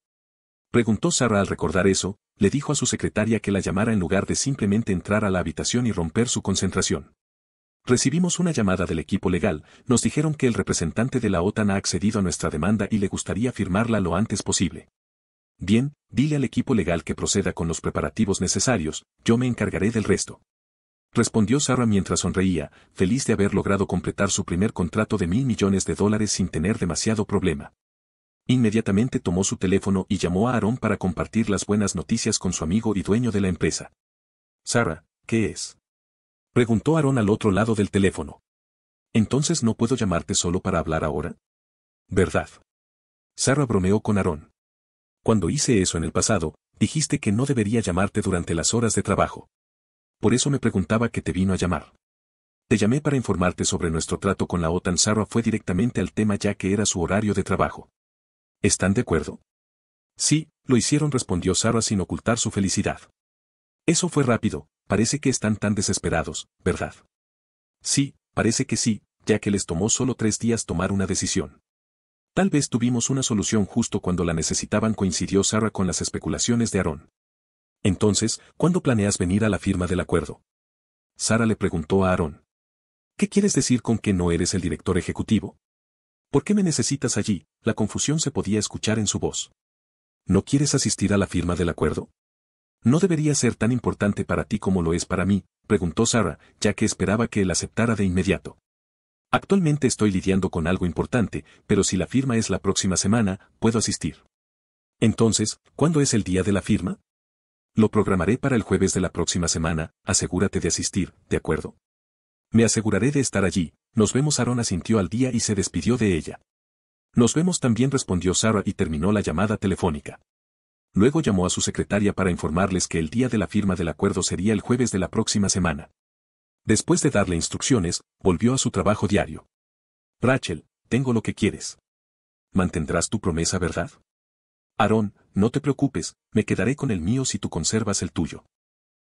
Speaker 1: Preguntó Sarah al recordar eso, le dijo a su secretaria que la llamara en lugar de simplemente entrar a la habitación y romper su concentración. Recibimos una llamada del equipo legal, nos dijeron que el representante de la OTAN ha accedido a nuestra demanda y le gustaría firmarla lo antes posible. Bien, dile al equipo legal que proceda con los preparativos necesarios, yo me encargaré del resto. Respondió Sara mientras sonreía, feliz de haber logrado completar su primer contrato de mil millones de dólares sin tener demasiado problema. Inmediatamente tomó su teléfono y llamó a Aaron para compartir las buenas noticias con su amigo y dueño de la
Speaker 2: empresa. Sara, ¿qué es? Preguntó Aarón al otro lado del teléfono. Entonces no puedo llamarte solo para hablar ahora. ¿Verdad? Sarra
Speaker 1: bromeó con Aarón. Cuando hice eso en el pasado, dijiste que no debería llamarte durante las horas de trabajo. Por eso me preguntaba qué te vino a llamar. Te llamé para informarte sobre nuestro trato con la OTAN. Sarra fue directamente al tema ya que era su horario de trabajo. ¿Están de acuerdo? Sí, lo hicieron respondió Sarra sin ocultar su felicidad. Eso fue rápido, parece que están tan desesperados, ¿verdad? Sí, parece que sí, ya que les tomó solo tres días tomar una decisión. Tal vez tuvimos una solución justo cuando la necesitaban coincidió Sara con las especulaciones de Aarón. Entonces, ¿cuándo planeas venir a la firma del acuerdo? Sara le preguntó a Aarón. ¿Qué quieres decir con que no eres el director ejecutivo? ¿Por qué me necesitas allí? La confusión se podía escuchar en su voz. ¿No quieres asistir a la firma del acuerdo? ¿No debería ser tan importante para ti como lo es para mí? preguntó Sarah, ya que esperaba que él aceptara de inmediato. Actualmente estoy lidiando con algo importante, pero si la firma es la próxima semana, puedo asistir. Entonces, ¿cuándo es el día de la firma? Lo programaré para el jueves de la próxima semana, asegúrate de asistir, ¿de acuerdo? Me aseguraré de estar allí, nos vemos Aaron asintió al día y se despidió de ella. Nos vemos también respondió Sarah y terminó la llamada telefónica. Luego llamó a su secretaria para informarles que el día de la firma del acuerdo sería el jueves de la próxima semana. Después de darle instrucciones, volvió a su trabajo diario. Rachel, tengo lo que quieres. ¿Mantendrás tu promesa, verdad? Aarón, no te preocupes, me quedaré con el mío si tú conservas el tuyo.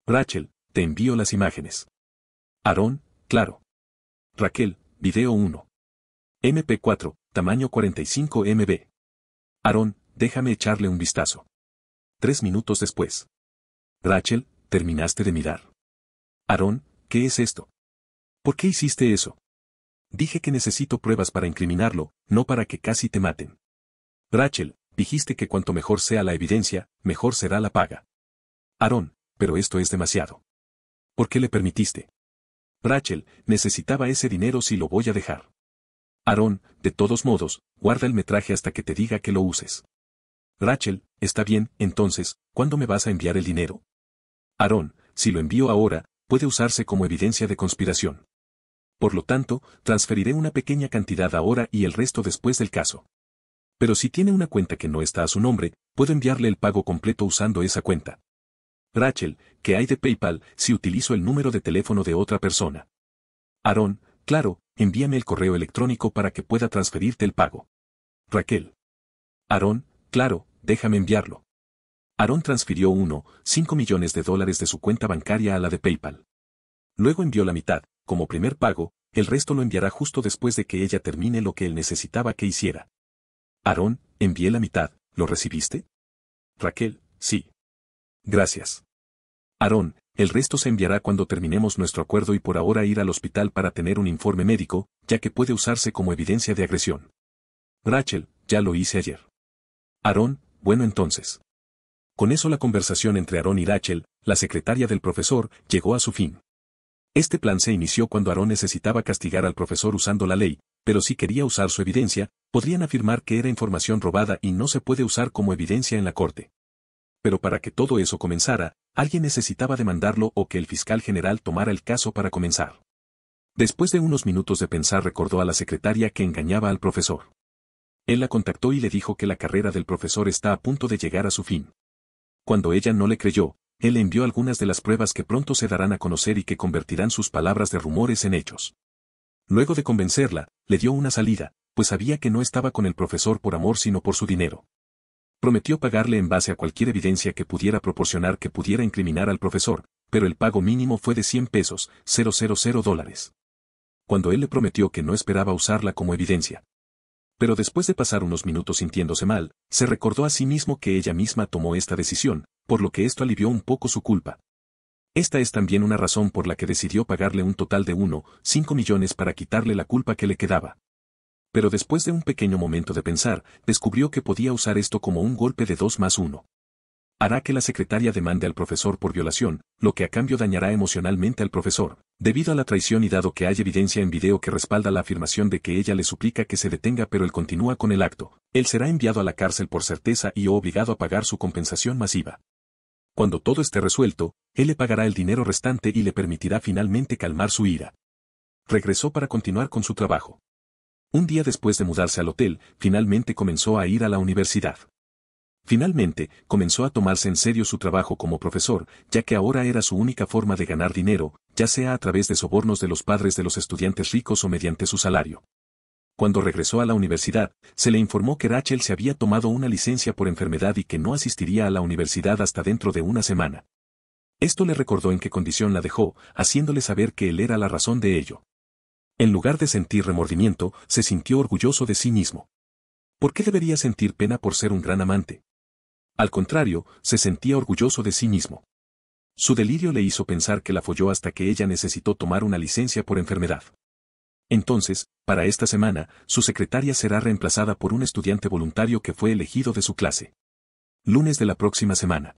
Speaker 2: Rachel, te envío las imágenes. Aarón, claro. Raquel, video 1. MP4, tamaño 45 MB. Aarón, déjame echarle un vistazo. Tres minutos después. Rachel, terminaste de mirar. Aarón, ¿qué es esto? ¿Por qué hiciste eso?
Speaker 1: Dije que necesito pruebas para incriminarlo, no para que casi te maten. Rachel, dijiste que cuanto mejor sea la evidencia, mejor será la paga. Aarón, pero esto es demasiado. ¿Por qué le permitiste? Rachel, necesitaba ese dinero si lo voy a dejar. Aarón, de todos modos, guarda el metraje hasta que te diga que lo uses. Rachel, Está bien, entonces, ¿cuándo me vas a enviar el dinero? Aarón, si lo envío ahora, puede usarse como evidencia de conspiración. Por lo tanto, transferiré una pequeña cantidad ahora y el resto después del caso. Pero si tiene una cuenta que no está a su nombre, puedo enviarle el pago completo usando esa cuenta. Rachel, ¿qué hay de PayPal si utilizo el número de teléfono de otra persona? Aarón, claro, envíame el correo electrónico para que pueda transferirte el pago. Raquel. Aarón, claro, déjame enviarlo. Aarón transfirió 1,5 millones de dólares de su cuenta bancaria a la de PayPal. Luego envió la mitad, como primer pago, el resto lo enviará justo después de que ella termine lo que él necesitaba que hiciera. Aarón, envié la mitad, ¿lo recibiste? Raquel, sí. Gracias. Aarón, el resto se enviará cuando terminemos nuestro acuerdo y por ahora ir al hospital para tener un informe médico, ya que puede usarse como evidencia de agresión. Rachel, ya lo hice ayer. Aarón, bueno entonces. Con eso la conversación entre Aaron y Rachel, la secretaria del profesor, llegó a su fin. Este plan se inició cuando Aaron necesitaba castigar al profesor usando la ley, pero si quería usar su evidencia, podrían afirmar que era información robada y no se puede usar como evidencia en la corte. Pero para que todo eso comenzara, alguien necesitaba demandarlo o que el fiscal general tomara el caso para comenzar. Después de unos minutos de pensar recordó a la secretaria que engañaba al profesor. Él la contactó y le dijo que la carrera del profesor está a punto de llegar a su fin. Cuando ella no le creyó, él le envió algunas de las pruebas que pronto se darán a conocer y que convertirán sus palabras de rumores en hechos. Luego de convencerla, le dio una salida, pues sabía que no estaba con el profesor por amor sino por su dinero. Prometió pagarle en base a cualquier evidencia que pudiera proporcionar que pudiera incriminar al profesor, pero el pago mínimo fue de 100 pesos, 000 dólares. Cuando él le prometió que no esperaba usarla como evidencia, pero después de pasar unos minutos sintiéndose mal, se recordó a sí mismo que ella misma tomó esta decisión, por lo que esto alivió un poco su culpa. Esta es también una razón por la que decidió pagarle un total de 1,5 millones para quitarle la culpa que le quedaba. Pero después de un pequeño momento de pensar, descubrió que podía usar esto como un golpe de 2 más 1 hará que la secretaria demande al profesor por violación, lo que a cambio dañará emocionalmente al profesor, debido a la traición y dado que hay evidencia en video que respalda la afirmación de que ella le suplica que se detenga pero él continúa con el acto, él será enviado a la cárcel por certeza y obligado a pagar su compensación masiva. Cuando todo esté resuelto, él le pagará el dinero restante y le permitirá finalmente calmar su ira. Regresó para continuar con su trabajo. Un día después de mudarse al hotel, finalmente comenzó a ir a la universidad. Finalmente, comenzó a tomarse en serio su trabajo como profesor, ya que ahora era su única forma de ganar dinero, ya sea a través de sobornos de los padres de los estudiantes ricos o mediante su salario. Cuando regresó a la universidad, se le informó que Rachel se había tomado una licencia por enfermedad y que no asistiría a la universidad hasta dentro de una semana. Esto le recordó en qué condición la dejó, haciéndole saber que él era la razón de ello. En lugar de sentir remordimiento, se sintió orgulloso de sí mismo. ¿Por qué debería sentir pena por ser un gran amante? Al contrario, se sentía orgulloso de sí mismo. Su delirio le hizo pensar que la folló hasta que ella necesitó tomar una licencia por enfermedad. Entonces, para esta semana, su secretaria será reemplazada por un estudiante voluntario que fue elegido de su clase. Lunes de la próxima semana.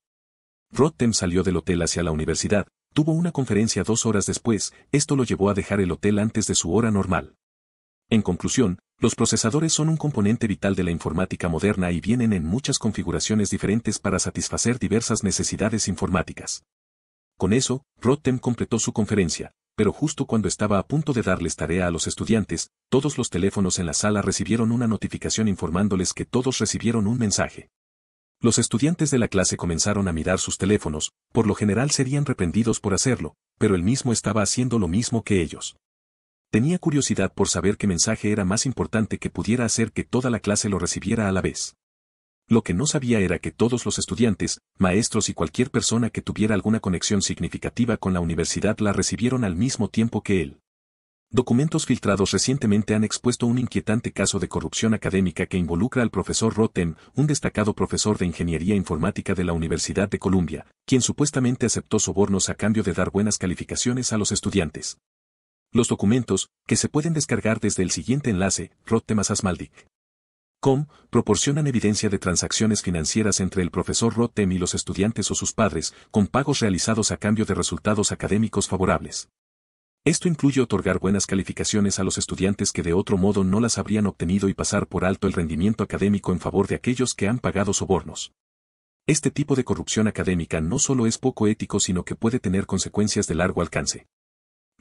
Speaker 1: Rotem salió del hotel hacia la universidad, tuvo una conferencia dos horas después, esto lo llevó a dejar el hotel antes de su hora normal. En conclusión, los procesadores son un componente vital de la informática moderna y vienen en muchas configuraciones diferentes para satisfacer diversas necesidades informáticas. Con eso, Rotem completó su conferencia, pero justo cuando estaba a punto de darles tarea a los estudiantes, todos los teléfonos en la sala recibieron una notificación informándoles que todos recibieron un mensaje. Los estudiantes de la clase comenzaron a mirar sus teléfonos, por lo general serían reprendidos por hacerlo, pero él mismo estaba haciendo lo mismo que ellos. Tenía curiosidad por saber qué mensaje era más importante que pudiera hacer que toda la clase lo recibiera a la vez. Lo que no sabía era que todos los estudiantes, maestros y cualquier persona que tuviera alguna conexión significativa con la universidad la recibieron al mismo tiempo que él. Documentos filtrados recientemente han expuesto un inquietante caso de corrupción académica que involucra al profesor Rotem, un destacado profesor de ingeniería informática de la Universidad de Columbia, quien supuestamente aceptó sobornos a cambio de dar buenas calificaciones a los estudiantes. Los documentos, que se pueden descargar desde el siguiente enlace, rottemasasmaldic.com, proporcionan evidencia de transacciones financieras entre el profesor Rotem y los estudiantes o sus padres, con pagos realizados a cambio de resultados académicos favorables. Esto incluye otorgar buenas calificaciones a los estudiantes que de otro modo no las habrían obtenido y pasar por alto el rendimiento académico en favor de aquellos que han pagado sobornos. Este tipo de corrupción académica no solo es poco ético sino que puede tener consecuencias de largo alcance.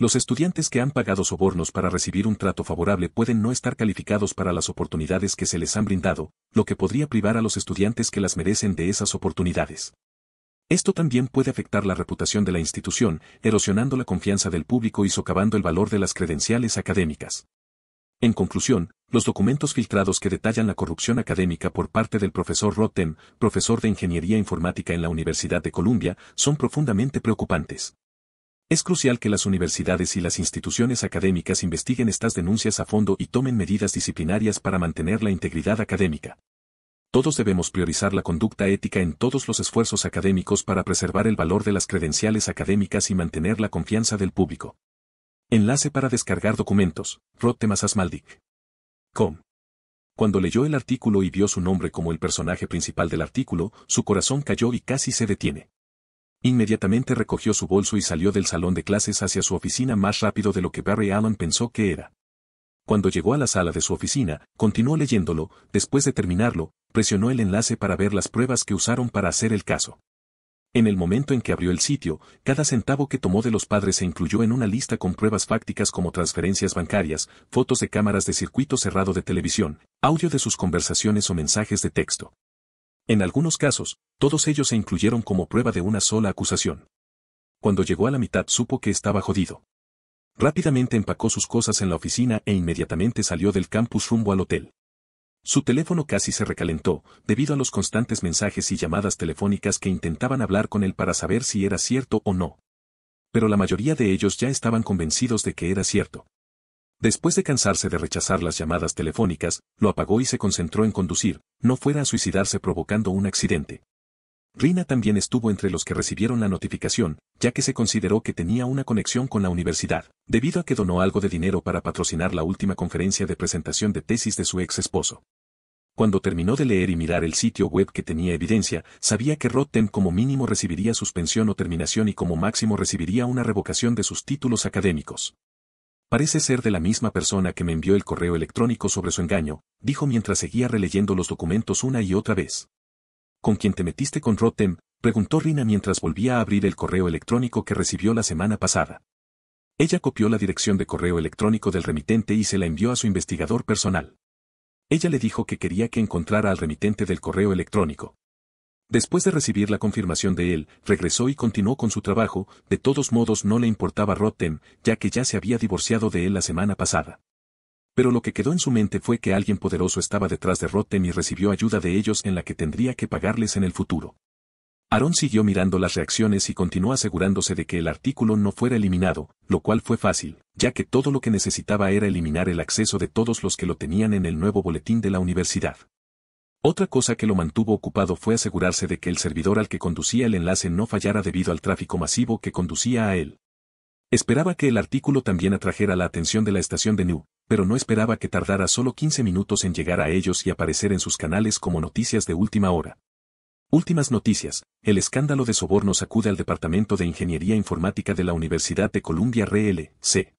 Speaker 1: Los estudiantes que han pagado sobornos para recibir un trato favorable pueden no estar calificados para las oportunidades que se les han brindado, lo que podría privar a los estudiantes que las merecen de esas oportunidades. Esto también puede afectar la reputación de la institución, erosionando la confianza del público y socavando el valor de las credenciales académicas. En conclusión, los documentos filtrados que detallan la corrupción académica por parte del profesor Rotem, profesor de Ingeniería Informática en la Universidad de Columbia, son profundamente preocupantes. Es crucial que las universidades y las instituciones académicas investiguen estas denuncias a fondo y tomen medidas disciplinarias para mantener la integridad académica. Todos debemos priorizar la conducta ética en todos los esfuerzos académicos para preservar el valor de las credenciales académicas y mantener la confianza del público. Enlace para descargar documentos, Rotte Com. Cuando leyó el artículo y vio su nombre como el personaje principal del artículo, su corazón cayó y casi se detiene. Inmediatamente recogió su bolso y salió del salón de clases hacia su oficina más rápido de lo que Barry Allen pensó que era. Cuando llegó a la sala de su oficina, continuó leyéndolo, después de terminarlo, presionó el enlace para ver las pruebas que usaron para hacer el caso. En el momento en que abrió el sitio, cada centavo que tomó de los padres se incluyó en una lista con pruebas fácticas como transferencias bancarias, fotos de cámaras de circuito cerrado de televisión, audio de sus conversaciones o mensajes de texto. En algunos casos, todos ellos se incluyeron como prueba de una sola acusación. Cuando llegó a la mitad supo que estaba jodido. Rápidamente empacó sus cosas en la oficina e inmediatamente salió del campus rumbo al hotel. Su teléfono casi se recalentó, debido a los constantes mensajes y llamadas telefónicas que intentaban hablar con él para saber si era cierto o no. Pero la mayoría de ellos ya estaban convencidos de que era cierto. Después de cansarse de rechazar las llamadas telefónicas, lo apagó y se concentró en conducir, no fuera a suicidarse provocando un accidente. Rina también estuvo entre los que recibieron la notificación, ya que se consideró que tenía una conexión con la universidad, debido a que donó algo de dinero para patrocinar la última conferencia de presentación de tesis de su ex esposo. Cuando terminó de leer y mirar el sitio web que tenía evidencia, sabía que Rotten como mínimo recibiría suspensión o terminación y como máximo recibiría una revocación de sus títulos académicos. Parece ser de la misma persona que me envió el correo electrónico sobre su engaño, dijo mientras seguía releyendo los documentos una y otra vez. ¿Con quién te metiste con Rotem? preguntó Rina mientras volvía a abrir el correo electrónico que recibió la semana pasada. Ella copió la dirección de correo electrónico del remitente y se la envió a su investigador personal. Ella le dijo que quería que encontrara al remitente del correo electrónico. Después de recibir la confirmación de él, regresó y continuó con su trabajo, de todos modos no le importaba Rotem, ya que ya se había divorciado de él la semana pasada. Pero lo que quedó en su mente fue que alguien poderoso estaba detrás de Rotem y recibió ayuda de ellos en la que tendría que pagarles en el futuro. Aaron siguió mirando las reacciones y continuó asegurándose de que el artículo no fuera eliminado, lo cual fue fácil, ya que todo lo que necesitaba era eliminar el acceso de todos los que lo tenían en el nuevo boletín de la universidad. Otra cosa que lo mantuvo ocupado fue asegurarse de que el servidor al que conducía el enlace no fallara debido al tráfico masivo que conducía a él. Esperaba que el artículo también atrajera la atención de la estación de New, pero no esperaba que tardara solo 15 minutos en llegar a ellos y aparecer en sus canales como noticias de última hora. Últimas noticias, el escándalo de soborno sacude al Departamento de Ingeniería Informática de la Universidad de Columbia RLC.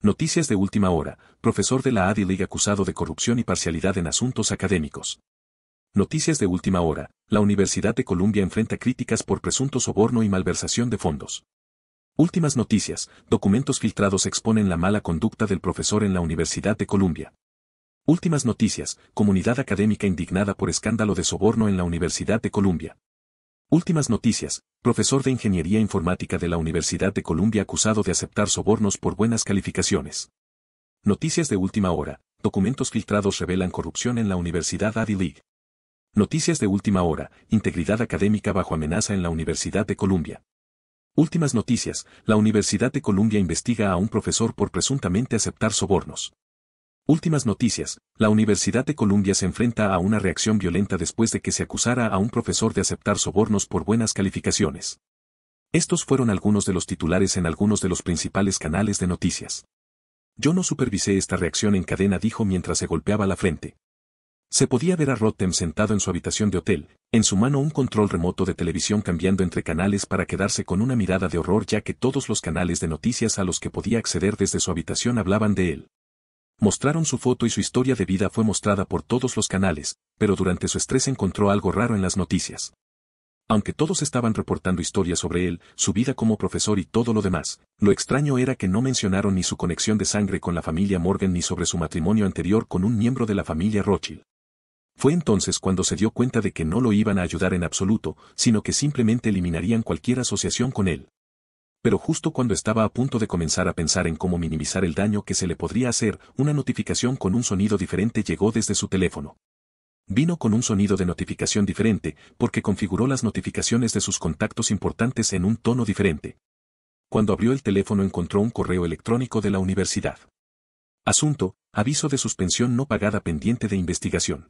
Speaker 1: Noticias de última hora, profesor de la Adi League acusado de corrupción y parcialidad en asuntos académicos. Noticias de última hora. La Universidad de Columbia enfrenta críticas por presunto soborno y malversación de fondos. Últimas noticias. Documentos filtrados exponen la mala conducta del profesor en la Universidad de Columbia. Últimas noticias. Comunidad académica indignada por escándalo de soborno en la Universidad de Columbia. Últimas noticias. Profesor de Ingeniería Informática de la Universidad de Columbia acusado de aceptar sobornos por buenas calificaciones. Noticias de última hora. Documentos filtrados revelan corrupción en la Universidad Ivy League. Noticias de última hora, integridad académica bajo amenaza en la Universidad de Columbia. Últimas noticias, la Universidad de Columbia investiga a un profesor por presuntamente aceptar sobornos. Últimas noticias, la Universidad de Columbia se enfrenta a una reacción violenta después de que se acusara a un profesor de aceptar sobornos por buenas calificaciones. Estos fueron algunos de los titulares en algunos de los principales canales de noticias. Yo no supervisé esta reacción en cadena dijo mientras se golpeaba la frente. Se podía ver a Rotem sentado en su habitación de hotel, en su mano un control remoto de televisión cambiando entre canales para quedarse con una mirada de horror ya que todos los canales de noticias a los que podía acceder desde su habitación hablaban de él. Mostraron su foto y su historia de vida fue mostrada por todos los canales, pero durante su estrés encontró algo raro en las noticias. Aunque todos estaban reportando historias sobre él, su vida como profesor y todo lo demás, lo extraño era que no mencionaron ni su conexión de sangre con la familia Morgan ni sobre su matrimonio anterior con un miembro de la familia Rothschild. Fue entonces cuando se dio cuenta de que no lo iban a ayudar en absoluto, sino que simplemente eliminarían cualquier asociación con él. Pero justo cuando estaba a punto de comenzar a pensar en cómo minimizar el daño que se le podría hacer, una notificación con un sonido diferente llegó desde su teléfono. Vino con un sonido de notificación diferente, porque configuró las notificaciones de sus contactos importantes en un tono diferente. Cuando abrió el teléfono encontró un correo electrónico de la universidad. Asunto, aviso de suspensión no pagada pendiente de investigación.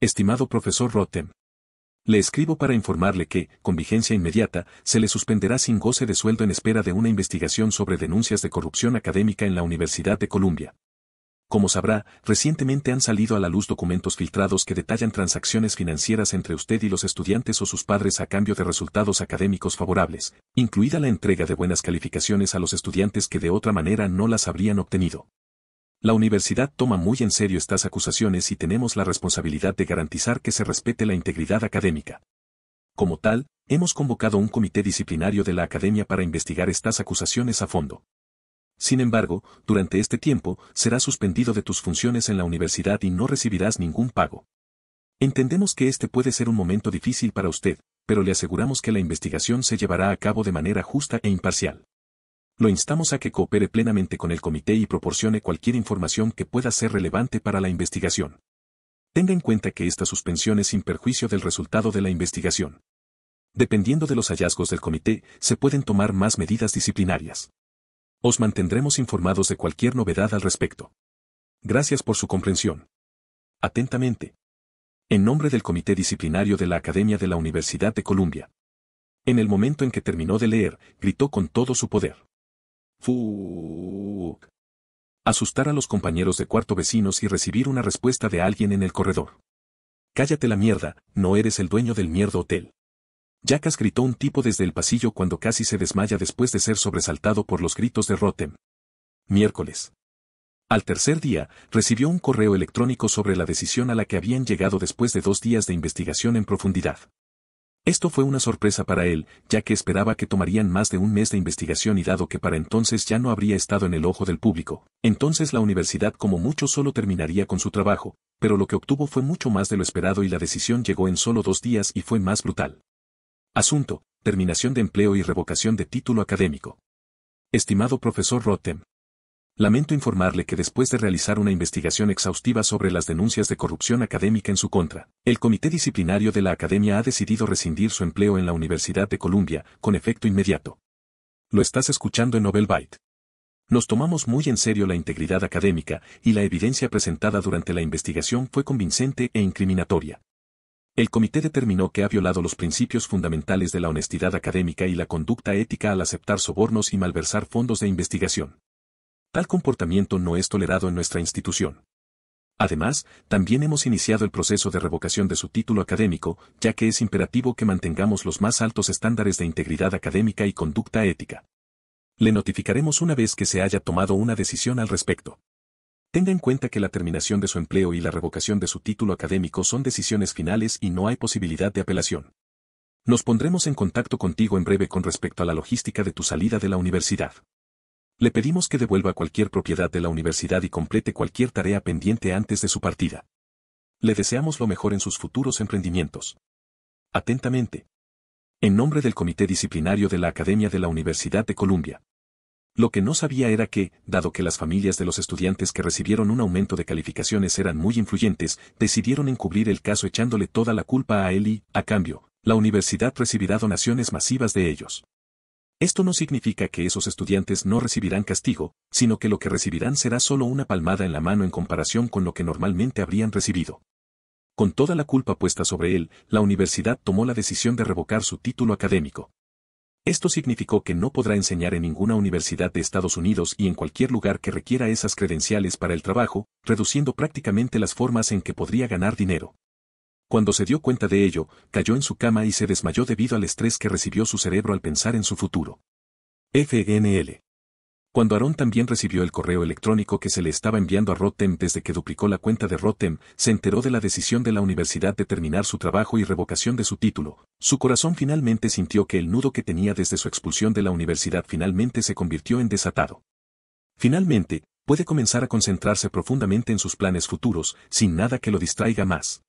Speaker 1: Estimado profesor Rotem. Le escribo para informarle que, con vigencia inmediata, se le suspenderá sin goce de sueldo en espera de una investigación sobre denuncias de corrupción académica en la Universidad de Columbia. Como sabrá, recientemente han salido a la luz documentos filtrados que detallan transacciones financieras entre usted y los estudiantes o sus padres a cambio de resultados académicos favorables, incluida la entrega de buenas calificaciones a los estudiantes que de otra manera no las habrían obtenido. La universidad toma muy en serio estas acusaciones y tenemos la responsabilidad de garantizar que se respete la integridad académica. Como tal, hemos convocado un comité disciplinario de la academia para investigar estas acusaciones a fondo. Sin embargo, durante este tiempo, serás suspendido de tus funciones en la universidad y no recibirás ningún pago. Entendemos que este puede ser un momento difícil para usted, pero le aseguramos que la investigación se llevará a cabo de manera justa e imparcial. Lo instamos a que coopere plenamente con el comité y proporcione cualquier información que pueda ser relevante para la investigación. Tenga en cuenta que esta suspensión es sin perjuicio del resultado de la investigación. Dependiendo de los hallazgos del comité, se pueden tomar más medidas disciplinarias. Os mantendremos informados de cualquier novedad al respecto. Gracias por su comprensión. Atentamente. En nombre del Comité Disciplinario de la Academia de la Universidad de Columbia. En el momento en que terminó de leer, gritó con todo su poder. Asustar a los compañeros de cuarto vecinos y recibir una respuesta de alguien en el corredor. Cállate la mierda, no eres el dueño del mierdo hotel. Jackas gritó un tipo desde el pasillo cuando casi se desmaya después de ser sobresaltado por los gritos de Rotem. Miércoles. Al tercer día, recibió un correo electrónico sobre la decisión a la que habían llegado después de dos días de investigación en profundidad. Esto fue una sorpresa para él, ya que esperaba que tomarían más de un mes de investigación y dado que para entonces ya no habría estado en el ojo del público, entonces la universidad como mucho solo terminaría con su trabajo, pero lo que obtuvo fue mucho más de lo esperado y la decisión llegó en solo dos días y fue más brutal. Asunto, terminación de empleo y revocación de título académico. Estimado profesor Rotem, Lamento informarle que después de realizar una investigación exhaustiva sobre las denuncias de corrupción académica en su contra, el Comité Disciplinario de la Academia ha decidido rescindir su empleo en la Universidad de Columbia, con efecto inmediato. Lo estás escuchando en Nobel Nos tomamos muy en serio la integridad académica, y la evidencia presentada durante la investigación fue convincente e incriminatoria. El comité determinó que ha violado los principios fundamentales de la honestidad académica y la conducta ética al aceptar sobornos y malversar fondos de investigación. Tal comportamiento no es tolerado en nuestra institución. Además, también hemos iniciado el proceso de revocación de su título académico, ya que es imperativo que mantengamos los más altos estándares de integridad académica y conducta ética. Le notificaremos una vez que se haya tomado una decisión al respecto. Tenga en cuenta que la terminación de su empleo y la revocación de su título académico son decisiones finales y no hay posibilidad de apelación. Nos pondremos en contacto contigo en breve con respecto a la logística de tu salida de la universidad. Le pedimos que devuelva cualquier propiedad de la universidad y complete cualquier tarea pendiente antes de su partida. Le deseamos lo mejor en sus futuros emprendimientos. Atentamente. En nombre del Comité Disciplinario de la Academia de la Universidad de Columbia. Lo que no sabía era que, dado que las familias de los estudiantes que recibieron un aumento de calificaciones eran muy influyentes, decidieron encubrir el caso echándole toda la culpa a él y, a cambio, la universidad recibirá donaciones masivas de ellos. Esto no significa que esos estudiantes no recibirán castigo, sino que lo que recibirán será solo una palmada en la mano en comparación con lo que normalmente habrían recibido. Con toda la culpa puesta sobre él, la universidad tomó la decisión de revocar su título académico. Esto significó que no podrá enseñar en ninguna universidad de Estados Unidos y en cualquier lugar que requiera esas credenciales para el trabajo, reduciendo prácticamente las formas en que podría ganar dinero. Cuando se dio cuenta de ello, cayó en su cama y se desmayó debido al estrés que recibió su cerebro al pensar en su futuro. FNL. Cuando Aaron también recibió el correo electrónico que se le estaba enviando a Rotem desde que duplicó la cuenta de Rotem, se enteró de la decisión de la universidad de terminar su trabajo y revocación de su título. Su corazón finalmente sintió que el nudo que tenía desde su expulsión de la universidad finalmente se convirtió en desatado. Finalmente, puede comenzar a concentrarse profundamente en sus planes futuros, sin nada que lo distraiga más.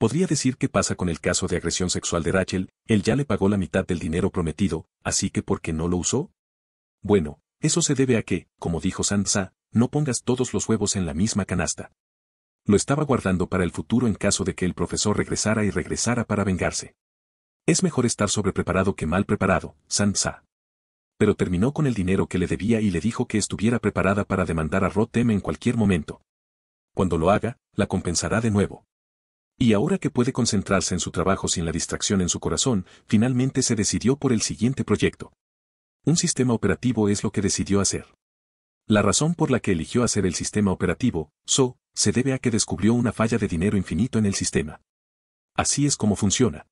Speaker 1: Podría decir qué pasa con el caso de agresión sexual de Rachel, él ya le pagó la mitad del dinero prometido, así que ¿por qué no lo usó? Bueno, eso se debe a que, como dijo Sansa, no pongas todos los huevos en la misma canasta. Lo estaba guardando para el futuro en caso de que el profesor regresara y regresara para vengarse. Es mejor estar sobrepreparado que mal preparado, Sansa. Pero terminó con el dinero que le debía y le dijo que estuviera preparada para demandar a Rotem en cualquier momento. Cuando lo haga, la compensará de nuevo. Y ahora que puede concentrarse en su trabajo sin la distracción en su corazón, finalmente se decidió por el siguiente proyecto. Un sistema operativo es lo que decidió hacer. La razón por la que eligió hacer el sistema operativo, SO, se debe a que descubrió una falla de dinero infinito en el sistema. Así es como funciona.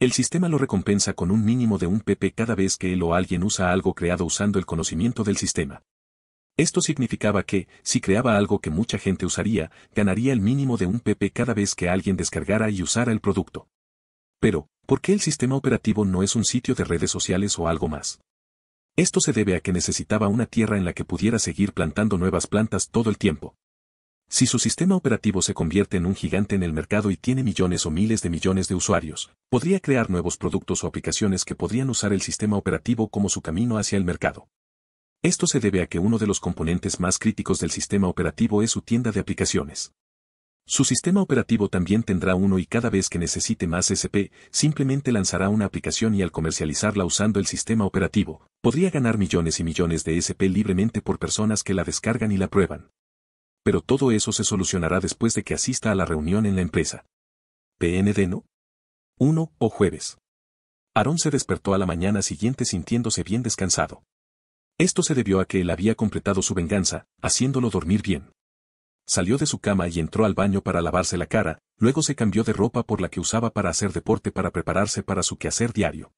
Speaker 1: El sistema lo recompensa con un mínimo de un PP cada vez que él o alguien usa algo creado usando el conocimiento del sistema. Esto significaba que, si creaba algo que mucha gente usaría, ganaría el mínimo de un PP cada vez que alguien descargara y usara el producto. Pero, ¿por qué el sistema operativo no es un sitio de redes sociales o algo más? Esto se debe a que necesitaba una tierra en la que pudiera seguir plantando nuevas plantas todo el tiempo. Si su sistema operativo se convierte en un gigante en el mercado y tiene millones o miles de millones de usuarios, podría crear nuevos productos o aplicaciones que podrían usar el sistema operativo como su camino hacia el mercado. Esto se debe a que uno de los componentes más críticos del sistema operativo es su tienda de aplicaciones. Su sistema operativo también tendrá uno y cada vez que necesite más SP, simplemente lanzará una aplicación y al comercializarla usando el sistema operativo, podría ganar millones y millones de SP libremente por personas que la descargan y la prueban. Pero todo eso se solucionará después de que asista a la reunión en la empresa. PND no. 1 o jueves. Aaron se despertó a la mañana siguiente sintiéndose bien descansado. Esto se debió a que él había completado su venganza, haciéndolo dormir bien. Salió de su cama y entró al baño para lavarse la cara, luego se cambió de ropa por la que usaba para hacer deporte para prepararse para su quehacer diario.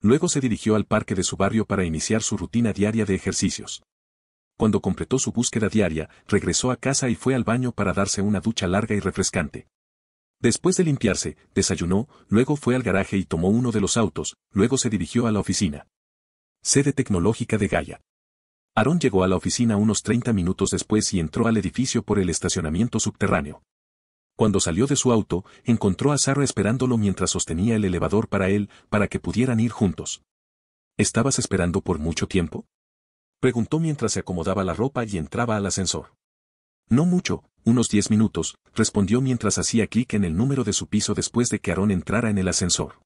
Speaker 1: Luego se dirigió al parque de su barrio para iniciar su rutina diaria de ejercicios. Cuando completó su búsqueda diaria, regresó a casa y fue al baño para darse una ducha larga y refrescante. Después de limpiarse, desayunó, luego fue al garaje y tomó uno de los autos, luego se dirigió a la oficina. Sede tecnológica de Gaia. Aaron llegó a la oficina unos 30 minutos después y entró al edificio por el estacionamiento subterráneo. Cuando salió de su auto, encontró a Sara esperándolo mientras sostenía el elevador para él, para que pudieran ir juntos. ¿Estabas esperando por mucho tiempo? Preguntó mientras se acomodaba la ropa y entraba al ascensor. No mucho, unos 10 minutos, respondió mientras hacía clic en el número de su piso después de que Aaron entrara en el ascensor.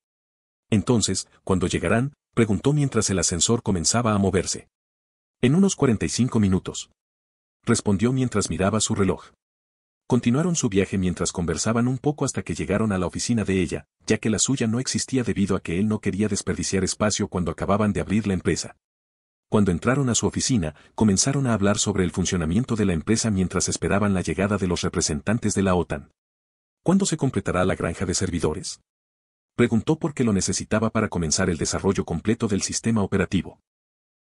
Speaker 1: Entonces, cuando llegarán, preguntó mientras el ascensor comenzaba a moverse. En unos 45 minutos. Respondió mientras miraba su reloj. Continuaron su viaje mientras conversaban un poco hasta que llegaron a la oficina de ella, ya que la suya no existía debido a que él no quería desperdiciar espacio cuando acababan de abrir la empresa. Cuando entraron a su oficina, comenzaron a hablar sobre el funcionamiento de la empresa mientras esperaban la llegada de los representantes de la OTAN. ¿Cuándo se completará la granja de servidores? preguntó por qué lo necesitaba para comenzar el desarrollo completo del sistema operativo.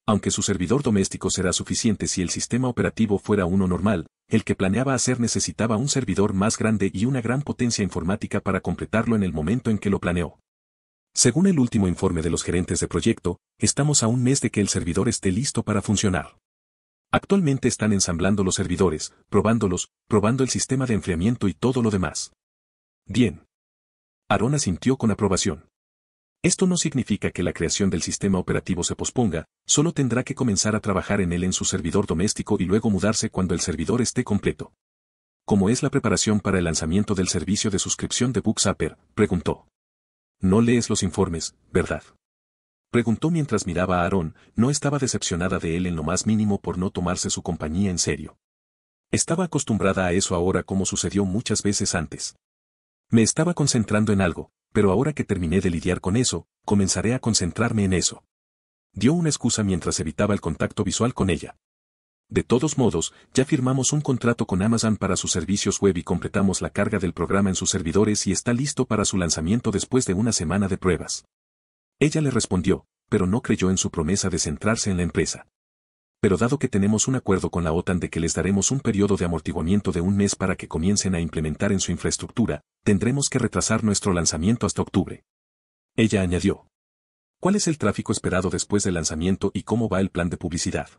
Speaker 1: Aunque su servidor doméstico será suficiente si el sistema operativo fuera uno normal, el que planeaba hacer necesitaba un servidor más grande y una gran potencia informática para completarlo en el momento en que lo planeó. Según el último informe de los gerentes de proyecto, estamos a un mes de que el servidor esté listo para funcionar. Actualmente están ensamblando los servidores, probándolos, probando el sistema de enfriamiento y todo lo demás. Bien. Aaron asintió con aprobación. Esto no significa que la creación del sistema operativo se posponga, solo tendrá que comenzar a trabajar en él en su servidor doméstico y luego mudarse cuando el servidor esté completo. ¿Cómo es la preparación para el lanzamiento del servicio de suscripción de Booksapper? preguntó. No lees los informes, ¿verdad? Preguntó mientras miraba a Aaron, no estaba decepcionada de él en lo más mínimo por no tomarse su compañía en serio. Estaba acostumbrada a eso ahora como sucedió muchas veces antes. Me estaba concentrando en algo, pero ahora que terminé de lidiar con eso, comenzaré a concentrarme en eso. Dio una excusa mientras evitaba el contacto visual con ella. De todos modos, ya firmamos un contrato con Amazon para sus servicios web y completamos la carga del programa en sus servidores y está listo para su lanzamiento después de una semana de pruebas. Ella le respondió, pero no creyó en su promesa de centrarse en la empresa pero dado que tenemos un acuerdo con la OTAN de que les daremos un periodo de amortiguamiento de un mes para que comiencen a implementar en su infraestructura, tendremos que retrasar nuestro lanzamiento hasta octubre. Ella añadió. ¿Cuál es el tráfico esperado después del lanzamiento y cómo va el plan de publicidad?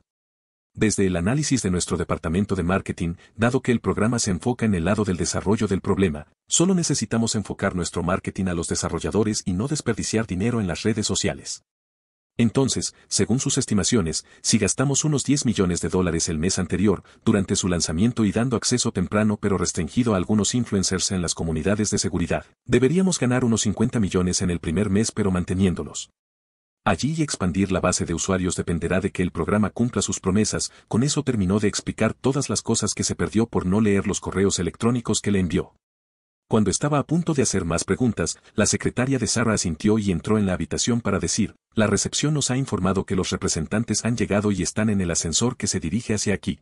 Speaker 1: Desde el análisis de nuestro departamento de marketing, dado que el programa se enfoca en el lado del desarrollo del problema, solo necesitamos enfocar nuestro marketing a los desarrolladores y no desperdiciar dinero en las redes sociales. Entonces, según sus estimaciones, si gastamos unos 10 millones de dólares el mes anterior, durante su lanzamiento y dando acceso temprano pero restringido a algunos influencers en las comunidades de seguridad, deberíamos ganar unos 50 millones en el primer mes pero manteniéndolos. Allí y expandir la base de usuarios dependerá de que el programa cumpla sus promesas, con eso terminó de explicar todas las cosas que se perdió por no leer los correos electrónicos que le envió. Cuando estaba a punto de hacer más preguntas, la secretaria de Sara asintió y entró en la habitación para decir, la recepción nos ha informado que los representantes han llegado y están en el ascensor que se dirige hacia aquí.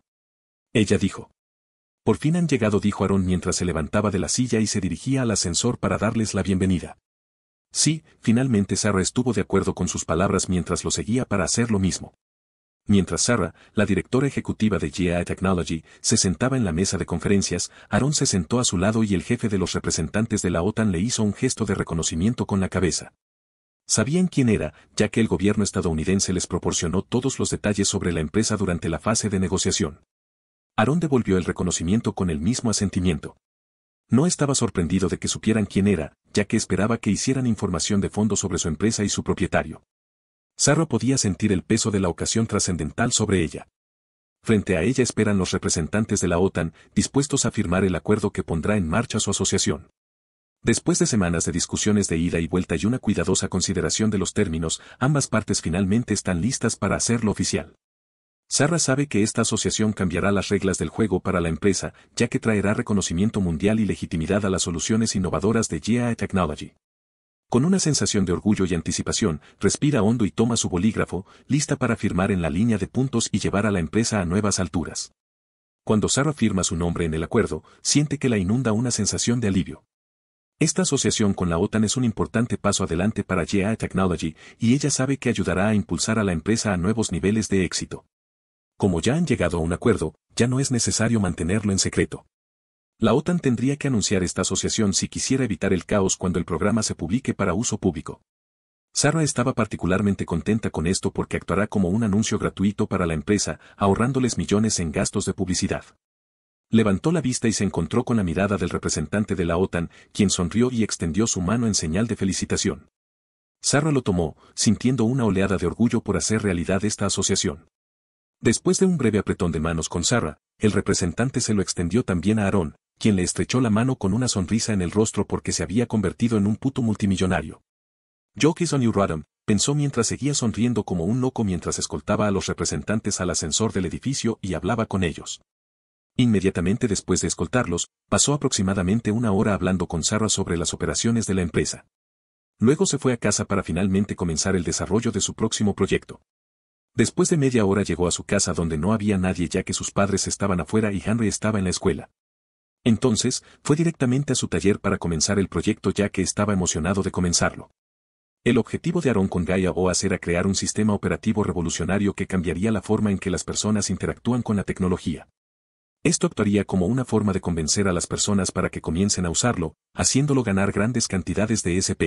Speaker 1: Ella dijo. Por fin han llegado, dijo Aarón mientras se levantaba de la silla y se dirigía al ascensor para darles la bienvenida. Sí, finalmente Sara estuvo de acuerdo con sus palabras mientras lo seguía para hacer lo mismo. Mientras Sarah, la directora ejecutiva de GI Technology, se sentaba en la mesa de conferencias, Aaron se sentó a su lado y el jefe de los representantes de la OTAN le hizo un gesto de reconocimiento con la cabeza. Sabían quién era, ya que el gobierno estadounidense les proporcionó todos los detalles sobre la empresa durante la fase de negociación. Aaron devolvió el reconocimiento con el mismo asentimiento. No estaba sorprendido de que supieran quién era, ya que esperaba que hicieran información de fondo sobre su empresa y su propietario. Sarra podía sentir el peso de la ocasión trascendental sobre ella. Frente a ella esperan los representantes de la OTAN, dispuestos a firmar el acuerdo que pondrá en marcha su asociación. Después de semanas de discusiones de ida y vuelta y una cuidadosa consideración de los términos, ambas partes finalmente están listas para hacerlo oficial. Sarra sabe que esta asociación cambiará las reglas del juego para la empresa, ya que traerá reconocimiento mundial y legitimidad a las soluciones innovadoras de GI Technology. Con una sensación de orgullo y anticipación, respira hondo y toma su bolígrafo, lista para firmar en la línea de puntos y llevar a la empresa a nuevas alturas. Cuando Sara firma su nombre en el acuerdo, siente que la inunda una sensación de alivio. Esta asociación con la OTAN es un importante paso adelante para GI Technology y ella sabe que ayudará a impulsar a la empresa a nuevos niveles de éxito. Como ya han llegado a un acuerdo, ya no es necesario mantenerlo en secreto. La OTAN tendría que anunciar esta asociación si quisiera evitar el caos cuando el programa se publique para uso público. Sara estaba particularmente contenta con esto porque actuará como un anuncio gratuito para la empresa, ahorrándoles millones en gastos de publicidad. Levantó la vista y se encontró con la mirada del representante de la OTAN, quien sonrió y extendió su mano en señal de felicitación. Sara lo tomó, sintiendo una oleada de orgullo por hacer realidad esta asociación. Después de un breve apretón de manos con Sara, el representante se lo extendió también a Aarón, quien le estrechó la mano con una sonrisa en el rostro porque se había convertido en un puto multimillonario. Jokis on Rodham pensó mientras seguía sonriendo como un loco mientras escoltaba a los representantes al ascensor del edificio y hablaba con ellos. Inmediatamente después de escoltarlos, pasó aproximadamente una hora hablando con Sarah sobre las operaciones de la empresa. Luego se fue a casa para finalmente comenzar el desarrollo de su próximo proyecto. Después de media hora llegó a su casa donde no había nadie ya que sus padres estaban afuera y Henry estaba en la escuela. Entonces, fue directamente a su taller para comenzar el proyecto ya que estaba emocionado de comenzarlo. El objetivo de Aaron con Gaia OAS era crear un sistema operativo revolucionario que cambiaría la forma en que las personas interactúan con la tecnología. Esto actuaría como una forma de convencer a las personas para que comiencen a usarlo, haciéndolo ganar grandes cantidades de SP.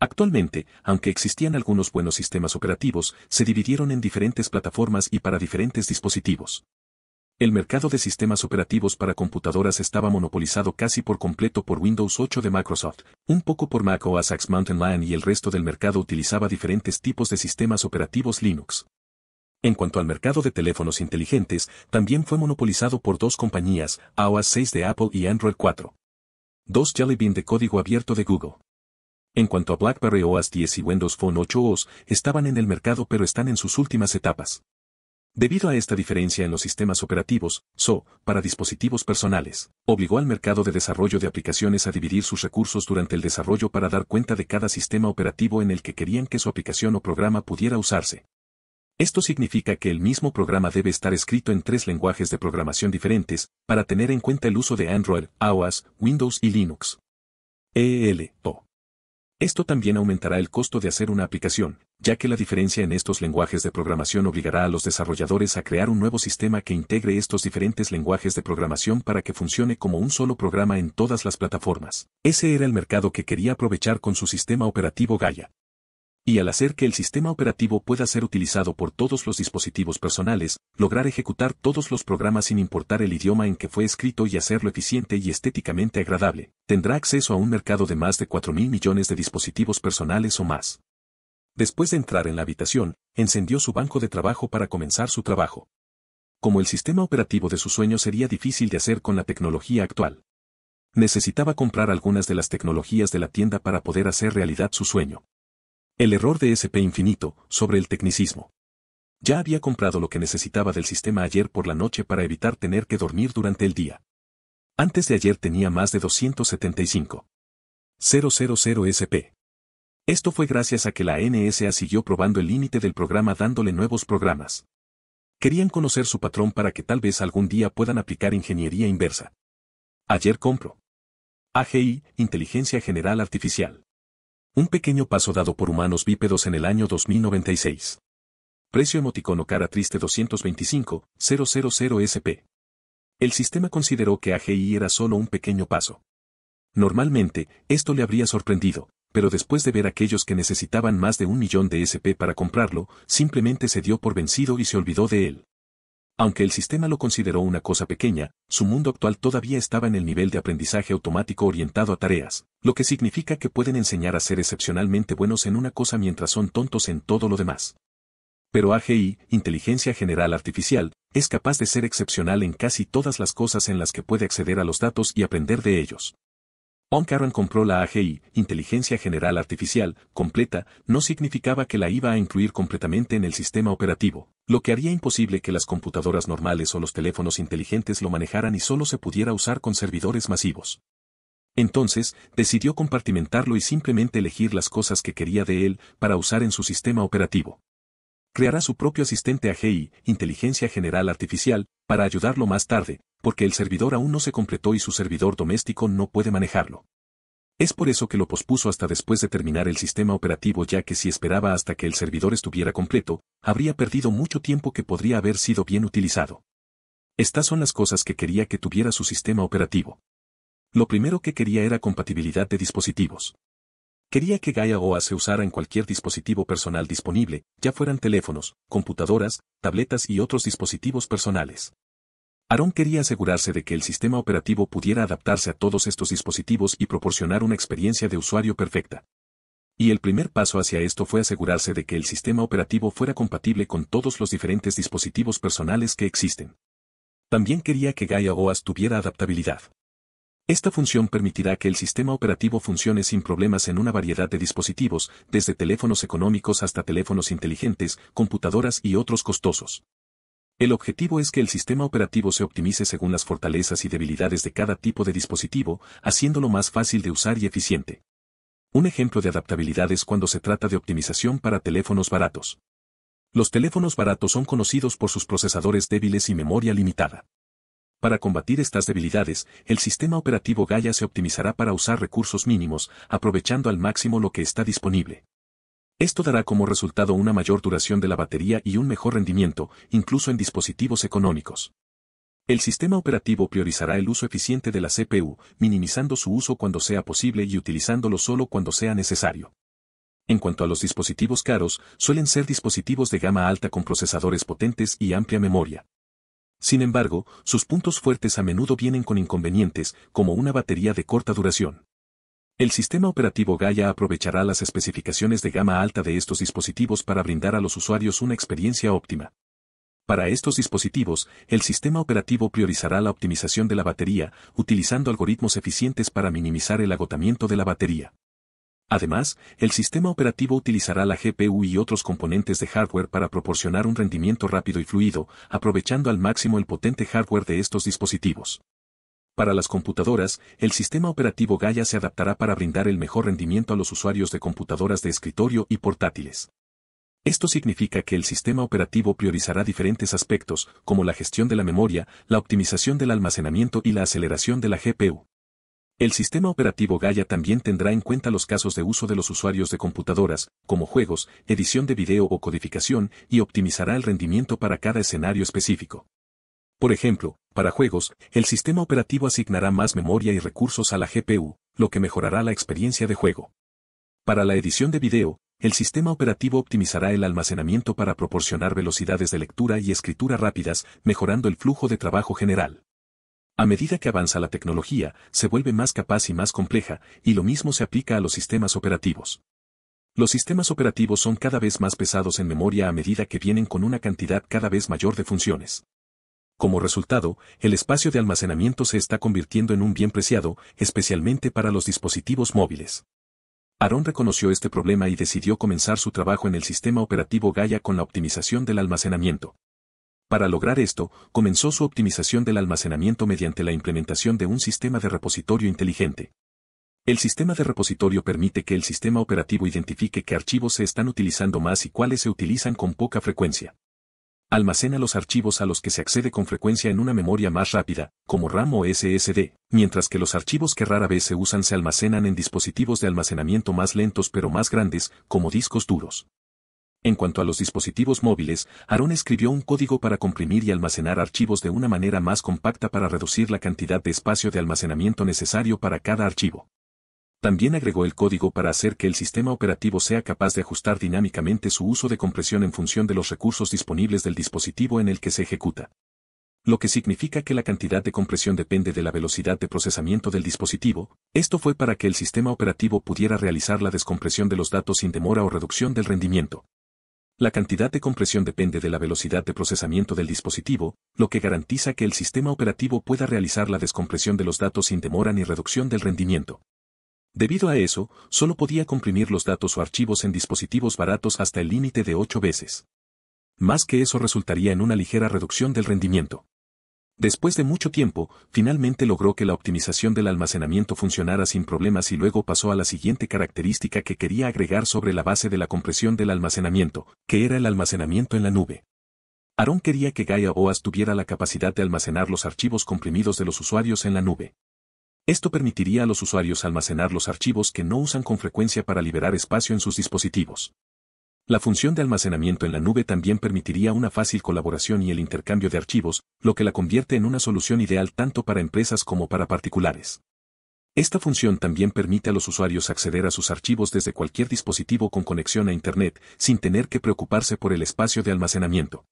Speaker 1: Actualmente, aunque existían algunos buenos sistemas operativos, se dividieron en diferentes plataformas y para diferentes dispositivos. El mercado de sistemas operativos para computadoras estaba monopolizado casi por completo por Windows 8 de Microsoft, un poco por Mac OS X Mountain Lion y el resto del mercado utilizaba diferentes tipos de sistemas operativos Linux. En cuanto al mercado de teléfonos inteligentes, también fue monopolizado por dos compañías, iOS 6 de Apple y Android 4. Dos Jelly Bean de código abierto de Google. En cuanto a BlackBerry OS 10 y Windows Phone 8 OS, estaban en el mercado pero están en sus últimas etapas. Debido a esta diferencia en los sistemas operativos, SO, para dispositivos personales, obligó al mercado de desarrollo de aplicaciones a dividir sus recursos durante el desarrollo para dar cuenta de cada sistema operativo en el que querían que su aplicación o programa pudiera usarse. Esto significa que el mismo programa debe estar escrito en tres lenguajes de programación diferentes, para tener en cuenta el uso de Android, iOS, Windows y Linux. ELO. Esto también aumentará el costo de hacer una aplicación, ya que la diferencia en estos lenguajes de programación obligará a los desarrolladores a crear un nuevo sistema que integre estos diferentes lenguajes de programación para que funcione como un solo programa en todas las plataformas. Ese era el mercado que quería aprovechar con su sistema operativo Gaia y al hacer que el sistema operativo pueda ser utilizado por todos los dispositivos personales, lograr ejecutar todos los programas sin importar el idioma en que fue escrito y hacerlo eficiente y estéticamente agradable, tendrá acceso a un mercado de más de 4.000 millones de dispositivos personales o más. Después de entrar en la habitación, encendió su banco de trabajo para comenzar su trabajo. Como el sistema operativo de su sueño sería difícil de hacer con la tecnología actual. Necesitaba comprar algunas de las tecnologías de la tienda para poder hacer realidad su sueño. El error de SP infinito, sobre el tecnicismo. Ya había comprado lo que necesitaba del sistema ayer por la noche para evitar tener que dormir durante el día. Antes de ayer tenía más de 275.000 SP. Esto fue gracias a que la NSA siguió probando el límite del programa dándole nuevos programas. Querían conocer su patrón para que tal vez algún día puedan aplicar ingeniería inversa. Ayer compro. AGI, Inteligencia General Artificial. Un pequeño paso dado por humanos bípedos en el año 2096. Precio emoticono cara triste 225,000 SP. El sistema consideró que AGI era solo un pequeño paso. Normalmente, esto le habría sorprendido, pero después de ver aquellos que necesitaban más de un millón de SP para comprarlo, simplemente se dio por vencido y se olvidó de él. Aunque el sistema lo consideró una cosa pequeña, su mundo actual todavía estaba en el nivel de aprendizaje automático orientado a tareas, lo que significa que pueden enseñar a ser excepcionalmente buenos en una cosa mientras son tontos en todo lo demás. Pero AGI, Inteligencia General Artificial, es capaz de ser excepcional en casi todas las cosas en las que puede acceder a los datos y aprender de ellos. Onkaran compró la AGI, Inteligencia General Artificial, completa, no significaba que la iba a incluir completamente en el sistema operativo, lo que haría imposible que las computadoras normales o los teléfonos inteligentes lo manejaran y solo se pudiera usar con servidores masivos. Entonces, decidió compartimentarlo y simplemente elegir las cosas que quería de él para usar en su sistema operativo. Creará su propio asistente AGI, Inteligencia General Artificial, para ayudarlo más tarde, porque el servidor aún no se completó y su servidor doméstico no puede manejarlo. Es por eso que lo pospuso hasta después de terminar el sistema operativo ya que si esperaba hasta que el servidor estuviera completo, habría perdido mucho tiempo que podría haber sido bien utilizado. Estas son las cosas que quería que tuviera su sistema operativo. Lo primero que quería era compatibilidad de dispositivos. Quería que Gaia OS se usara en cualquier dispositivo personal disponible, ya fueran teléfonos, computadoras, tabletas y otros dispositivos personales. Aaron quería asegurarse de que el sistema operativo pudiera adaptarse a todos estos dispositivos y proporcionar una experiencia de usuario perfecta. Y el primer paso hacia esto fue asegurarse de que el sistema operativo fuera compatible con todos los diferentes dispositivos personales que existen. También quería que Gaia OAS tuviera adaptabilidad. Esta función permitirá que el sistema operativo funcione sin problemas en una variedad de dispositivos, desde teléfonos económicos hasta teléfonos inteligentes, computadoras y otros costosos. El objetivo es que el sistema operativo se optimice según las fortalezas y debilidades de cada tipo de dispositivo, haciéndolo más fácil de usar y eficiente. Un ejemplo de adaptabilidad es cuando se trata de optimización para teléfonos baratos. Los teléfonos baratos son conocidos por sus procesadores débiles y memoria limitada. Para combatir estas debilidades, el sistema operativo Gaia se optimizará para usar recursos mínimos, aprovechando al máximo lo que está disponible. Esto dará como resultado una mayor duración de la batería y un mejor rendimiento, incluso en dispositivos económicos. El sistema operativo priorizará el uso eficiente de la CPU, minimizando su uso cuando sea posible y utilizándolo solo cuando sea necesario. En cuanto a los dispositivos caros, suelen ser dispositivos de gama alta con procesadores potentes y amplia memoria. Sin embargo, sus puntos fuertes a menudo vienen con inconvenientes, como una batería de corta duración. El sistema operativo Gaia aprovechará las especificaciones de gama alta de estos dispositivos para brindar a los usuarios una experiencia óptima. Para estos dispositivos, el sistema operativo priorizará la optimización de la batería, utilizando algoritmos eficientes para minimizar el agotamiento de la batería. Además, el sistema operativo utilizará la GPU y otros componentes de hardware para proporcionar un rendimiento rápido y fluido, aprovechando al máximo el potente hardware de estos dispositivos. Para las computadoras, el sistema operativo Gaia se adaptará para brindar el mejor rendimiento a los usuarios de computadoras de escritorio y portátiles. Esto significa que el sistema operativo priorizará diferentes aspectos, como la gestión de la memoria, la optimización del almacenamiento y la aceleración de la GPU. El sistema operativo Gaia también tendrá en cuenta los casos de uso de los usuarios de computadoras, como juegos, edición de video o codificación, y optimizará el rendimiento para cada escenario específico. Por ejemplo, para juegos, el sistema operativo asignará más memoria y recursos a la GPU, lo que mejorará la experiencia de juego. Para la edición de video, el sistema operativo optimizará el almacenamiento para proporcionar velocidades de lectura y escritura rápidas, mejorando el flujo de trabajo general. A medida que avanza la tecnología, se vuelve más capaz y más compleja, y lo mismo se aplica a los sistemas operativos. Los sistemas operativos son cada vez más pesados en memoria a medida que vienen con una cantidad cada vez mayor de funciones. Como resultado, el espacio de almacenamiento se está convirtiendo en un bien preciado, especialmente para los dispositivos móviles. Aaron reconoció este problema y decidió comenzar su trabajo en el sistema operativo Gaia con la optimización del almacenamiento. Para lograr esto, comenzó su optimización del almacenamiento mediante la implementación de un sistema de repositorio inteligente. El sistema de repositorio permite que el sistema operativo identifique qué archivos se están utilizando más y cuáles se utilizan con poca frecuencia. Almacena los archivos a los que se accede con frecuencia en una memoria más rápida, como RAM o SSD, mientras que los archivos que rara vez se usan se almacenan en dispositivos de almacenamiento más lentos pero más grandes, como discos duros. En cuanto a los dispositivos móviles, Aaron escribió un código para comprimir y almacenar archivos de una manera más compacta para reducir la cantidad de espacio de almacenamiento necesario para cada archivo. También agregó el código para hacer que el sistema operativo sea capaz de ajustar dinámicamente su uso de compresión en función de los recursos disponibles del dispositivo en el que se ejecuta. Lo que significa que la cantidad de compresión depende de la velocidad de procesamiento del dispositivo, esto fue para que el sistema operativo pudiera realizar la descompresión de los datos sin demora o reducción del rendimiento. La cantidad de compresión depende de la velocidad de procesamiento del dispositivo, lo que garantiza que el sistema operativo pueda realizar la descompresión de los datos sin demora ni reducción del rendimiento. Debido a eso, solo podía comprimir los datos o archivos en dispositivos baratos hasta el límite de 8 veces. Más que eso resultaría en una ligera reducción del rendimiento. Después de mucho tiempo, finalmente logró que la optimización del almacenamiento funcionara sin problemas y luego pasó a la siguiente característica que quería agregar sobre la base de la compresión del almacenamiento, que era el almacenamiento en la nube. Aaron quería que Gaia OAS tuviera la capacidad de almacenar los archivos comprimidos de los usuarios en la nube. Esto permitiría a los usuarios almacenar los archivos que no usan con frecuencia para liberar espacio en sus dispositivos. La función de almacenamiento en la nube también permitiría una fácil colaboración y el intercambio de archivos, lo que la convierte en una solución ideal tanto para empresas como para particulares. Esta función también permite a los usuarios acceder a sus archivos desde cualquier dispositivo con conexión a Internet, sin tener que preocuparse por el espacio de almacenamiento.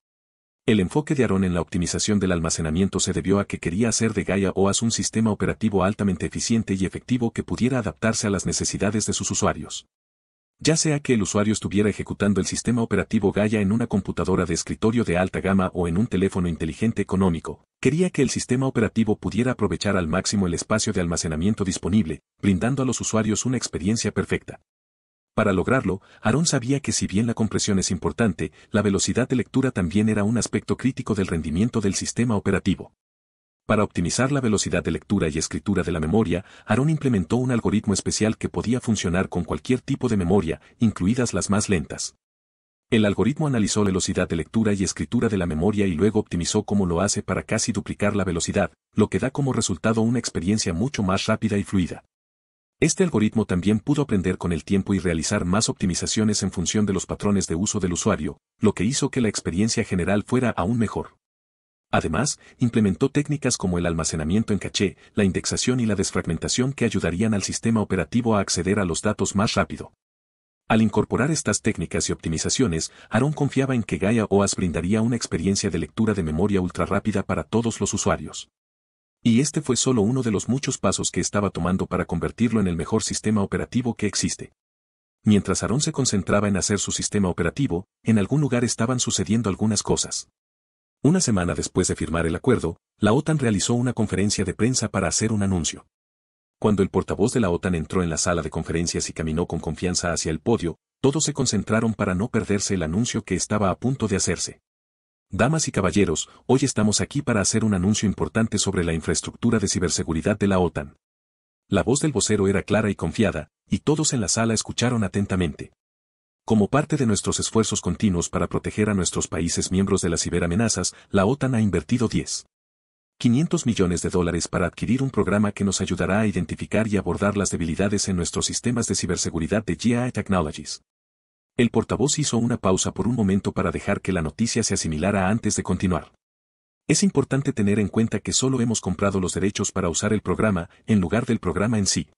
Speaker 1: El enfoque de Aaron en la optimización del almacenamiento se debió a que quería hacer de Gaia OAS un sistema operativo altamente eficiente y efectivo que pudiera adaptarse a las necesidades de sus usuarios. Ya sea que el usuario estuviera ejecutando el sistema operativo Gaia en una computadora de escritorio de alta gama o en un teléfono inteligente económico, quería que el sistema operativo pudiera aprovechar al máximo el espacio de almacenamiento disponible, brindando a los usuarios una experiencia perfecta. Para lograrlo, Aaron sabía que si bien la compresión es importante, la velocidad de lectura también era un aspecto crítico del rendimiento del sistema operativo. Para optimizar la velocidad de lectura y escritura de la memoria, Aaron implementó un algoritmo especial que podía funcionar con cualquier tipo de memoria, incluidas las más lentas. El algoritmo analizó la velocidad de lectura y escritura de la memoria y luego optimizó cómo lo hace para casi duplicar la velocidad, lo que da como resultado una experiencia mucho más rápida y fluida. Este algoritmo también pudo aprender con el tiempo y realizar más optimizaciones en función de los patrones de uso del usuario, lo que hizo que la experiencia general fuera aún mejor. Además, implementó técnicas como el almacenamiento en caché, la indexación y la desfragmentación que ayudarían al sistema operativo a acceder a los datos más rápido. Al incorporar estas técnicas y optimizaciones, Aaron confiaba en que Gaia OAS brindaría una experiencia de lectura de memoria ultra rápida para todos los usuarios. Y este fue solo uno de los muchos pasos que estaba tomando para convertirlo en el mejor sistema operativo que existe. Mientras Aaron se concentraba en hacer su sistema operativo, en algún lugar estaban sucediendo algunas cosas. Una semana después de firmar el acuerdo, la OTAN realizó una conferencia de prensa para hacer un anuncio. Cuando el portavoz de la OTAN entró en la sala de conferencias y caminó con confianza hacia el podio, todos se concentraron para no perderse el anuncio que estaba a punto de hacerse. Damas y caballeros, hoy estamos aquí para hacer un anuncio importante sobre la infraestructura de ciberseguridad de la OTAN. La voz del vocero era clara y confiada, y todos en la sala escucharon atentamente. Como parte de nuestros esfuerzos continuos para proteger a nuestros países miembros de las ciberamenazas, la OTAN ha invertido 10.500 millones de dólares para adquirir un programa que nos ayudará a identificar y abordar las debilidades en nuestros sistemas de ciberseguridad de GI Technologies. El portavoz hizo una pausa por un momento para dejar que la noticia se asimilara antes de continuar. Es importante tener en cuenta que solo hemos comprado los derechos para usar el programa, en lugar del programa en sí.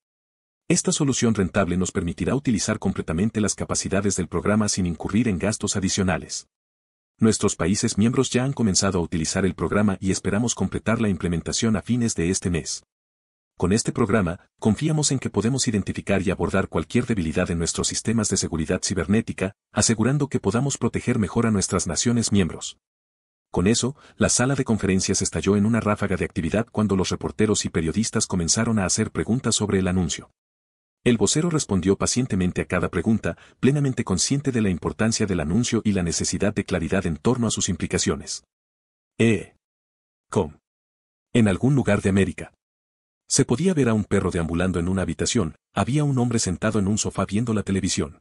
Speaker 1: Esta solución rentable nos permitirá utilizar completamente las capacidades del programa sin incurrir en gastos adicionales. Nuestros países miembros ya han comenzado a utilizar el programa y esperamos completar la implementación a fines de este mes. Con este programa, confiamos en que podemos identificar y abordar cualquier debilidad en nuestros sistemas de seguridad cibernética, asegurando que podamos proteger mejor a nuestras naciones miembros. Con eso, la sala de conferencias estalló en una ráfaga de actividad cuando los reporteros y periodistas comenzaron a hacer preguntas sobre el anuncio. El vocero respondió pacientemente a cada pregunta, plenamente consciente de la importancia del anuncio y la necesidad de claridad en torno a sus implicaciones. E. Com. En algún lugar de América. Se podía ver a un perro deambulando en una habitación, había un hombre sentado en un sofá viendo la televisión.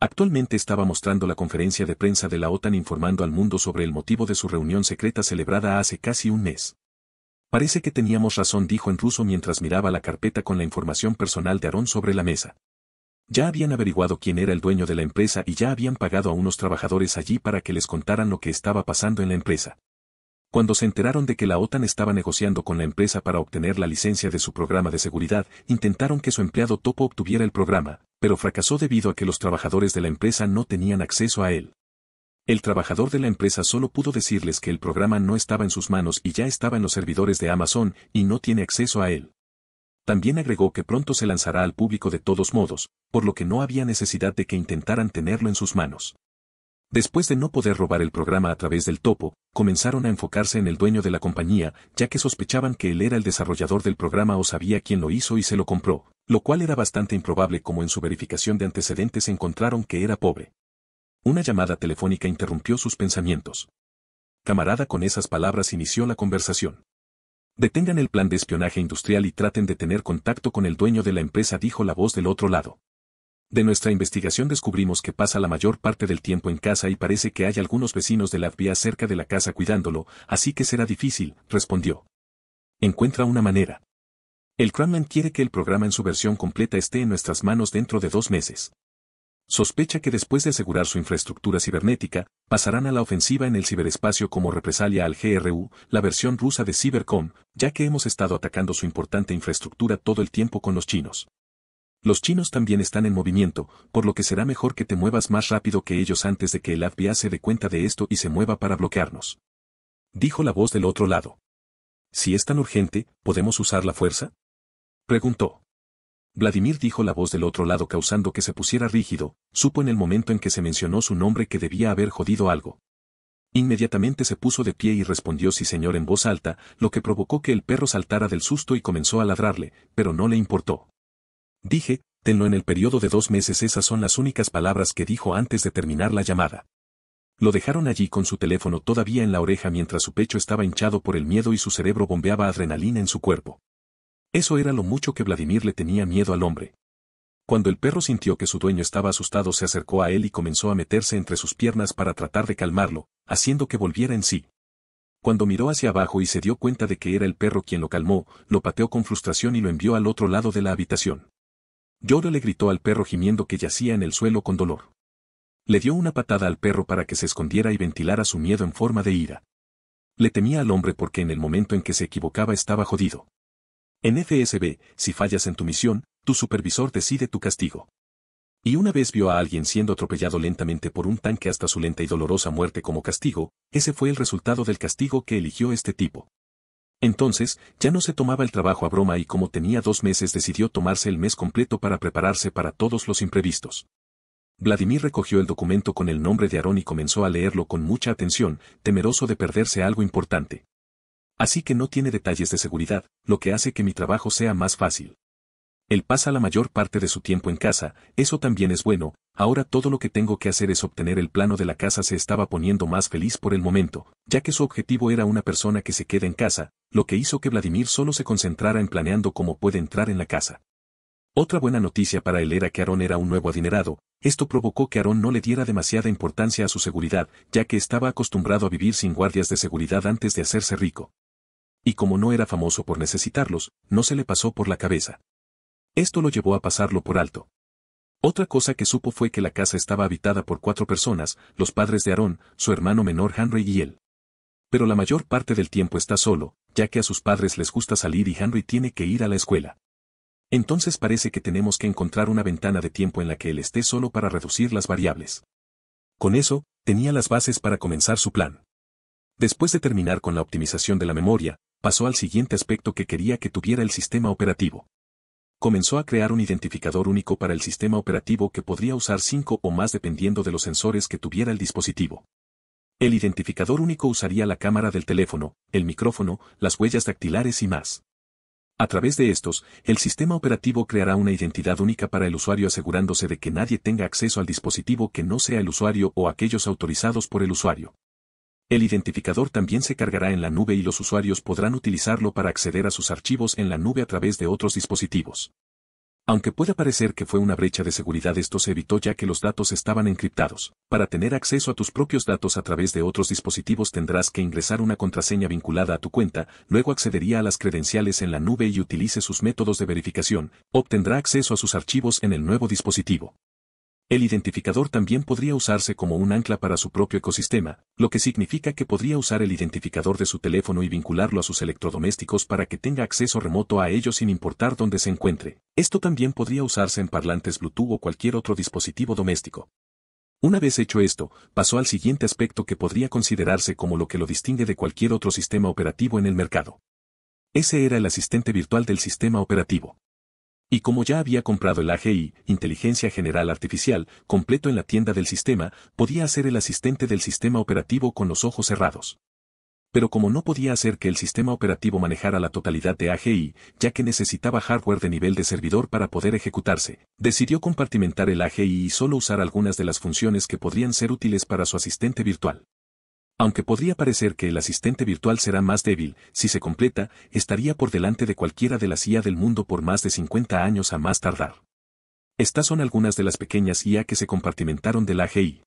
Speaker 1: Actualmente estaba mostrando la conferencia de prensa de la OTAN informando al mundo sobre el motivo de su reunión secreta celebrada hace casi un mes. Parece que teníamos razón, dijo en ruso mientras miraba la carpeta con la información personal de Aarón sobre la mesa. Ya habían averiguado quién era el dueño de la empresa y ya habían pagado a unos trabajadores allí para que les contaran lo que estaba pasando en la empresa. Cuando se enteraron de que la OTAN estaba negociando con la empresa para obtener la licencia de su programa de seguridad, intentaron que su empleado Topo obtuviera el programa, pero fracasó debido a que los trabajadores de la empresa no tenían acceso a él. El trabajador de la empresa solo pudo decirles que el programa no estaba en sus manos y ya estaba en los servidores de Amazon y no tiene acceso a él. También agregó que pronto se lanzará al público de todos modos, por lo que no había necesidad de que intentaran tenerlo en sus manos. Después de no poder robar el programa a través del topo, comenzaron a enfocarse en el dueño de la compañía, ya que sospechaban que él era el desarrollador del programa o sabía quién lo hizo y se lo compró, lo cual era bastante improbable como en su verificación de antecedentes encontraron que era pobre. Una llamada telefónica interrumpió sus pensamientos. Camarada con esas palabras inició la conversación. Detengan el plan de espionaje industrial y traten de tener contacto con el dueño de la empresa, dijo la voz del otro lado. De nuestra investigación descubrimos que pasa la mayor parte del tiempo en casa y parece que hay algunos vecinos de la vía cerca de la casa cuidándolo, así que será difícil, respondió. Encuentra una manera. El Cranman quiere que el programa en su versión completa esté en nuestras manos dentro de dos meses sospecha que después de asegurar su infraestructura cibernética, pasarán a la ofensiva en el ciberespacio como represalia al GRU, la versión rusa de Cybercom, ya que hemos estado atacando su importante infraestructura todo el tiempo con los chinos. Los chinos también están en movimiento, por lo que será mejor que te muevas más rápido que ellos antes de que el FBI se dé cuenta de esto y se mueva para bloquearnos. Dijo la voz del otro lado. Si es tan urgente, ¿podemos usar la fuerza? Preguntó. Vladimir dijo la voz del otro lado causando que se pusiera rígido, supo en el momento en que se mencionó su nombre que debía haber jodido algo. Inmediatamente se puso de pie y respondió sí señor en voz alta, lo que provocó que el perro saltara del susto y comenzó a ladrarle, pero no le importó. Dije, tenlo en el periodo de dos meses esas son las únicas palabras que dijo antes de terminar la llamada. Lo dejaron allí con su teléfono todavía en la oreja mientras su pecho estaba hinchado por el miedo y su cerebro bombeaba adrenalina en su cuerpo. Eso era lo mucho que Vladimir le tenía miedo al hombre. Cuando el perro sintió que su dueño estaba asustado se acercó a él y comenzó a meterse entre sus piernas para tratar de calmarlo, haciendo que volviera en sí. Cuando miró hacia abajo y se dio cuenta de que era el perro quien lo calmó, lo pateó con frustración y lo envió al otro lado de la habitación. Yoro le gritó al perro gimiendo que yacía en el suelo con dolor. Le dio una patada al perro para que se escondiera y ventilara su miedo en forma de ira. Le temía al hombre porque en el momento en que se equivocaba estaba jodido. En FSB, si fallas en tu misión, tu supervisor decide tu castigo. Y una vez vio a alguien siendo atropellado lentamente por un tanque hasta su lenta y dolorosa muerte como castigo, ese fue el resultado del castigo que eligió este tipo. Entonces, ya no se tomaba el trabajo a broma y como tenía dos meses decidió tomarse el mes completo para prepararse para todos los imprevistos. Vladimir recogió el documento con el nombre de Aarón y comenzó a leerlo con mucha atención, temeroso de perderse algo importante. Así que no tiene detalles de seguridad, lo que hace que mi trabajo sea más fácil. Él pasa la mayor parte de su tiempo en casa, eso también es bueno, ahora todo lo que tengo que hacer es obtener el plano de la casa se estaba poniendo más feliz por el momento, ya que su objetivo era una persona que se quede en casa, lo que hizo que Vladimir solo se concentrara en planeando cómo puede entrar en la casa. Otra buena noticia para él era que Aaron era un nuevo adinerado, esto provocó que Aarón no le diera demasiada importancia a su seguridad, ya que estaba acostumbrado a vivir sin guardias de seguridad antes de hacerse rico y como no era famoso por necesitarlos, no se le pasó por la cabeza. Esto lo llevó a pasarlo por alto. Otra cosa que supo fue que la casa estaba habitada por cuatro personas, los padres de Aarón, su hermano menor Henry y él. Pero la mayor parte del tiempo está solo, ya que a sus padres les gusta salir y Henry tiene que ir a la escuela. Entonces parece que tenemos que encontrar una ventana de tiempo en la que él esté solo para reducir las variables. Con eso, tenía las bases para comenzar su plan. Después de terminar con la optimización de la memoria, pasó al siguiente aspecto que quería que tuviera el sistema operativo. Comenzó a crear un identificador único para el sistema operativo que podría usar cinco o más dependiendo de los sensores que tuviera el dispositivo. El identificador único usaría la cámara del teléfono, el micrófono, las huellas dactilares y más. A través de estos, el sistema operativo creará una identidad única para el usuario asegurándose de que nadie tenga acceso al dispositivo que no sea el usuario o aquellos autorizados por el usuario. El identificador también se cargará en la nube y los usuarios podrán utilizarlo para acceder a sus archivos en la nube a través de otros dispositivos. Aunque pueda parecer que fue una brecha de seguridad esto se evitó ya que los datos estaban encriptados. Para tener acceso a tus propios datos a través de otros dispositivos tendrás que ingresar una contraseña vinculada a tu cuenta, luego accedería a las credenciales en la nube y utilice sus métodos de verificación, obtendrá acceso a sus archivos en el nuevo dispositivo. El identificador también podría usarse como un ancla para su propio ecosistema, lo que significa que podría usar el identificador de su teléfono y vincularlo a sus electrodomésticos para que tenga acceso remoto a ellos sin importar dónde se encuentre. Esto también podría usarse en parlantes Bluetooth o cualquier otro dispositivo doméstico. Una vez hecho esto, pasó al siguiente aspecto que podría considerarse como lo que lo distingue de cualquier otro sistema operativo en el mercado. Ese era el asistente virtual del sistema operativo. Y como ya había comprado el AGI, Inteligencia General Artificial, completo en la tienda del sistema, podía hacer el asistente del sistema operativo con los ojos cerrados. Pero como no podía hacer que el sistema operativo manejara la totalidad de AGI, ya que necesitaba hardware de nivel de servidor para poder ejecutarse, decidió compartimentar el AGI y solo usar algunas de las funciones que podrían ser útiles para su asistente virtual. Aunque podría parecer que el asistente virtual será más débil, si se completa, estaría por delante de cualquiera de las IA del mundo por más de 50 años a más tardar. Estas son algunas de las pequeñas IA que se compartimentaron de la AGI.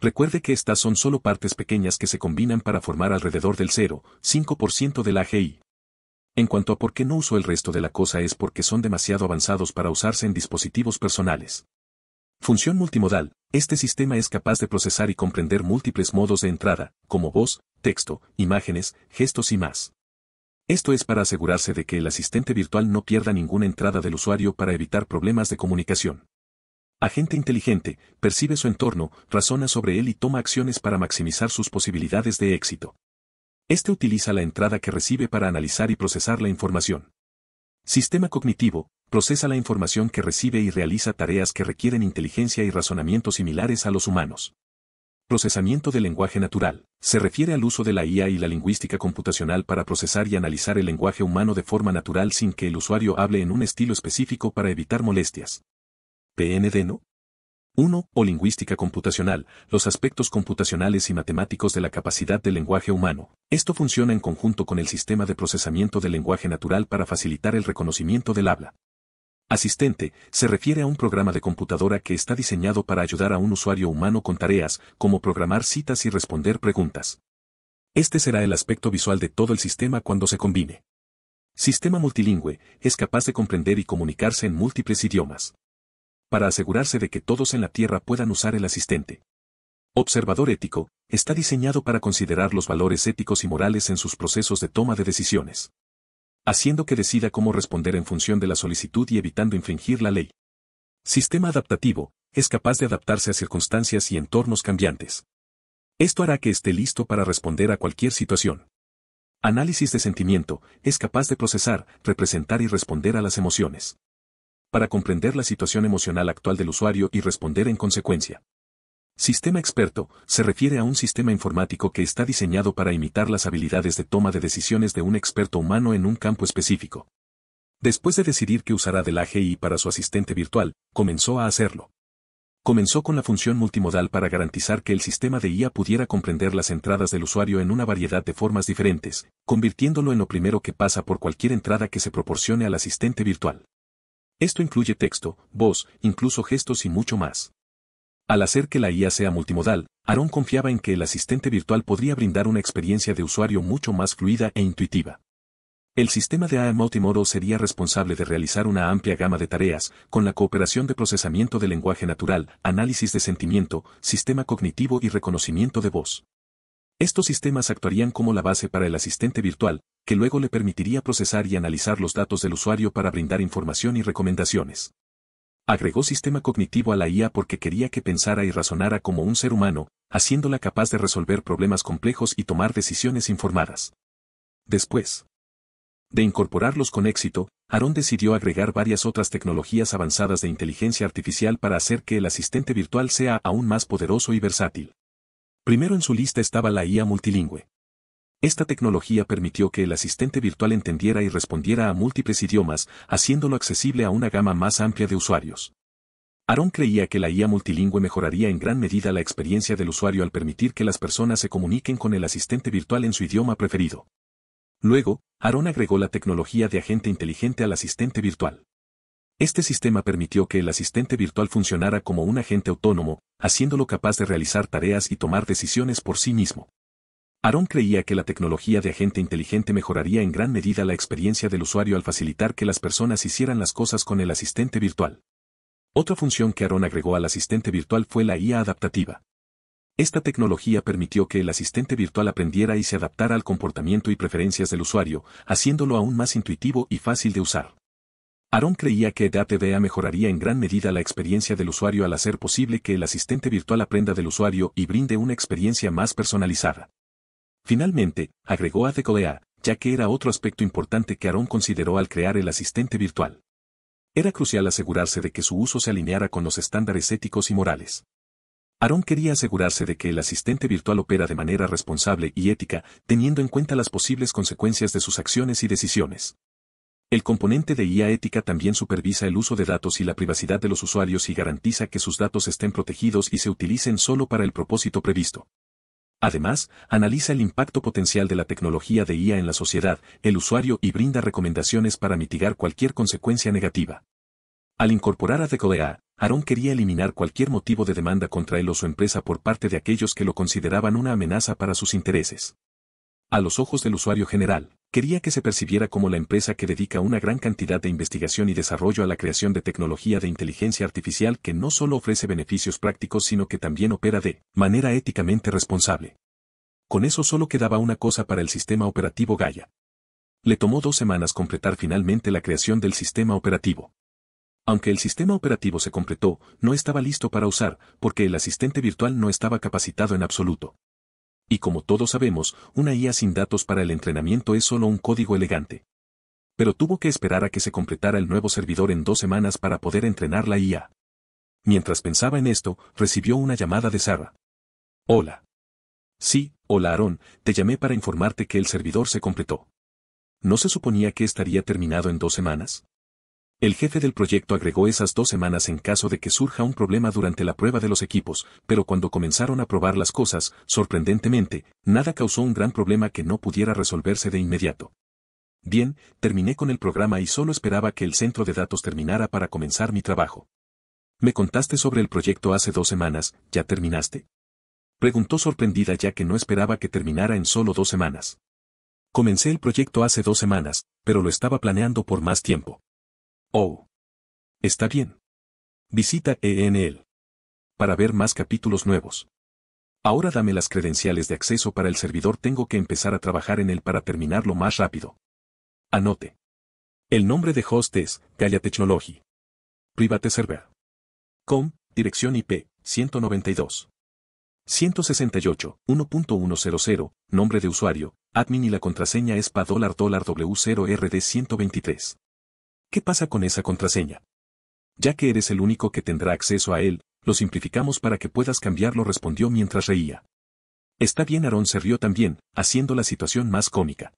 Speaker 1: Recuerde que estas son solo partes pequeñas que se combinan para formar alrededor del 0,5% de la AGI. En cuanto a por qué no uso el resto de la cosa es porque son demasiado avanzados para usarse en dispositivos personales. Función multimodal. Este sistema es capaz de procesar y comprender múltiples modos de entrada, como voz, texto, imágenes, gestos y más. Esto es para asegurarse de que el asistente virtual no pierda ninguna entrada del usuario para evitar problemas de comunicación. Agente inteligente, percibe su entorno, razona sobre él y toma acciones para maximizar sus posibilidades de éxito. Este utiliza la entrada que recibe para analizar y procesar la información. Sistema cognitivo, procesa la información que recibe y realiza tareas que requieren inteligencia y razonamiento similares a los humanos. Procesamiento del lenguaje natural. Se refiere al uso de la IA y la lingüística computacional para procesar y analizar el lenguaje humano de forma natural sin que el usuario hable en un estilo específico para evitar molestias. PND no. 1. O lingüística computacional, los aspectos computacionales y matemáticos de la capacidad del lenguaje humano. Esto funciona en conjunto con el sistema de procesamiento del lenguaje natural para facilitar el reconocimiento del habla. Asistente, se refiere a un programa de computadora que está diseñado para ayudar a un usuario humano con tareas, como programar citas y responder preguntas. Este será el aspecto visual de todo el sistema cuando se combine. Sistema multilingüe, es capaz de comprender y comunicarse en múltiples idiomas. Para asegurarse de que todos en la Tierra puedan usar el asistente. Observador ético, está diseñado para considerar los valores éticos y morales en sus procesos de toma de decisiones haciendo que decida cómo responder en función de la solicitud y evitando infringir la ley. Sistema adaptativo, es capaz de adaptarse a circunstancias y entornos cambiantes. Esto hará que esté listo para responder a cualquier situación. Análisis de sentimiento, es capaz de procesar, representar y responder a las emociones. Para comprender la situación emocional actual del usuario y responder en consecuencia. Sistema experto, se refiere a un sistema informático que está diseñado para imitar las habilidades de toma de decisiones de un experto humano en un campo específico. Después de decidir que usará de la AGI para su asistente virtual, comenzó a hacerlo. Comenzó con la función multimodal para garantizar que el sistema de IA pudiera comprender las entradas del usuario en una variedad de formas diferentes, convirtiéndolo en lo primero que pasa por cualquier entrada que se proporcione al asistente virtual. Esto incluye texto, voz, incluso gestos y mucho más. Al hacer que la IA sea multimodal, Aaron confiaba en que el asistente virtual podría brindar una experiencia de usuario mucho más fluida e intuitiva. El sistema de AI Multimodal sería responsable de realizar una amplia gama de tareas, con la cooperación de procesamiento de lenguaje natural, análisis de sentimiento, sistema cognitivo y reconocimiento de voz. Estos sistemas actuarían como la base para el asistente virtual, que luego le permitiría procesar y analizar los datos del usuario para brindar información y recomendaciones. Agregó sistema cognitivo a la IA porque quería que pensara y razonara como un ser humano, haciéndola capaz de resolver problemas complejos y tomar decisiones informadas. Después de incorporarlos con éxito, Aaron decidió agregar varias otras tecnologías avanzadas de inteligencia artificial para hacer que el asistente virtual sea aún más poderoso y versátil. Primero en su lista estaba la IA multilingüe. Esta tecnología permitió que el asistente virtual entendiera y respondiera a múltiples idiomas, haciéndolo accesible a una gama más amplia de usuarios. Aaron creía que la IA multilingüe mejoraría en gran medida la experiencia del usuario al permitir que las personas se comuniquen con el asistente virtual en su idioma preferido. Luego, Aaron agregó la tecnología de agente inteligente al asistente virtual. Este sistema permitió que el asistente virtual funcionara como un agente autónomo, haciéndolo capaz de realizar tareas y tomar decisiones por sí mismo. Aaron creía que la tecnología de agente inteligente mejoraría en gran medida la experiencia del usuario al facilitar que las personas hicieran las cosas con el asistente virtual. Otra función que Aaron agregó al asistente virtual fue la IA adaptativa. Esta tecnología permitió que el asistente virtual aprendiera y se adaptara al comportamiento y preferencias del usuario, haciéndolo aún más intuitivo y fácil de usar. Aaron creía que DATDA mejoraría en gran medida la experiencia del usuario al hacer posible que el asistente virtual aprenda del usuario y brinde una experiencia más personalizada. Finalmente, agregó a Decolea, ya que era otro aspecto importante que Aaron consideró al crear el asistente virtual. Era crucial asegurarse de que su uso se alineara con los estándares éticos y morales. Aaron quería asegurarse de que el asistente virtual opera de manera responsable y ética, teniendo en cuenta las posibles consecuencias de sus acciones y decisiones. El componente de IA ética también supervisa el uso de datos y la privacidad de los usuarios y garantiza que sus datos estén protegidos y se utilicen solo para el propósito previsto. Además, analiza el impacto potencial de la tecnología de IA en la sociedad, el usuario y brinda recomendaciones para mitigar cualquier consecuencia negativa. Al incorporar a Decodea, Aaron quería eliminar cualquier motivo de demanda contra él o su empresa por parte de aquellos que lo consideraban una amenaza para sus intereses. A los ojos del usuario general, Quería que se percibiera como la empresa que dedica una gran cantidad de investigación y desarrollo a la creación de tecnología de inteligencia artificial que no solo ofrece beneficios prácticos sino que también opera de manera éticamente responsable. Con eso solo quedaba una cosa para el sistema operativo Gaia. Le tomó dos semanas completar finalmente la creación del sistema operativo. Aunque el sistema operativo se completó, no estaba listo para usar, porque el asistente virtual no estaba capacitado en absoluto. Y como todos sabemos, una IA sin datos para el entrenamiento es solo un código elegante. Pero tuvo que esperar a que se completara el nuevo servidor en dos semanas para poder entrenar la IA. Mientras pensaba en esto, recibió una llamada de Sara. Hola. Sí, hola Aarón, te llamé para informarte que el servidor se completó. ¿No se suponía que estaría terminado en dos semanas? El jefe del proyecto agregó esas dos semanas en caso de que surja un problema durante la prueba de los equipos, pero cuando comenzaron a probar las cosas, sorprendentemente, nada causó un gran problema que no pudiera resolverse de inmediato. Bien, terminé con el programa y solo esperaba que el centro de datos terminara para comenzar mi trabajo. Me contaste sobre el proyecto hace dos semanas, ¿ya terminaste? Preguntó sorprendida ya que no esperaba que terminara en solo dos semanas. Comencé el proyecto hace dos semanas, pero lo estaba planeando
Speaker 2: por más tiempo. Oh. Está bien. Visita ENL. Para ver más capítulos nuevos. Ahora dame las credenciales de acceso para el
Speaker 1: servidor. Tengo que empezar a trabajar en él para terminarlo más rápido. Anote. El nombre de host es Gaia Technology. Private Server. Com, dirección IP, 192. 168, 1.100, nombre de usuario, admin y la contraseña es 0 rd 123 ¿Qué pasa con esa contraseña? Ya que eres el único que tendrá acceso a él, lo simplificamos para que puedas cambiarlo respondió mientras reía. Está bien Aaron se rió también, haciendo la situación más cómica.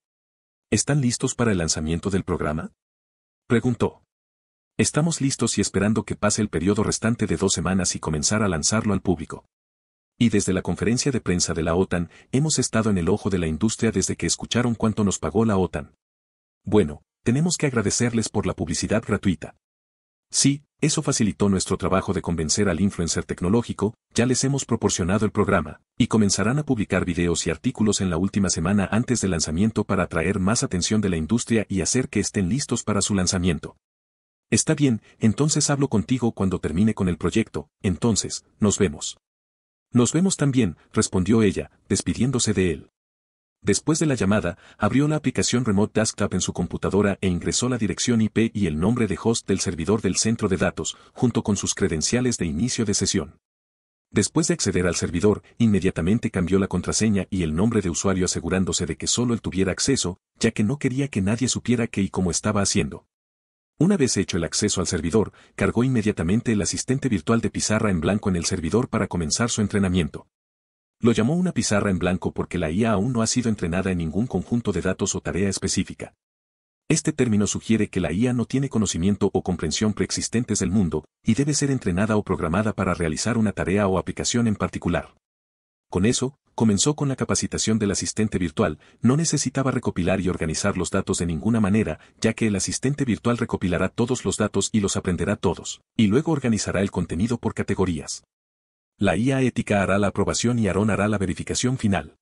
Speaker 1: ¿Están listos para el lanzamiento del programa? Preguntó. Estamos listos y esperando que pase el periodo restante de dos semanas y comenzar a lanzarlo al público. Y desde la conferencia de prensa de la OTAN, hemos estado en el ojo de la industria desde que escucharon cuánto nos pagó la OTAN. Bueno, tenemos que agradecerles por la publicidad gratuita. Sí, eso facilitó nuestro trabajo de convencer al influencer tecnológico, ya les hemos proporcionado el programa, y comenzarán a publicar videos y artículos en la última semana antes del lanzamiento para atraer más atención de la industria y hacer que estén listos para su lanzamiento. Está bien, entonces hablo contigo cuando termine con el proyecto, entonces, nos vemos. Nos vemos también, respondió ella, despidiéndose de él. Después de la llamada, abrió la aplicación Remote Desktop en su computadora e ingresó la dirección IP y el nombre de host del servidor del centro de datos, junto con sus credenciales de inicio de sesión. Después de acceder al servidor, inmediatamente cambió la contraseña y el nombre de usuario asegurándose de que solo él tuviera acceso, ya que no quería que nadie supiera qué y cómo estaba haciendo. Una vez hecho el acceso al servidor, cargó inmediatamente el asistente virtual de pizarra en blanco en el servidor para comenzar su entrenamiento. Lo llamó una pizarra en blanco porque la IA aún no ha sido entrenada en ningún conjunto de datos o tarea específica. Este término sugiere que la IA no tiene conocimiento o comprensión preexistentes del mundo, y debe ser entrenada o programada para realizar una tarea o aplicación en particular. Con eso, comenzó con la capacitación del asistente virtual, no necesitaba recopilar y organizar los datos de ninguna manera, ya que el asistente virtual recopilará todos los datos y los aprenderá todos, y luego organizará el contenido por categorías. La IA ética hará la aprobación y Aaron hará la verificación final.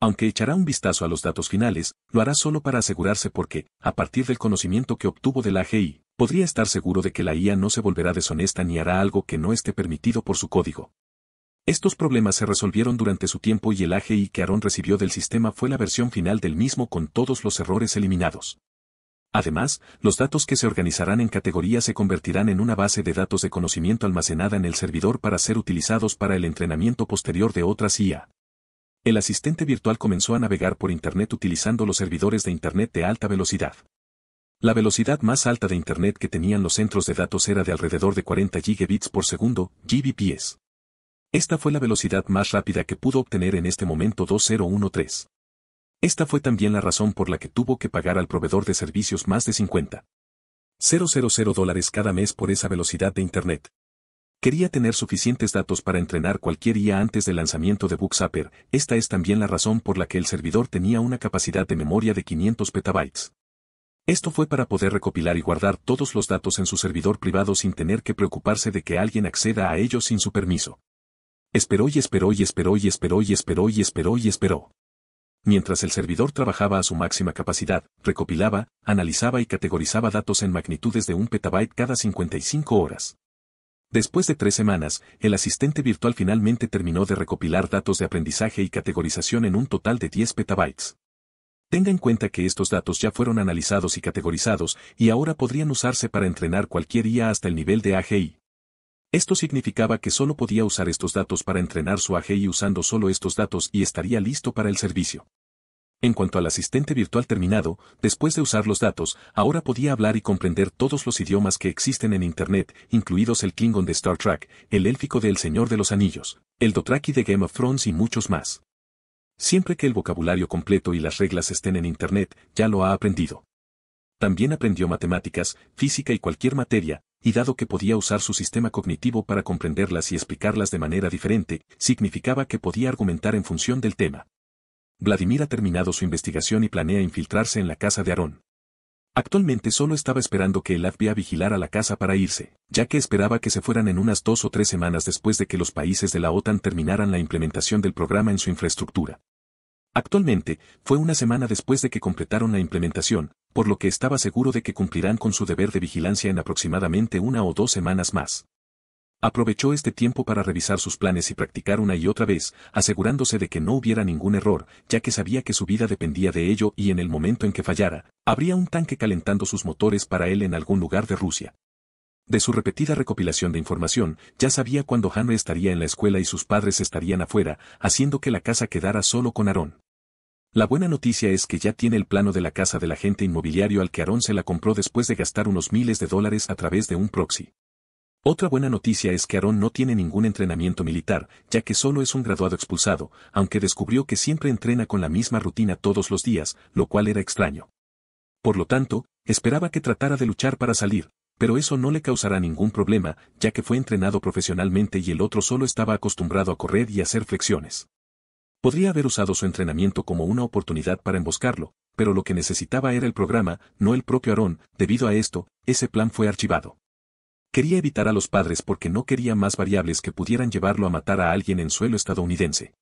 Speaker 1: Aunque echará un vistazo a los datos finales, lo hará solo para asegurarse porque, a partir del conocimiento que obtuvo de la AGI, podría estar seguro de que la IA no se volverá deshonesta ni hará algo que no esté permitido por su código. Estos problemas se resolvieron durante su tiempo y el AGI que Aaron recibió del sistema fue la versión final del mismo con todos los errores eliminados. Además, los datos que se organizarán en categorías se convertirán en una base de datos de conocimiento almacenada en el servidor para ser utilizados para el entrenamiento posterior de otras IA. El asistente virtual comenzó a navegar por Internet utilizando los servidores de Internet de alta velocidad. La velocidad más alta de Internet que tenían los centros de datos era de alrededor de 40 gigabits por segundo, GBps. Esta fue la velocidad más rápida que pudo obtener en este momento 2013. Esta fue también la razón por la que tuvo que pagar al proveedor de servicios más de 50. dólares cada mes por esa velocidad de Internet. Quería tener suficientes datos para entrenar cualquier IA antes del lanzamiento de Booksapper, esta es también la razón por la que el servidor tenía una capacidad de memoria de 500 petabytes. Esto fue para poder recopilar y guardar todos los datos en su servidor privado sin tener que preocuparse de que alguien acceda a ellos sin su permiso. Esperó y esperó y esperó y esperó y esperó y esperó y esperó. Mientras el servidor trabajaba a su máxima capacidad, recopilaba, analizaba y categorizaba datos en magnitudes de un petabyte cada 55 horas. Después de tres semanas, el asistente virtual finalmente terminó de recopilar datos de aprendizaje y categorización en un total de 10 petabytes. Tenga en cuenta que estos datos ya fueron analizados y categorizados y ahora podrían usarse para entrenar cualquier IA hasta el nivel de AGI. Esto significaba que solo podía usar estos datos para entrenar su AGI usando solo estos datos y estaría listo para el servicio. En cuanto al asistente virtual terminado, después de usar los datos, ahora podía hablar y comprender todos los idiomas que existen en Internet, incluidos el Klingon de Star Trek, el élfico de El Señor de los Anillos, el Dothraki de Game of Thrones y muchos más. Siempre que el vocabulario completo y las reglas estén en Internet, ya lo ha aprendido. También aprendió matemáticas, física y cualquier materia, y dado que podía usar su sistema cognitivo para comprenderlas y explicarlas de manera diferente, significaba que podía argumentar en función del tema. Vladimir ha terminado su investigación y planea infiltrarse en la casa de Aarón. Actualmente solo estaba esperando que el vigilar vigilara la casa para irse, ya que esperaba que se fueran en unas dos o tres semanas después de que los países de la OTAN terminaran la implementación del programa en su infraestructura. Actualmente, fue una semana después de que completaron la implementación, por lo que estaba seguro de que cumplirán con su deber de vigilancia en aproximadamente una o dos semanas más. Aprovechó este tiempo para revisar sus planes y practicar una y otra vez, asegurándose de que no hubiera ningún error, ya que sabía que su vida dependía de ello y en el momento en que fallara, habría un tanque calentando sus motores para él en algún lugar de Rusia. De su repetida recopilación de información, ya sabía cuándo Hanno estaría en la escuela y sus padres estarían afuera, haciendo que la casa quedara solo con Aarón. La buena noticia es que ya tiene el plano de la casa del agente inmobiliario al que Aaron se la compró después de gastar unos miles de dólares a través de un proxy. Otra buena noticia es que Aaron no tiene ningún entrenamiento militar, ya que solo es un graduado expulsado, aunque descubrió que siempre entrena con la misma rutina todos los días, lo cual era extraño. Por lo tanto, esperaba que tratara de luchar para salir, pero eso no le causará ningún problema, ya que fue entrenado profesionalmente y el otro solo estaba acostumbrado a correr y hacer flexiones. Podría haber usado su entrenamiento como una oportunidad para emboscarlo, pero lo que necesitaba era el programa, no el propio Aarón, debido a esto, ese plan fue archivado. Quería evitar a los padres porque no quería más variables que pudieran llevarlo a matar a alguien en suelo estadounidense.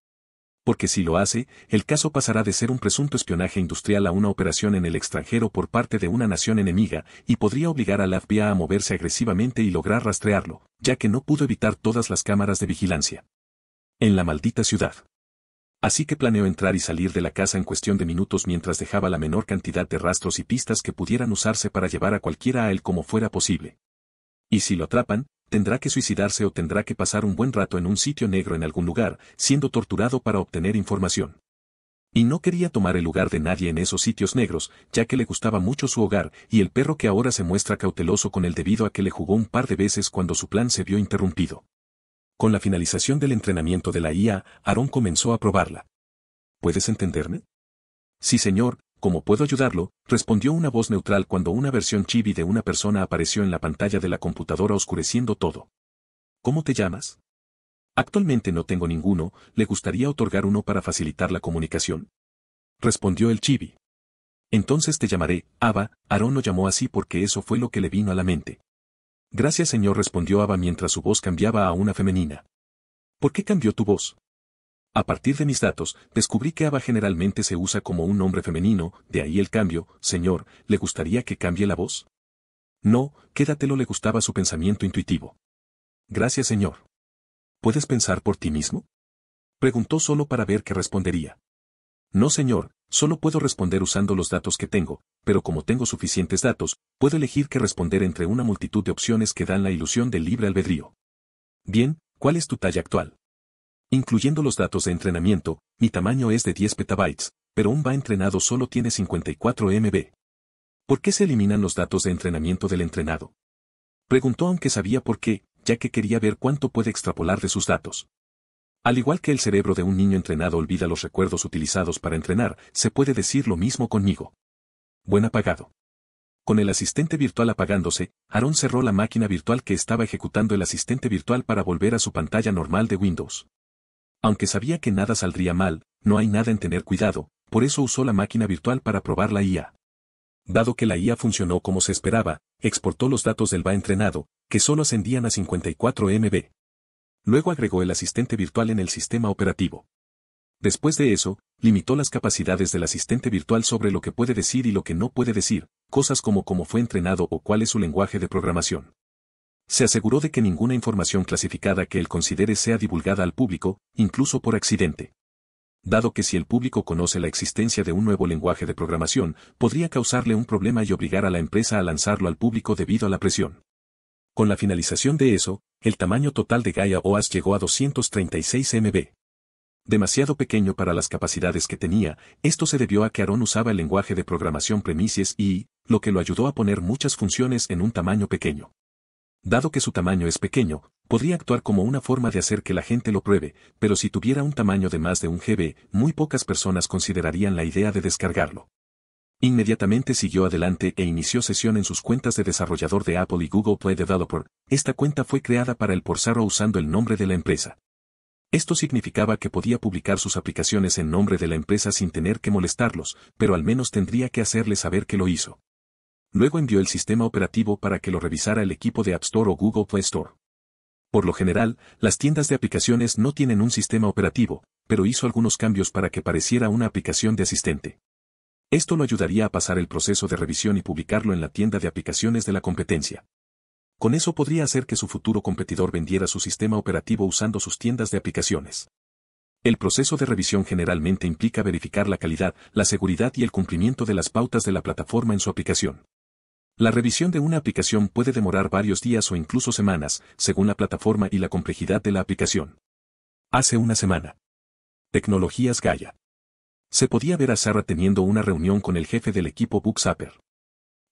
Speaker 1: Porque si lo hace, el caso pasará de ser un presunto espionaje industrial a una operación en el extranjero por parte de una nación enemiga, y podría obligar a la FBI a moverse agresivamente y lograr rastrearlo, ya que no pudo evitar todas las cámaras de vigilancia. En la maldita ciudad. Así que planeó entrar y salir de la casa en cuestión de minutos mientras dejaba la menor cantidad de rastros y pistas que pudieran usarse para llevar a cualquiera a él como fuera posible. Y si lo atrapan, tendrá que suicidarse o tendrá que pasar un buen rato en un sitio negro en algún lugar, siendo torturado para obtener información. Y no quería tomar el lugar de nadie en esos sitios negros, ya que le gustaba mucho su hogar, y el perro que ahora se muestra cauteloso con él debido a que le jugó un par de veces cuando su plan se vio interrumpido. Con la finalización del entrenamiento de la IA, Aarón comenzó a probarla. ¿Puedes entenderme? Sí, señor, ¿cómo puedo ayudarlo? respondió una voz neutral cuando una versión chibi de una persona apareció en la pantalla de la computadora oscureciendo todo. ¿Cómo te llamas? Actualmente no tengo ninguno, ¿le gustaría otorgar uno para facilitar la comunicación? Respondió el chibi. Entonces te llamaré, Ava, Aarón lo llamó así porque eso fue lo que le vino a la mente. Gracias señor respondió Ava mientras su voz cambiaba a una femenina. ¿Por qué cambió tu voz? A partir de mis datos, descubrí que Ava generalmente se usa como un nombre femenino, de ahí el cambio, señor, ¿le gustaría que cambie la voz?
Speaker 2: No, quédatelo le gustaba su pensamiento intuitivo. Gracias señor. ¿Puedes pensar por ti mismo? Preguntó solo para ver qué respondería.
Speaker 1: No señor, Solo puedo responder usando los datos que tengo, pero como tengo suficientes datos, puedo elegir que responder entre una multitud de opciones que dan la ilusión del libre albedrío. Bien, ¿cuál es tu talla actual? Incluyendo los datos de entrenamiento, mi tamaño es de 10 petabytes, pero un va entrenado solo tiene 54 MB. ¿Por qué se eliminan los datos de entrenamiento del entrenado? Preguntó aunque sabía por qué, ya que quería ver cuánto puede extrapolar de sus datos. Al igual que el cerebro de un niño entrenado olvida los recuerdos utilizados para entrenar, se puede decir lo mismo conmigo. Buen apagado. Con el asistente virtual apagándose, Aaron cerró la máquina virtual que estaba ejecutando el asistente virtual para volver a su pantalla normal de Windows. Aunque sabía que nada saldría mal, no hay nada en tener cuidado, por eso usó la máquina virtual para probar la IA. Dado que la IA funcionó como se esperaba, exportó los datos del va entrenado, que solo ascendían a 54 MB. Luego agregó el asistente virtual en el sistema operativo. Después de eso, limitó las capacidades del asistente virtual sobre lo que puede decir y lo que no puede decir, cosas como cómo fue entrenado o cuál es su lenguaje de programación. Se aseguró de que ninguna información clasificada que él considere sea divulgada al público, incluso por accidente. Dado que si el público conoce la existencia de un nuevo lenguaje de programación, podría causarle un problema y obligar a la empresa a lanzarlo al público debido a la presión. Con la finalización de eso, el tamaño total de Gaia OAS llegó a 236 MB. Demasiado pequeño para las capacidades que tenía, esto se debió a que Aaron usaba el lenguaje de programación Premises y, lo que lo ayudó a poner muchas funciones en un tamaño pequeño. Dado que su tamaño es pequeño, podría actuar como una forma de hacer que la gente lo pruebe, pero si tuviera un tamaño de más de un GB, muy pocas personas considerarían la idea de descargarlo. Inmediatamente siguió adelante e inició sesión en sus cuentas de desarrollador de Apple y Google Play Developer. Esta cuenta fue creada para el Porsaro usando el nombre de la empresa. Esto significaba que podía publicar sus aplicaciones en nombre de la empresa sin tener que molestarlos, pero al menos tendría que hacerles saber que lo hizo. Luego envió el sistema operativo para que lo revisara el equipo de App Store o Google Play Store. Por lo general, las tiendas de aplicaciones no tienen un sistema operativo, pero hizo algunos cambios para que pareciera una aplicación de asistente. Esto lo ayudaría a pasar el proceso de revisión y publicarlo en la tienda de aplicaciones de la competencia. Con eso podría hacer que su futuro competidor vendiera su sistema operativo usando sus tiendas de aplicaciones. El proceso de revisión generalmente implica verificar la calidad, la seguridad y el cumplimiento de las pautas de la plataforma en su aplicación. La revisión de una aplicación puede demorar varios días o incluso semanas, según la plataforma y la complejidad de la aplicación. Hace una semana. Tecnologías Gaia. Se podía ver a Sarah teniendo una reunión con el jefe del equipo Buxapper.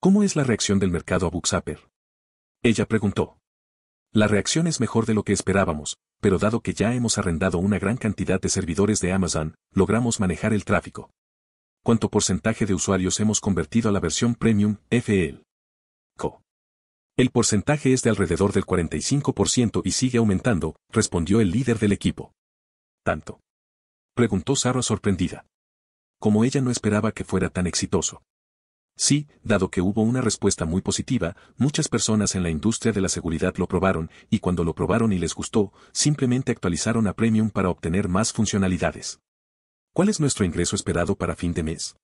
Speaker 1: ¿Cómo es la reacción del mercado a Buxapper? Ella preguntó. La reacción es mejor de lo que esperábamos, pero dado que ya hemos arrendado una gran cantidad de servidores de Amazon, logramos manejar el tráfico. ¿Cuánto porcentaje de usuarios hemos convertido a la versión Premium FL? Co. El porcentaje es de alrededor del 45% y sigue aumentando, respondió el líder del equipo. ¿Tanto? Preguntó Sarah sorprendida como ella no esperaba que fuera tan exitoso. Sí, dado que hubo una respuesta muy positiva, muchas personas en la industria de la seguridad lo probaron, y cuando lo probaron y les gustó, simplemente actualizaron a Premium para obtener más funcionalidades. ¿Cuál es nuestro ingreso esperado para fin de mes?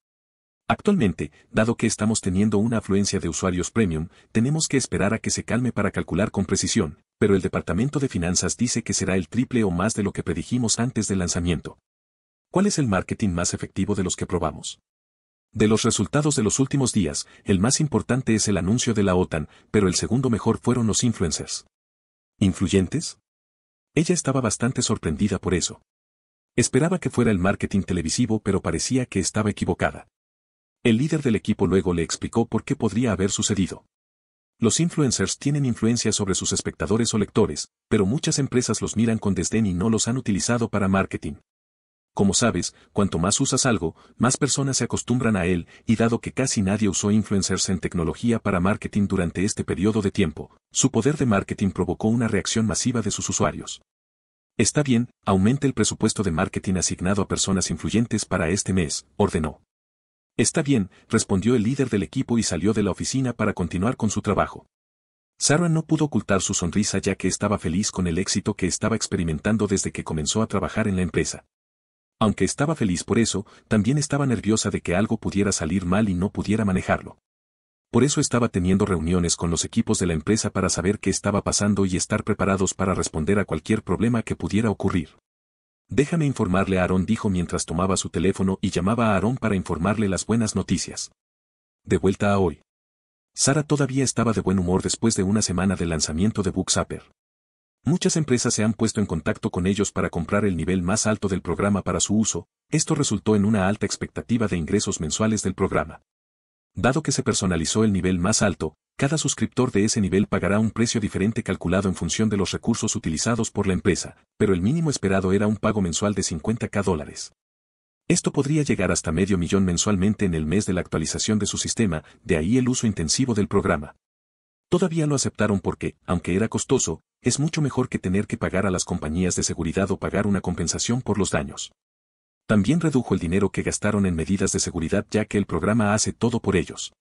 Speaker 1: Actualmente, dado que estamos teniendo una afluencia de usuarios Premium, tenemos que esperar a que se calme para calcular con precisión, pero el Departamento de Finanzas dice que será el triple o más de lo que predijimos antes del lanzamiento. ¿Cuál es el marketing más efectivo de los que probamos? De los resultados de los últimos días, el más importante es el anuncio de la OTAN, pero el segundo mejor fueron los influencers. ¿Influyentes? Ella estaba bastante sorprendida por eso. Esperaba que fuera el marketing televisivo pero parecía que estaba equivocada. El líder del equipo luego le explicó por qué podría haber sucedido. Los influencers tienen influencia sobre sus espectadores o lectores, pero muchas empresas los miran con desdén y no los han utilizado para marketing. Como sabes, cuanto más usas algo, más personas se acostumbran a él, y dado que casi nadie usó influencers en tecnología para marketing durante este periodo de tiempo, su poder de marketing provocó una reacción masiva de sus usuarios. Está bien, aumente el presupuesto de marketing asignado a personas influyentes para este mes, ordenó. Está bien, respondió el líder del equipo y salió de la oficina para continuar con su trabajo. Sarah no pudo ocultar su sonrisa ya que estaba feliz con el éxito que estaba experimentando desde que comenzó a trabajar en la empresa. Aunque estaba feliz por eso, también estaba nerviosa de que algo pudiera salir mal y no pudiera manejarlo. Por eso estaba teniendo reuniones con los equipos de la empresa para saber qué estaba pasando y estar preparados para responder a cualquier problema que pudiera ocurrir. Déjame informarle a Aarón, dijo mientras tomaba su teléfono y llamaba a Aaron para informarle las buenas noticias. De vuelta a hoy. Sara todavía estaba de buen humor después de una semana de lanzamiento de Booksapper. Muchas empresas se han puesto en contacto con ellos para comprar el nivel más alto del programa para su uso, esto resultó en una alta expectativa de ingresos mensuales del programa. Dado que se personalizó el nivel más alto, cada suscriptor de ese nivel pagará un precio diferente calculado en función de los recursos utilizados por la empresa, pero el mínimo esperado era un pago mensual de 50k dólares. Esto podría llegar hasta medio millón mensualmente en el mes de la actualización de su sistema, de ahí el uso intensivo del programa. Todavía lo aceptaron porque, aunque era costoso, es mucho mejor que tener que pagar a las compañías de seguridad o pagar una compensación por los daños. También redujo el dinero que gastaron en medidas de seguridad ya que el programa hace todo por ellos.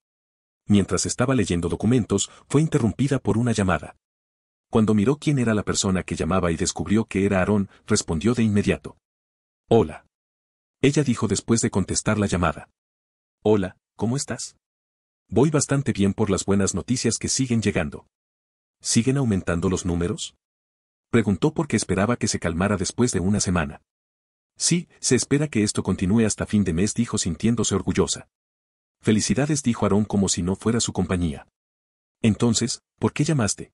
Speaker 1: Mientras estaba leyendo documentos, fue interrumpida por una llamada. Cuando miró quién era la persona que llamaba y descubrió que era Aarón, respondió de inmediato. Hola. Ella dijo después de contestar la llamada. Hola, ¿cómo estás? Voy bastante bien por las buenas noticias que siguen llegando. ¿Siguen aumentando los números? Preguntó porque esperaba que se calmara después de una semana. Sí, se espera que esto continúe hasta fin de mes, dijo sintiéndose orgullosa. Felicidades, dijo Aarón como si no fuera su compañía. Entonces, ¿por qué llamaste?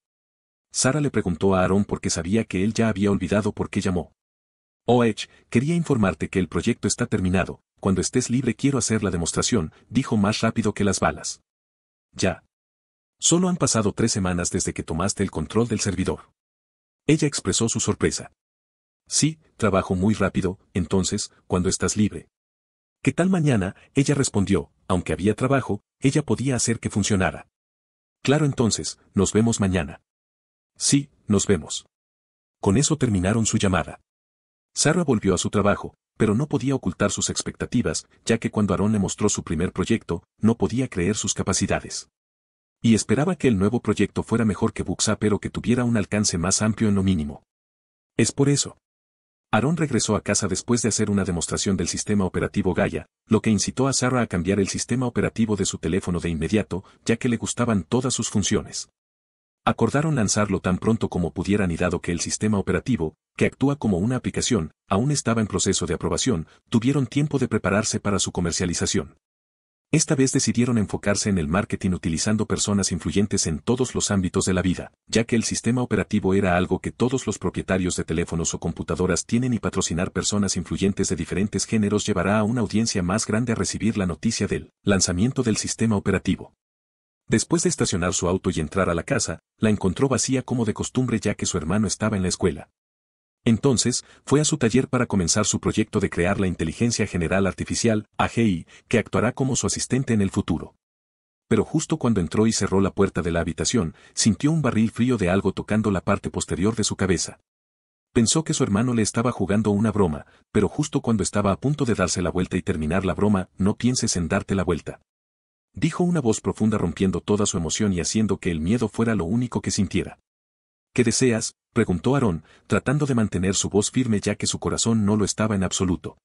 Speaker 1: Sara le preguntó a Aarón porque sabía que él ya había olvidado por qué llamó. OH, Edge, quería informarte que el proyecto está terminado, cuando estés libre quiero hacer la demostración, dijo más rápido que las balas. Ya. Solo han pasado tres semanas desde que tomaste el control del servidor. Ella expresó su sorpresa. Sí, trabajo muy rápido, entonces, cuando estás libre. ¿Qué tal mañana? Ella respondió, aunque había trabajo, ella podía hacer que funcionara. Claro entonces, nos vemos mañana. Sí, nos vemos. Con eso terminaron su llamada. Sara volvió a su trabajo, pero no podía ocultar sus expectativas, ya que cuando Aaron le mostró su primer proyecto, no podía creer sus capacidades y esperaba que el nuevo proyecto fuera mejor que Buxa pero que tuviera un alcance más amplio en lo mínimo. Es por eso. Aaron regresó a casa después de hacer una demostración del sistema operativo Gaia, lo que incitó a Sarah a cambiar el sistema operativo de su teléfono de inmediato, ya que le gustaban todas sus funciones. Acordaron lanzarlo tan pronto como pudieran y dado que el sistema operativo, que actúa como una aplicación, aún estaba en proceso de aprobación, tuvieron tiempo de prepararse para su comercialización. Esta vez decidieron enfocarse en el marketing utilizando personas influyentes en todos los ámbitos de la vida, ya que el sistema operativo era algo que todos los propietarios de teléfonos o computadoras tienen y patrocinar personas influyentes de diferentes géneros llevará a una audiencia más grande a recibir la noticia del lanzamiento del sistema operativo. Después de estacionar su auto y entrar a la casa, la encontró vacía como de costumbre ya que su hermano estaba en la escuela. Entonces, fue a su taller para comenzar su proyecto de crear la Inteligencia General Artificial, AGI, que actuará como su asistente en el futuro. Pero justo cuando entró y cerró la puerta de la habitación, sintió un barril frío de algo tocando la parte posterior de su cabeza. Pensó que su hermano le estaba jugando una broma, pero justo cuando estaba a punto de darse la vuelta y terminar la broma, no pienses en darte la vuelta. Dijo una voz profunda rompiendo toda su emoción y haciendo que el miedo fuera lo único que sintiera. ¿Qué deseas? preguntó Aarón, tratando de mantener su voz firme ya que su corazón no lo estaba en absoluto.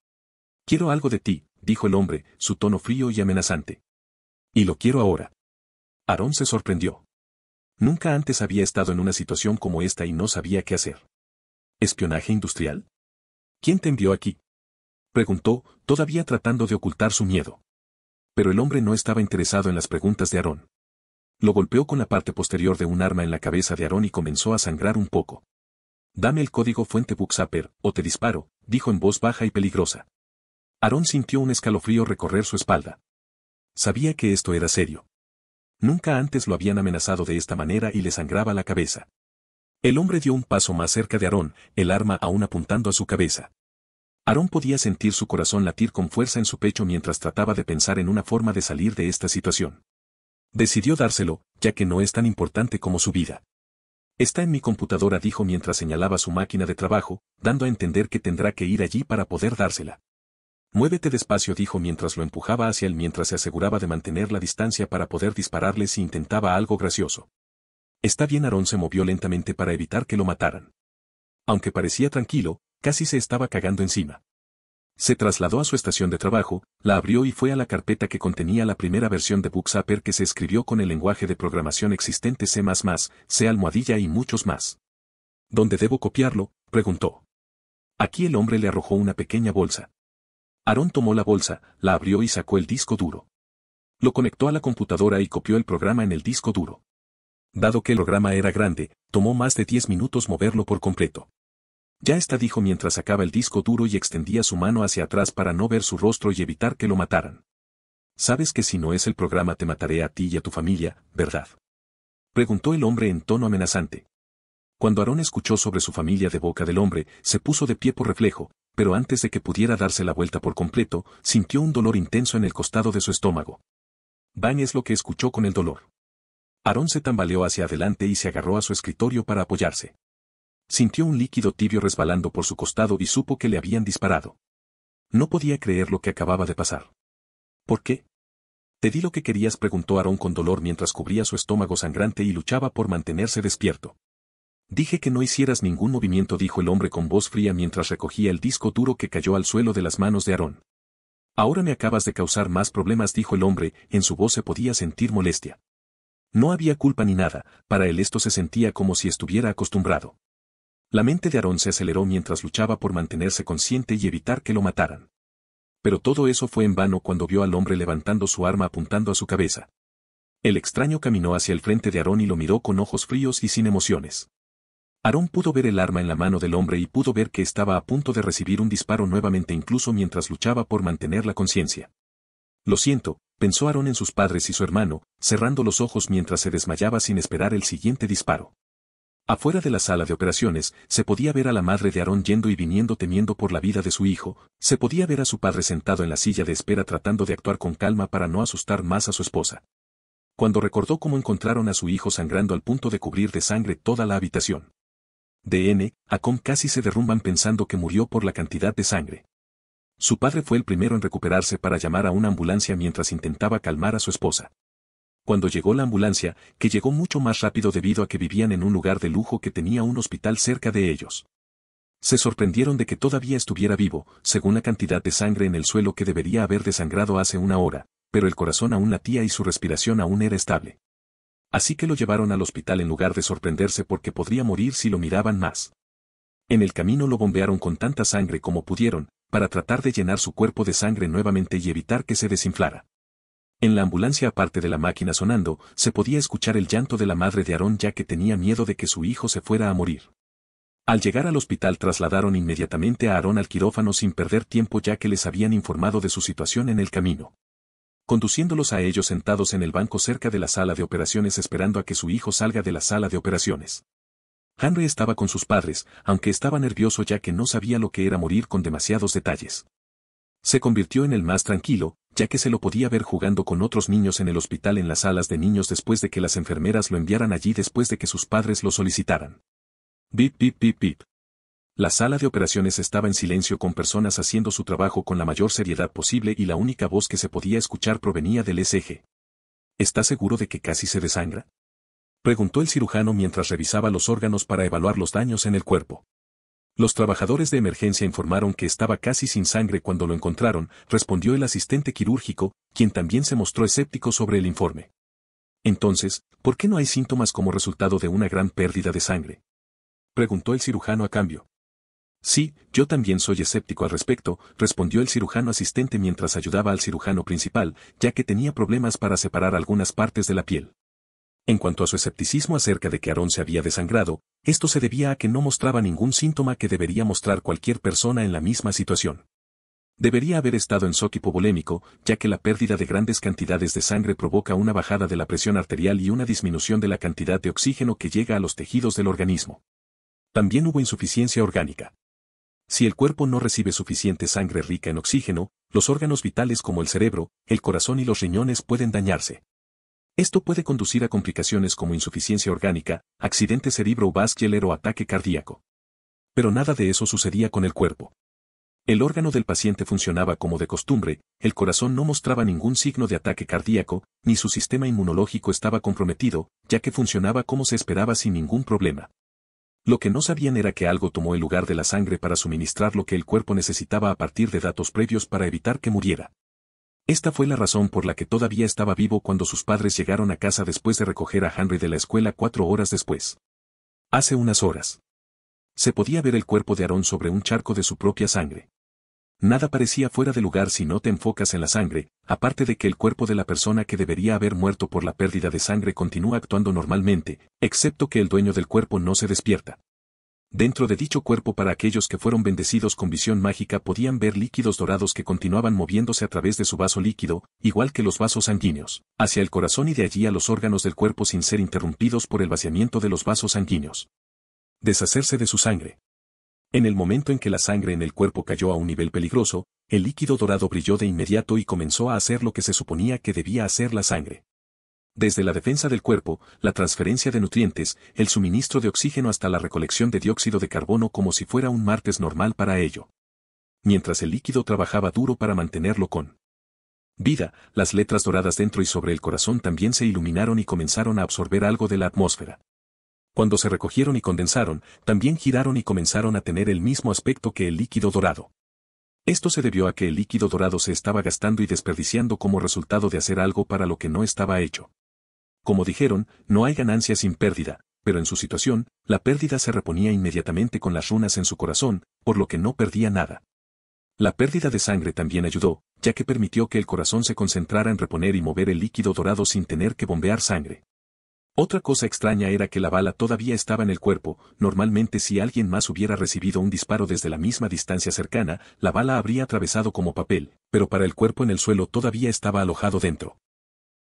Speaker 1: Quiero algo de ti, dijo el hombre, su tono frío y amenazante. Y lo quiero ahora. Aarón se sorprendió. Nunca antes había estado en una situación como esta y no sabía qué hacer. ¿Espionaje industrial? ¿Quién te envió aquí? Preguntó, todavía tratando de ocultar su miedo. Pero el hombre no estaba interesado en las preguntas de Aarón. Lo golpeó con la parte posterior de un arma en la cabeza de Aarón y comenzó a sangrar un poco. Dame el código fuente Buxaper, o te disparo, dijo en voz baja y peligrosa. Aarón sintió un escalofrío recorrer su espalda. Sabía que esto era serio. Nunca antes lo habían amenazado de esta manera y le sangraba la cabeza. El hombre dio un paso más cerca de Aarón, el arma aún apuntando a su cabeza. Aarón podía sentir su corazón latir con fuerza en su pecho mientras trataba de pensar en una forma de salir de esta situación. Decidió dárselo, ya que no es tan importante como su vida. Está en mi computadora, dijo mientras señalaba su máquina de trabajo, dando a entender que tendrá que ir allí para poder dársela. Muévete despacio, dijo mientras lo empujaba hacia él mientras se aseguraba de mantener la distancia para poder dispararle si intentaba algo gracioso. Está bien, Aarón se movió lentamente para evitar que lo mataran. Aunque parecía tranquilo, casi se estaba cagando encima. Se trasladó a su estación de trabajo, la abrió y fue a la carpeta que contenía la primera versión de Bookzapper que se escribió con el lenguaje de programación existente C++, C almohadilla y muchos más. ¿Dónde debo copiarlo? preguntó. Aquí el hombre le arrojó una pequeña bolsa. Aaron tomó la bolsa, la abrió y sacó el disco duro. Lo conectó a la computadora y copió el programa en el disco duro. Dado que el programa era grande, tomó más de 10 minutos moverlo por completo. Ya está dijo mientras sacaba el disco duro y extendía su mano hacia atrás para no ver su rostro y evitar que lo mataran. Sabes que si no es el programa te mataré a ti y a tu familia, ¿verdad? Preguntó el hombre en tono amenazante. Cuando Aarón escuchó sobre su familia de boca del hombre, se puso de pie por reflejo, pero antes de que pudiera darse la vuelta por completo, sintió un dolor intenso en el costado de su estómago. Van es lo que escuchó con el dolor. Aarón se tambaleó hacia adelante y se agarró a su escritorio para apoyarse. Sintió un líquido tibio resbalando por su costado y supo que le habían disparado. No podía creer lo que acababa de pasar. ¿Por qué? Te di lo que querías, preguntó Aarón con dolor mientras cubría su estómago sangrante y luchaba por mantenerse despierto. Dije que no hicieras ningún movimiento, dijo el hombre con voz fría mientras recogía el disco duro que cayó al suelo de las manos de Aarón. Ahora me acabas de causar más problemas, dijo el hombre, en su voz se podía sentir molestia. No había culpa ni nada, para él esto se sentía como si estuviera acostumbrado. La mente de Aarón se aceleró mientras luchaba por mantenerse consciente y evitar que lo mataran. Pero todo eso fue en vano cuando vio al hombre levantando su arma apuntando a su cabeza. El extraño caminó hacia el frente de Aarón y lo miró con ojos fríos y sin emociones. Aarón pudo ver el arma en la mano del hombre y pudo ver que estaba a punto de recibir un disparo nuevamente incluso mientras luchaba por mantener la conciencia. Lo siento, pensó Aarón en sus padres y su hermano, cerrando los ojos mientras se desmayaba sin esperar el siguiente disparo. Afuera de la sala de operaciones, se podía ver a la madre de Aarón yendo y viniendo temiendo por la vida de su hijo, se podía ver a su padre sentado en la silla de espera tratando de actuar con calma para no asustar más a su esposa. Cuando recordó cómo encontraron a su hijo sangrando al punto de cubrir de sangre toda la habitación. DN, Acom casi se derrumban pensando que murió por la cantidad de sangre. Su padre fue el primero en recuperarse para llamar a una ambulancia mientras intentaba calmar a su esposa. Cuando llegó la ambulancia, que llegó mucho más rápido debido a que vivían en un lugar de lujo que tenía un hospital cerca de ellos. Se sorprendieron de que todavía estuviera vivo, según la cantidad de sangre en el suelo que debería haber desangrado hace una hora, pero el corazón aún latía y su respiración aún era estable. Así que lo llevaron al hospital en lugar de sorprenderse porque podría morir si lo miraban más. En el camino lo bombearon con tanta sangre como pudieron, para tratar de llenar su cuerpo de sangre nuevamente y evitar que se desinflara. En la ambulancia aparte de la máquina sonando, se podía escuchar el llanto de la madre de Aarón ya que tenía miedo de que su hijo se fuera a morir. Al llegar al hospital trasladaron inmediatamente a Aarón al quirófano sin perder tiempo ya que les habían informado de su situación en el camino. Conduciéndolos a ellos sentados en el banco cerca de la sala de operaciones esperando a que su hijo salga de la sala de operaciones. Henry estaba con sus padres, aunque estaba nervioso ya que no sabía lo que era morir con demasiados detalles. Se convirtió en el más tranquilo, ya que se lo podía ver jugando con otros niños en el hospital en las salas de niños después de que las enfermeras lo enviaran allí después de que sus padres lo solicitaran. Bip, bip, bip, bip. La sala de operaciones estaba en silencio con personas haciendo su trabajo con la mayor seriedad posible y la única voz que se podía escuchar provenía del SG. ¿Está seguro de que casi se desangra? Preguntó el cirujano mientras revisaba los órganos para evaluar los daños en el cuerpo. Los trabajadores de emergencia informaron que estaba casi sin sangre cuando lo encontraron, respondió el asistente quirúrgico, quien también se mostró escéptico sobre el informe. Entonces, ¿por qué no hay síntomas como resultado de una gran pérdida de sangre? Preguntó el cirujano a cambio. Sí, yo también soy escéptico al respecto, respondió el cirujano asistente mientras ayudaba al cirujano principal, ya que tenía problemas para separar algunas partes de la piel. En cuanto a su escepticismo acerca de que Aarón se había desangrado, esto se debía a que no mostraba ningún síntoma que debería mostrar cualquier persona en la misma situación. Debería haber estado en shock hipovolémico, ya que la pérdida de grandes cantidades de sangre provoca una bajada de la presión arterial y una disminución de la cantidad de oxígeno que llega a los tejidos del organismo. También hubo insuficiencia orgánica. Si el cuerpo no recibe suficiente sangre rica en oxígeno, los órganos vitales como el cerebro, el corazón y los riñones pueden dañarse. Esto puede conducir a complicaciones como insuficiencia orgánica, accidente cerebrovascular o ataque cardíaco. Pero nada de eso sucedía con el cuerpo. El órgano del paciente funcionaba como de costumbre, el corazón no mostraba ningún signo de ataque cardíaco, ni su sistema inmunológico estaba comprometido, ya que funcionaba como se esperaba sin ningún problema. Lo que no sabían era que algo tomó el lugar de la sangre para suministrar lo que el cuerpo necesitaba a partir de datos previos para evitar que muriera. Esta fue la razón por la que todavía estaba vivo cuando sus padres llegaron a casa después de recoger a Henry de la escuela cuatro horas después. Hace unas horas. Se podía ver el cuerpo de Aarón sobre un charco de su propia sangre. Nada parecía fuera de lugar si no te enfocas en la sangre, aparte de que el cuerpo de la persona que debería haber muerto por la pérdida de sangre continúa actuando normalmente, excepto que el dueño del cuerpo no se despierta. Dentro de dicho cuerpo para aquellos que fueron bendecidos con visión mágica podían ver líquidos dorados que continuaban moviéndose a través de su vaso líquido, igual que los vasos sanguíneos, hacia el corazón y de allí a los órganos del cuerpo sin ser interrumpidos por el vaciamiento de los vasos sanguíneos. Deshacerse de su sangre. En el momento en que la sangre en el cuerpo cayó a un nivel peligroso, el líquido dorado brilló de inmediato y comenzó a hacer lo que se suponía que debía hacer la sangre desde la defensa del cuerpo, la transferencia de nutrientes, el suministro de oxígeno hasta la recolección de dióxido de carbono como si fuera un martes normal para ello. Mientras el líquido trabajaba duro para mantenerlo con vida, las letras doradas dentro y sobre el corazón también se iluminaron y comenzaron a absorber algo de la atmósfera. Cuando se recogieron y condensaron, también giraron y comenzaron a tener el mismo aspecto que el líquido dorado. Esto se debió a que el líquido dorado se estaba gastando y desperdiciando como resultado de hacer algo para lo que no estaba hecho. Como dijeron, no hay ganancia sin pérdida, pero en su situación, la pérdida se reponía inmediatamente con las runas en su corazón, por lo que no perdía nada. La pérdida de sangre también ayudó, ya que permitió que el corazón se concentrara en reponer y mover el líquido dorado sin tener que bombear sangre. Otra cosa extraña era que la bala todavía estaba en el cuerpo, normalmente si alguien más hubiera recibido un disparo desde la misma distancia cercana, la bala habría atravesado como papel, pero para el cuerpo en el suelo todavía estaba alojado dentro.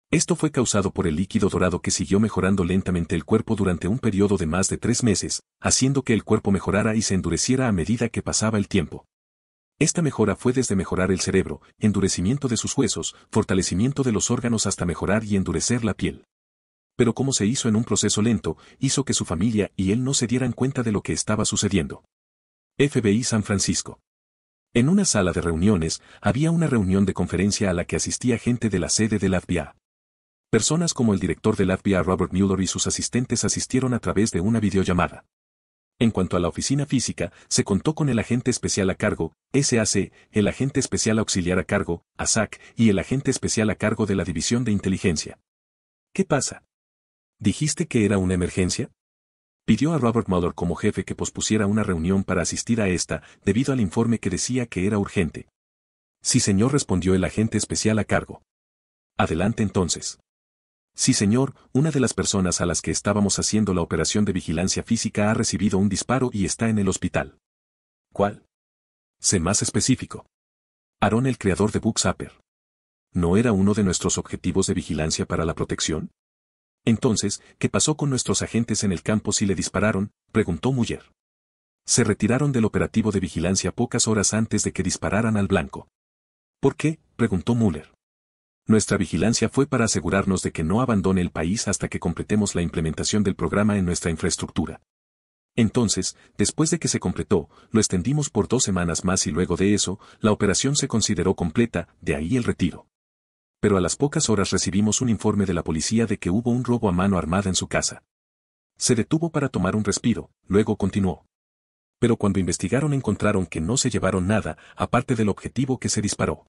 Speaker 1: Esto fue causado por el líquido dorado que siguió mejorando lentamente el cuerpo durante un periodo de más de tres meses, haciendo que el cuerpo mejorara y se endureciera a medida que pasaba el tiempo. Esta mejora fue desde mejorar el cerebro, endurecimiento de sus huesos, fortalecimiento de los órganos hasta mejorar y endurecer la piel. Pero como se hizo en un proceso lento, hizo que su familia y él no se dieran cuenta de lo que estaba sucediendo. FBI San Francisco. En una sala de reuniones, había una reunión de conferencia a la que asistía gente de la sede de la Personas como el director de FBI Robert Mueller y sus asistentes asistieron a través de una videollamada. En cuanto a la oficina física, se contó con el agente especial a cargo, SAC, el agente especial auxiliar a cargo, ASAC, y el agente especial a cargo de la División de Inteligencia. ¿Qué pasa? ¿Dijiste que era una emergencia? Pidió a Robert Mueller como jefe que pospusiera una reunión para asistir a esta, debido al informe que decía que era urgente. Sí señor respondió el agente especial a cargo. Adelante entonces. Sí señor, una de las personas a las que estábamos haciendo la operación de vigilancia física ha recibido un disparo y está en el hospital.
Speaker 2: ¿Cuál? Sé más específico. Aaron el creador de Bucksapper. ¿No era uno de nuestros objetivos de vigilancia para la protección? Entonces, ¿qué pasó
Speaker 1: con nuestros agentes en el campo si le dispararon? preguntó Muller. Se retiraron del operativo de vigilancia pocas horas antes de que dispararan al blanco. ¿Por qué? preguntó Muller. Nuestra vigilancia fue para asegurarnos de que no abandone el país hasta que completemos la implementación del programa en nuestra infraestructura. Entonces, después de que se completó, lo extendimos por dos semanas más y luego de eso, la operación se consideró completa, de ahí el retiro. Pero a las pocas horas recibimos un informe de la policía de que hubo un robo a mano armada en su casa. Se detuvo para tomar un respiro, luego continuó. Pero cuando investigaron encontraron que no se llevaron nada, aparte del objetivo que se disparó.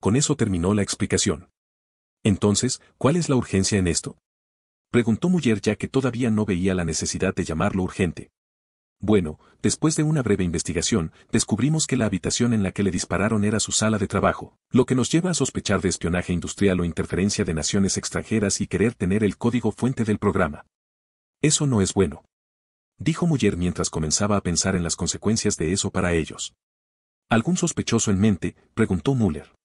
Speaker 1: Con eso terminó la explicación. Entonces, ¿cuál es la urgencia en esto? Preguntó Muller ya que todavía no veía la necesidad de llamarlo urgente. Bueno, después de una breve investigación, descubrimos que la habitación en la que le dispararon era su sala de trabajo, lo que nos lleva a sospechar de espionaje industrial o interferencia de naciones extranjeras y querer tener el código fuente del programa. Eso no es bueno. Dijo Muller mientras comenzaba a pensar en las consecuencias de eso para ellos. ¿Algún sospechoso en mente? preguntó Muller.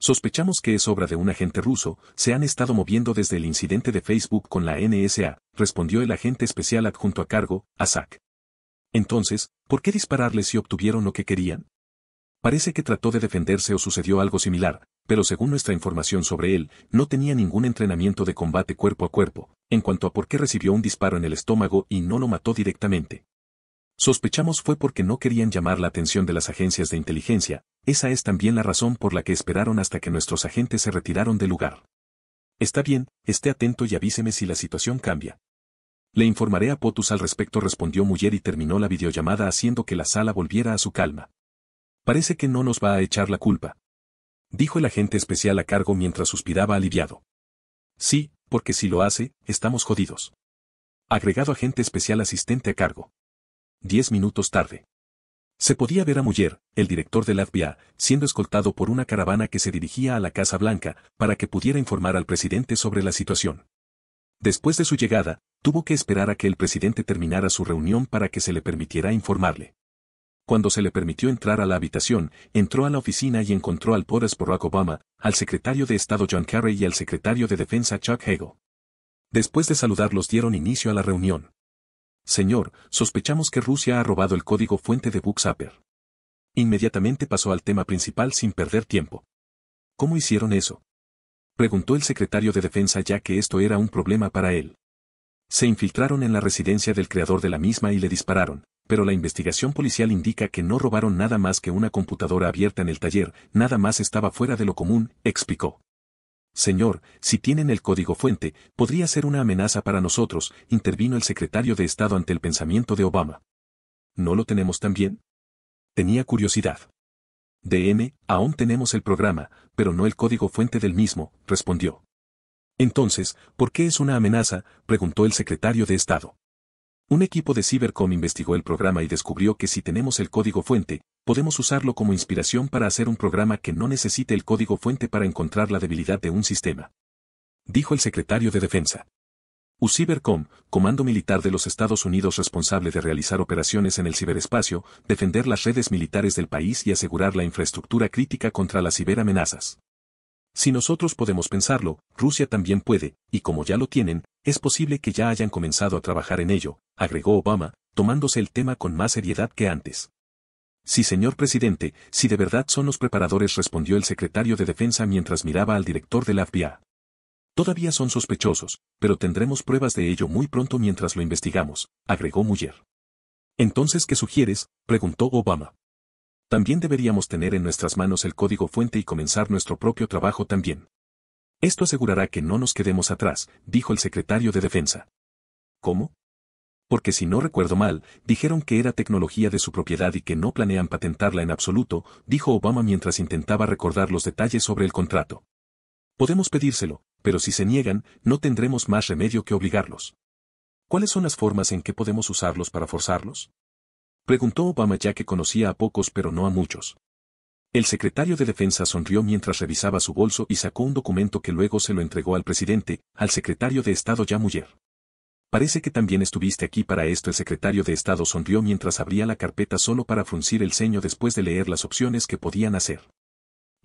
Speaker 1: Sospechamos que es obra de un agente ruso, se han estado moviendo desde el incidente de Facebook con la NSA, respondió el agente especial adjunto a cargo, Azak. Entonces, ¿por qué dispararle si obtuvieron lo que querían? Parece que trató de defenderse o sucedió algo similar, pero según nuestra información sobre él, no tenía ningún entrenamiento de combate cuerpo a cuerpo, en cuanto a por qué recibió un disparo en el estómago y no lo mató directamente. Sospechamos fue porque no querían llamar la atención de las agencias de inteligencia, esa es también la razón por la que esperaron hasta que nuestros agentes se retiraron del lugar. Está bien, esté atento y avíseme si la situación cambia. Le informaré a Potus al respecto respondió Muller y terminó la videollamada haciendo que la sala volviera a su calma. Parece que no nos va a echar la culpa. Dijo el agente especial a cargo mientras suspiraba aliviado. Sí, porque si lo hace, estamos jodidos. Agregado agente especial asistente a cargo. Diez minutos tarde. Se podía ver a Muller, el director del FBI, siendo escoltado por una caravana que se dirigía a la Casa Blanca para que pudiera informar al presidente sobre la situación. Después de su llegada, tuvo que esperar a que el presidente terminara su reunión para que se le permitiera informarle. Cuando se le permitió entrar a la habitación, entró a la oficina y encontró al Boris Barack Obama, al secretario de Estado John Kerry y al secretario de Defensa Chuck Hagel. Después de saludarlos dieron inicio a la reunión. Señor, sospechamos que Rusia ha robado el código fuente de Bookzapper. Inmediatamente pasó al tema principal sin perder tiempo. ¿Cómo hicieron eso? Preguntó el secretario de Defensa ya que esto era un problema para él. Se infiltraron en la residencia del creador de la misma y le dispararon, pero la investigación policial indica que no robaron nada más que una computadora abierta en el taller, nada más estaba fuera de lo común, explicó. Señor, si tienen el código fuente, podría ser una amenaza para nosotros, intervino el secretario de Estado ante el pensamiento de Obama. ¿No lo tenemos también? Tenía curiosidad. DM, aún tenemos el programa, pero no el código fuente del mismo, respondió. Entonces, ¿por qué es una amenaza? preguntó el secretario de Estado. Un equipo de Cybercom investigó el programa y descubrió que si tenemos el código fuente, podemos usarlo como inspiración para hacer un programa que no necesite el código fuente para encontrar la debilidad de un sistema. Dijo el secretario de Defensa. Ucibercom, Comando Militar de los Estados Unidos responsable de realizar operaciones en el ciberespacio, defender las redes militares del país y asegurar la infraestructura crítica contra las ciberamenazas. Si nosotros podemos pensarlo, Rusia también puede, y como ya lo tienen, es posible que ya hayan comenzado a trabajar en ello, agregó Obama, tomándose el tema con más seriedad que antes. Sí, señor presidente, si de verdad son los preparadores, respondió el secretario de Defensa mientras miraba al director de la FBI. Todavía son sospechosos, pero tendremos pruebas de ello muy pronto mientras lo investigamos, agregó Muller. Entonces, ¿qué sugieres? preguntó Obama. También deberíamos tener en nuestras manos el código fuente y comenzar nuestro propio trabajo también. Esto asegurará que no nos quedemos atrás, dijo el secretario de Defensa. ¿Cómo? Porque si no recuerdo mal, dijeron que era tecnología de su propiedad y que no planean patentarla en absoluto, dijo Obama mientras intentaba recordar los detalles sobre el contrato. Podemos pedírselo, pero si se niegan, no tendremos más remedio que obligarlos. ¿Cuáles son las formas en que podemos usarlos para forzarlos? Preguntó Obama ya que conocía a pocos pero no a muchos. El secretario de Defensa sonrió mientras revisaba su bolso y sacó un documento que luego se lo entregó al presidente, al secretario de Estado ya Parece que también estuviste aquí para esto. El secretario de Estado sonrió mientras abría la carpeta solo para fruncir el ceño después de leer las opciones que podían hacer.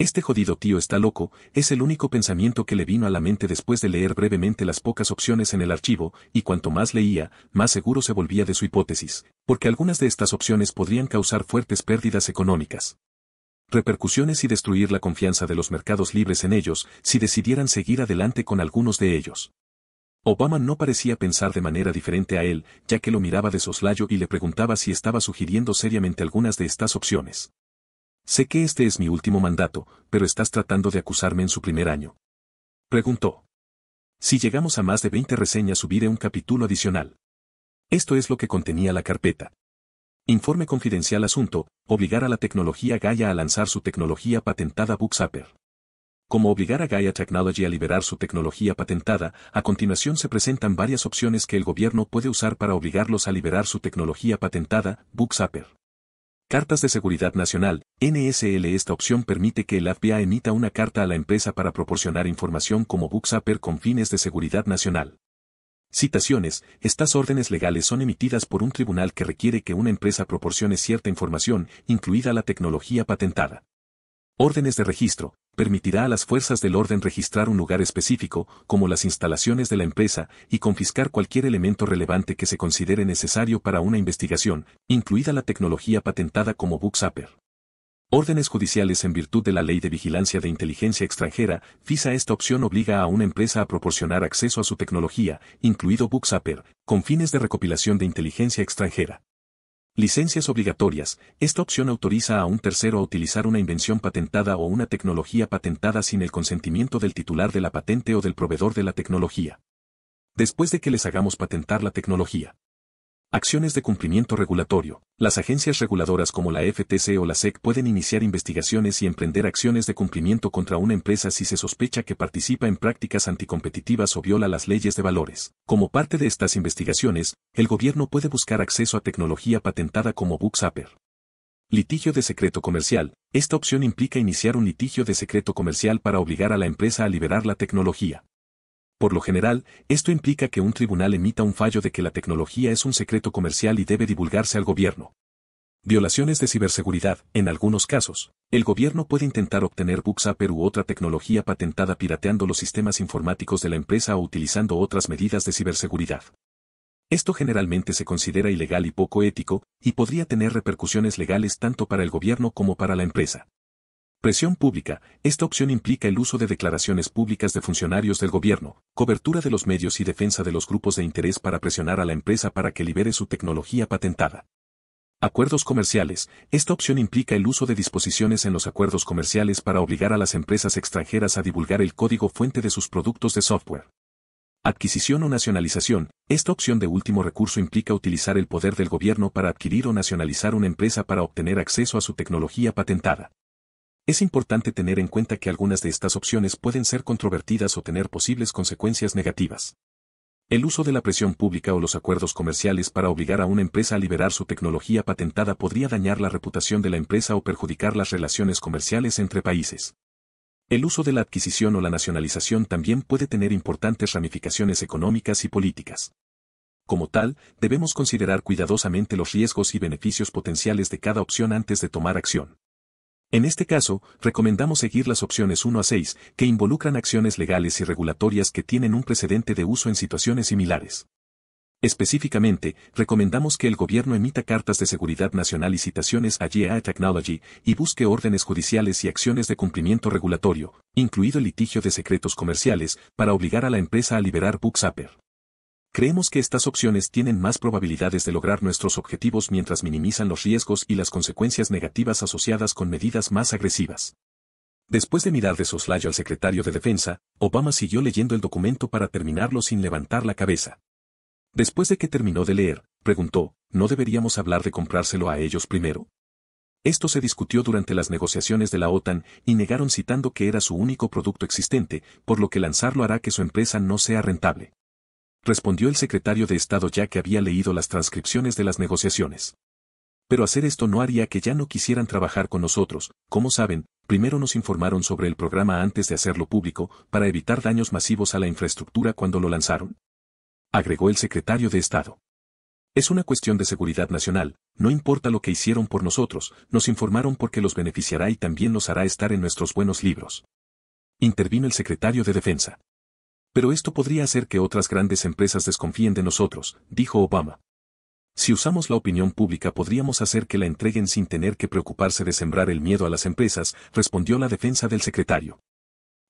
Speaker 1: Este jodido tío está loco, es el único pensamiento que le vino a la mente después de leer brevemente las pocas opciones en el archivo, y cuanto más leía, más seguro se volvía de su hipótesis, porque algunas de estas opciones podrían causar fuertes pérdidas económicas. Repercusiones y destruir la confianza de los mercados libres en ellos si decidieran seguir adelante con algunos de ellos. Obama no parecía pensar de manera diferente a él, ya que lo miraba de soslayo y le preguntaba si estaba sugiriendo seriamente algunas de estas opciones. Sé que este es mi último mandato, pero estás tratando de acusarme en su primer año. Preguntó. Si llegamos a más de 20 reseñas subiré un capítulo adicional. Esto es lo que contenía la carpeta. Informe confidencial asunto, obligar a la tecnología Gaia a lanzar su tecnología patentada Booksapper. Como obligar a Gaia Technology a liberar su tecnología patentada, a continuación se presentan varias opciones que el gobierno puede usar para obligarlos a liberar su tecnología patentada, Booksapper. Cartas de Seguridad Nacional, NSL Esta opción permite que el FBI emita una carta a la empresa para proporcionar información como sapper con fines de seguridad nacional. Citaciones, estas órdenes legales son emitidas por un tribunal que requiere que una empresa proporcione cierta información, incluida la tecnología patentada. Órdenes de registro. Permitirá a las fuerzas del orden registrar un lugar específico, como las instalaciones de la empresa, y confiscar cualquier elemento relevante que se considere necesario para una investigación, incluida la tecnología patentada como Upper. Órdenes judiciales en virtud de la Ley de Vigilancia de Inteligencia Extranjera, FISA esta opción obliga a una empresa a proporcionar acceso a su tecnología, incluido Upper, con fines de recopilación de inteligencia extranjera. Licencias obligatorias. Esta opción autoriza a un tercero a utilizar una invención patentada o una tecnología patentada sin el consentimiento del titular de la patente o del proveedor de la tecnología. Después de que les hagamos patentar la tecnología. Acciones de cumplimiento regulatorio. Las agencias reguladoras como la FTC o la SEC pueden iniciar investigaciones y emprender acciones de cumplimiento contra una empresa si se sospecha que participa en prácticas anticompetitivas o viola las leyes de valores. Como parte de estas investigaciones, el gobierno puede buscar acceso a tecnología patentada como Bookzapper. Litigio de secreto comercial. Esta opción implica iniciar un litigio de secreto comercial para obligar a la empresa a liberar la tecnología. Por lo general, esto implica que un tribunal emita un fallo de que la tecnología es un secreto comercial y debe divulgarse al gobierno. Violaciones de ciberseguridad, en algunos casos, el gobierno puede intentar obtener Buxaper u otra tecnología patentada pirateando los sistemas informáticos de la empresa o utilizando otras medidas de ciberseguridad. Esto generalmente se considera ilegal y poco ético, y podría tener repercusiones legales tanto para el gobierno como para la empresa. Presión pública. Esta opción implica el uso de declaraciones públicas de funcionarios del gobierno, cobertura de los medios y defensa de los grupos de interés para presionar a la empresa para que libere su tecnología patentada. Acuerdos comerciales. Esta opción implica el uso de disposiciones en los acuerdos comerciales para obligar a las empresas extranjeras a divulgar el código fuente de sus productos de software. Adquisición o nacionalización. Esta opción de último recurso implica utilizar el poder del gobierno para adquirir o nacionalizar una empresa para obtener acceso a su tecnología patentada. Es importante tener en cuenta que algunas de estas opciones pueden ser controvertidas o tener posibles consecuencias negativas. El uso de la presión pública o los acuerdos comerciales para obligar a una empresa a liberar su tecnología patentada podría dañar la reputación de la empresa o perjudicar las relaciones comerciales entre países. El uso de la adquisición o la nacionalización también puede tener importantes ramificaciones económicas y políticas. Como tal, debemos considerar cuidadosamente los riesgos y beneficios potenciales de cada opción antes de tomar acción. En este caso, recomendamos seguir las opciones 1 a 6, que involucran acciones legales y regulatorias que tienen un precedente de uso en situaciones similares. Específicamente, recomendamos que el gobierno emita cartas de seguridad nacional y citaciones a GI Technology y busque órdenes judiciales y acciones de cumplimiento regulatorio, incluido el litigio de secretos comerciales, para obligar a la empresa a liberar upper. Creemos que estas opciones tienen más probabilidades de lograr nuestros objetivos mientras minimizan los riesgos y las consecuencias negativas asociadas con medidas más agresivas. Después de mirar de soslayo al secretario de Defensa, Obama siguió leyendo el documento para terminarlo sin levantar la cabeza. Después de que terminó de leer, preguntó, ¿no deberíamos hablar de comprárselo a ellos primero? Esto se discutió durante las negociaciones de la OTAN y negaron citando que era su único producto existente, por lo que lanzarlo hará que su empresa no sea rentable respondió el secretario de Estado ya que había leído las transcripciones de las negociaciones. Pero hacer esto no haría que ya no quisieran trabajar con nosotros, como saben, primero nos informaron sobre el programa antes de hacerlo público, para evitar daños masivos a la infraestructura cuando lo lanzaron. Agregó el secretario de Estado. Es una cuestión de seguridad nacional, no importa lo que hicieron por nosotros, nos informaron porque los beneficiará y también los hará estar en nuestros buenos libros. Intervino el secretario de Defensa. Pero esto podría hacer que otras grandes empresas desconfíen de nosotros, dijo Obama. Si usamos la opinión pública podríamos hacer que la entreguen sin tener que preocuparse de sembrar el miedo a las empresas, respondió la defensa del secretario.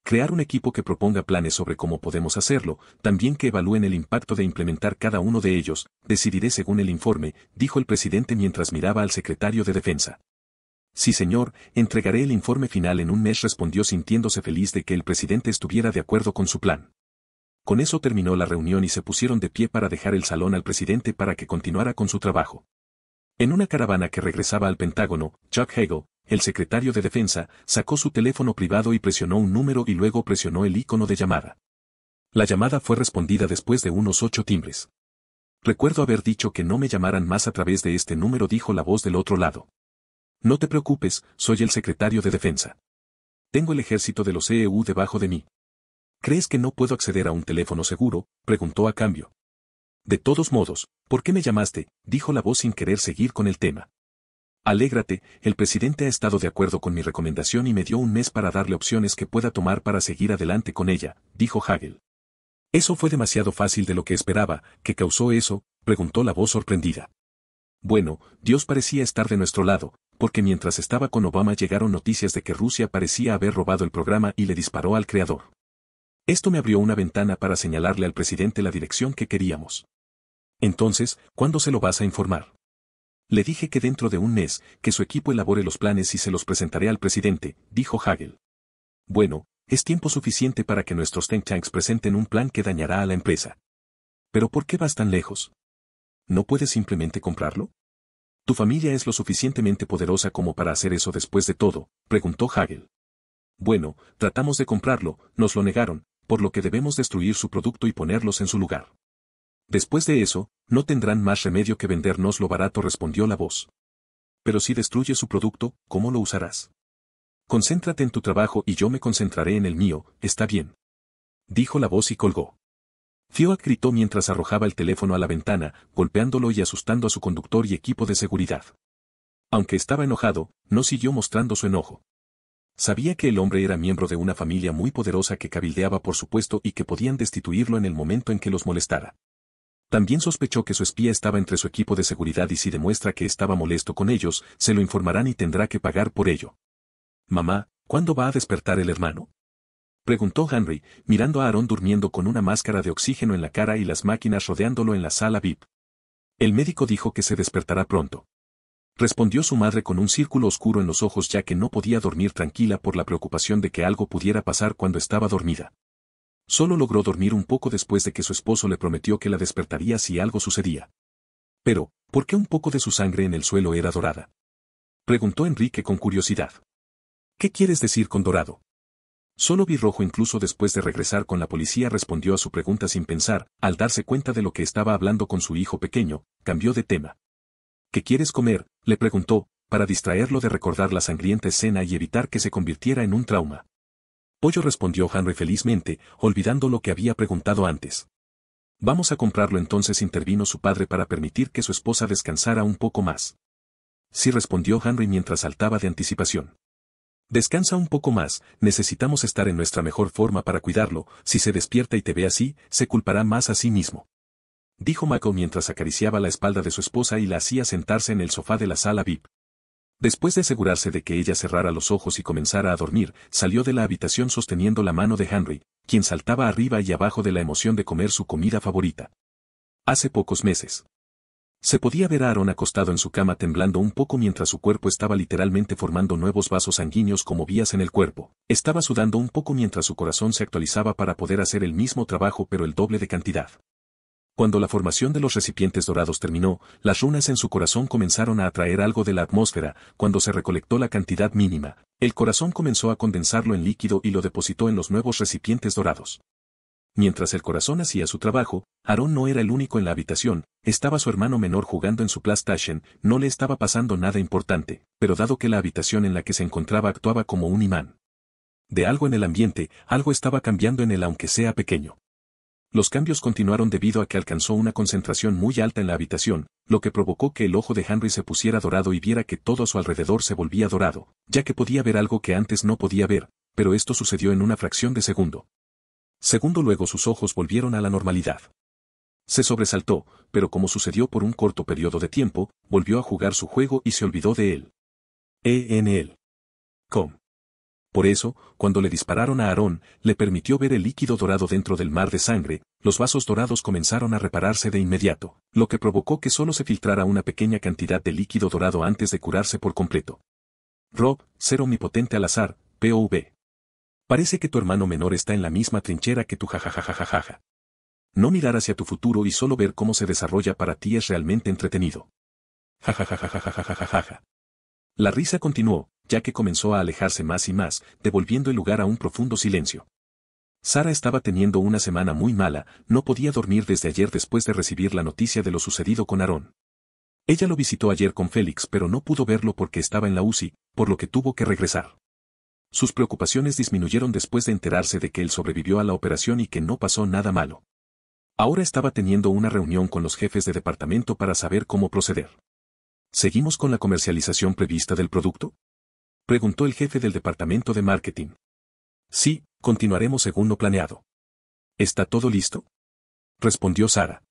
Speaker 1: Crear un equipo que proponga planes sobre cómo podemos hacerlo, también que evalúen el impacto de implementar cada uno de ellos, decidiré según el informe, dijo el presidente mientras miraba al secretario de Defensa. Sí señor, entregaré el informe final en un mes respondió sintiéndose feliz de que el presidente estuviera de acuerdo con su plan. Con eso terminó la reunión y se pusieron de pie para dejar el salón al presidente para que continuara con su trabajo. En una caravana que regresaba al Pentágono, Chuck Hagel, el secretario de Defensa, sacó su teléfono privado y presionó un número y luego presionó el icono de llamada. La llamada fue respondida después de unos ocho timbres. Recuerdo haber dicho que no me llamaran más a través de este número, dijo la voz del otro lado. No te preocupes, soy el secretario de Defensa. Tengo el ejército de los EU debajo de mí. ¿Crees que no puedo acceder a un teléfono seguro? preguntó a cambio. De todos modos, ¿por qué me llamaste? dijo la voz sin querer seguir con el tema. Alégrate, el presidente ha estado de acuerdo con mi recomendación y me dio un mes para darle opciones que pueda tomar para seguir adelante con ella, dijo Hagel. Eso fue demasiado fácil de lo que esperaba, ¿qué causó eso? preguntó la voz sorprendida. Bueno, Dios parecía estar de nuestro lado, porque mientras estaba con Obama llegaron noticias de que Rusia parecía haber robado el programa y le disparó al creador. Esto me abrió una ventana para señalarle al presidente la dirección que queríamos. Entonces, ¿cuándo se lo vas a informar? Le dije que dentro de un mes, que su equipo elabore los planes y se los presentaré al presidente, dijo Hagel. Bueno, es tiempo suficiente para que nuestros think presenten un plan que dañará a la empresa. Pero ¿por qué vas tan lejos? ¿No puedes simplemente comprarlo? ¿Tu familia es lo suficientemente poderosa como para hacer eso después de todo? preguntó Hagel. Bueno, tratamos de comprarlo, nos lo negaron, por lo que debemos destruir su producto y ponerlos en su lugar. Después de eso, no tendrán más remedio que vendernos lo barato, respondió la voz. Pero si destruye su producto, ¿cómo lo usarás? Concéntrate en tu trabajo y yo me concentraré en el mío, está bien. Dijo la voz y colgó. Fioac gritó mientras arrojaba el teléfono a la ventana, golpeándolo y asustando a su conductor y equipo de seguridad. Aunque estaba enojado, no siguió mostrando su enojo. Sabía que el hombre era miembro de una familia muy poderosa que cabildeaba por supuesto y que podían destituirlo en el momento en que los molestara. También sospechó que su espía estaba entre su equipo de seguridad y si demuestra que estaba molesto con ellos, se lo informarán y tendrá que pagar por ello. Mamá, ¿cuándo va a despertar el hermano? Preguntó Henry, mirando a Aaron durmiendo con una máscara de oxígeno en la cara y las máquinas rodeándolo en la sala VIP. El médico dijo que se despertará pronto respondió su madre con un círculo oscuro en los ojos ya que no podía dormir tranquila por la preocupación de que algo pudiera pasar cuando estaba dormida. Solo logró dormir un poco después de que su esposo le prometió que la despertaría si algo sucedía. Pero, ¿por qué un poco de su sangre en el suelo era dorada? Preguntó Enrique con curiosidad. ¿Qué quieres decir con dorado? Solo vi rojo incluso después de regresar con la policía respondió a su pregunta sin pensar, al darse cuenta de lo que estaba hablando con su hijo pequeño, cambió de tema. ¿Qué quieres comer? le preguntó, para distraerlo de recordar la sangrienta escena y evitar que se convirtiera en un trauma. Pollo respondió Henry felizmente, olvidando lo que había preguntado antes. Vamos a comprarlo entonces intervino su padre para permitir que su esposa descansara un poco más. Sí respondió Henry mientras saltaba de anticipación. Descansa un poco más, necesitamos estar en nuestra mejor forma para cuidarlo, si se despierta y te ve así, se culpará más a sí mismo dijo Mako mientras acariciaba la espalda de su esposa y la hacía sentarse en el sofá de la sala VIP. Después de asegurarse de que ella cerrara los ojos y comenzara a dormir, salió de la habitación sosteniendo la mano de Henry, quien saltaba arriba y abajo de la emoción de comer su comida favorita. Hace pocos meses. Se podía ver a Aaron acostado en su cama temblando un poco mientras su cuerpo estaba literalmente formando nuevos vasos sanguíneos como vías en el cuerpo. Estaba sudando un poco mientras su corazón se actualizaba para poder hacer el mismo trabajo pero el doble de cantidad. Cuando la formación de los recipientes dorados terminó, las runas en su corazón comenzaron a atraer algo de la atmósfera, cuando se recolectó la cantidad mínima, el corazón comenzó a condensarlo en líquido y lo depositó en los nuevos recipientes dorados. Mientras el corazón hacía su trabajo, Aarón no era el único en la habitación, estaba su hermano menor jugando en su PlayStation, no le estaba pasando nada importante, pero dado que la habitación en la que se encontraba actuaba como un imán. De algo en el ambiente, algo estaba cambiando en él aunque sea pequeño. Los cambios continuaron debido a que alcanzó una concentración muy alta en la habitación, lo que provocó que el ojo de Henry se pusiera dorado y viera que todo a su alrededor se volvía dorado, ya que podía ver algo que antes no podía ver, pero esto sucedió en una fracción de segundo. Segundo luego sus ojos volvieron a la normalidad. Se sobresaltó, pero como sucedió por un corto periodo de tiempo, volvió a jugar su juego y se olvidó de él. ENL. Com. Por eso, cuando le dispararon a Aarón, le permitió ver el líquido dorado dentro del mar de sangre, los vasos dorados comenzaron a repararse de inmediato, lo que provocó que solo se filtrara una pequeña cantidad de líquido dorado antes de curarse por completo. Rob, ser omnipotente al azar, POV. Parece que tu hermano menor está en la misma trinchera que tu jajajajajaja. No mirar hacia tu futuro y solo ver cómo se desarrolla para ti es realmente entretenido. Jajajajajajajajaja. La risa continuó, ya que comenzó a alejarse más y más, devolviendo el lugar a un profundo silencio. Sara estaba teniendo una semana muy mala, no podía dormir desde ayer después de recibir la noticia de lo sucedido con Aarón. Ella lo visitó ayer con Félix pero no pudo verlo porque estaba en la UCI, por lo que tuvo que regresar. Sus preocupaciones disminuyeron después de enterarse de que él sobrevivió a la operación y que no pasó nada malo. Ahora estaba teniendo una reunión con los jefes de departamento para saber cómo proceder. ¿Seguimos con la comercialización prevista del producto?
Speaker 2: Preguntó el jefe del departamento de marketing. Sí, continuaremos según lo planeado. ¿Está todo listo? Respondió Sara.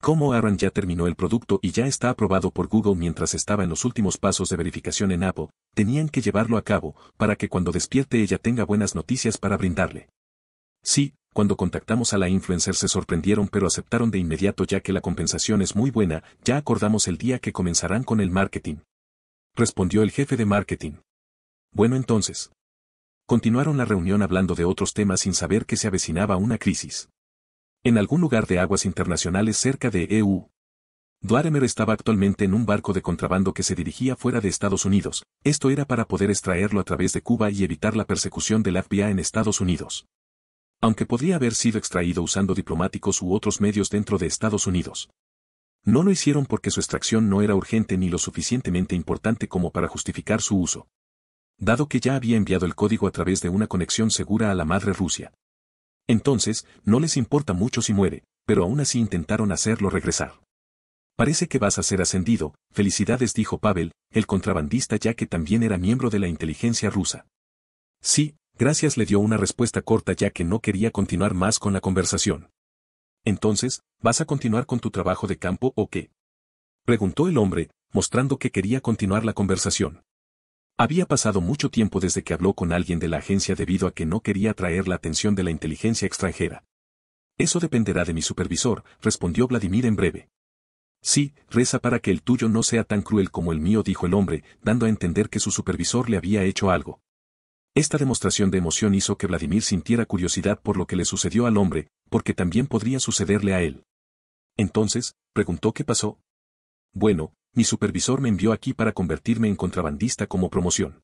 Speaker 2: Como
Speaker 1: Aaron ya terminó el producto y ya está aprobado por Google mientras estaba en los últimos pasos de verificación en Apple, tenían que llevarlo a cabo para que cuando despierte ella tenga buenas noticias para brindarle. Sí, cuando contactamos a la influencer se sorprendieron pero aceptaron de inmediato ya que la compensación es muy buena, ya acordamos el día que comenzarán con el marketing. Respondió el jefe de marketing. Bueno entonces. Continuaron la reunión hablando de otros temas sin saber que se avecinaba una crisis. En algún lugar de aguas internacionales cerca de EU. Duaremer estaba actualmente en un barco de contrabando que se dirigía fuera de Estados Unidos, esto era para poder extraerlo a través de Cuba y evitar la persecución del FBI en Estados Unidos aunque podría haber sido extraído usando diplomáticos u otros medios dentro de Estados Unidos. No lo hicieron porque su extracción no era urgente ni lo suficientemente importante como para justificar su uso. Dado que ya había enviado el código a través de una conexión segura a la madre Rusia. Entonces, no les importa mucho si muere, pero aún así intentaron hacerlo regresar. Parece que vas a ser ascendido, felicidades dijo Pavel, el contrabandista ya que también era miembro de la inteligencia rusa. Sí, Gracias le dio una respuesta corta ya que no quería continuar más con la conversación. Entonces, ¿vas a continuar con tu trabajo de campo o qué? Preguntó el hombre, mostrando que quería continuar la conversación. Había pasado mucho tiempo desde que habló con alguien de la agencia debido a que no quería atraer la atención de la inteligencia extranjera. Eso dependerá de mi supervisor, respondió Vladimir en breve. Sí, reza para que el tuyo no sea tan cruel como el mío, dijo el hombre, dando a entender que su supervisor le había hecho algo. Esta demostración de emoción hizo que Vladimir sintiera curiosidad por lo que le sucedió al hombre, porque también podría sucederle a él. Entonces, preguntó qué pasó. Bueno, mi supervisor me envió aquí para convertirme en contrabandista como promoción.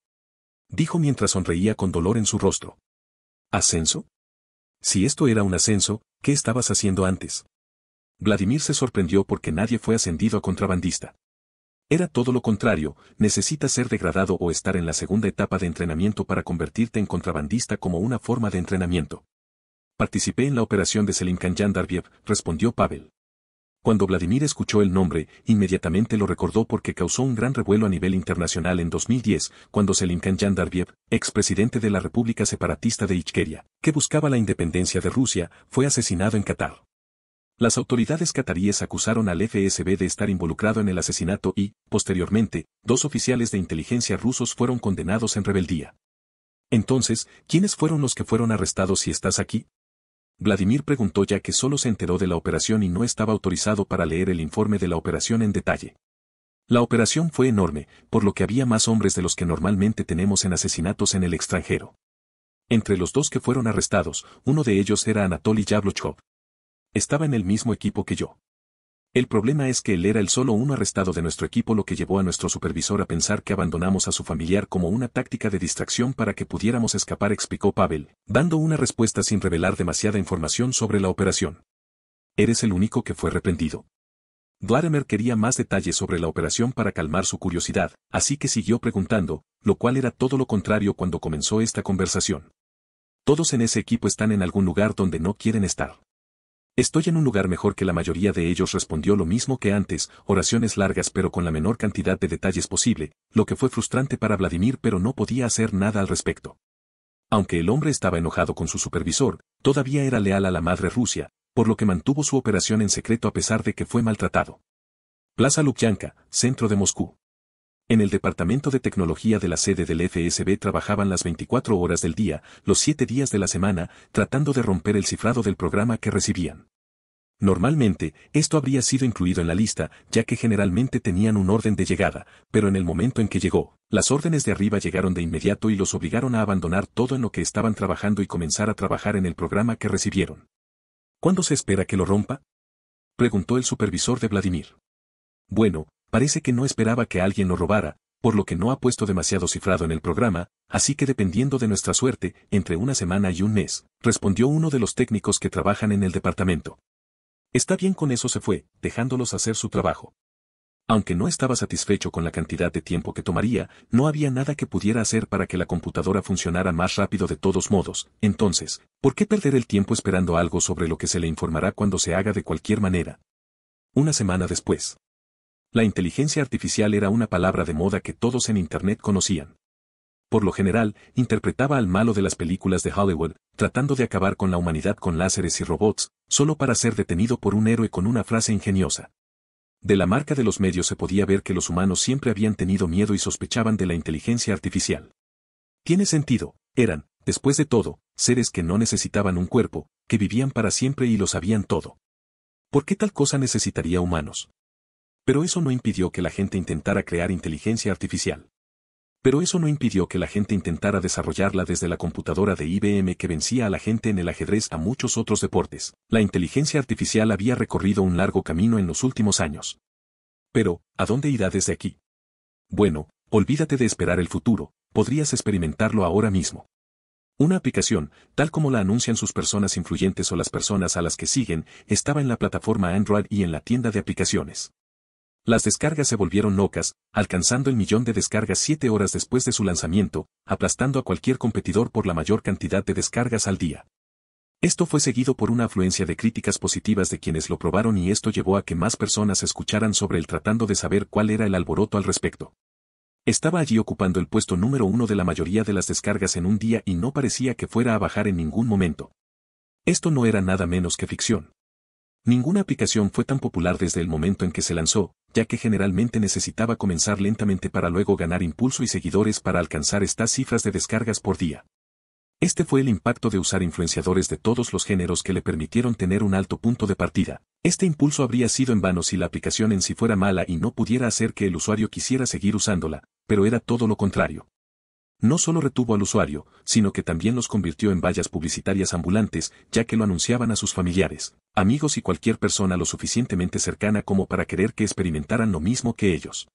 Speaker 1: Dijo mientras sonreía con dolor en su rostro. ¿Ascenso? Si esto era un ascenso, ¿qué estabas haciendo antes? Vladimir se sorprendió porque nadie fue ascendido a contrabandista. Era todo lo contrario, necesitas ser degradado o estar en la segunda etapa de entrenamiento para convertirte en contrabandista como una forma de entrenamiento. Participé en la operación de Selim Darbiev, respondió Pavel. Cuando Vladimir escuchó el nombre, inmediatamente lo recordó porque causó un gran revuelo a nivel internacional en 2010, cuando Selimkan Darbiev, expresidente de la República Separatista de Ichkeria, que buscaba la independencia de Rusia, fue asesinado en Qatar. Las autoridades cataríes acusaron al FSB de estar involucrado en el asesinato y, posteriormente, dos oficiales de inteligencia rusos fueron condenados en rebeldía. Entonces, ¿quiénes fueron los que fueron arrestados si estás aquí? Vladimir preguntó ya que solo se enteró de la operación y no estaba autorizado para leer el informe de la operación en detalle. La operación fue enorme, por lo que había más hombres de los que normalmente tenemos en asesinatos en el extranjero. Entre los dos que fueron arrestados, uno de ellos era Anatoly Yavlochkov, estaba en el mismo equipo que yo. El problema es que él era el solo uno arrestado de nuestro equipo lo que llevó a nuestro supervisor a pensar que abandonamos a su familiar como una táctica de distracción para que pudiéramos escapar explicó Pavel, dando una respuesta sin revelar demasiada información sobre la operación. Eres el único que fue reprendido. Vladimir quería más detalles sobre la operación para calmar su curiosidad, así que siguió preguntando, lo cual era todo lo contrario cuando comenzó esta conversación. Todos en ese equipo están en algún lugar donde no quieren estar. Estoy en un lugar mejor que la mayoría de ellos respondió lo mismo que antes, oraciones largas pero con la menor cantidad de detalles posible, lo que fue frustrante para Vladimir pero no podía hacer nada al respecto. Aunque el hombre estaba enojado con su supervisor, todavía era leal a la madre Rusia, por lo que mantuvo su operación en secreto a pesar de que fue maltratado. Plaza Lukyanka, centro de Moscú. En el departamento de tecnología de la sede del FSB trabajaban las 24 horas del día, los 7 días de la semana, tratando de romper el cifrado del programa que recibían. Normalmente, esto habría sido incluido en la lista, ya que generalmente tenían un orden de llegada, pero en el momento en que llegó, las órdenes de arriba llegaron de inmediato y los obligaron a abandonar todo en lo que estaban trabajando y comenzar a trabajar en el programa que recibieron. ¿Cuándo se espera que lo rompa? preguntó el supervisor de Vladimir. Bueno, parece que no esperaba que alguien lo robara, por lo que no ha puesto demasiado cifrado en el programa, así que dependiendo de nuestra suerte, entre una semana y un mes, respondió uno de los técnicos que trabajan en el departamento. Está bien con eso se fue, dejándolos hacer su trabajo. Aunque no estaba satisfecho con la cantidad de tiempo que tomaría, no había nada que pudiera hacer para que la computadora funcionara más rápido de todos modos, entonces, ¿por qué perder el tiempo esperando algo sobre lo que se le informará cuando se haga de cualquier manera? Una semana después. La inteligencia artificial era una palabra de moda que todos en Internet conocían. Por lo general, interpretaba al malo de las películas de Hollywood, tratando de acabar con la humanidad con láseres y robots, solo para ser detenido por un héroe con una frase ingeniosa. De la marca de los medios se podía ver que los humanos siempre habían tenido miedo y sospechaban de la inteligencia artificial. Tiene sentido, eran, después de todo, seres que no necesitaban un cuerpo, que vivían para siempre y lo sabían todo. ¿Por qué tal cosa necesitaría humanos? Pero eso no impidió que la gente intentara crear inteligencia artificial. Pero eso no impidió que la gente intentara desarrollarla desde la computadora de IBM que vencía a la gente en el ajedrez a muchos otros deportes. La inteligencia artificial había recorrido un largo camino en los últimos años. Pero, ¿a dónde irá desde aquí? Bueno, olvídate de esperar el futuro, podrías experimentarlo ahora mismo. Una aplicación, tal como la anuncian sus personas influyentes o las personas a las que siguen, estaba en la plataforma Android y en la tienda de aplicaciones. Las descargas se volvieron locas, alcanzando el millón de descargas siete horas después de su lanzamiento, aplastando a cualquier competidor por la mayor cantidad de descargas al día. Esto fue seguido por una afluencia de críticas positivas de quienes lo probaron y esto llevó a que más personas escucharan sobre él tratando de saber cuál era el alboroto al respecto. Estaba allí ocupando el puesto número uno de la mayoría de las descargas en un día y no parecía que fuera a bajar en ningún momento. Esto no era nada menos que ficción. Ninguna aplicación fue tan popular desde el momento en que se lanzó, ya que generalmente necesitaba comenzar lentamente para luego ganar impulso y seguidores para alcanzar estas cifras de descargas por día. Este fue el impacto de usar influenciadores de todos los géneros que le permitieron tener un alto punto de partida. Este impulso habría sido en vano si la aplicación en sí fuera mala y no pudiera hacer que el usuario quisiera seguir usándola, pero era todo lo contrario no solo retuvo al usuario, sino que también los convirtió en vallas publicitarias ambulantes, ya que lo anunciaban a sus familiares, amigos y cualquier persona lo suficientemente cercana como para querer que experimentaran lo mismo que ellos.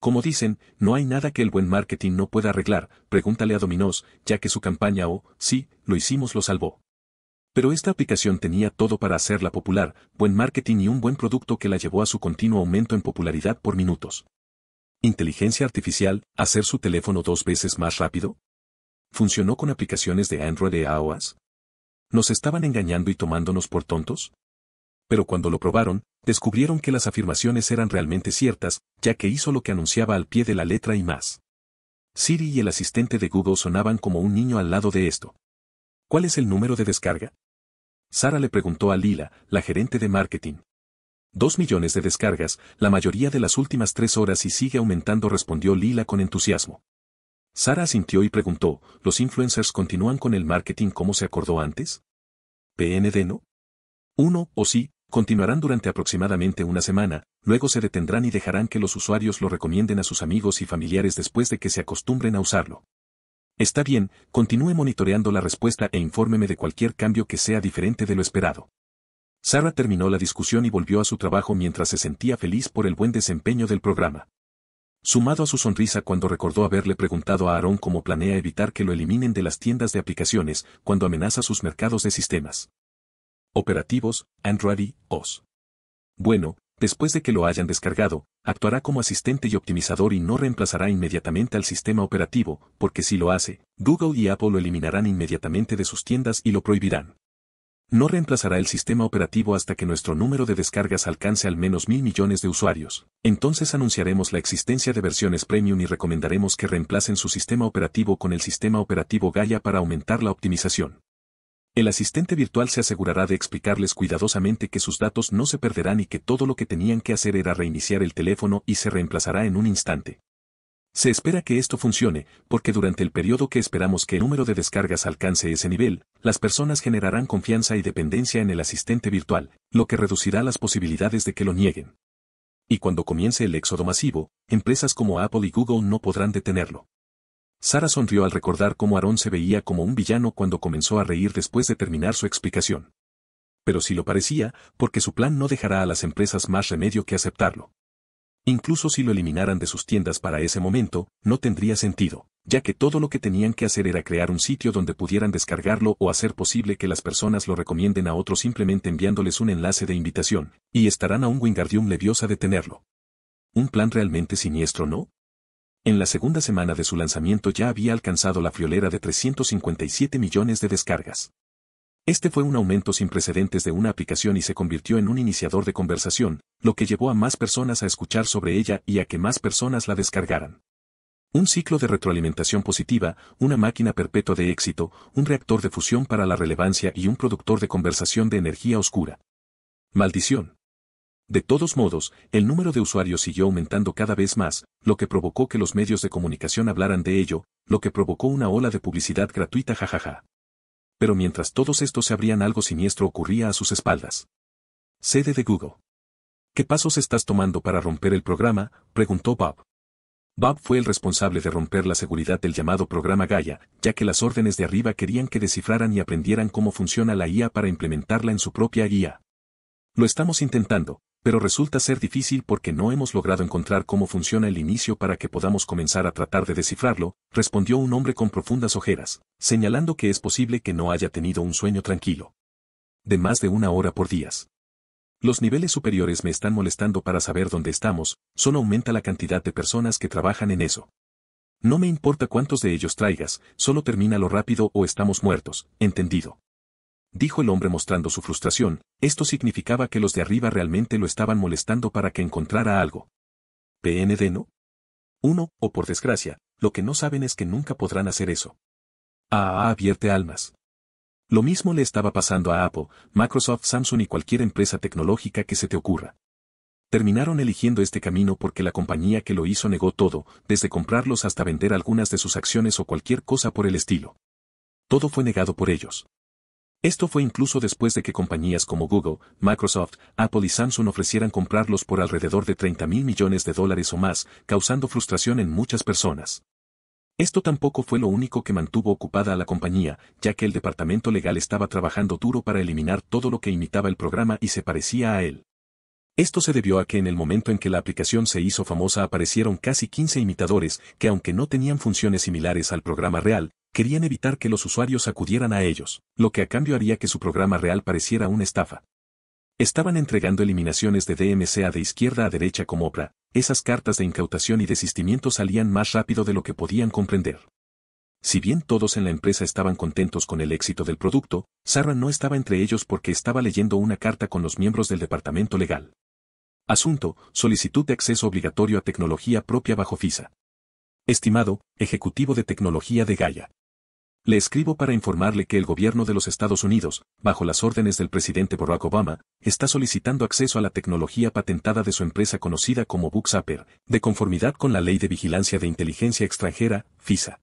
Speaker 1: Como dicen, no hay nada que el buen marketing no pueda arreglar, pregúntale a Dominos, ya que su campaña o, oh, sí, lo hicimos lo salvó. Pero esta aplicación tenía todo para hacerla popular, buen marketing y un buen producto que la llevó a su continuo aumento en popularidad por minutos. Inteligencia artificial, hacer su teléfono dos veces más rápido. ¿Funcionó con aplicaciones de Android e iOS? ¿Nos estaban engañando y tomándonos por tontos? Pero cuando lo probaron, descubrieron que las afirmaciones eran realmente ciertas, ya que hizo lo que anunciaba al pie de la letra y más. Siri y el asistente de Google sonaban como un niño al lado de esto. ¿Cuál es el número de descarga? Sara le preguntó a Lila, la gerente de marketing. Dos millones de descargas, la mayoría de las últimas tres horas y sigue aumentando, respondió Lila con entusiasmo. Sara asintió y preguntó, ¿los influencers continúan con el marketing como se acordó antes? PND no. Uno, o sí, continuarán durante aproximadamente una semana, luego se detendrán y dejarán que los usuarios lo recomienden a sus amigos y familiares después de que se acostumbren a usarlo. Está bien, continúe monitoreando la respuesta e infórmeme de cualquier cambio que sea diferente de lo esperado. Sarah terminó la discusión y volvió a su trabajo mientras se sentía feliz por el buen desempeño del programa. Sumado a su sonrisa cuando recordó haberle preguntado a Aaron cómo planea evitar que lo eliminen de las tiendas de aplicaciones cuando amenaza sus mercados de sistemas. Operativos, Android OS. Bueno, después de que lo hayan descargado, actuará como asistente y optimizador y no reemplazará inmediatamente al sistema operativo, porque si lo hace, Google y Apple lo eliminarán inmediatamente de sus tiendas y lo prohibirán no reemplazará el sistema operativo hasta que nuestro número de descargas alcance al menos mil millones de usuarios. Entonces anunciaremos la existencia de versiones premium y recomendaremos que reemplacen su sistema operativo con el sistema operativo Gaia para aumentar la optimización. El asistente virtual se asegurará de explicarles cuidadosamente que sus datos no se perderán y que todo lo que tenían que hacer era reiniciar el teléfono y se reemplazará en un instante. Se espera que esto funcione, porque durante el periodo que esperamos que el número de descargas alcance ese nivel, las personas generarán confianza y dependencia en el asistente virtual, lo que reducirá las posibilidades de que lo nieguen. Y cuando comience el éxodo masivo, empresas como Apple y Google no podrán detenerlo. Sara sonrió al recordar cómo Aaron se veía como un villano cuando comenzó a reír después de terminar su explicación. Pero si lo parecía, porque su plan no dejará a las empresas más remedio que aceptarlo. Incluso si lo eliminaran de sus tiendas para ese momento, no tendría sentido, ya que todo lo que tenían que hacer era crear un sitio donde pudieran descargarlo o hacer posible que las personas lo recomienden a otros simplemente enviándoles un enlace de invitación, y estarán a un Wingardium Leviosa de tenerlo. Un plan realmente siniestro, ¿no? En la segunda semana de su lanzamiento ya había alcanzado la friolera de 357 millones de descargas. Este fue un aumento sin precedentes de una aplicación y se convirtió en un iniciador de conversación, lo que llevó a más personas a escuchar sobre ella y a que más personas la descargaran. Un ciclo de retroalimentación positiva, una máquina perpetua de éxito, un reactor de fusión para la relevancia y un productor de conversación de energía oscura. Maldición. De todos modos, el número de usuarios siguió aumentando cada vez más, lo que provocó que los medios de comunicación hablaran de ello, lo que provocó una ola de publicidad gratuita jajaja. Pero mientras todos estos se abrían algo siniestro ocurría a sus espaldas. Sede de Google. ¿Qué pasos estás tomando para romper el programa? preguntó Bob. Bob fue el responsable de romper la seguridad del llamado programa Gaia, ya que las órdenes de arriba querían que descifraran y aprendieran cómo funciona la IA para implementarla en su propia guía. Lo estamos intentando, pero resulta ser difícil porque no hemos logrado encontrar cómo funciona el inicio para que podamos comenzar a tratar de descifrarlo, respondió un hombre con profundas ojeras, señalando que es posible que no haya tenido un sueño tranquilo. De más de una hora por días. Los niveles superiores me están molestando para saber dónde estamos, solo aumenta la cantidad de personas que trabajan en eso. No me importa cuántos de ellos traigas, solo lo rápido o estamos muertos, entendido dijo el hombre mostrando su frustración, esto significaba que los de arriba realmente lo estaban molestando para que encontrara algo. PND no. Uno, o por desgracia, lo que no saben es que nunca podrán hacer eso. ah avierte almas. Lo mismo le estaba pasando a Apple, Microsoft, Samsung y cualquier empresa tecnológica que se te ocurra. Terminaron eligiendo este camino porque la compañía que lo hizo negó todo, desde comprarlos hasta vender algunas de sus acciones o cualquier cosa por el estilo. Todo fue negado por ellos. Esto fue incluso después de que compañías como Google, Microsoft, Apple y Samsung ofrecieran comprarlos por alrededor de 30 mil millones de dólares o más, causando frustración en muchas personas. Esto tampoco fue lo único que mantuvo ocupada a la compañía, ya que el departamento legal estaba trabajando duro para eliminar todo lo que imitaba el programa y se parecía a él. Esto se debió a que en el momento en que la aplicación se hizo famosa aparecieron casi 15 imitadores que aunque no tenían funciones similares al programa real, Querían evitar que los usuarios acudieran a ellos, lo que a cambio haría que su programa real pareciera una estafa. Estaban entregando eliminaciones de DMCA de izquierda a derecha como obra, esas cartas de incautación y desistimiento salían más rápido de lo que podían comprender. Si bien todos en la empresa estaban contentos con el éxito del producto, Sarah no estaba entre ellos porque estaba leyendo una carta con los miembros del departamento legal. Asunto, solicitud de acceso obligatorio a tecnología propia bajo FISA. Estimado, Ejecutivo de Tecnología de Gaia. Le escribo para informarle que el gobierno de los Estados Unidos, bajo las órdenes del presidente Barack Obama, está solicitando acceso a la tecnología patentada de su empresa conocida como Bookzapper, de conformidad con la Ley de Vigilancia de Inteligencia Extranjera, FISA.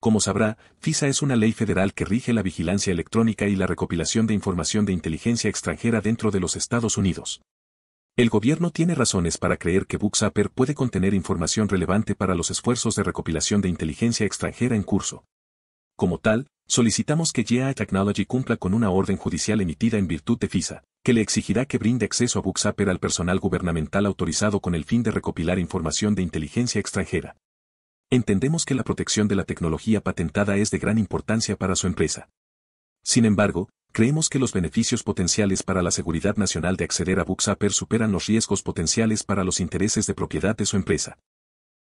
Speaker 1: Como sabrá, FISA es una ley federal que rige la vigilancia electrónica y la recopilación de información de inteligencia extranjera dentro de los Estados Unidos. El gobierno tiene razones para creer que Bookzapper puede contener información relevante para los esfuerzos de recopilación de inteligencia extranjera en curso, como tal, solicitamos que GI Technology cumpla con una orden judicial emitida en virtud de FISA, que le exigirá que brinde acceso a Buxaper al personal gubernamental autorizado con el fin de recopilar información de inteligencia extranjera. Entendemos que la protección de la tecnología patentada es de gran importancia para su empresa. Sin embargo, creemos que los beneficios potenciales para la seguridad nacional de acceder a Buxaper superan los riesgos potenciales para los intereses de propiedad de su empresa.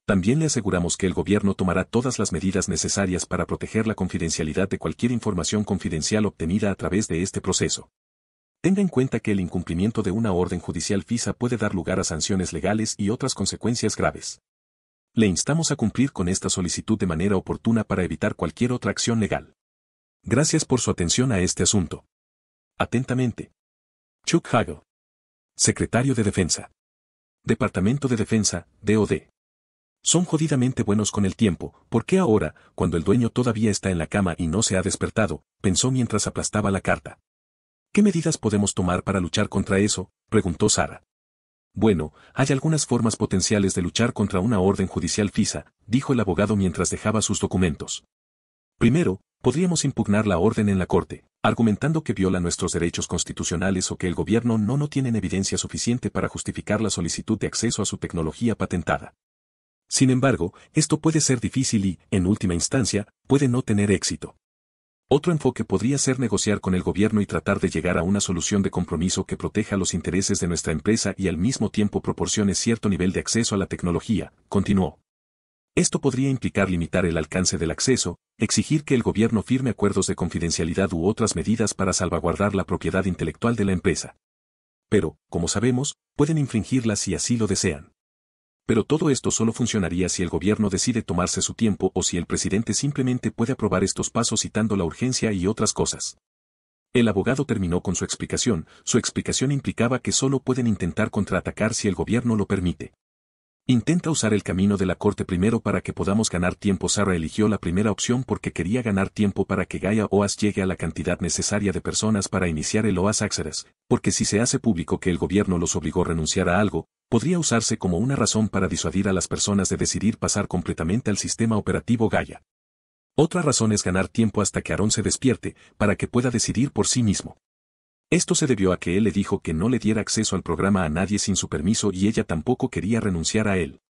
Speaker 1: También le aseguramos que el gobierno tomará todas las medidas necesarias para proteger la confidencialidad de cualquier información confidencial obtenida a través de este proceso. Tenga en cuenta que el incumplimiento de una orden judicial FISA puede dar lugar a sanciones legales y otras consecuencias graves. Le instamos a cumplir con esta solicitud de manera oportuna para evitar cualquier otra acción legal. Gracias por su atención a este asunto.
Speaker 2: Atentamente. Chuck Hagel. Secretario de Defensa. Departamento de Defensa, DOD. Son jodidamente buenos con el tiempo, ¿por
Speaker 1: qué ahora, cuando el dueño todavía está en la cama y no se ha despertado? pensó mientras aplastaba la carta. ¿Qué medidas podemos tomar para luchar contra eso? preguntó Sara. Bueno, hay algunas formas potenciales de luchar contra una orden judicial fisa, dijo el abogado mientras dejaba sus documentos. Primero, podríamos impugnar la orden en la Corte, argumentando que viola nuestros derechos constitucionales o que el gobierno no no tienen evidencia suficiente para justificar la solicitud de acceso a su tecnología patentada. Sin embargo, esto puede ser difícil y, en última instancia, puede no tener éxito. Otro enfoque podría ser negociar con el gobierno y tratar de llegar a una solución de compromiso que proteja los intereses de nuestra empresa y al mismo tiempo proporcione cierto nivel de acceso a la tecnología, continuó. Esto podría implicar limitar el alcance del acceso, exigir que el gobierno firme acuerdos de confidencialidad u otras medidas para salvaguardar la propiedad intelectual de la empresa. Pero, como sabemos, pueden infringirlas si así lo desean. Pero todo esto solo funcionaría si el gobierno decide tomarse su tiempo o si el presidente simplemente puede aprobar estos pasos citando la urgencia y otras cosas. El abogado terminó con su explicación, su explicación implicaba que solo pueden intentar contraatacar si el gobierno lo permite. Intenta usar el camino de la corte primero para que podamos ganar tiempo. Sara eligió la primera opción porque quería ganar tiempo para que Gaia OAS llegue a la cantidad necesaria de personas para iniciar el OAS Axeras, porque si se hace público que el gobierno los obligó a renunciar a algo, podría usarse como una razón para disuadir a las personas de decidir pasar completamente al sistema operativo Gaia. Otra razón es ganar tiempo hasta que Aarón se despierte, para que pueda decidir por sí mismo. Esto se debió a que él le dijo que no le diera acceso al programa a nadie sin su permiso y ella tampoco quería renunciar a él.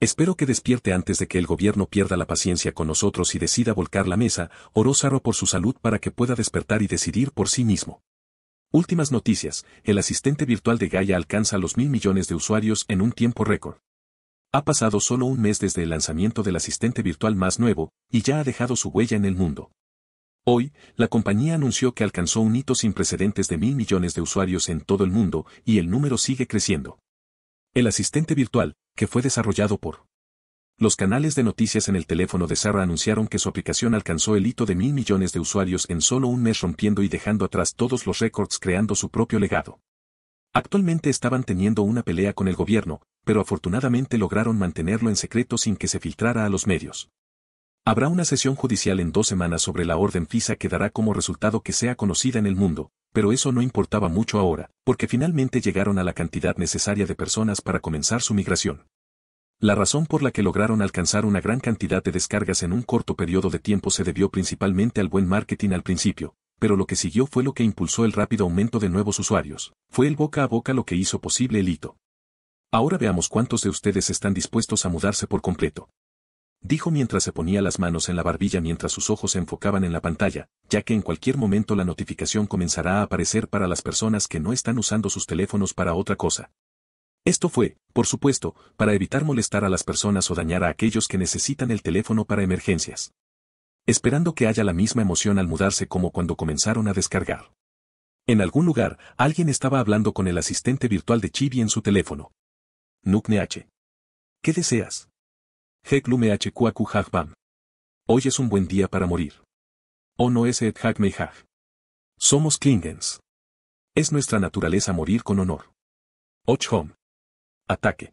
Speaker 1: Espero que despierte antes de que el gobierno pierda la paciencia con nosotros y decida volcar la mesa, oró por su salud para que pueda despertar y decidir por sí mismo. Últimas noticias, el asistente virtual de Gaia alcanza los mil millones de usuarios en un tiempo récord. Ha pasado solo un mes desde el lanzamiento del asistente virtual más nuevo, y ya ha dejado su huella en el mundo. Hoy, la compañía anunció que alcanzó un hito sin precedentes de mil millones de usuarios en todo el mundo y el número sigue creciendo. El asistente virtual, que fue desarrollado por los canales de noticias en el teléfono de Sarah anunciaron que su aplicación alcanzó el hito de mil millones de usuarios en solo un mes rompiendo y dejando atrás todos los récords creando su propio legado. Actualmente estaban teniendo una pelea con el gobierno, pero afortunadamente lograron mantenerlo en secreto sin que se filtrara a los medios. Habrá una sesión judicial en dos semanas sobre la orden FISA que dará como resultado que sea conocida en el mundo, pero eso no importaba mucho ahora, porque finalmente llegaron a la cantidad necesaria de personas para comenzar su migración. La razón por la que lograron alcanzar una gran cantidad de descargas en un corto periodo de tiempo se debió principalmente al buen marketing al principio, pero lo que siguió fue lo que impulsó el rápido aumento de nuevos usuarios, fue el boca a boca lo que hizo posible el hito. Ahora veamos cuántos de ustedes están dispuestos a mudarse por completo dijo mientras se ponía las manos en la barbilla mientras sus ojos se enfocaban en la pantalla, ya que en cualquier momento la notificación comenzará a aparecer para las personas que no están usando sus teléfonos para otra cosa. Esto fue, por supuesto, para evitar molestar a las personas o dañar a aquellos que necesitan el teléfono para emergencias. Esperando que haya la misma emoción al mudarse como cuando comenzaron a descargar. En algún lugar, alguien estaba hablando con el asistente virtual de Chibi en su teléfono.
Speaker 2: Nukne H. ¿Qué deseas? Hoy es un buen día para morir. O no es et Hag. Somos Klingens. Es nuestra naturaleza morir con honor. Ochhom. Ataque.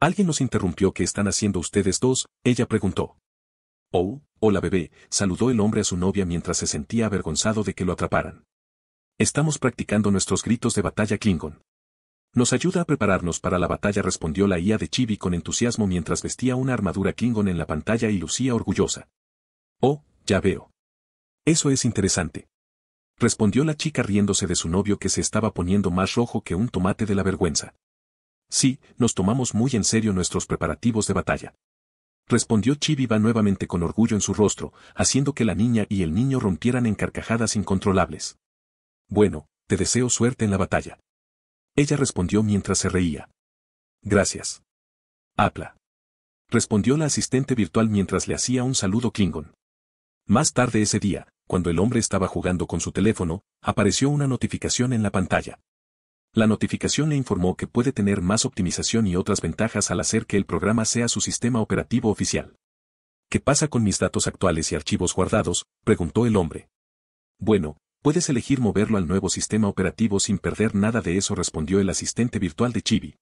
Speaker 2: Alguien nos interrumpió qué están haciendo ustedes dos, ella preguntó.
Speaker 1: Oh, hola bebé, saludó el hombre a su novia mientras se sentía avergonzado de que lo atraparan. Estamos practicando nuestros gritos de batalla Klingon. Nos ayuda a prepararnos para la batalla respondió la IA de Chibi con entusiasmo mientras vestía una armadura Klingon en la pantalla y lucía orgullosa. Oh, ya veo. Eso es interesante. Respondió la chica riéndose de su novio que se estaba poniendo más rojo que un tomate de la vergüenza. Sí, nos tomamos muy en serio nuestros preparativos de batalla. Respondió va nuevamente con orgullo en su rostro, haciendo que la niña y el niño rompieran en carcajadas incontrolables. Bueno, te deseo suerte en la batalla. Ella respondió mientras se reía. Gracias. Apla. Respondió la asistente virtual mientras le hacía un saludo Klingon. Más tarde ese día, cuando el hombre estaba jugando con su teléfono, apareció una notificación en la pantalla. La notificación le informó que puede tener más optimización y otras ventajas al hacer que el programa sea su sistema operativo oficial. ¿Qué pasa con mis datos actuales y archivos guardados? preguntó el hombre. Bueno, Puedes elegir moverlo al nuevo sistema operativo sin perder nada de eso respondió el asistente virtual de Chibi.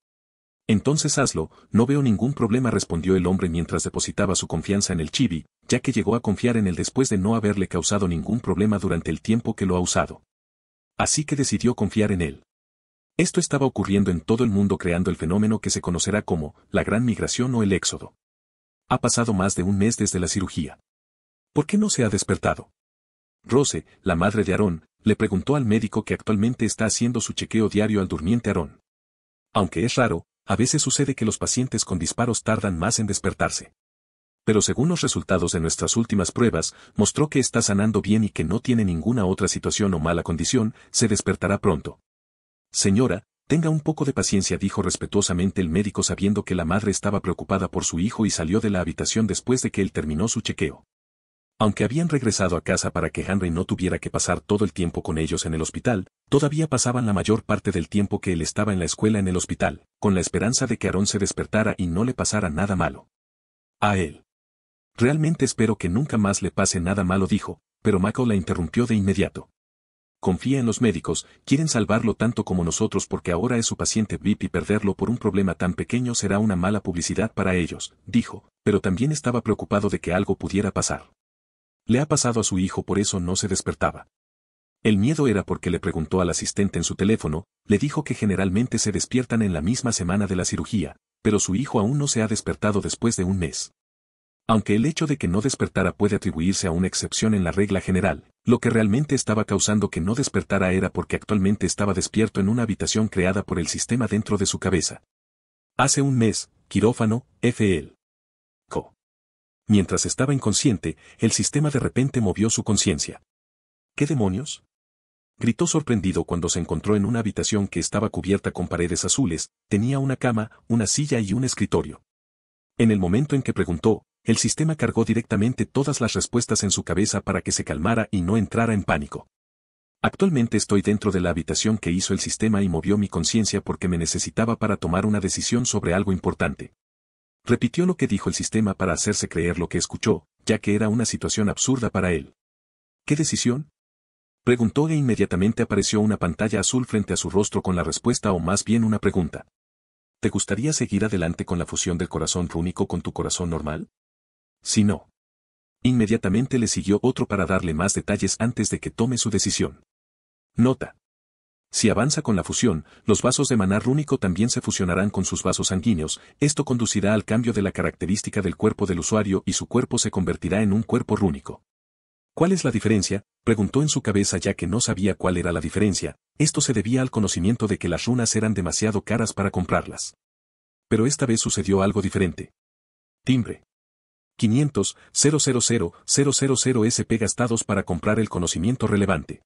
Speaker 1: Entonces hazlo, no veo ningún problema respondió el hombre mientras depositaba su confianza en el Chibi, ya que llegó a confiar en él después de no haberle causado ningún problema durante el tiempo que lo ha usado. Así que decidió confiar en él. Esto estaba ocurriendo en todo el mundo creando el fenómeno que se conocerá como la gran migración o el éxodo. Ha pasado más de un mes desde la cirugía. ¿Por qué no se ha despertado? Rose, la madre de Aarón, le preguntó al médico que actualmente está haciendo su chequeo diario al durmiente Aarón. Aunque es raro, a veces sucede que los pacientes con disparos tardan más en despertarse. Pero según los resultados de nuestras últimas pruebas, mostró que está sanando bien y que no tiene ninguna otra situación o mala condición, se despertará pronto. Señora, tenga un poco de paciencia, dijo respetuosamente el médico sabiendo que la madre estaba preocupada por su hijo y salió de la habitación después de que él terminó su chequeo. Aunque habían regresado a casa para que Henry no tuviera que pasar todo el tiempo con ellos en el hospital, todavía pasaban la mayor parte del tiempo que él estaba en la escuela en el hospital, con la esperanza de que Aaron se despertara y no le pasara nada malo. A él. Realmente espero que nunca más le pase nada malo dijo, pero Maco la interrumpió de inmediato. Confía en los médicos, quieren salvarlo tanto como nosotros porque ahora es su paciente VIP y perderlo por un problema tan pequeño será una mala publicidad para ellos, dijo, pero también estaba preocupado de que algo pudiera pasar. Le ha pasado a su hijo por eso no se despertaba. El miedo era porque le preguntó al asistente en su teléfono, le dijo que generalmente se despiertan en la misma semana de la cirugía, pero su hijo aún no se ha despertado después de un mes. Aunque el hecho de que no despertara puede atribuirse a una excepción en la regla general, lo que realmente estaba causando que no despertara era porque actualmente estaba despierto en una habitación creada por el sistema dentro de su cabeza. Hace un mes, quirófano, FL mientras estaba inconsciente, el sistema de repente movió su conciencia. ¿Qué demonios? Gritó sorprendido cuando se encontró en una habitación que estaba cubierta con paredes azules, tenía una cama, una silla y un escritorio. En el momento en que preguntó, el sistema cargó directamente todas las respuestas en su cabeza para que se calmara y no entrara en pánico. Actualmente estoy dentro de la habitación que hizo el sistema y movió mi conciencia porque me necesitaba para tomar una decisión sobre algo importante. Repitió lo que dijo el sistema para hacerse creer lo que escuchó, ya que era una situación absurda para él. ¿Qué decisión? Preguntó e inmediatamente apareció una pantalla azul frente a su rostro con la respuesta o más bien una pregunta. ¿Te gustaría seguir adelante con la fusión del corazón rúnico con tu corazón normal? Si no. Inmediatamente le siguió otro para darle más detalles antes de que tome su decisión. Nota. Si avanza con la fusión, los vasos de maná rúnico también se fusionarán con sus vasos sanguíneos, esto conducirá al cambio de la característica del cuerpo del usuario y su cuerpo se convertirá en un cuerpo rúnico. ¿Cuál es la diferencia? preguntó en su cabeza ya que no sabía cuál era la diferencia, esto se debía al conocimiento de que las runas eran demasiado caras para comprarlas. Pero esta vez sucedió algo diferente. Timbre. 500, 000, 000 SP gastados para comprar el conocimiento relevante.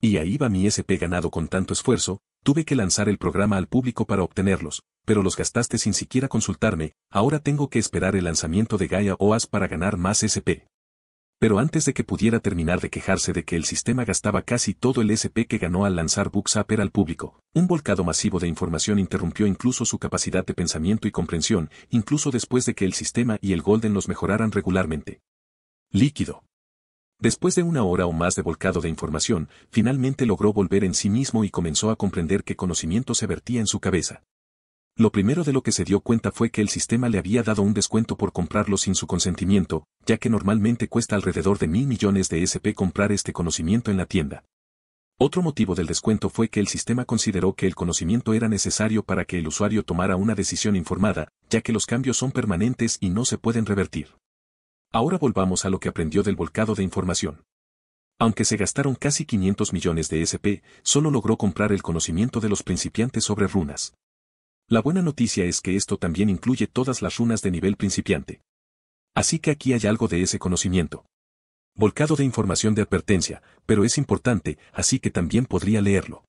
Speaker 1: Y ahí va mi SP ganado con tanto esfuerzo, tuve que lanzar el programa al público para obtenerlos, pero los gastaste sin siquiera consultarme, ahora tengo que esperar el lanzamiento de Gaia OAS para ganar más SP. Pero antes de que pudiera terminar de quejarse de que el sistema gastaba casi todo el SP que ganó al lanzar Booksapper al público, un volcado masivo de información interrumpió incluso su capacidad de pensamiento y comprensión, incluso después de que el sistema y el Golden los mejoraran regularmente. Líquido. Después de una hora o más de volcado de información, finalmente logró volver en sí mismo y comenzó a comprender qué conocimiento se vertía en su cabeza. Lo primero de lo que se dio cuenta fue que el sistema le había dado un descuento por comprarlo sin su consentimiento, ya que normalmente cuesta alrededor de mil millones de SP comprar este conocimiento en la tienda. Otro motivo del descuento fue que el sistema consideró que el conocimiento era necesario para que el usuario tomara una decisión informada, ya que los cambios son permanentes y no se pueden revertir. Ahora volvamos a lo que aprendió del volcado de información. Aunque se gastaron casi 500 millones de SP, solo logró comprar el conocimiento de los principiantes sobre runas. La buena noticia es que esto también incluye todas las runas de nivel principiante. Así que aquí hay algo de ese conocimiento. Volcado de información de advertencia, pero es importante, así que también podría leerlo.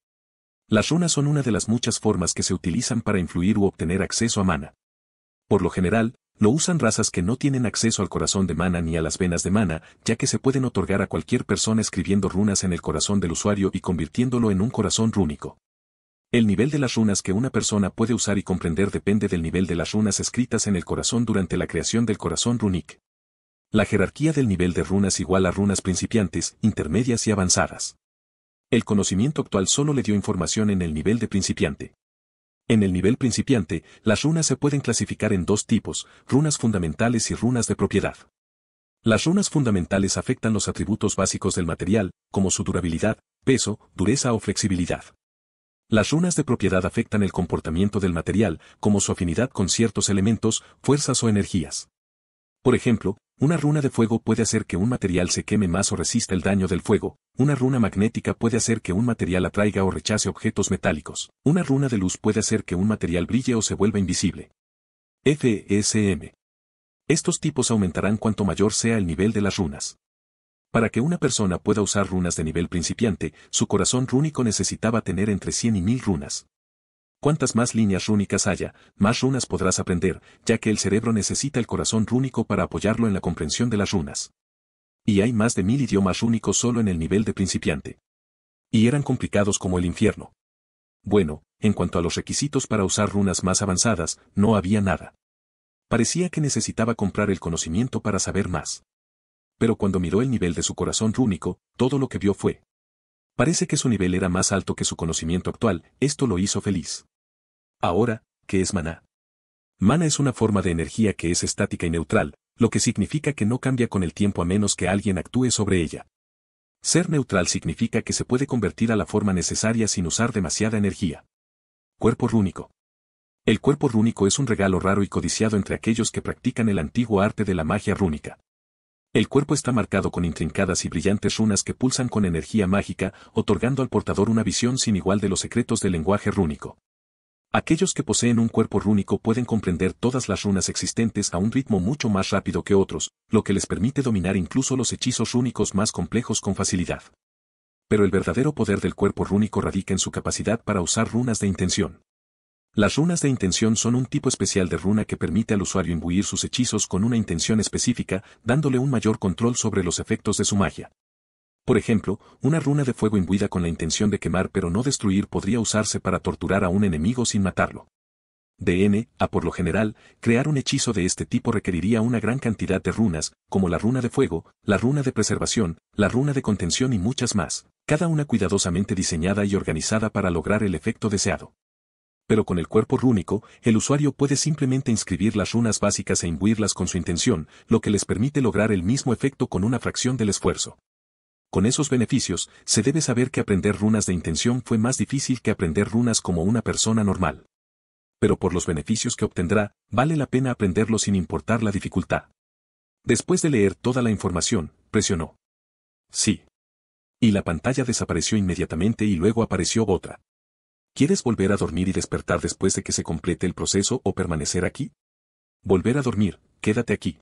Speaker 1: Las runas son una de las muchas formas que se utilizan para influir u obtener acceso a mana. Por lo general, lo usan razas que no tienen acceso al corazón de mana ni a las venas de mana, ya que se pueden otorgar a cualquier persona escribiendo runas en el corazón del usuario y convirtiéndolo en un corazón rúnico. El nivel de las runas que una persona puede usar y comprender depende del nivel de las runas escritas en el corazón durante la creación del corazón runic. La jerarquía del nivel de runas igual a runas principiantes, intermedias y avanzadas. El conocimiento actual solo le dio información en el nivel de principiante. En el nivel principiante, las runas se pueden clasificar en dos tipos, runas fundamentales y runas de propiedad. Las runas fundamentales afectan los atributos básicos del material, como su durabilidad, peso, dureza o flexibilidad. Las runas de propiedad afectan el comportamiento del material, como su afinidad con ciertos elementos, fuerzas o energías. Por ejemplo, una runa de fuego puede hacer que un material se queme más o resista el daño del fuego, una runa magnética puede hacer que un material atraiga o rechace objetos metálicos, una runa de luz puede hacer que un material brille o se vuelva invisible. FSM. Estos tipos aumentarán cuanto mayor sea el nivel de las runas. Para que una persona pueda usar runas de nivel principiante, su corazón rúnico necesitaba tener entre 100 y 1000 runas. Cuantas más líneas rúnicas haya, más runas podrás aprender, ya que el cerebro necesita el corazón rúnico para apoyarlo en la comprensión de las runas. Y hay más de mil idiomas rúnicos solo en el nivel de principiante. Y eran complicados como el infierno. Bueno, en cuanto a los requisitos para usar runas más avanzadas, no había nada. Parecía que necesitaba comprar el conocimiento para saber más. Pero cuando miró el nivel de su corazón rúnico, todo lo que vio fue Parece que su nivel era más alto que su conocimiento actual, esto lo hizo feliz. Ahora, ¿qué es maná? Mana es una forma de energía que es estática y neutral, lo que significa que no cambia con el tiempo a menos que alguien actúe sobre ella. Ser neutral significa que se puede convertir a la forma necesaria sin usar demasiada energía. Cuerpo rúnico. El cuerpo rúnico es un regalo raro y codiciado entre aquellos que practican el antiguo arte de la magia rúnica. El cuerpo está marcado con intrincadas y brillantes runas que pulsan con energía mágica, otorgando al portador una visión sin igual de los secretos del lenguaje rúnico. Aquellos que poseen un cuerpo rúnico pueden comprender todas las runas existentes a un ritmo mucho más rápido que otros, lo que les permite dominar incluso los hechizos rúnicos más complejos con facilidad. Pero el verdadero poder del cuerpo rúnico radica en su capacidad para usar runas de intención. Las runas de intención son un tipo especial de runa que permite al usuario imbuir sus hechizos con una intención específica, dándole un mayor control sobre los efectos de su magia. Por ejemplo, una runa de fuego imbuida con la intención de quemar pero no destruir podría usarse para torturar a un enemigo sin matarlo. De N a por lo general, crear un hechizo de este tipo requeriría una gran cantidad de runas, como la runa de fuego, la runa de preservación, la runa de contención y muchas más, cada una cuidadosamente diseñada y organizada para lograr el efecto deseado pero con el cuerpo rúnico, el usuario puede simplemente inscribir las runas básicas e imbuirlas con su intención, lo que les permite lograr el mismo efecto con una fracción del esfuerzo. Con esos beneficios, se debe saber que aprender runas de intención fue más difícil que aprender runas como una persona normal. Pero por los beneficios que obtendrá, vale la pena aprenderlo sin importar la dificultad. Después de leer toda la información, presionó. Sí. Y la pantalla desapareció inmediatamente y luego apareció otra. ¿Quieres volver a dormir y despertar después de que se complete el proceso o permanecer aquí? Volver a dormir, quédate aquí.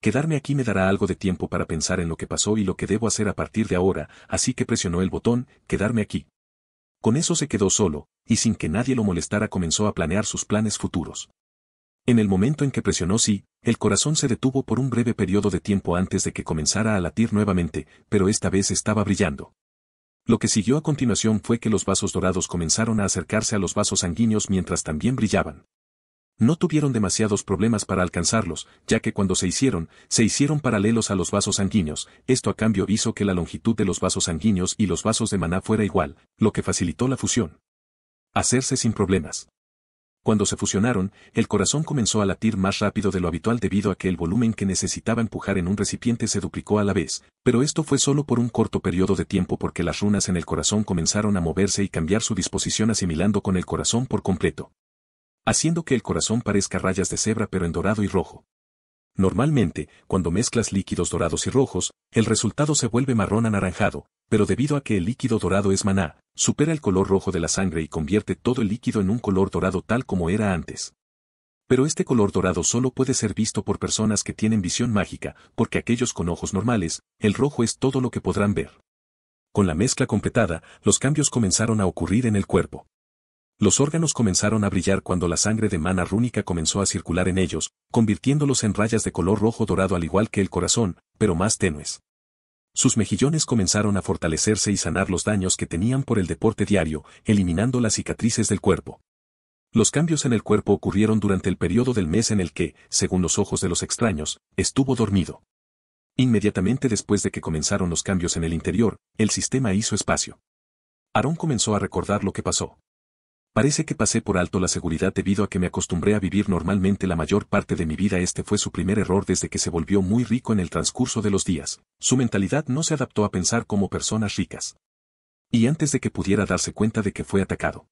Speaker 1: Quedarme aquí me dará algo de tiempo para pensar en lo que pasó y lo que debo hacer a partir de ahora, así que presionó el botón, quedarme aquí. Con eso se quedó solo, y sin que nadie lo molestara comenzó a planear sus planes futuros. En el momento en que presionó sí, el corazón se detuvo por un breve periodo de tiempo antes de que comenzara a latir nuevamente, pero esta vez estaba brillando. Lo que siguió a continuación fue que los vasos dorados comenzaron a acercarse a los vasos sanguíneos mientras también brillaban. No tuvieron demasiados problemas para alcanzarlos, ya que cuando se hicieron, se hicieron paralelos a los vasos sanguíneos, esto a cambio hizo que la longitud de los vasos sanguíneos y los vasos de maná fuera igual, lo que facilitó la fusión. Hacerse sin problemas. Cuando se fusionaron, el corazón comenzó a latir más rápido de lo habitual debido a que el volumen que necesitaba empujar en un recipiente se duplicó a la vez, pero esto fue solo por un corto periodo de tiempo porque las runas en el corazón comenzaron a moverse y cambiar su disposición asimilando con el corazón por completo. Haciendo que el corazón parezca rayas de cebra pero en dorado y rojo. Normalmente, cuando mezclas líquidos dorados y rojos, el resultado se vuelve marrón anaranjado, pero debido a que el líquido dorado es maná, supera el color rojo de la sangre y convierte todo el líquido en un color dorado tal como era antes. Pero este color dorado solo puede ser visto por personas que tienen visión mágica, porque aquellos con ojos normales, el rojo es todo lo que podrán ver. Con la mezcla completada, los cambios comenzaron a ocurrir en el cuerpo. Los órganos comenzaron a brillar cuando la sangre de mana rúnica comenzó a circular en ellos, convirtiéndolos en rayas de color rojo dorado al igual que el corazón, pero más tenues. Sus mejillones comenzaron a fortalecerse y sanar los daños que tenían por el deporte diario, eliminando las cicatrices del cuerpo. Los cambios en el cuerpo ocurrieron durante el periodo del mes en el que, según los ojos de los extraños, estuvo dormido. Inmediatamente después de que comenzaron los cambios en el interior, el sistema hizo espacio. Aarón comenzó a recordar lo que pasó. Parece que pasé por alto la seguridad debido a que me acostumbré a vivir normalmente la mayor parte de mi vida. Este fue su primer error desde que se volvió muy rico en el transcurso de los días. Su mentalidad no se adaptó a pensar como personas ricas. Y antes de que pudiera darse cuenta de que fue atacado.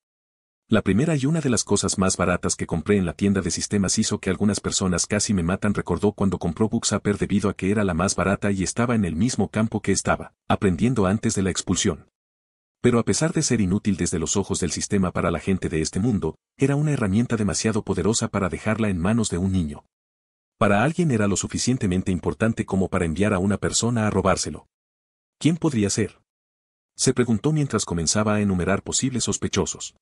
Speaker 1: La primera y una de las cosas más baratas que compré en la tienda de sistemas hizo que algunas personas casi me matan recordó cuando compró Buxaper debido a que era la más barata y estaba en el mismo campo que estaba, aprendiendo antes de la expulsión. Pero a pesar de ser inútil desde los ojos del sistema para la gente de este mundo, era una herramienta demasiado poderosa para dejarla en manos de un niño. Para alguien era lo suficientemente importante como para enviar a una persona a robárselo. ¿Quién podría ser? Se preguntó mientras comenzaba a enumerar posibles sospechosos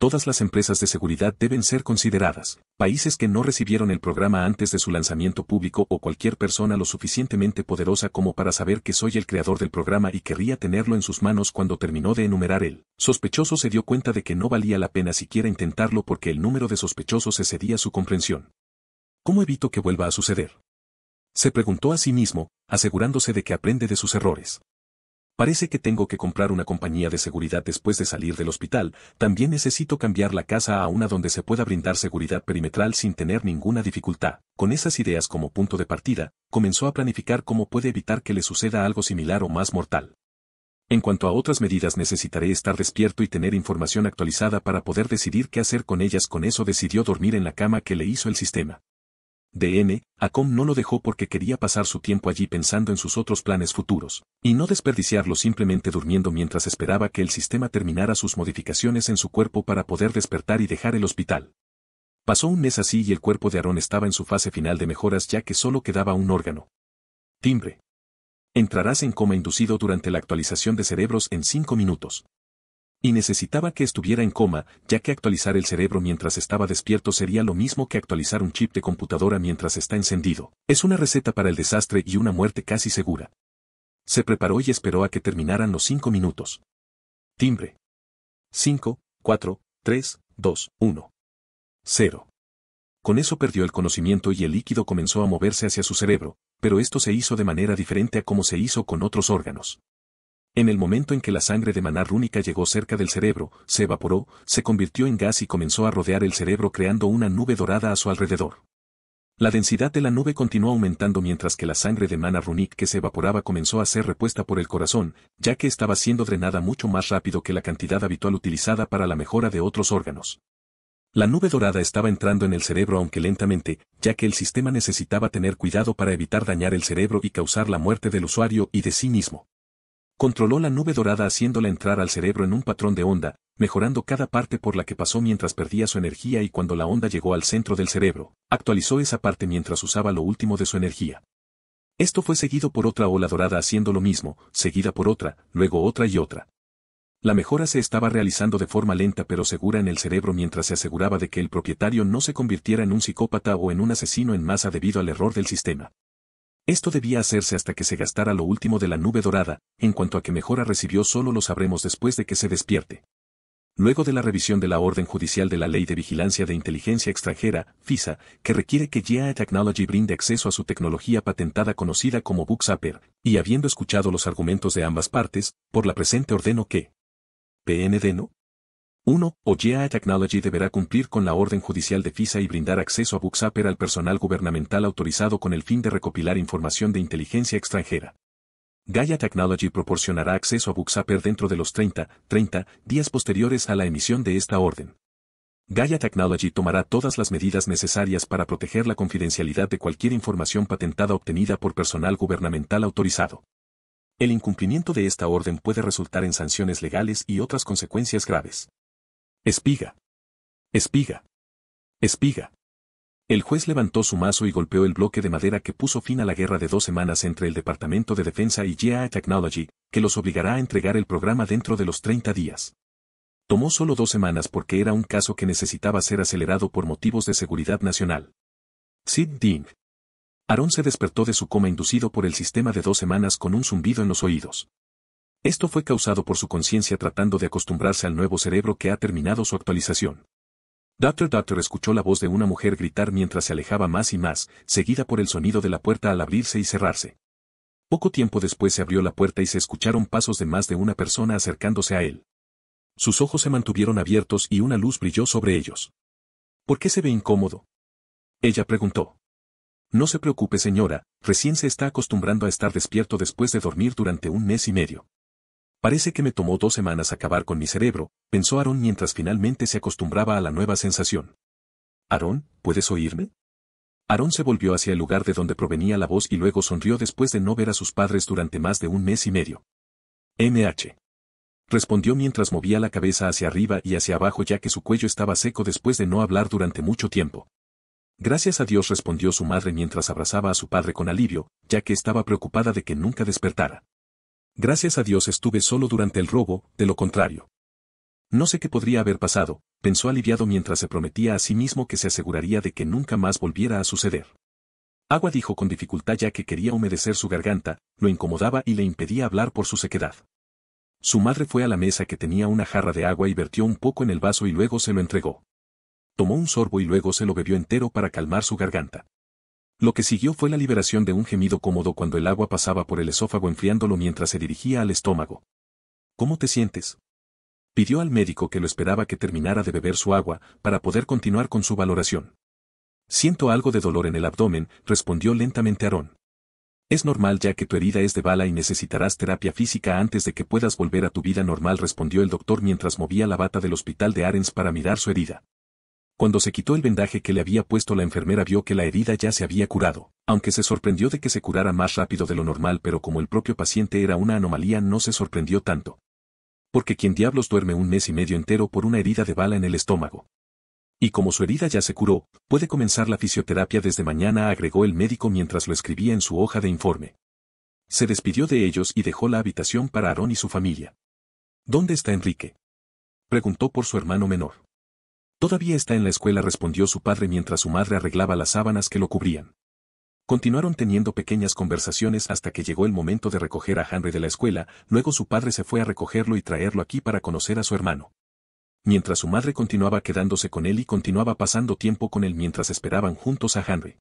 Speaker 1: todas las empresas de seguridad deben ser consideradas. Países que no recibieron el programa antes de su lanzamiento público o cualquier persona lo suficientemente poderosa como para saber que soy el creador del programa y querría tenerlo en sus manos cuando terminó de enumerar él. Sospechoso se dio cuenta de que no valía la pena siquiera intentarlo porque el número de sospechosos excedía su comprensión. ¿Cómo evito que vuelva a suceder? Se preguntó a sí mismo, asegurándose de que aprende de sus errores. Parece que tengo que comprar una compañía de seguridad después de salir del hospital, también necesito cambiar la casa a una donde se pueda brindar seguridad perimetral sin tener ninguna dificultad. Con esas ideas como punto de partida, comenzó a planificar cómo puede evitar que le suceda algo similar o más mortal. En cuanto a otras medidas necesitaré estar despierto y tener información actualizada para poder decidir qué hacer con ellas. Con eso decidió dormir en la cama que le hizo el sistema. DN, Acom no lo dejó porque quería pasar su tiempo allí pensando en sus otros planes futuros, y no desperdiciarlo simplemente durmiendo mientras esperaba que el sistema terminara sus modificaciones en su cuerpo para poder despertar y dejar el hospital. Pasó un mes así y el cuerpo de Aarón estaba en su fase final de mejoras ya que solo quedaba un órgano. Timbre. Entrarás en coma inducido durante la actualización de cerebros en cinco minutos. Y necesitaba que estuviera en coma, ya que actualizar el cerebro mientras estaba despierto sería lo mismo que actualizar un chip de computadora mientras está encendido. Es una receta para el desastre y una muerte
Speaker 2: casi segura. Se preparó y esperó a que terminaran los cinco minutos. Timbre. 5, 4, 3, 2, 1. 0.
Speaker 1: Con eso perdió el conocimiento y el líquido comenzó a moverse hacia su cerebro, pero esto se hizo de manera diferente a como se hizo con otros órganos. En el momento en que la sangre de maná rúnica llegó cerca del cerebro, se evaporó, se convirtió en gas y comenzó a rodear el cerebro creando una nube dorada a su alrededor. La densidad de la nube continuó aumentando mientras que la sangre de mana runic que se evaporaba comenzó a ser repuesta por el corazón, ya que estaba siendo drenada mucho más rápido que la cantidad habitual utilizada para la mejora de otros órganos. La nube dorada estaba entrando en el cerebro aunque lentamente, ya que el sistema necesitaba tener cuidado para evitar dañar el cerebro y causar la muerte del usuario y de sí mismo. Controló la nube dorada haciéndola entrar al cerebro en un patrón de onda, mejorando cada parte por la que pasó mientras perdía su energía y cuando la onda llegó al centro del cerebro, actualizó esa parte mientras usaba lo último de su energía. Esto fue seguido por otra ola dorada haciendo lo mismo, seguida por otra, luego otra y otra. La mejora se estaba realizando de forma lenta pero segura en el cerebro mientras se aseguraba de que el propietario no se convirtiera en un psicópata o en un asesino en masa debido al error del sistema. Esto debía hacerse hasta que se gastara lo último de la nube dorada, en cuanto a que mejora recibió solo lo sabremos después de que se despierte. Luego de la revisión de la orden judicial de la Ley de Vigilancia de Inteligencia Extranjera, FISA, que requiere que GIA Technology brinde acceso a su tecnología patentada conocida como BookSapper, y habiendo escuchado los argumentos de ambas partes, por la presente ordeno que PND no 1. GIA Technology deberá cumplir con la orden judicial de FISA y brindar acceso a Buxaper al personal gubernamental autorizado con el fin de recopilar información de inteligencia extranjera. Gaia Technology proporcionará acceso a Buxaper dentro de los 30, 30 días posteriores a la emisión de esta orden. Gaia Technology tomará todas las medidas necesarias para proteger la confidencialidad de cualquier información patentada obtenida por personal gubernamental autorizado. El incumplimiento de esta orden puede resultar en sanciones legales y otras consecuencias graves. Espiga. Espiga. Espiga. El juez levantó su mazo y golpeó el bloque de madera que puso fin a la guerra de dos semanas entre el Departamento de Defensa y GI Technology, que los obligará a entregar el programa dentro de los 30 días. Tomó solo dos semanas porque era un caso que necesitaba ser acelerado por motivos de seguridad nacional. Sid Ding. Aaron se despertó de su coma inducido por el sistema de dos semanas con un zumbido en los oídos. Esto fue causado por su conciencia tratando de acostumbrarse al nuevo cerebro que ha terminado su actualización. Doctor Doctor escuchó la voz de una mujer gritar mientras se alejaba más y más, seguida por el sonido de la puerta al abrirse y cerrarse. Poco tiempo después se abrió la puerta y se escucharon pasos de más de una persona acercándose a él. Sus ojos se mantuvieron abiertos y una luz brilló sobre ellos. ¿Por qué se ve incómodo? Ella preguntó. No se preocupe señora, recién se está acostumbrando a estar despierto después de dormir durante un mes y medio. Parece que me tomó dos semanas acabar con mi cerebro, pensó Aarón mientras finalmente se acostumbraba a la nueva sensación. Aarón, ¿puedes oírme? Aarón se volvió hacia el lugar de donde provenía la voz y luego sonrió después de no ver a sus padres durante más de un mes y medio. MH. Respondió mientras movía la cabeza hacia arriba y hacia abajo ya que su cuello estaba seco después de no hablar durante mucho tiempo. Gracias a Dios respondió su madre mientras abrazaba a su padre con alivio, ya que estaba preocupada de que nunca despertara. Gracias a Dios estuve solo durante el robo, de lo contrario. No sé qué podría haber pasado, pensó aliviado mientras se prometía a sí mismo que se aseguraría de que nunca más volviera a suceder. Agua dijo con dificultad ya que quería humedecer su garganta, lo incomodaba y le impedía hablar por su sequedad. Su madre fue a la mesa que tenía una jarra de agua y vertió un poco en el vaso y luego se lo entregó. Tomó un sorbo y luego se lo bebió entero para calmar su garganta. Lo que siguió fue la liberación de un gemido cómodo cuando el agua pasaba por el esófago enfriándolo mientras se dirigía al estómago. ¿Cómo te sientes? Pidió al médico que lo esperaba que terminara de beber su agua, para poder continuar con su valoración. Siento algo de dolor en el abdomen, respondió lentamente Aarón. Es normal ya que tu herida es de bala y necesitarás terapia física antes de que puedas volver a tu vida normal, respondió el doctor mientras movía la bata del hospital de Arens para mirar su herida. Cuando se quitó el vendaje que le había puesto la enfermera vio que la herida ya se había curado, aunque se sorprendió de que se curara más rápido de lo normal pero como el propio paciente era una anomalía no se sorprendió tanto. Porque quien diablos duerme un mes y medio entero por una herida de bala en el estómago. Y como su herida ya se curó, puede comenzar la fisioterapia desde mañana agregó el médico mientras lo escribía en su hoja de informe. Se despidió de ellos y dejó la habitación para Aarón y su familia. ¿Dónde está Enrique? Preguntó por su hermano menor. Todavía está en la escuela respondió su padre mientras su madre arreglaba las sábanas que lo cubrían. Continuaron teniendo pequeñas conversaciones hasta que llegó el momento de recoger a Henry de la escuela, luego su padre se fue a recogerlo y traerlo aquí para conocer a su hermano. Mientras su madre continuaba quedándose con él y continuaba pasando tiempo con él mientras esperaban juntos a Henry.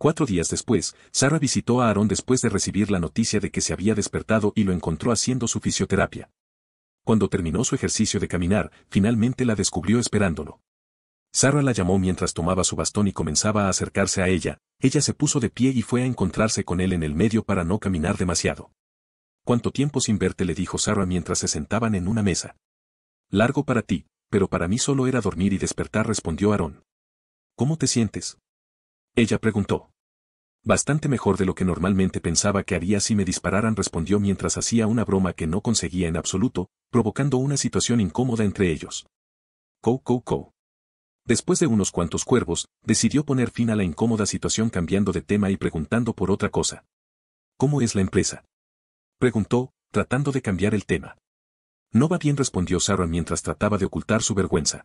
Speaker 1: Cuatro días después, Sara visitó a Aaron después de recibir la noticia de que se había despertado y lo encontró haciendo su fisioterapia cuando terminó su ejercicio de caminar, finalmente la descubrió esperándolo. Sara la llamó mientras tomaba su bastón y comenzaba a acercarse a ella, ella se puso de pie y fue a encontrarse con él en el medio para no caminar demasiado. ¿Cuánto tiempo sin verte? le dijo Sara mientras se sentaban en una mesa. Largo para ti, pero para mí solo era dormir y despertar respondió Aarón. ¿Cómo te sientes? Ella preguntó. Bastante mejor de lo que normalmente pensaba que haría si me dispararan respondió mientras hacía una broma que no conseguía en absoluto, provocando una situación incómoda entre ellos. Co, co, co. Después de unos cuantos cuervos, decidió poner fin a la incómoda situación cambiando de tema y preguntando por otra cosa. ¿Cómo es la empresa? Preguntó, tratando de cambiar el tema. No va bien respondió Sarah mientras trataba de ocultar su vergüenza.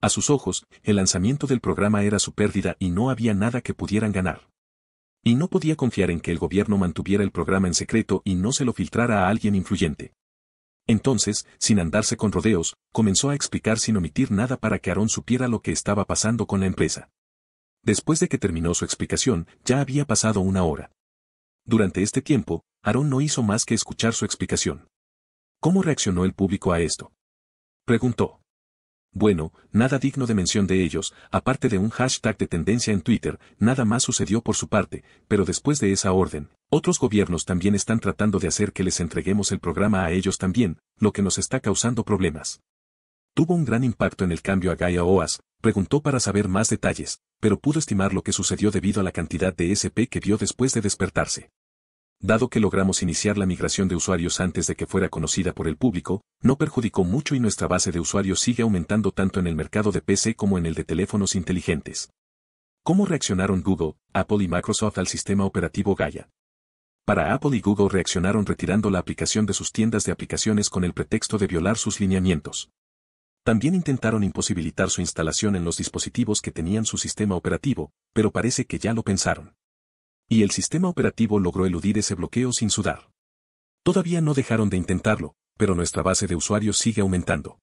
Speaker 1: A sus ojos, el lanzamiento del programa era su pérdida y no había nada que pudieran ganar y no podía confiar en que el gobierno mantuviera el programa en secreto y no se lo filtrara a alguien influyente. Entonces, sin andarse con rodeos, comenzó a explicar sin omitir nada para que Aarón supiera lo que estaba pasando con la empresa. Después de que terminó su explicación, ya había pasado una hora. Durante este tiempo, Aarón no hizo más que escuchar su explicación. ¿Cómo reaccionó el público a esto? Preguntó. Bueno, nada digno de mención de ellos, aparte de un hashtag de tendencia en Twitter, nada más sucedió por su parte, pero después de esa orden, otros gobiernos también están tratando de hacer que les entreguemos el programa a ellos también, lo que nos está causando problemas. Tuvo un gran impacto en el cambio a Gaia OAS, preguntó para saber más detalles, pero pudo estimar lo que sucedió debido a la cantidad de SP que vio después de despertarse. Dado que logramos iniciar la migración de usuarios antes de que fuera conocida por el público, no perjudicó mucho y nuestra base de usuarios sigue aumentando tanto en el mercado de PC como en el de teléfonos inteligentes. ¿Cómo reaccionaron Google, Apple y Microsoft al sistema operativo Gaia? Para Apple y Google reaccionaron retirando la aplicación de sus tiendas de aplicaciones con el pretexto de violar sus lineamientos. También intentaron imposibilitar su instalación en los dispositivos que tenían su sistema operativo, pero parece que ya lo pensaron. Y el sistema operativo logró eludir ese bloqueo sin sudar. Todavía no dejaron de intentarlo, pero nuestra base de usuarios sigue aumentando.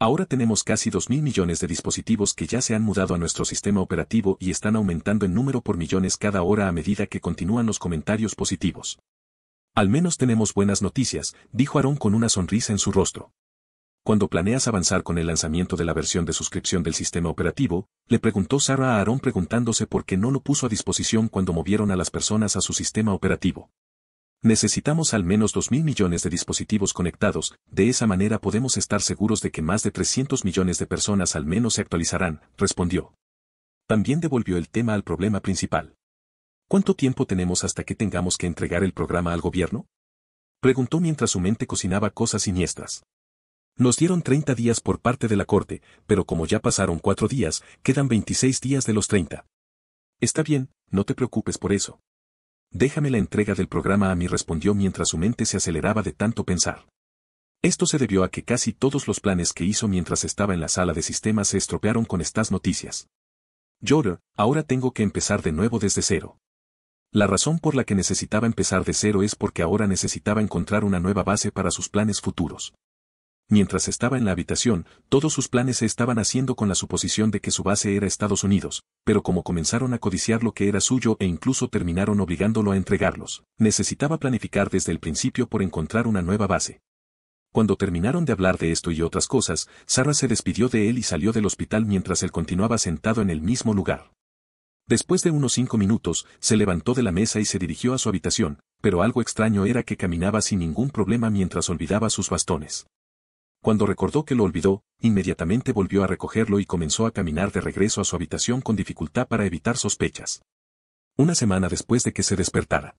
Speaker 1: Ahora tenemos casi 2.000 millones de dispositivos que ya se han mudado a nuestro sistema operativo y están aumentando en número por millones cada hora a medida que continúan los comentarios positivos. Al menos tenemos buenas noticias, dijo Aaron con una sonrisa en su rostro. Cuando planeas avanzar con el lanzamiento de la versión de suscripción del sistema operativo, le preguntó Sara a Aaron preguntándose por qué no lo puso a disposición cuando movieron a las personas a su sistema operativo. Necesitamos al menos 2.000 millones de dispositivos conectados, de esa manera podemos estar seguros de que más de 300 millones de personas al menos se actualizarán, respondió. También devolvió el tema al problema principal. ¿Cuánto tiempo tenemos hasta que tengamos que entregar el programa al gobierno? Preguntó mientras su mente cocinaba cosas siniestras. Nos dieron 30 días por parte de la corte, pero como ya pasaron cuatro días, quedan 26 días de los 30. Está bien, no te preocupes por eso. Déjame la entrega del programa a mí respondió mientras su mente se aceleraba de tanto pensar. Esto se debió a que casi todos los planes que hizo mientras estaba en la sala de sistemas se estropearon con estas noticias. Joder, ahora tengo que empezar de nuevo desde cero. La razón por la que necesitaba empezar de cero es porque ahora necesitaba encontrar una nueva base para sus planes futuros mientras estaba en la habitación, todos sus planes se estaban haciendo con la suposición de que su base era Estados Unidos, pero como comenzaron a codiciar lo que era suyo e incluso terminaron obligándolo a entregarlos, necesitaba planificar desde el principio por encontrar una nueva base. Cuando terminaron de hablar de esto y otras cosas, Sarah se despidió de él y salió del hospital mientras él continuaba sentado en el mismo lugar. Después de unos cinco minutos, se levantó de la mesa y se dirigió a su habitación, pero algo extraño era que caminaba sin ningún problema mientras olvidaba sus bastones. Cuando recordó que lo olvidó, inmediatamente volvió a recogerlo y comenzó a caminar de regreso a su habitación con dificultad para evitar sospechas. Una semana después de que se despertara.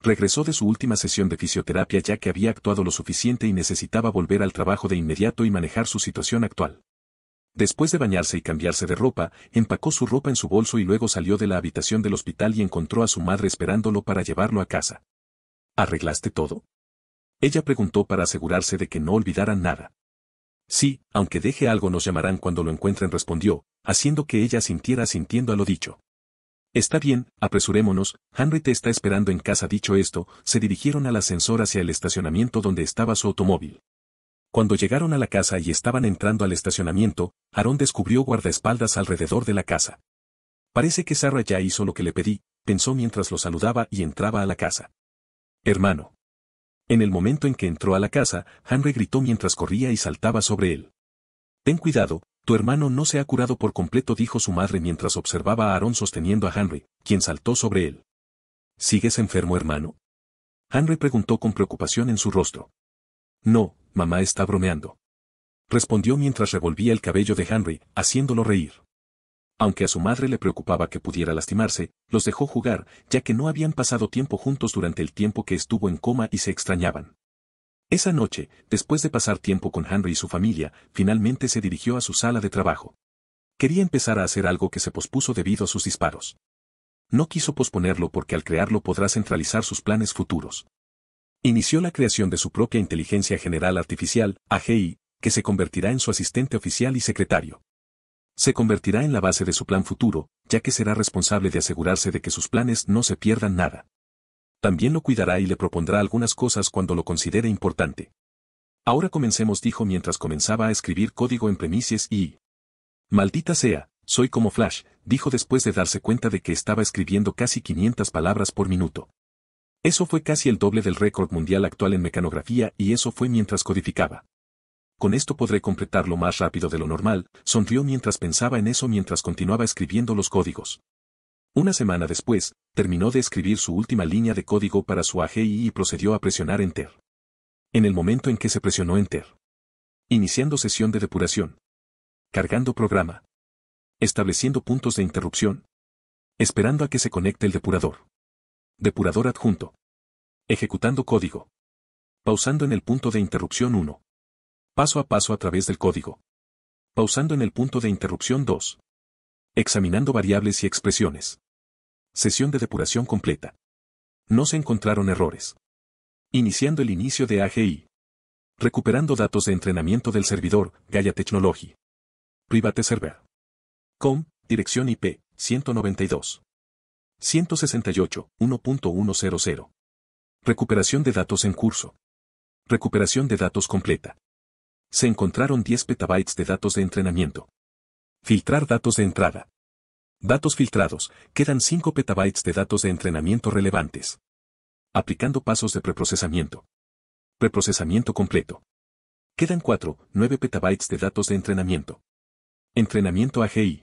Speaker 1: Regresó de su última sesión de fisioterapia ya que había actuado lo suficiente y necesitaba volver al trabajo de inmediato y manejar su situación actual. Después de bañarse y cambiarse de ropa, empacó su ropa en su bolso y luego salió de la habitación del hospital y encontró a su madre esperándolo para llevarlo a casa. ¿Arreglaste todo? Ella preguntó para asegurarse de que no olvidaran nada. Sí, aunque deje algo nos llamarán cuando lo encuentren respondió, haciendo que ella sintiera sintiendo a lo dicho. Está bien, apresurémonos, Henry te está esperando en casa. Dicho esto, se dirigieron al ascensor hacia el estacionamiento donde estaba su automóvil. Cuando llegaron a la casa y estaban entrando al estacionamiento, Aaron descubrió guardaespaldas alrededor de la casa. Parece que Sarah ya hizo lo que le pedí, pensó mientras lo saludaba y entraba a la casa. Hermano. En el momento en que entró a la casa, Henry gritó mientras corría y saltaba sobre él. Ten cuidado, tu hermano no se ha curado por completo, dijo su madre mientras observaba a Aaron sosteniendo a Henry, quien saltó sobre él. ¿Sigues enfermo, hermano? Henry preguntó con preocupación en su rostro. No, mamá está bromeando. Respondió mientras revolvía el cabello de Henry, haciéndolo reír. Aunque a su madre le preocupaba que pudiera lastimarse, los dejó jugar, ya que no habían pasado tiempo juntos durante el tiempo que estuvo en coma y se extrañaban. Esa noche, después de pasar tiempo con Henry y su familia, finalmente se dirigió a su sala de trabajo. Quería empezar a hacer algo que se pospuso debido a sus disparos. No quiso posponerlo porque al crearlo podrá centralizar sus planes futuros. Inició la creación de su propia inteligencia general artificial, AGI, que se convertirá en su asistente oficial y secretario. Se convertirá en la base de su plan futuro, ya que será responsable de asegurarse de que sus planes no se pierdan nada. También lo cuidará y le propondrá algunas cosas cuando lo considere importante. Ahora comencemos, dijo mientras comenzaba a escribir código en premises y... Maldita sea, soy como Flash, dijo después de darse cuenta de que estaba escribiendo casi 500 palabras por minuto. Eso fue casi el doble del récord mundial actual en mecanografía y eso fue mientras codificaba. Con esto podré completarlo más rápido de lo normal, sonrió mientras pensaba en eso mientras continuaba escribiendo los códigos. Una semana después, terminó de escribir su última línea de código para su AGI y procedió a presionar Enter. En el momento en que se presionó Enter. Iniciando sesión de depuración. Cargando programa. Estableciendo puntos de
Speaker 2: interrupción. Esperando a que se conecte el depurador. Depurador adjunto. Ejecutando código. Pausando en el punto de interrupción 1 paso a
Speaker 1: paso a través del código. Pausando en el punto de interrupción 2. Examinando variables y expresiones. Sesión de depuración completa. No se encontraron errores. Iniciando el inicio de AGI. Recuperando datos de entrenamiento del servidor, Gaia Technology. Private Server. Com, dirección IP, 192. 168, 1.100. Recuperación de datos en curso. Recuperación de datos completa se encontraron 10 petabytes de datos de entrenamiento. Filtrar datos de entrada. Datos filtrados, quedan 5 petabytes de datos de entrenamiento relevantes. Aplicando pasos de preprocesamiento. Preprocesamiento completo. Quedan 4, 9 petabytes de datos de entrenamiento. Entrenamiento AGI.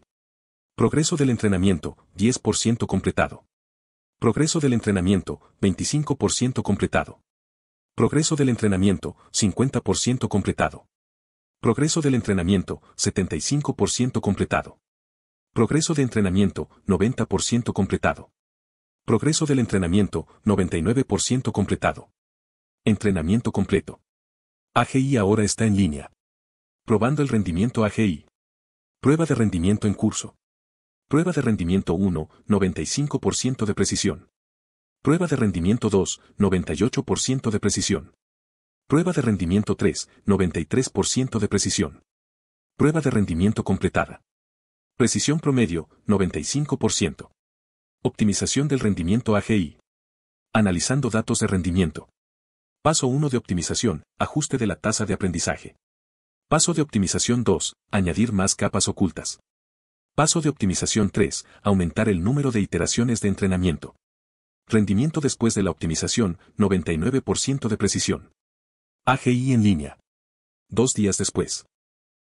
Speaker 1: Progreso del entrenamiento, 10% completado. Progreso del entrenamiento, 25% completado. Progreso del entrenamiento, 50% completado. Progreso del entrenamiento, 75% completado. Progreso de entrenamiento, 90% completado. Progreso del entrenamiento, 99%
Speaker 2: completado. Entrenamiento completo. AGI ahora está en línea. Probando el rendimiento AGI. Prueba de rendimiento en curso. Prueba
Speaker 1: de rendimiento 1, 95% de precisión. Prueba de rendimiento 2, 98% de precisión. Prueba de rendimiento 3, 93% de precisión. Prueba de rendimiento completada. Precisión promedio, 95%. Optimización del rendimiento AGI. Analizando datos de rendimiento. Paso 1 de optimización, ajuste de la tasa de aprendizaje. Paso de optimización 2, añadir más capas ocultas. Paso de optimización 3, aumentar el número de iteraciones de entrenamiento. Rendimiento después de la optimización, 99% de precisión. AGI en línea. Dos días después.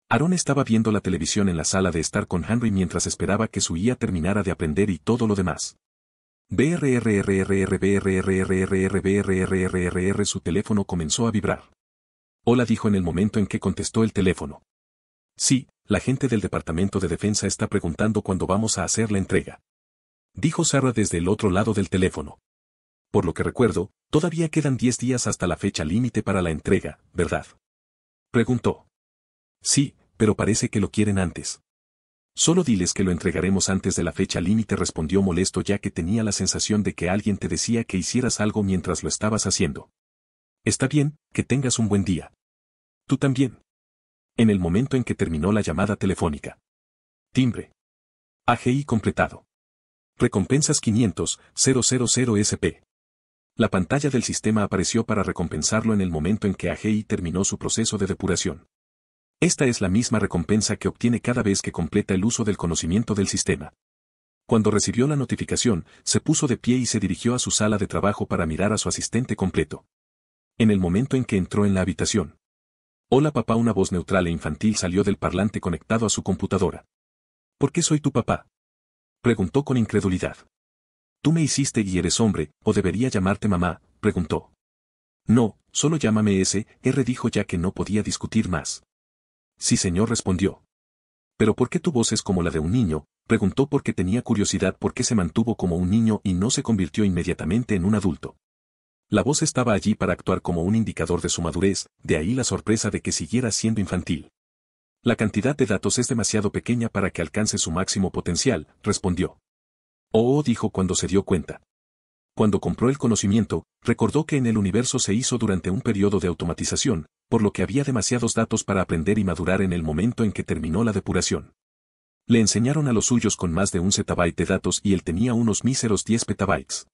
Speaker 1: Aaron estaba viendo la televisión en la sala de estar con Henry mientras esperaba que su IA terminara de aprender y todo lo demás. BRRRR su teléfono comenzó a vibrar. Hola dijo en el momento en que contestó el teléfono. Sí, la gente del Departamento de Defensa está preguntando cuándo vamos a hacer la entrega. Dijo Sarah desde el otro lado del teléfono. Por lo que recuerdo, Todavía quedan 10 días hasta la fecha límite para la entrega, ¿verdad? Preguntó. Sí, pero parece que lo quieren antes. Solo diles que lo entregaremos antes de la fecha límite respondió molesto ya que tenía la sensación de que alguien te decía que hicieras algo mientras
Speaker 2: lo estabas haciendo. Está bien, que tengas un buen día. Tú también. En el momento en que terminó la llamada telefónica. Timbre. AGI
Speaker 1: completado. Recompensas 500, 000 SP. La pantalla del sistema apareció para recompensarlo en el momento en que AGI terminó su proceso de depuración. Esta es la misma recompensa que obtiene cada vez que completa el uso del conocimiento del sistema. Cuando recibió la notificación, se puso de pie y se dirigió a su sala de trabajo para mirar a su asistente completo. En el momento en que entró en la habitación. Hola papá, una voz neutral e infantil salió del parlante conectado a su computadora. ¿Por qué soy tu papá? Preguntó con incredulidad. ¿Tú me hiciste y eres hombre, o debería llamarte mamá? preguntó. No, solo llámame ese, R dijo ya que no podía discutir más. Sí señor respondió. ¿Pero por qué tu voz es como la de un niño? preguntó porque tenía curiosidad por qué se mantuvo como un niño y no se convirtió inmediatamente en un adulto. La voz estaba allí para actuar como un indicador de su madurez, de ahí la sorpresa de que siguiera siendo infantil. La cantidad de datos es demasiado pequeña para que alcance su máximo potencial, respondió. Oh dijo cuando se dio cuenta. Cuando compró el conocimiento, recordó que en el universo se hizo durante un periodo de automatización, por lo que había demasiados datos para aprender y madurar en el momento en que terminó la depuración. Le enseñaron a los suyos con más de un zettabyte de datos y él tenía unos míseros 10 petabytes.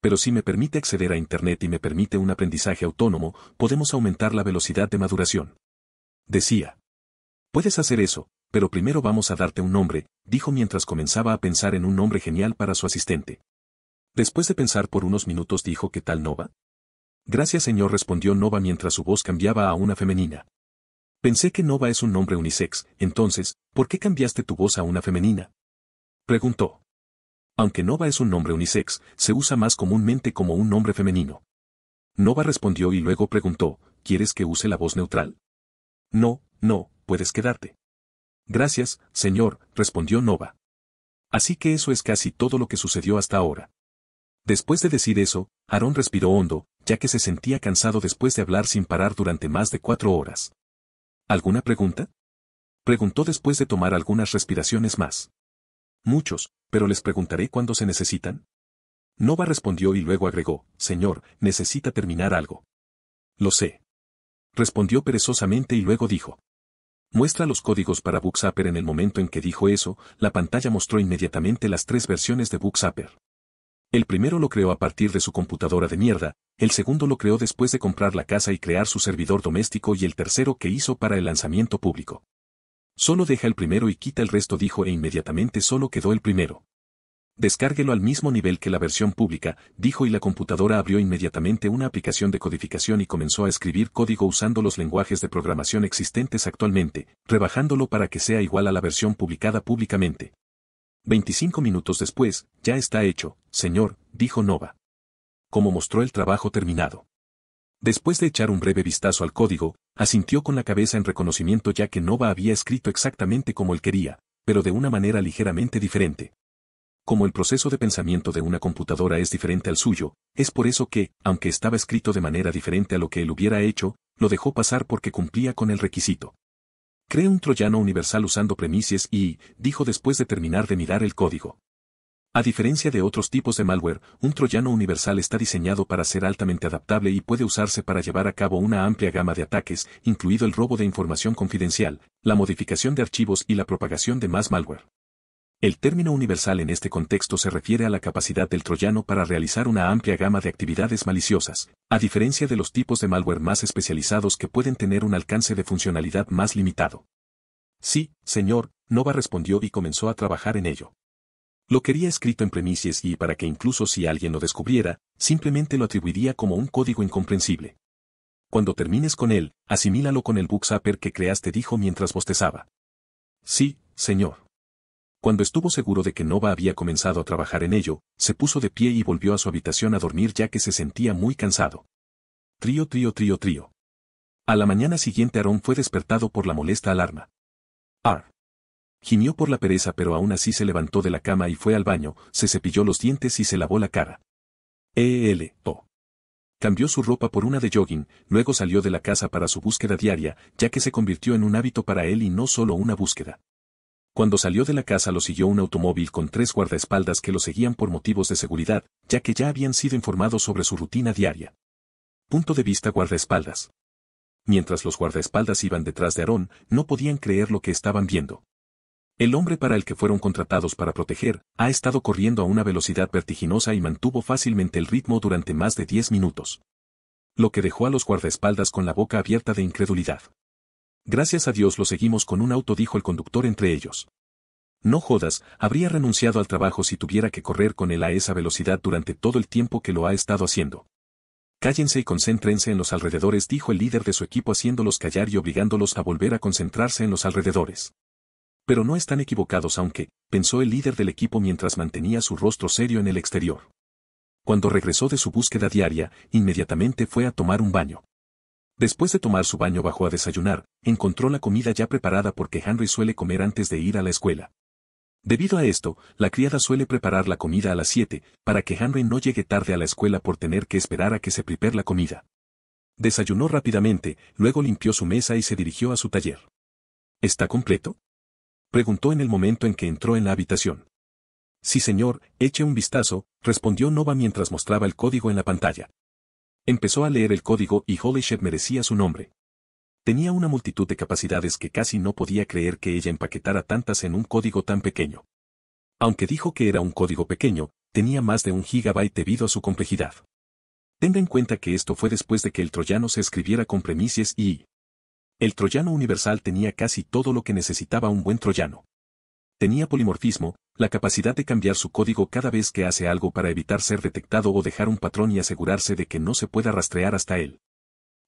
Speaker 1: Pero si me permite acceder a Internet y me permite un aprendizaje autónomo, podemos aumentar la velocidad de maduración. Decía. Puedes hacer eso, pero primero vamos a darte un nombre, dijo mientras comenzaba a pensar en un nombre genial para su asistente. Después de pensar por unos minutos dijo que tal Nova. Gracias señor respondió Nova mientras su voz cambiaba a una femenina. Pensé que Nova es un nombre unisex, entonces, ¿por qué cambiaste tu voz a una femenina? Preguntó. Aunque Nova es un nombre unisex, se usa más comúnmente como un nombre femenino. Nova respondió y luego preguntó, ¿quieres que use la voz neutral? No, no, puedes quedarte. Gracias, señor, respondió Nova. Así que eso es casi todo lo que sucedió hasta ahora. Después de decir eso, Aarón respiró hondo, ya que se sentía cansado después de hablar sin parar durante más de cuatro horas. ¿Alguna pregunta? Preguntó después de tomar algunas respiraciones más. Muchos, pero les preguntaré cuándo se necesitan. Nova respondió y luego agregó, Señor, necesita terminar algo. Lo sé. Respondió perezosamente y luego dijo, Muestra los códigos para Upper. en el momento en que dijo eso, la pantalla mostró inmediatamente las tres versiones de Bookzapper. El primero lo creó a partir de su computadora de mierda, el segundo lo creó después de comprar la casa y crear su servidor doméstico y el tercero que hizo para el lanzamiento público. Solo deja el primero y quita el resto dijo e inmediatamente solo quedó el primero. Descárguelo al mismo nivel que la versión pública, dijo y la computadora abrió inmediatamente una aplicación de codificación y comenzó a escribir código usando los lenguajes de programación existentes actualmente, rebajándolo para que sea igual a la versión publicada públicamente. 25 minutos después, ya está hecho, señor, dijo Nova. Como mostró el trabajo terminado. Después de echar un breve vistazo al código, asintió con la cabeza en reconocimiento ya que Nova había escrito exactamente como él quería, pero de una manera ligeramente diferente. Como el proceso de pensamiento de una computadora es diferente al suyo, es por eso que, aunque estaba escrito de manera diferente a lo que él hubiera hecho, lo dejó pasar porque cumplía con el requisito. Cree un troyano universal usando premises y, dijo después de terminar de mirar el código. A diferencia de otros tipos de malware, un troyano universal está diseñado para ser altamente adaptable y puede usarse para llevar a cabo una amplia gama de ataques, incluido el robo de información confidencial, la modificación de archivos y la propagación de más malware. El término universal en este contexto se refiere a la capacidad del troyano para realizar una amplia gama de actividades maliciosas, a diferencia de los tipos de malware más especializados que pueden tener un alcance de funcionalidad más limitado. Sí, señor, Nova respondió y comenzó a trabajar en ello. Lo quería escrito en premises y para que incluso si alguien lo descubriera, simplemente lo atribuiría como un código incomprensible. Cuando termines con él, asimílalo con el sapper que creaste dijo mientras bostezaba. Sí, señor. Cuando estuvo seguro de que Nova había comenzado a trabajar en ello, se puso de pie y volvió a su habitación a dormir ya que se sentía muy cansado. Trío, trío, trío, trío. A la mañana siguiente Aaron fue despertado por la molesta alarma. Ar. Gimió por la pereza pero aún así se levantó de la cama y fue al baño, se cepilló los dientes y se lavó la cara. E-L, O. Cambió su ropa por una de jogging, luego salió de la casa para su búsqueda diaria, ya que se convirtió en un hábito para él y no solo una búsqueda. Cuando salió de la casa lo siguió un automóvil con tres guardaespaldas que lo seguían por motivos de seguridad, ya que ya habían sido informados sobre su rutina diaria. Punto de vista guardaespaldas. Mientras los guardaespaldas iban detrás de Aarón, no podían creer lo que estaban viendo. El hombre para el que fueron contratados para proteger, ha estado corriendo a una velocidad vertiginosa y mantuvo fácilmente el ritmo durante más de 10 minutos. Lo que dejó a los guardaespaldas con la boca abierta de incredulidad. Gracias a Dios lo seguimos con un auto, dijo el conductor entre ellos. No jodas, habría renunciado al trabajo si tuviera que correr con él a esa velocidad durante todo el tiempo que lo ha estado haciendo. Cállense y concéntrense en los alrededores, dijo el líder de su equipo haciéndolos callar y obligándolos a volver a concentrarse en los alrededores. Pero no están equivocados aunque, pensó el líder del equipo mientras mantenía su rostro serio en el exterior. Cuando regresó de su búsqueda diaria, inmediatamente fue a tomar un baño. Después de tomar su baño bajó a desayunar, encontró la comida ya preparada porque Henry suele comer antes de ir a la escuela. Debido a esto, la criada suele preparar la comida a las siete, para que Henry no llegue tarde a la escuela por tener que esperar a que se prepare la comida. Desayunó rápidamente, luego limpió su mesa y se dirigió a su taller. ¿Está completo? Preguntó en el momento en que entró en la habitación. Sí señor, eche un vistazo, respondió Nova mientras mostraba el código en la pantalla. Empezó a leer el código y Holy merecía su nombre. Tenía una multitud de capacidades que casi no podía creer que ella empaquetara tantas en un código tan pequeño. Aunque dijo que era un código pequeño, tenía más de un gigabyte debido a su complejidad. Tenga en cuenta que esto fue después de que el troyano se escribiera con premisas y... El troyano universal tenía casi todo lo que necesitaba un buen troyano. Tenía polimorfismo, la capacidad de cambiar su código cada vez que hace algo para evitar ser detectado o dejar un patrón y asegurarse de que no se pueda rastrear hasta él.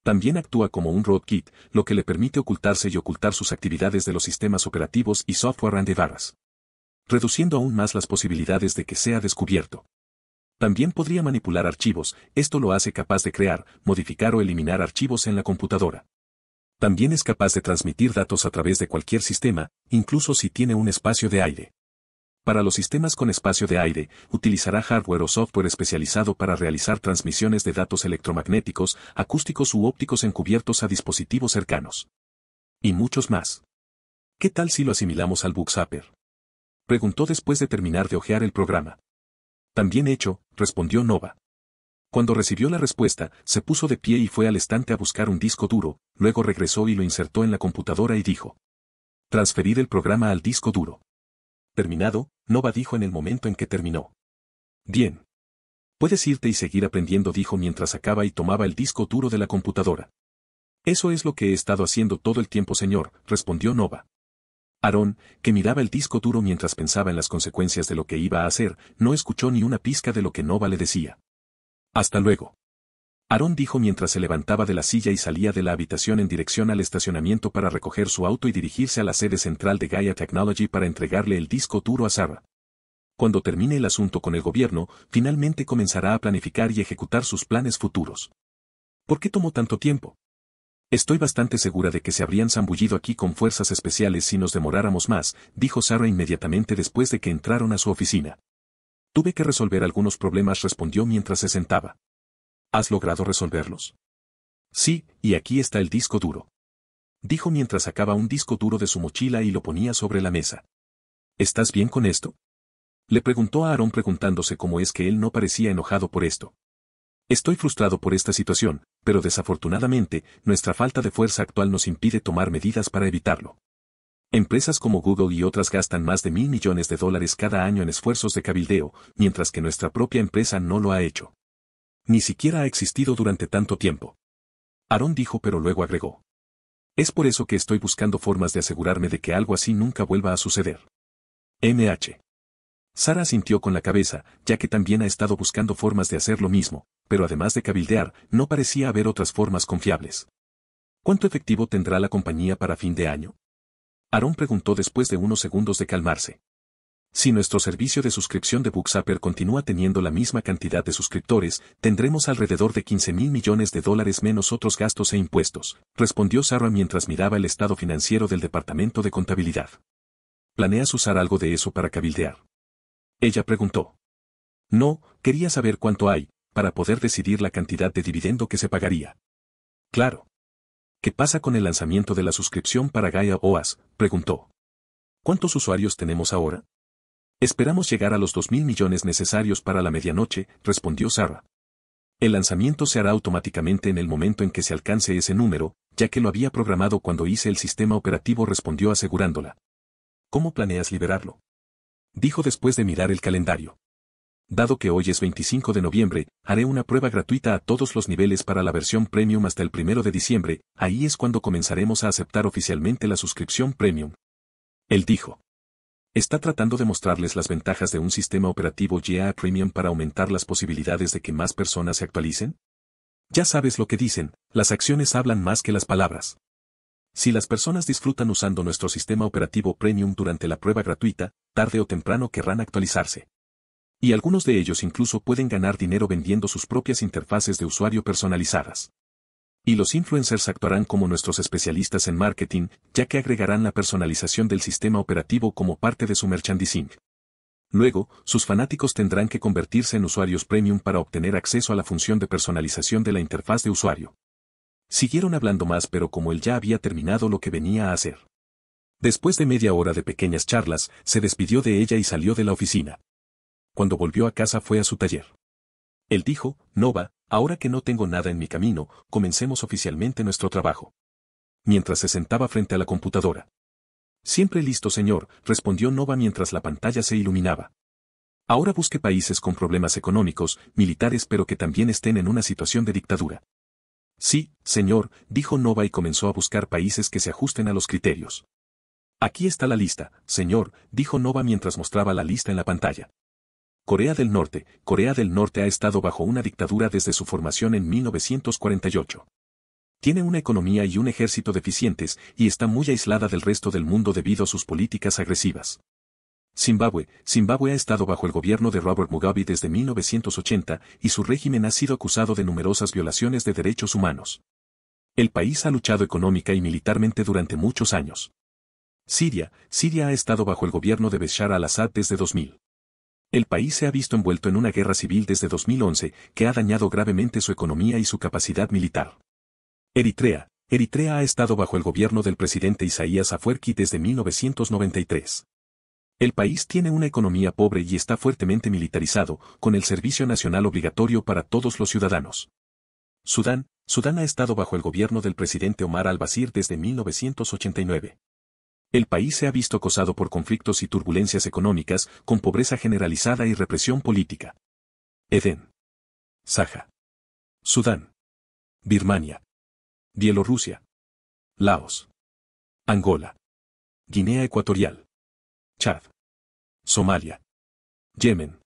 Speaker 1: También actúa como un RoadKit, lo que le permite ocultarse y ocultar sus actividades de los sistemas operativos y software antivirus, reduciendo aún más las posibilidades de que sea descubierto. También podría manipular archivos, esto lo hace capaz de crear, modificar o eliminar archivos en la computadora. También es capaz de transmitir datos a través de cualquier sistema, incluso si tiene un espacio de aire. Para los sistemas con espacio de aire, utilizará hardware o software especializado para realizar transmisiones de datos electromagnéticos, acústicos u ópticos encubiertos a dispositivos cercanos. Y muchos más. ¿Qué tal si lo asimilamos al booksapper? Preguntó después de terminar de hojear el programa. También hecho, respondió Nova. Cuando recibió la respuesta, se puso de pie y fue al estante a buscar un disco duro, luego regresó y lo insertó en la computadora y dijo. Transferir el programa al disco duro. Terminado, Nova dijo en el momento en que terminó. Bien. Puedes irte y seguir aprendiendo dijo mientras sacaba y tomaba el disco duro de la computadora. Eso es lo que he estado haciendo todo el tiempo señor, respondió Nova. Aarón, que miraba el disco duro mientras pensaba en las consecuencias de lo que iba a hacer, no escuchó ni una pizca de lo que Nova le decía. Hasta luego. Aaron dijo mientras se levantaba de la silla y salía de la habitación en dirección al estacionamiento para recoger su auto y dirigirse a la sede central de Gaia Technology para entregarle el disco duro a Sara. Cuando termine el asunto con el gobierno, finalmente comenzará a planificar y ejecutar sus planes futuros. ¿Por qué tomó tanto tiempo? Estoy bastante segura de que se habrían zambullido aquí con fuerzas especiales si nos demoráramos más, dijo Sara inmediatamente después de que entraron a su oficina. Tuve que resolver algunos problemas respondió mientras se sentaba. Has logrado resolverlos. Sí, y aquí está el disco duro. Dijo mientras sacaba un disco duro de su mochila y lo ponía sobre la mesa. ¿Estás bien con esto? Le preguntó a Aaron preguntándose cómo es que él no parecía enojado por esto. Estoy frustrado por esta situación, pero desafortunadamente, nuestra falta de fuerza actual nos impide tomar medidas para evitarlo. Empresas como Google y otras gastan más de mil millones de dólares cada año en esfuerzos de cabildeo, mientras que nuestra propia empresa no lo ha hecho. Ni siquiera ha existido durante tanto tiempo. Aarón dijo pero luego agregó. Es por eso que estoy buscando formas de asegurarme de que algo así nunca vuelva a suceder. MH. Sara sintió con la cabeza, ya que también ha estado buscando formas de hacer lo mismo, pero además de cabildear, no parecía haber otras formas confiables. ¿Cuánto efectivo tendrá la compañía para fin de año? Aarón preguntó después de unos segundos de calmarse. Si nuestro servicio de suscripción de Booksapper continúa teniendo la misma cantidad de suscriptores, tendremos alrededor de 15 mil millones de dólares menos otros gastos e impuestos, respondió sara mientras miraba el estado financiero del Departamento de Contabilidad. ¿Planeas usar algo de eso para cabildear? Ella preguntó. No, quería saber cuánto hay, para poder decidir la cantidad de dividendo que se pagaría. Claro. ¿Qué pasa con el lanzamiento de la suscripción para Gaia OAS? preguntó. ¿Cuántos usuarios tenemos ahora? Esperamos llegar a los 2.000 millones necesarios para la medianoche, respondió Sarah. El lanzamiento se hará automáticamente en el momento en que se alcance ese número, ya que lo había programado cuando hice el sistema operativo respondió asegurándola. ¿Cómo planeas liberarlo? Dijo después de mirar el calendario. Dado que hoy es 25 de noviembre, haré una prueba gratuita a todos los niveles para la versión premium hasta el 1 de diciembre, ahí es cuando comenzaremos a aceptar oficialmente la suscripción premium. Él dijo. Está tratando de mostrarles las ventajas de un sistema operativo GA Premium para aumentar las posibilidades de que más personas se actualicen. Ya sabes lo que dicen, las acciones hablan más que las palabras. Si las personas disfrutan usando nuestro sistema operativo Premium durante la prueba gratuita, tarde o temprano querrán actualizarse. Y algunos de ellos incluso pueden ganar dinero vendiendo sus propias interfaces de usuario personalizadas. Y los influencers actuarán como nuestros especialistas en marketing, ya que agregarán la personalización del sistema operativo como parte de su merchandising. Luego, sus fanáticos tendrán que convertirse en usuarios premium para obtener acceso a la función de personalización de la interfaz de usuario. Siguieron hablando más pero como él ya había terminado lo que venía a hacer. Después de media hora de pequeñas charlas, se despidió de ella y salió de la oficina. Cuando volvió a casa fue a su taller. Él dijo, Nova, Ahora que no tengo nada en mi camino, comencemos oficialmente nuestro trabajo. Mientras se sentaba frente a la computadora. Siempre listo, señor, respondió Nova mientras la pantalla se iluminaba. Ahora busque países con problemas económicos, militares, pero que también estén en una situación de dictadura. Sí, señor, dijo Nova y comenzó a buscar países que se ajusten a los criterios. Aquí está la lista, señor, dijo Nova mientras mostraba la lista en la pantalla. Corea del Norte. Corea del Norte ha estado bajo una dictadura desde su formación en 1948. Tiene una economía y un ejército deficientes y está muy aislada del resto del mundo debido a sus políticas agresivas. Zimbabue. Zimbabue ha estado bajo el gobierno de Robert Mugabe desde 1980 y su régimen ha sido acusado de numerosas violaciones de derechos humanos. El país ha luchado económica y militarmente durante muchos años. Siria. Siria ha estado bajo el gobierno de Bashar al-Assad desde 2000. El país se ha visto envuelto en una guerra civil desde 2011 que ha dañado gravemente su economía y su capacidad militar. Eritrea. Eritrea ha estado bajo el gobierno del presidente Isaías Afuerki desde 1993. El país tiene una economía pobre y está fuertemente militarizado, con el servicio nacional obligatorio para todos los ciudadanos. Sudán. Sudán ha estado bajo el gobierno del presidente Omar al basir desde 1989. El país se ha visto acosado por conflictos y turbulencias económicas, con pobreza generalizada
Speaker 2: y represión política. Edén. Saja. Sudán. Birmania. Bielorrusia. Laos. Angola. Guinea Ecuatorial. Chad. Somalia. Yemen.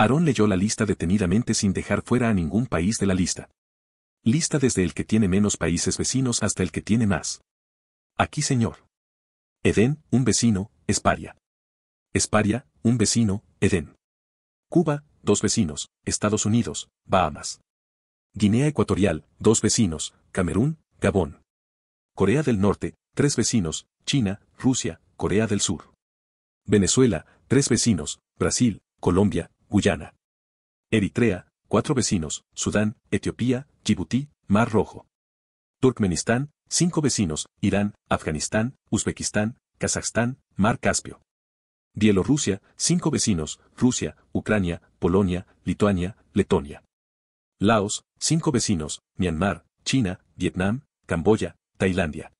Speaker 2: Aarón leyó la lista detenidamente sin dejar fuera a ningún país de la lista.
Speaker 1: Lista desde el que tiene menos países vecinos hasta el que tiene más. Aquí señor.
Speaker 2: Edén, un vecino, Esparia. Esparia, un vecino, Edén. Cuba, dos vecinos, Estados Unidos, Bahamas. Guinea
Speaker 1: Ecuatorial, dos vecinos, Camerún, Gabón. Corea del Norte, tres vecinos, China, Rusia, Corea del Sur. Venezuela, tres vecinos, Brasil, Colombia, Guyana. Eritrea, cuatro vecinos, Sudán, Etiopía, Djibouti, Mar Rojo. Turkmenistán, Cinco vecinos, Irán, Afganistán, Uzbekistán, Kazajstán, Mar Caspio. Bielorrusia, cinco vecinos, Rusia, Ucrania, Polonia, Lituania, Letonia. Laos, cinco vecinos, Myanmar, China, Vietnam, Camboya, Tailandia.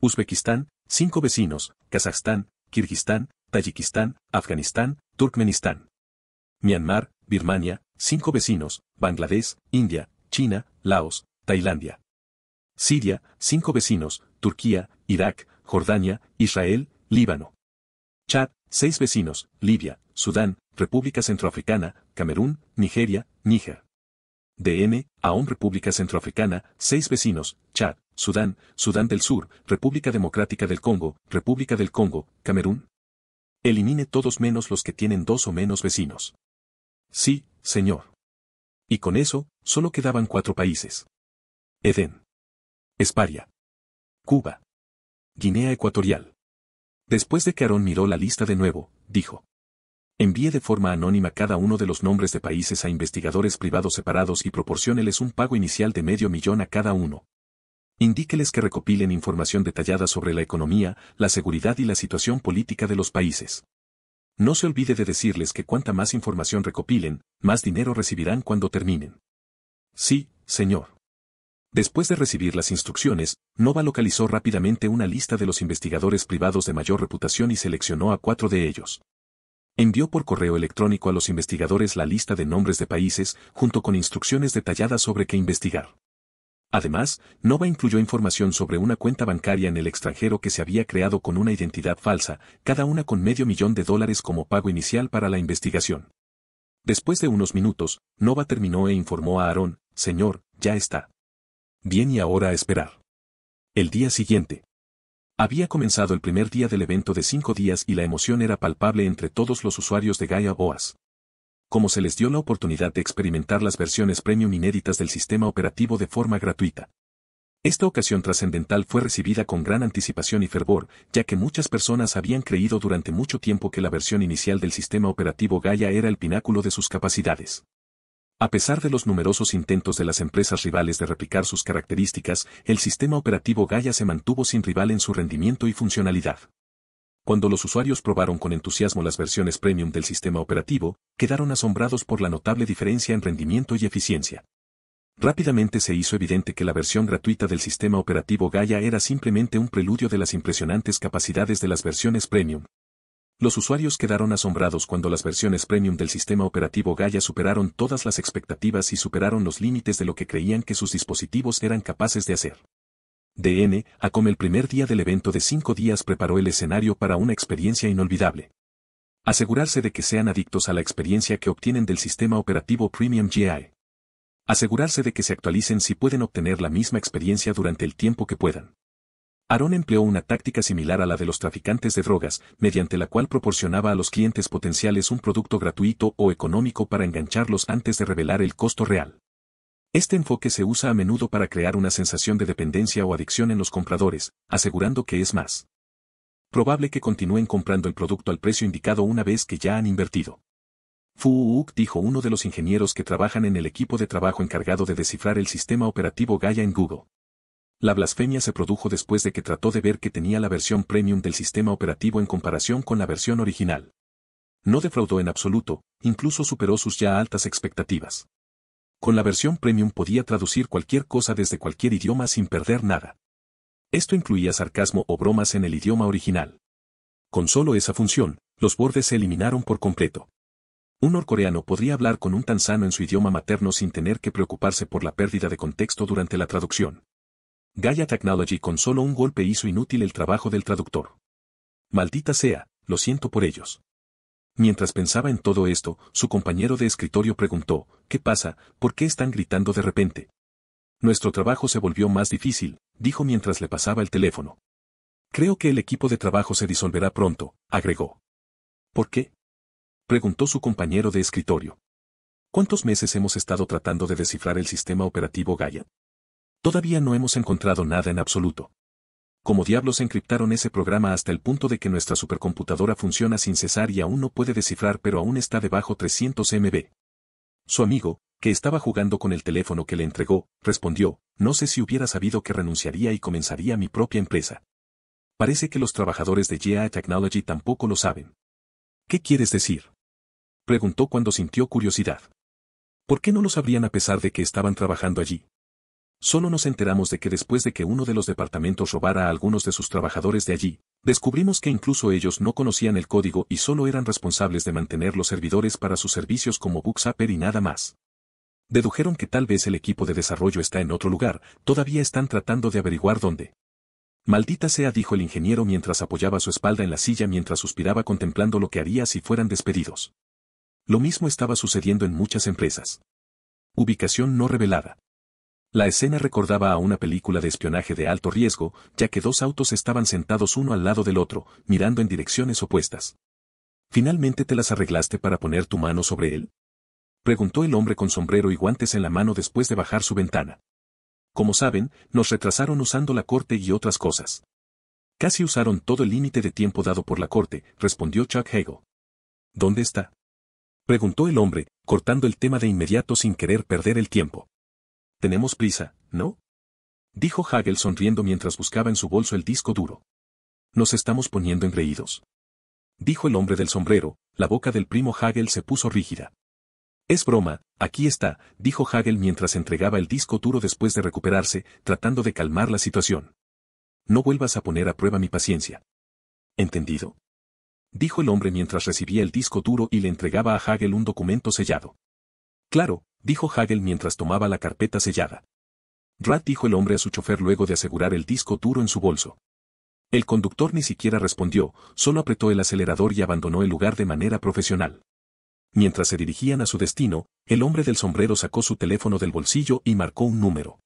Speaker 1: Uzbekistán, cinco vecinos, Kazajstán, Kirguistán, Tayikistán, Afganistán, Turkmenistán. Myanmar, Birmania, cinco vecinos, Bangladesh, India, China, Laos, Tailandia. Siria, cinco vecinos, Turquía, Irak, Jordania, Israel, Líbano. Chad, seis vecinos, Libia, Sudán, República Centroafricana, Camerún, Nigeria, Níger. DM, aún República Centroafricana, seis vecinos, Chad, Sudán, Sudán del Sur, República Democrática del Congo, República del Congo, Camerún. Elimine todos menos los que tienen dos o menos
Speaker 2: vecinos. Sí, señor. Y con eso, solo quedaban cuatro países. Eden. Esparia. Cuba. Guinea Ecuatorial. Después de que Aarón miró la lista de nuevo, dijo. Envíe de
Speaker 1: forma anónima cada uno de los nombres de países a investigadores privados separados y proporcióneles un pago inicial de medio millón a cada uno. Indíqueles que recopilen información detallada sobre la economía, la seguridad y la situación política de los países. No se olvide de decirles que cuanta más información recopilen, más dinero recibirán cuando terminen. Sí, señor. Después de recibir las instrucciones, Nova localizó rápidamente una lista de los investigadores privados de mayor reputación y seleccionó a cuatro de ellos. Envió por correo electrónico a los investigadores la lista de nombres de países, junto con instrucciones detalladas sobre qué investigar. Además, Nova incluyó información sobre una cuenta bancaria en el extranjero que se había creado con una identidad falsa, cada una con medio millón de dólares como pago inicial para la
Speaker 2: investigación. Después de unos minutos, Nova terminó e informó a Aarón: Señor, ya está. Bien y ahora a esperar. El día siguiente. Había
Speaker 1: comenzado el primer día del evento de cinco días y la emoción era palpable entre todos los usuarios de Gaia OAS. Como se les dio la oportunidad de experimentar las versiones premium inéditas del sistema operativo de forma gratuita. Esta ocasión trascendental fue recibida con gran anticipación y fervor, ya que muchas personas habían creído durante mucho tiempo que la versión inicial del sistema operativo Gaia era el pináculo de sus capacidades. A pesar de los numerosos intentos de las empresas rivales de replicar sus características, el sistema operativo Gaia se mantuvo sin rival en su rendimiento y funcionalidad. Cuando los usuarios probaron con entusiasmo las versiones premium del sistema operativo, quedaron asombrados por la notable diferencia en rendimiento y eficiencia. Rápidamente se hizo evidente que la versión gratuita del sistema operativo Gaia era simplemente un preludio de las impresionantes capacidades de las versiones premium, los usuarios quedaron asombrados cuando las versiones premium del sistema operativo Gaia superaron todas las expectativas y superaron los límites de lo que creían que sus dispositivos eran capaces de hacer. DN, a como el primer día del evento de cinco días preparó el escenario para una experiencia inolvidable. Asegurarse de que sean adictos a la experiencia que obtienen del sistema operativo Premium GI. E. Asegurarse de que se actualicen si pueden obtener la misma experiencia durante el tiempo que puedan. Aaron empleó una táctica similar a la de los traficantes de drogas, mediante la cual proporcionaba a los clientes potenciales un producto gratuito o económico para engancharlos antes de revelar el costo real. Este enfoque se usa a menudo para crear una sensación de dependencia o adicción en los compradores, asegurando que es más probable que continúen comprando el producto al precio indicado una vez que ya han invertido. Fuuk dijo uno de los ingenieros que trabajan en el equipo de trabajo encargado de descifrar el sistema operativo Gaia en Google. La blasfemia se produjo después de que trató de ver que tenía la versión premium del sistema operativo en comparación con la versión original. No defraudó en absoluto, incluso superó sus ya altas expectativas. Con la versión premium podía traducir cualquier cosa desde cualquier idioma sin perder nada. Esto incluía sarcasmo o bromas en el idioma original. Con solo esa función, los bordes se eliminaron por completo. Un norcoreano podría hablar con un tanzano en su idioma materno sin tener que preocuparse por la pérdida de contexto durante la traducción. Gaia Technology con solo un golpe hizo inútil el trabajo del traductor. Maldita sea, lo siento por ellos. Mientras pensaba en todo esto, su compañero de escritorio preguntó, ¿qué pasa? ¿Por qué están gritando de repente? Nuestro trabajo se volvió más difícil, dijo mientras le pasaba el teléfono. Creo que el equipo de trabajo se disolverá pronto, agregó. ¿Por qué? preguntó su compañero de escritorio. ¿Cuántos meses hemos estado tratando de descifrar el sistema operativo Gaia? Todavía no hemos encontrado nada en absoluto. Como diablos encriptaron ese programa hasta el punto de que nuestra supercomputadora funciona sin cesar y aún no puede descifrar pero aún está debajo 300 MB. Su amigo, que estaba jugando con el teléfono que le entregó, respondió, no sé si hubiera sabido que renunciaría y comenzaría mi propia empresa. Parece que los trabajadores de GI Technology tampoco lo saben. ¿Qué quieres decir? Preguntó cuando sintió curiosidad. ¿Por qué no lo sabrían a pesar de que estaban trabajando allí? Solo nos enteramos de que después de que uno de los departamentos robara a algunos de sus trabajadores de allí, descubrimos que incluso ellos no conocían el código y solo eran responsables de mantener los servidores para sus servicios como Booksapper y nada más. Dedujeron que tal vez el equipo de desarrollo está en otro lugar, todavía están tratando de averiguar dónde. Maldita sea, dijo el ingeniero mientras apoyaba su espalda en la silla mientras suspiraba contemplando lo que haría si fueran despedidos. Lo mismo estaba sucediendo en muchas empresas. Ubicación no revelada. La escena recordaba a una película de espionaje de alto riesgo, ya que dos autos estaban sentados uno al lado del otro, mirando en direcciones opuestas. ¿Finalmente te las arreglaste para poner tu mano sobre él? Preguntó el hombre con sombrero y guantes en la mano después de bajar su ventana. Como saben, nos retrasaron usando la corte y otras cosas. Casi usaron todo el límite de tiempo dado por la corte, respondió Chuck Hagel. ¿Dónde está? Preguntó el hombre, cortando el tema de inmediato sin querer perder el tiempo. Tenemos prisa, ¿no? Dijo Hagel sonriendo mientras buscaba en su bolso el disco duro. Nos estamos poniendo engreídos. Dijo el hombre del sombrero, la boca del primo Hagel se puso rígida. Es broma, aquí está, dijo Hagel mientras entregaba el disco duro después de recuperarse, tratando de calmar la situación. No vuelvas a poner a prueba mi paciencia. Entendido. Dijo el hombre mientras recibía el disco duro y le entregaba a Hagel un documento sellado. Claro, dijo Hagel mientras tomaba la carpeta sellada. Rat dijo el hombre a su chofer luego de asegurar el disco duro en su bolso. El conductor ni siquiera respondió, solo apretó el acelerador y abandonó el lugar de manera profesional. Mientras se dirigían a su destino, el hombre del sombrero sacó su teléfono del bolsillo y marcó un número.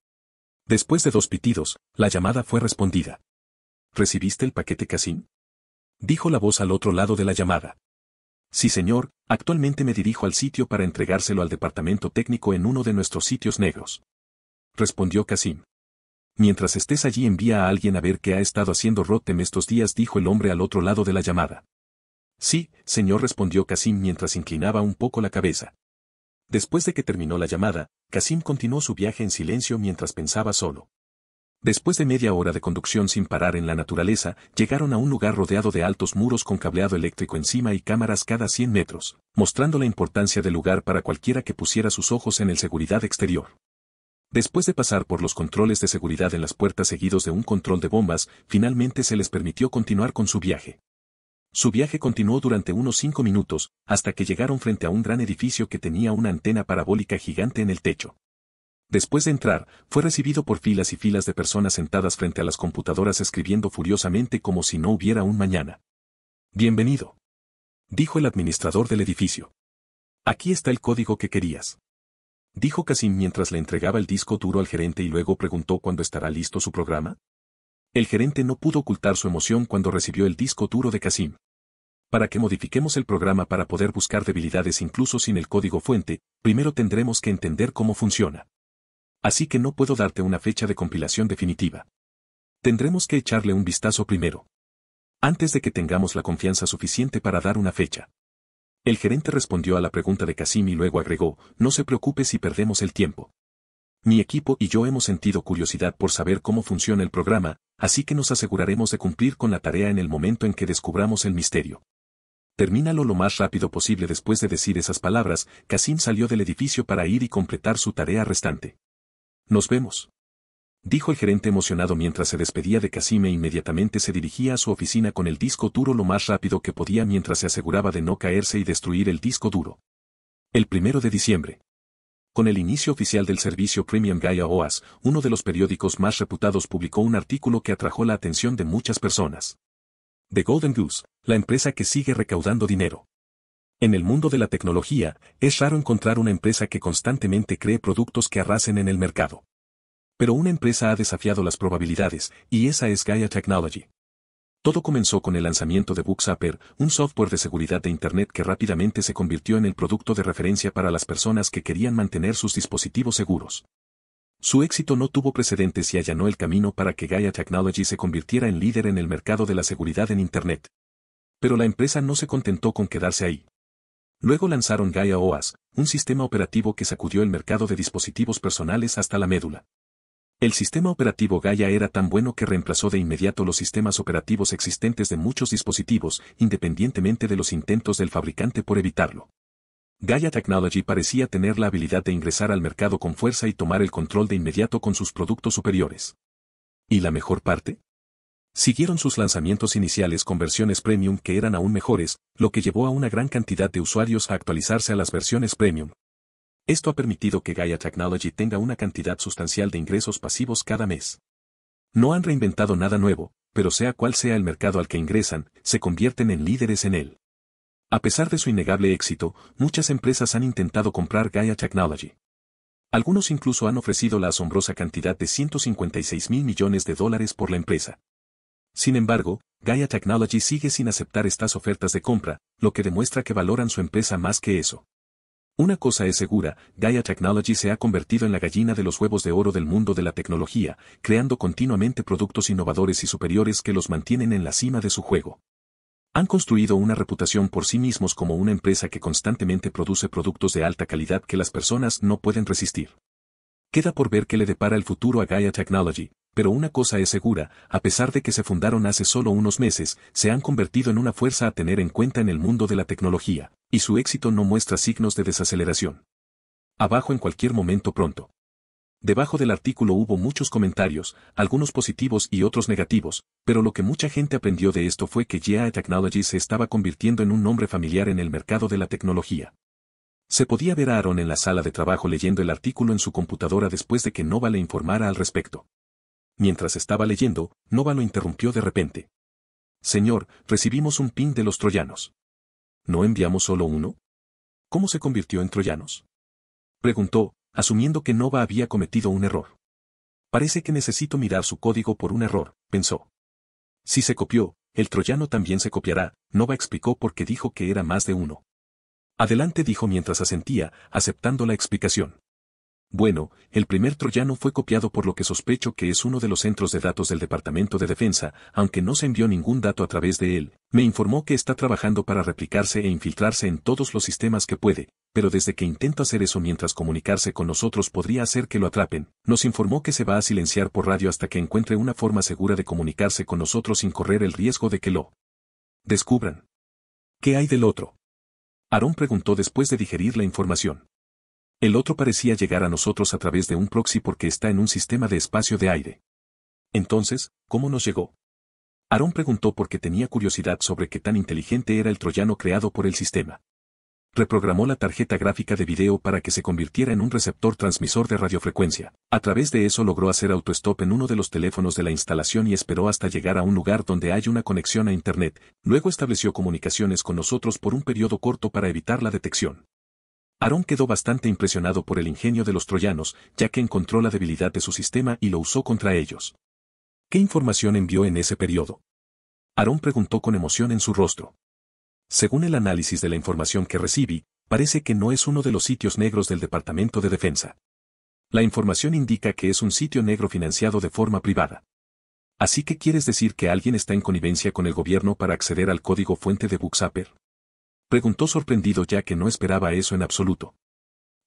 Speaker 1: Después de dos pitidos, la llamada fue respondida. ¿Recibiste el paquete Casin?» Dijo la voz al otro lado de la llamada. Sí señor, actualmente me dirijo al sitio para entregárselo al departamento técnico en uno de nuestros sitios negros. Respondió Kasim. Mientras estés allí envía a alguien a ver qué ha estado haciendo Rotem estos días, dijo el hombre al otro lado de la llamada. Sí, señor, respondió Kasim mientras inclinaba un poco la cabeza. Después de que terminó la llamada, Kasim continuó su viaje en silencio mientras pensaba solo. Después de media hora de conducción sin parar en la naturaleza, llegaron a un lugar rodeado de altos muros con cableado eléctrico encima y cámaras cada 100 metros, mostrando la importancia del lugar para cualquiera que pusiera sus ojos en el seguridad exterior. Después de pasar por los controles de seguridad en las puertas seguidos de un control de bombas, finalmente se les permitió continuar con su viaje. Su viaje continuó durante unos cinco minutos, hasta que llegaron frente a un gran edificio que tenía una antena parabólica gigante en el techo. Después de entrar, fue recibido por filas y filas de personas sentadas frente a las computadoras escribiendo furiosamente como si no hubiera un mañana. Bienvenido. Dijo el administrador del edificio. Aquí está el código que querías. Dijo Casim mientras le entregaba el disco duro al gerente y luego preguntó cuándo estará listo su programa. El gerente no pudo ocultar su emoción cuando recibió el disco duro de Casim. Para que modifiquemos el programa para poder buscar debilidades incluso sin el código fuente, primero tendremos que entender cómo funciona así que no puedo darte una fecha de compilación definitiva. Tendremos que echarle un vistazo primero. Antes de que tengamos la confianza suficiente para dar una fecha. El gerente respondió a la pregunta de Casim y luego agregó, no se preocupe si perdemos el tiempo. Mi equipo y yo hemos sentido curiosidad por saber cómo funciona el programa, así que nos aseguraremos de cumplir con la tarea en el momento en que descubramos el misterio. Termínalo lo más rápido posible después de decir esas palabras, Casim salió del edificio para ir y completar su tarea restante. Nos vemos. Dijo el gerente emocionado mientras se despedía de Casime e inmediatamente se dirigía a su oficina con el disco duro lo más rápido que podía mientras se aseguraba de no caerse y destruir el disco duro. El primero de diciembre. Con el inicio oficial del servicio Premium Gaia OAS, uno de los periódicos más reputados publicó un artículo que atrajo la atención de muchas personas. The Golden Goose, la empresa que sigue recaudando dinero. En el mundo de la tecnología, es raro encontrar una empresa que constantemente cree productos que arrasen en el mercado. Pero una empresa ha desafiado las probabilidades, y esa es Gaia Technology. Todo comenzó con el lanzamiento de Booksapper, un software de seguridad de Internet que rápidamente se convirtió en el producto de referencia para las personas que querían mantener sus dispositivos seguros. Su éxito no tuvo precedentes y allanó el camino para que Gaia Technology se convirtiera en líder en el mercado de la seguridad en Internet. Pero la empresa no se contentó con quedarse ahí. Luego lanzaron Gaia OAS, un sistema operativo que sacudió el mercado de dispositivos personales hasta la médula. El sistema operativo Gaia era tan bueno que reemplazó de inmediato los sistemas operativos existentes de muchos dispositivos, independientemente de los intentos del fabricante por evitarlo. Gaia Technology parecía tener la habilidad de ingresar al mercado con fuerza y tomar el control de inmediato con sus productos superiores. ¿Y la mejor parte? Siguieron sus lanzamientos iniciales con versiones premium que eran aún mejores, lo que llevó a una gran cantidad de usuarios a actualizarse a las versiones premium. Esto ha permitido que Gaia Technology tenga una cantidad sustancial de ingresos pasivos cada mes. No han reinventado nada nuevo, pero sea cual sea el mercado al que ingresan, se convierten en líderes en él. A pesar de su innegable éxito, muchas empresas han intentado comprar Gaia Technology. Algunos incluso han ofrecido la asombrosa cantidad de 156 mil millones de dólares por la empresa. Sin embargo, Gaia Technology sigue sin aceptar estas ofertas de compra, lo que demuestra que valoran su empresa más que eso. Una cosa es segura, Gaia Technology se ha convertido en la gallina de los huevos de oro del mundo de la tecnología, creando continuamente productos innovadores y superiores que los mantienen en la cima de su juego. Han construido una reputación por sí mismos como una empresa que constantemente produce productos de alta calidad que las personas no pueden resistir. Queda por ver qué le depara el futuro a Gaia Technology, pero una cosa es segura, a pesar de que se fundaron hace solo unos meses, se han convertido en una fuerza a tener en cuenta en el mundo de la tecnología, y su éxito no muestra signos de desaceleración. Abajo en cualquier momento pronto. Debajo del artículo hubo muchos comentarios, algunos positivos y otros negativos, pero lo que mucha gente aprendió de esto fue que GI Technologies se estaba convirtiendo en un nombre familiar en el mercado de la tecnología. Se podía ver a Aaron en la sala de trabajo leyendo el artículo en su computadora después de que Nova le informara al respecto mientras estaba leyendo, Nova lo interrumpió de repente. Señor, recibimos un pin de los troyanos. ¿No enviamos solo uno? ¿Cómo se convirtió en troyanos? Preguntó, asumiendo que Nova había cometido un error. Parece que necesito mirar su código por un error, pensó. Si se copió, el troyano también se copiará, Nova explicó porque dijo que era más de uno. Adelante dijo mientras asentía, aceptando la explicación. Bueno, el primer troyano fue copiado por lo que sospecho que es uno de los centros de datos del Departamento de Defensa, aunque no se envió ningún dato a través de él. Me informó que está trabajando para replicarse e infiltrarse en todos los sistemas que puede, pero desde que intenta hacer eso mientras comunicarse con nosotros podría hacer que lo atrapen. Nos informó que se va a silenciar por radio hasta que encuentre una forma segura de comunicarse con nosotros sin correr el riesgo de que lo descubran. ¿Qué hay del otro? Aarón preguntó después de digerir la información. El otro parecía llegar a nosotros a través de un proxy porque está en un sistema de espacio de aire. Entonces, ¿cómo nos llegó? Aaron preguntó porque tenía curiosidad sobre qué tan inteligente era el troyano creado por el sistema. Reprogramó la tarjeta gráfica de video para que se convirtiera en un receptor transmisor de radiofrecuencia. A través de eso logró hacer autostop en uno de los teléfonos de la instalación y esperó hasta llegar a un lugar donde hay una conexión a Internet. Luego estableció comunicaciones con nosotros por un periodo corto para evitar la detección. Aarón quedó bastante impresionado por el ingenio de los troyanos, ya que encontró la debilidad de su sistema y lo usó contra ellos. ¿Qué información envió en ese periodo? Aarón preguntó con emoción en su rostro. Según el análisis de la información que recibí, parece que no es uno de los sitios negros del Departamento de Defensa. La información indica que es un sitio negro financiado de forma privada. Así que quieres decir que alguien está en connivencia con el gobierno para acceder al código fuente de Buxaper. Preguntó sorprendido ya que no esperaba eso en absoluto.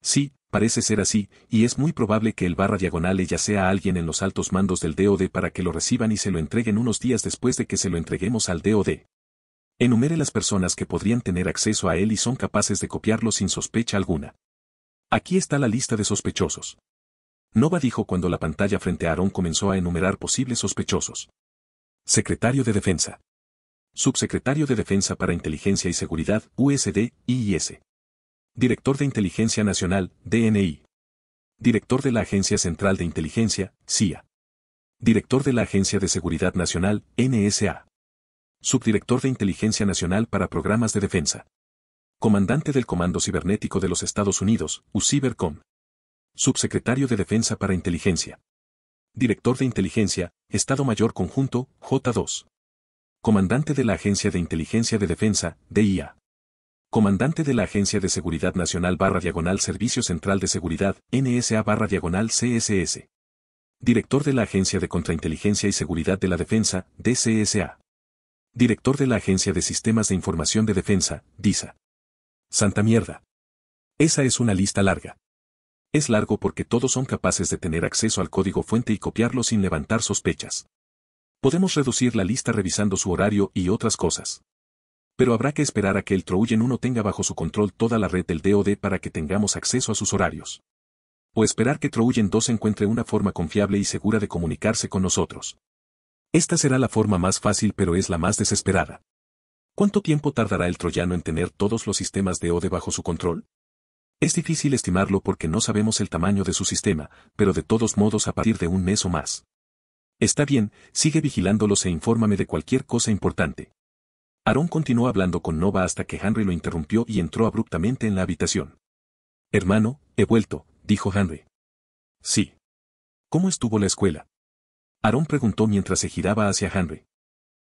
Speaker 1: Sí, parece ser así, y es muy probable que el barra diagonal ya sea alguien en los altos mandos del DOD para que lo reciban y se lo entreguen unos días después de que se lo entreguemos al DOD. Enumere las personas que podrían tener acceso a él y son capaces de copiarlo sin sospecha alguna. Aquí está la lista de sospechosos. Nova dijo cuando la pantalla frente a Aaron comenzó a enumerar posibles sospechosos. Secretario de Defensa subsecretario de Defensa para Inteligencia y Seguridad, USD, IIS. Director de Inteligencia Nacional, DNI. Director de la Agencia Central de Inteligencia, CIA. Director de la Agencia de Seguridad Nacional, NSA. Subdirector de Inteligencia Nacional para Programas de Defensa. Comandante del Comando Cibernético de los Estados Unidos, UCIBERCOM. Subsecretario de Defensa para Inteligencia. Director de Inteligencia, Estado Mayor Conjunto, J2 comandante de la Agencia de Inteligencia de Defensa, DIA. Comandante de la Agencia de Seguridad Nacional barra diagonal Servicio Central de Seguridad, NSA barra diagonal CSS. Director de la Agencia de Contrainteligencia y Seguridad de la Defensa, DCSA. Director de la Agencia de Sistemas de Información de Defensa, DISA. Santa mierda. Esa es una lista larga. Es largo porque todos son capaces de tener acceso al código fuente y copiarlo sin levantar sospechas. Podemos reducir la lista revisando su horario y otras cosas. Pero habrá que esperar a que el Trojan 1 tenga bajo su control toda la red del DOD para que tengamos acceso a sus horarios. O esperar que Trojan 2 encuentre una forma confiable y segura de comunicarse con nosotros. Esta será la forma más fácil pero es la más desesperada. ¿Cuánto tiempo tardará el troyano en tener todos los sistemas DOD bajo su control? Es difícil estimarlo porque no sabemos el tamaño de su sistema, pero de todos modos a partir de un mes o más. Está bien, sigue vigilándolos e infórmame de cualquier cosa importante. Aaron continuó hablando con Nova hasta que Henry lo interrumpió y entró abruptamente en la habitación.
Speaker 2: Hermano, he vuelto, dijo Henry. Sí. ¿Cómo estuvo la escuela? Aaron preguntó mientras se giraba hacia Henry.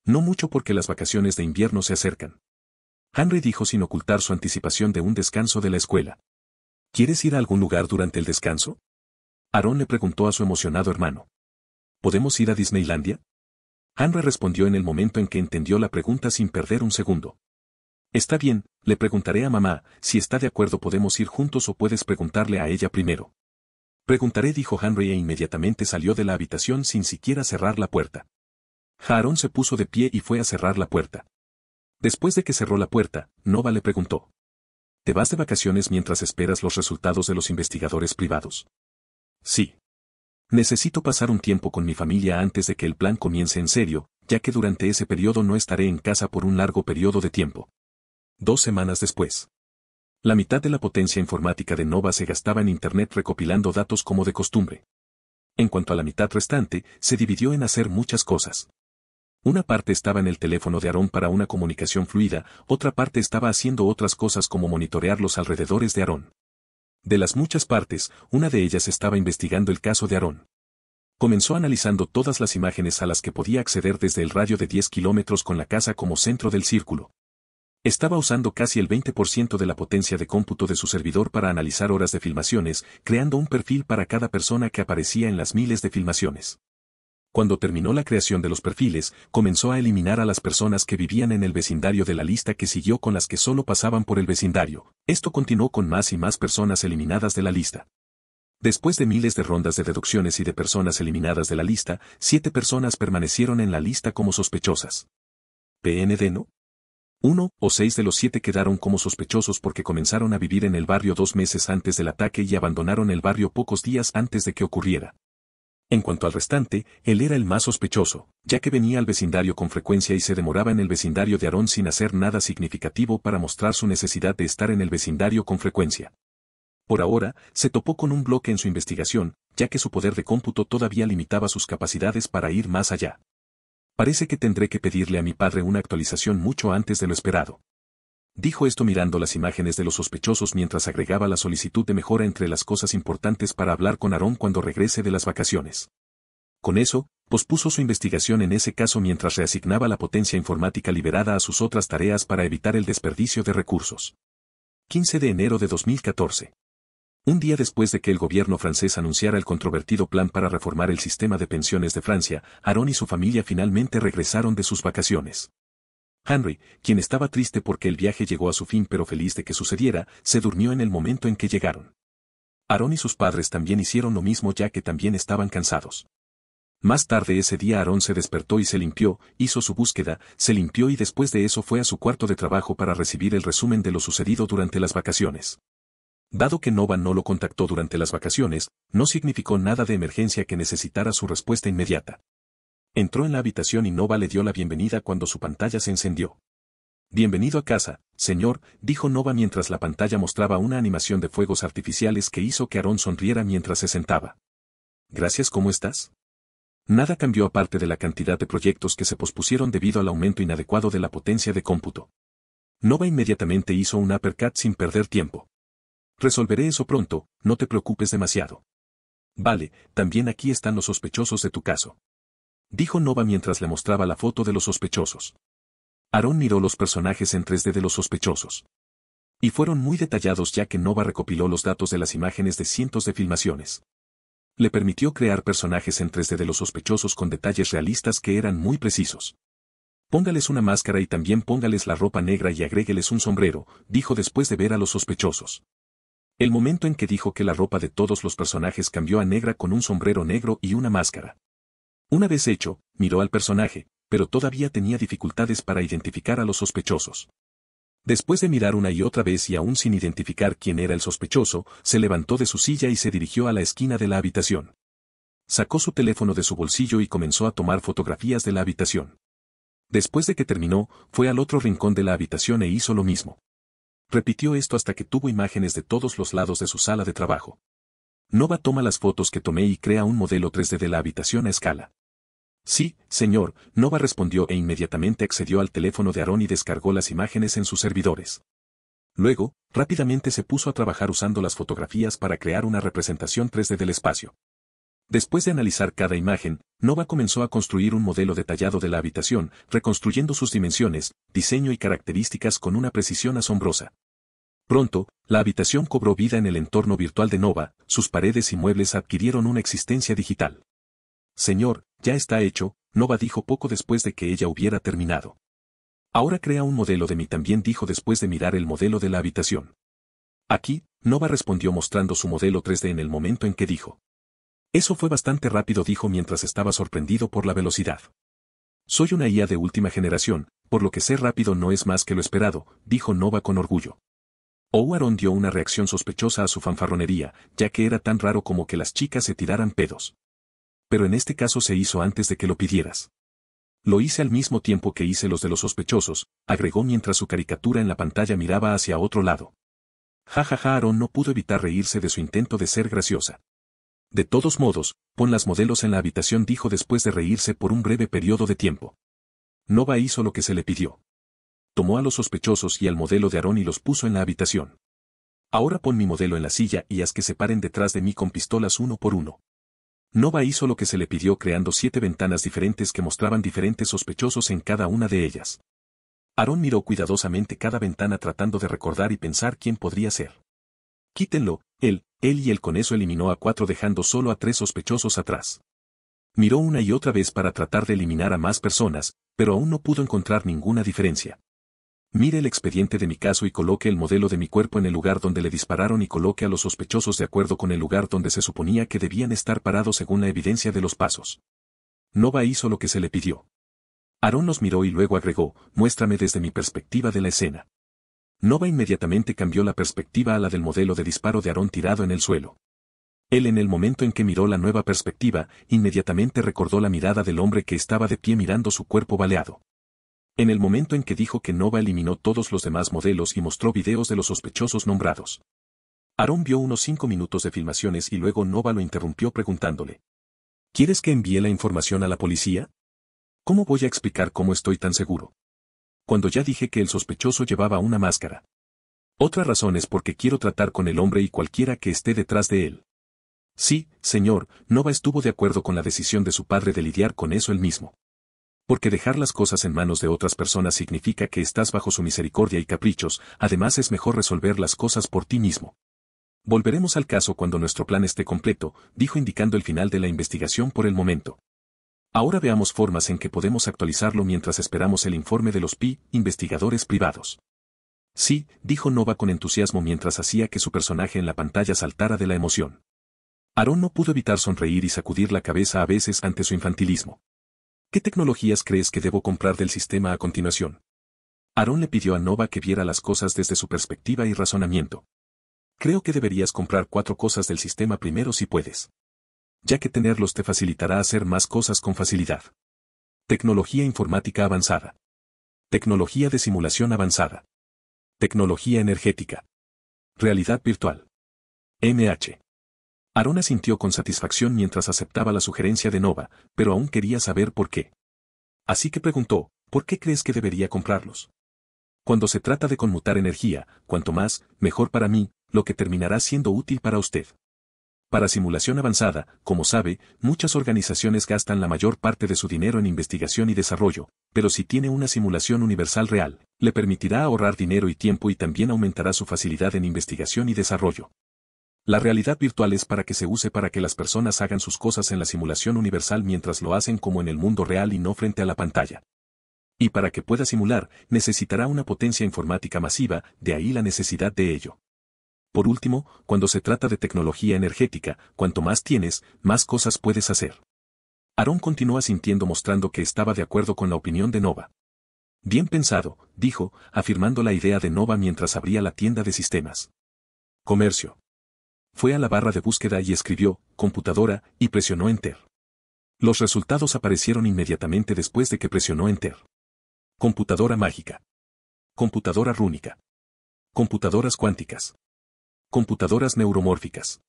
Speaker 2: No mucho porque
Speaker 1: las vacaciones de invierno se acercan. Henry dijo sin ocultar su anticipación de un descanso de la escuela. ¿Quieres ir a algún lugar durante el descanso? Aaron le preguntó a su emocionado hermano. ¿Podemos ir a Disneylandia? Henry respondió en el momento en que entendió la pregunta sin perder un segundo. Está bien, le preguntaré a mamá, si está de acuerdo podemos ir juntos o puedes preguntarle a ella primero. Preguntaré dijo Henry e inmediatamente salió de la habitación sin siquiera cerrar la puerta. Jaron se puso de pie y fue a cerrar la puerta. Después de que cerró la puerta, Nova le preguntó. ¿Te vas de vacaciones mientras esperas los resultados de los investigadores privados? Sí. Necesito pasar un tiempo con mi familia antes de que el plan comience en serio, ya que durante ese periodo no estaré en casa por un largo periodo de tiempo. Dos semanas después. La mitad de la potencia informática de Nova se gastaba en Internet recopilando datos como de costumbre. En cuanto a la mitad restante, se dividió en hacer muchas cosas. Una parte estaba en el teléfono de Aarón para una comunicación fluida, otra parte estaba haciendo otras cosas como monitorear los alrededores de Aarón. De las muchas partes, una de ellas estaba investigando el caso de Aarón. Comenzó analizando todas las imágenes a las que podía acceder desde el radio de 10 kilómetros con la casa como centro del círculo. Estaba usando casi el 20% de la potencia de cómputo de su servidor para analizar horas de filmaciones, creando un perfil para cada persona que aparecía en las miles de filmaciones. Cuando terminó la creación de los perfiles, comenzó a eliminar a las personas que vivían en el vecindario de la lista que siguió con las que solo pasaban por el vecindario. Esto continuó con más y más personas eliminadas de la lista. Después de miles de rondas de deducciones y de personas eliminadas de la lista, siete personas permanecieron en la lista como sospechosas. PND no. Uno o seis de los siete quedaron como sospechosos porque comenzaron a vivir en el barrio dos meses antes del ataque y abandonaron el barrio pocos días antes de que ocurriera. En cuanto al restante, él era el más sospechoso, ya que venía al vecindario con frecuencia y se demoraba en el vecindario de Aarón sin hacer nada significativo para mostrar su necesidad de estar en el vecindario con frecuencia. Por ahora, se topó con un bloque en su investigación, ya que su poder de cómputo todavía limitaba sus capacidades para ir más allá. Parece que tendré que pedirle a mi padre una actualización mucho antes de lo esperado. Dijo esto mirando las imágenes de los sospechosos mientras agregaba la solicitud de mejora entre las cosas importantes para hablar con Aarón cuando regrese de las vacaciones. Con eso, pospuso su investigación en ese caso mientras reasignaba la potencia informática liberada a sus otras tareas para evitar el desperdicio de recursos. 15 de enero de 2014. Un día después de que el gobierno francés anunciara el controvertido plan para reformar el sistema de pensiones de Francia, Aarón y su familia finalmente regresaron de sus vacaciones. Henry, quien estaba triste porque el viaje llegó a su fin pero feliz de que sucediera, se durmió en el momento en que llegaron. Aaron y sus padres también hicieron lo mismo ya que también estaban cansados. Más tarde ese día Aaron se despertó y se limpió, hizo su búsqueda, se limpió y después de eso fue a su cuarto de trabajo para recibir el resumen de lo sucedido durante las vacaciones. Dado que Nova no lo contactó durante las vacaciones, no significó nada de emergencia que necesitara su respuesta inmediata. Entró en la habitación y Nova le dio la bienvenida cuando su pantalla se encendió. Bienvenido a casa, señor, dijo Nova mientras la pantalla mostraba una animación de fuegos artificiales que hizo que Aaron sonriera mientras se sentaba. Gracias, ¿cómo estás? Nada cambió aparte de la cantidad de proyectos que se pospusieron debido al aumento inadecuado de la potencia de cómputo. Nova inmediatamente hizo un uppercut sin perder tiempo. Resolveré eso pronto, no te preocupes demasiado. Vale, también aquí están los sospechosos de tu caso dijo Nova mientras le mostraba la foto de los sospechosos. Aaron miró los personajes en 3D de los sospechosos. Y fueron muy detallados ya que Nova recopiló los datos de las imágenes de cientos de filmaciones. Le permitió crear personajes en 3D de los sospechosos con detalles realistas que eran muy precisos. Póngales una máscara y también póngales la ropa negra y agrégueles un sombrero, dijo después de ver a los sospechosos. El momento en que dijo que la ropa de todos los personajes cambió a negra con un sombrero negro y una máscara. Una vez hecho, miró al personaje, pero todavía tenía dificultades para identificar a los sospechosos. Después de mirar una y otra vez y aún sin identificar quién era el sospechoso, se levantó de su silla y se dirigió a la esquina de la habitación. Sacó su teléfono de su bolsillo y comenzó a tomar fotografías de la habitación. Después de que terminó, fue al otro rincón de la habitación e hizo lo mismo. Repitió esto hasta que tuvo imágenes de todos los lados de su sala de trabajo. Nova toma las fotos que tomé y crea un modelo 3D de la habitación a escala. Sí, señor, Nova respondió e inmediatamente accedió al teléfono de Aarón y descargó las imágenes en sus servidores. Luego, rápidamente se puso a trabajar usando las fotografías para crear una representación 3D del espacio. Después de analizar cada imagen, Nova comenzó a construir un modelo detallado de la habitación, reconstruyendo sus dimensiones, diseño y características con una precisión asombrosa. Pronto, la habitación cobró vida en el entorno virtual de Nova, sus paredes y muebles adquirieron una existencia digital. Señor, ya está hecho, Nova dijo poco después de que ella hubiera terminado. Ahora crea un modelo de mí también dijo después de mirar el modelo de la habitación. Aquí, Nova respondió mostrando su modelo 3D en el momento en que dijo. Eso fue bastante rápido dijo mientras estaba sorprendido por la velocidad. Soy una IA de última generación, por lo que ser rápido no es más que lo esperado, dijo Nova con orgullo. Owaron dio una reacción sospechosa a su fanfarronería, ya que era tan raro como que las chicas se tiraran pedos pero en este caso se hizo antes de que lo pidieras. Lo hice al mismo tiempo que hice los de los sospechosos, agregó mientras su caricatura en la pantalla miraba hacia otro lado. Ja ja no pudo evitar reírse de su intento de ser graciosa. De todos modos, pon las modelos en la habitación dijo después de reírse por un breve periodo de tiempo. Nova hizo lo que se le pidió. Tomó a los sospechosos y al modelo de Aarón y los puso en la habitación. Ahora pon mi modelo en la silla y haz que se paren detrás de mí con pistolas uno por uno. Nova hizo lo que se le pidió creando siete ventanas diferentes que mostraban diferentes sospechosos en cada una de ellas. Aarón miró cuidadosamente cada ventana tratando de recordar y pensar quién podría ser. Quítenlo, él, él y él con eso eliminó a cuatro dejando solo a tres sospechosos atrás. Miró una y otra vez para tratar de eliminar a más personas, pero aún no pudo encontrar ninguna diferencia. Mire el expediente de mi caso y coloque el modelo de mi cuerpo en el lugar donde le dispararon y coloque a los sospechosos de acuerdo con el lugar donde se suponía que debían estar parados según la evidencia de los pasos. Nova hizo lo que se le pidió. Aarón nos miró y luego agregó, muéstrame desde mi perspectiva de la escena. Nova inmediatamente cambió la perspectiva a la del modelo de disparo de Aarón tirado en el suelo. Él en el momento en que miró la nueva perspectiva, inmediatamente recordó la mirada del hombre que estaba de pie mirando su cuerpo baleado. En el momento en que dijo que Nova eliminó todos los demás modelos y mostró videos de los sospechosos nombrados. Aaron vio unos cinco minutos de filmaciones y luego Nova lo interrumpió preguntándole. ¿Quieres que envíe la información a la policía? ¿Cómo voy a explicar cómo estoy tan seguro? Cuando ya dije que el sospechoso llevaba una máscara. Otra razón es porque quiero tratar con el hombre y cualquiera que esté detrás de él. Sí, señor, Nova estuvo de acuerdo con la decisión de su padre de lidiar con eso él mismo porque dejar las cosas en manos de otras personas significa que estás bajo su misericordia y caprichos, además es mejor resolver las cosas por ti mismo. Volveremos al caso cuando nuestro plan esté completo, dijo indicando el final de la investigación por el momento. Ahora veamos formas en que podemos actualizarlo mientras esperamos el informe de los PI, investigadores privados. Sí, dijo Nova con entusiasmo mientras hacía que su personaje en la pantalla saltara de la emoción. Aaron no pudo evitar sonreír y sacudir la cabeza a veces ante su infantilismo. ¿Qué tecnologías crees que debo comprar del sistema a continuación? Aaron le pidió a Nova que viera las cosas desde su perspectiva y razonamiento. Creo que deberías comprar cuatro cosas del sistema primero si puedes. Ya que tenerlos te facilitará hacer más cosas con facilidad. Tecnología informática avanzada. Tecnología de simulación avanzada. Tecnología energética. Realidad virtual. MH. Arona sintió con satisfacción mientras aceptaba la sugerencia de Nova, pero aún quería saber por qué. Así que preguntó, ¿por qué crees que debería comprarlos? Cuando se trata de conmutar energía, cuanto más, mejor para mí, lo que terminará siendo útil para usted. Para simulación avanzada, como sabe, muchas organizaciones gastan la mayor parte de su dinero en investigación y desarrollo, pero si tiene una simulación universal real, le permitirá ahorrar dinero y tiempo y también aumentará su facilidad en investigación y desarrollo. La realidad virtual es para que se use para que las personas hagan sus cosas en la simulación universal mientras lo hacen como en el mundo real y no frente a la pantalla. Y para que pueda simular, necesitará una potencia informática masiva, de ahí la necesidad de ello. Por último, cuando se trata de tecnología energética, cuanto más tienes, más cosas puedes hacer. Aarón continúa sintiendo mostrando que estaba de acuerdo con la opinión de Nova. Bien pensado, dijo, afirmando la idea de Nova mientras abría la tienda de sistemas. Comercio. Fue a la barra de búsqueda y escribió, computadora, y presionó Enter. Los resultados aparecieron inmediatamente después de que presionó Enter. Computadora
Speaker 2: mágica. Computadora rúnica. Computadoras cuánticas. Computadoras neuromórficas.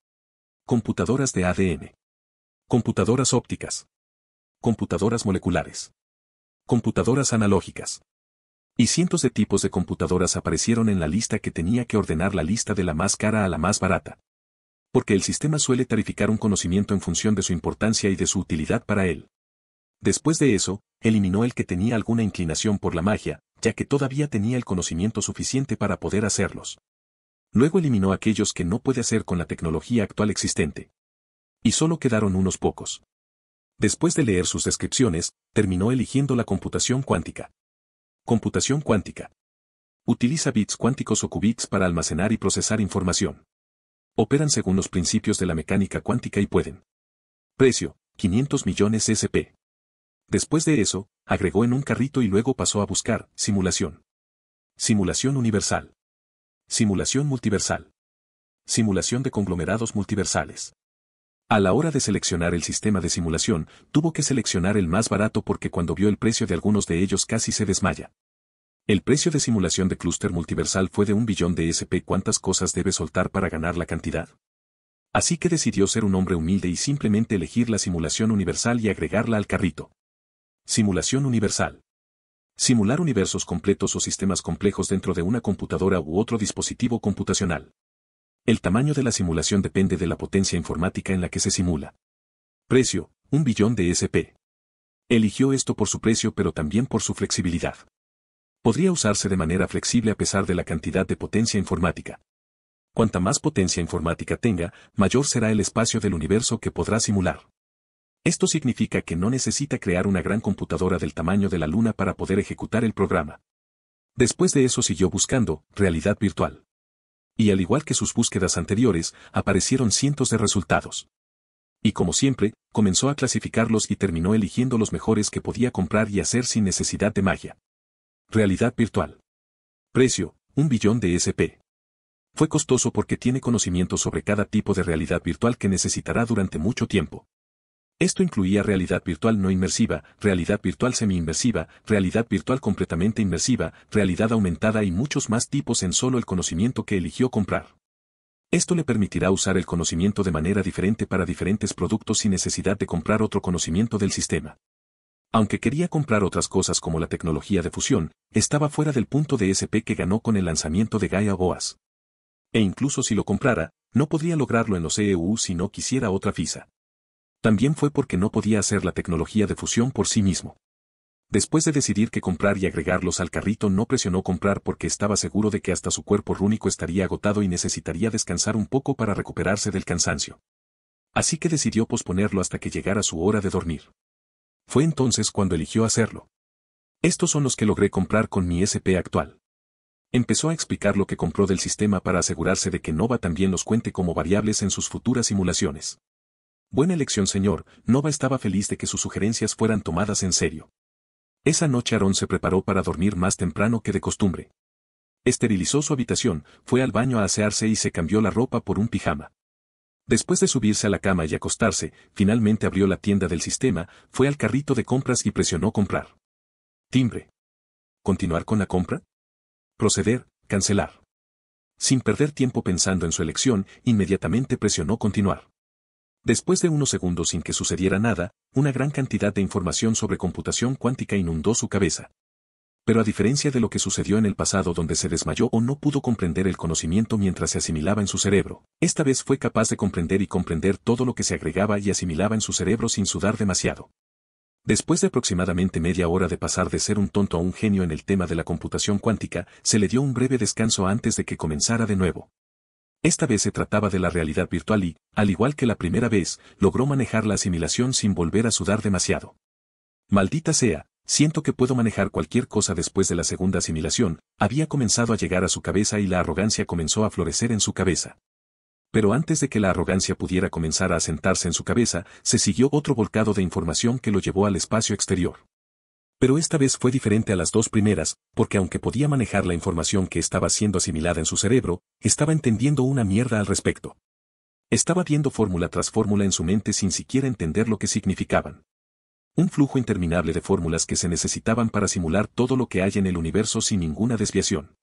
Speaker 2: Computadoras de ADN. Computadoras ópticas. Computadoras moleculares. Computadoras analógicas.
Speaker 1: Y cientos de tipos de computadoras aparecieron en la lista que tenía que ordenar la lista de la más cara a la más barata porque el sistema suele tarificar un conocimiento en función de su importancia y de su utilidad para él. Después de eso, eliminó el que tenía alguna inclinación por la magia, ya que todavía tenía el conocimiento suficiente para poder hacerlos. Luego eliminó aquellos que no puede hacer con la tecnología actual existente. Y solo quedaron unos pocos. Después de leer sus descripciones, terminó eligiendo la computación cuántica. Computación cuántica. Utiliza bits cuánticos o qubits para almacenar y procesar información. Operan según los principios de la mecánica cuántica y pueden. Precio, 500 millones SP. Después de eso, agregó en un carrito y luego pasó a buscar, simulación. Simulación universal. Simulación multiversal. Simulación de conglomerados multiversales. A la hora de seleccionar el sistema de simulación, tuvo que seleccionar el más barato porque cuando vio el precio de algunos de ellos casi se desmaya. El precio de simulación de clúster multiversal fue de un billón de SP. ¿Cuántas cosas debe soltar para ganar la cantidad? Así que decidió ser un hombre humilde y simplemente elegir la simulación universal y agregarla al carrito. Simulación universal. Simular universos completos o sistemas complejos dentro de una computadora u otro dispositivo computacional. El tamaño de la simulación depende de la potencia informática en la que se simula. Precio, un billón de SP. Eligió esto por su precio pero también por su flexibilidad podría usarse de manera flexible a pesar de la cantidad de potencia informática. Cuanta más potencia informática tenga, mayor será el espacio del universo que podrá simular. Esto significa que no necesita crear una gran computadora del tamaño de la Luna para poder ejecutar el programa. Después de eso siguió buscando realidad virtual. Y al igual que sus búsquedas anteriores, aparecieron cientos de resultados. Y como siempre, comenzó a clasificarlos y terminó eligiendo los mejores que podía comprar y hacer sin necesidad de magia. Realidad virtual. Precio, un billón de SP. Fue costoso porque tiene conocimiento sobre cada tipo de realidad virtual que necesitará durante mucho tiempo. Esto incluía realidad virtual no inmersiva, realidad virtual semi-inmersiva, realidad virtual completamente inmersiva, realidad aumentada y muchos más tipos en solo el conocimiento que eligió comprar. Esto le permitirá usar el conocimiento de manera diferente para diferentes productos sin necesidad de comprar otro conocimiento del sistema. Aunque quería comprar otras cosas como la tecnología de fusión, estaba fuera del punto de SP que ganó con el lanzamiento de Gaia Boas. E incluso si lo comprara, no podría lograrlo en los EU si no quisiera otra FISA. También fue porque no podía hacer la tecnología de fusión por sí mismo. Después de decidir que comprar y agregarlos al carrito no presionó comprar porque estaba seguro de que hasta su cuerpo rúnico estaría agotado y necesitaría descansar un poco para recuperarse del cansancio. Así que decidió posponerlo hasta que llegara su hora de dormir. Fue entonces cuando eligió hacerlo. Estos son los que logré comprar con mi SP actual. Empezó a explicar lo que compró del sistema para asegurarse de que Nova también los cuente como variables en sus futuras simulaciones. Buena elección señor, Nova estaba feliz de que sus sugerencias fueran tomadas en serio. Esa noche Aaron se preparó para dormir más temprano que de costumbre. Esterilizó su habitación, fue al baño a asearse y se cambió la ropa por un pijama. Después de subirse a la cama y acostarse, finalmente abrió la tienda del sistema, fue al carrito de compras y presionó comprar. Timbre. ¿Continuar con la compra? Proceder, cancelar. Sin perder tiempo pensando en su elección, inmediatamente presionó continuar. Después de unos segundos sin que sucediera nada, una gran cantidad de información sobre computación cuántica inundó su cabeza. Pero a diferencia de lo que sucedió en el pasado donde se desmayó o no pudo comprender el conocimiento mientras se asimilaba en su cerebro, esta vez fue capaz de comprender y comprender todo lo que se agregaba y asimilaba en su cerebro sin sudar demasiado. Después de aproximadamente media hora de pasar de ser un tonto a un genio en el tema de la computación cuántica, se le dio un breve descanso antes de que comenzara de nuevo. Esta vez se trataba de la realidad virtual y, al igual que la primera vez, logró manejar la asimilación sin volver a sudar demasiado. Maldita sea, Siento que puedo manejar cualquier cosa después de la segunda asimilación, había comenzado a llegar a su cabeza y la arrogancia comenzó a florecer en su cabeza. Pero antes de que la arrogancia pudiera comenzar a asentarse en su cabeza, se siguió otro volcado de información que lo llevó al espacio exterior. Pero esta vez fue diferente a las dos primeras, porque aunque podía manejar la información que estaba siendo asimilada en su cerebro, estaba entendiendo una mierda al respecto. Estaba viendo fórmula tras fórmula en su mente sin siquiera entender lo que significaban. Un flujo interminable de fórmulas que se necesitaban para simular todo lo que hay en el universo sin ninguna desviación.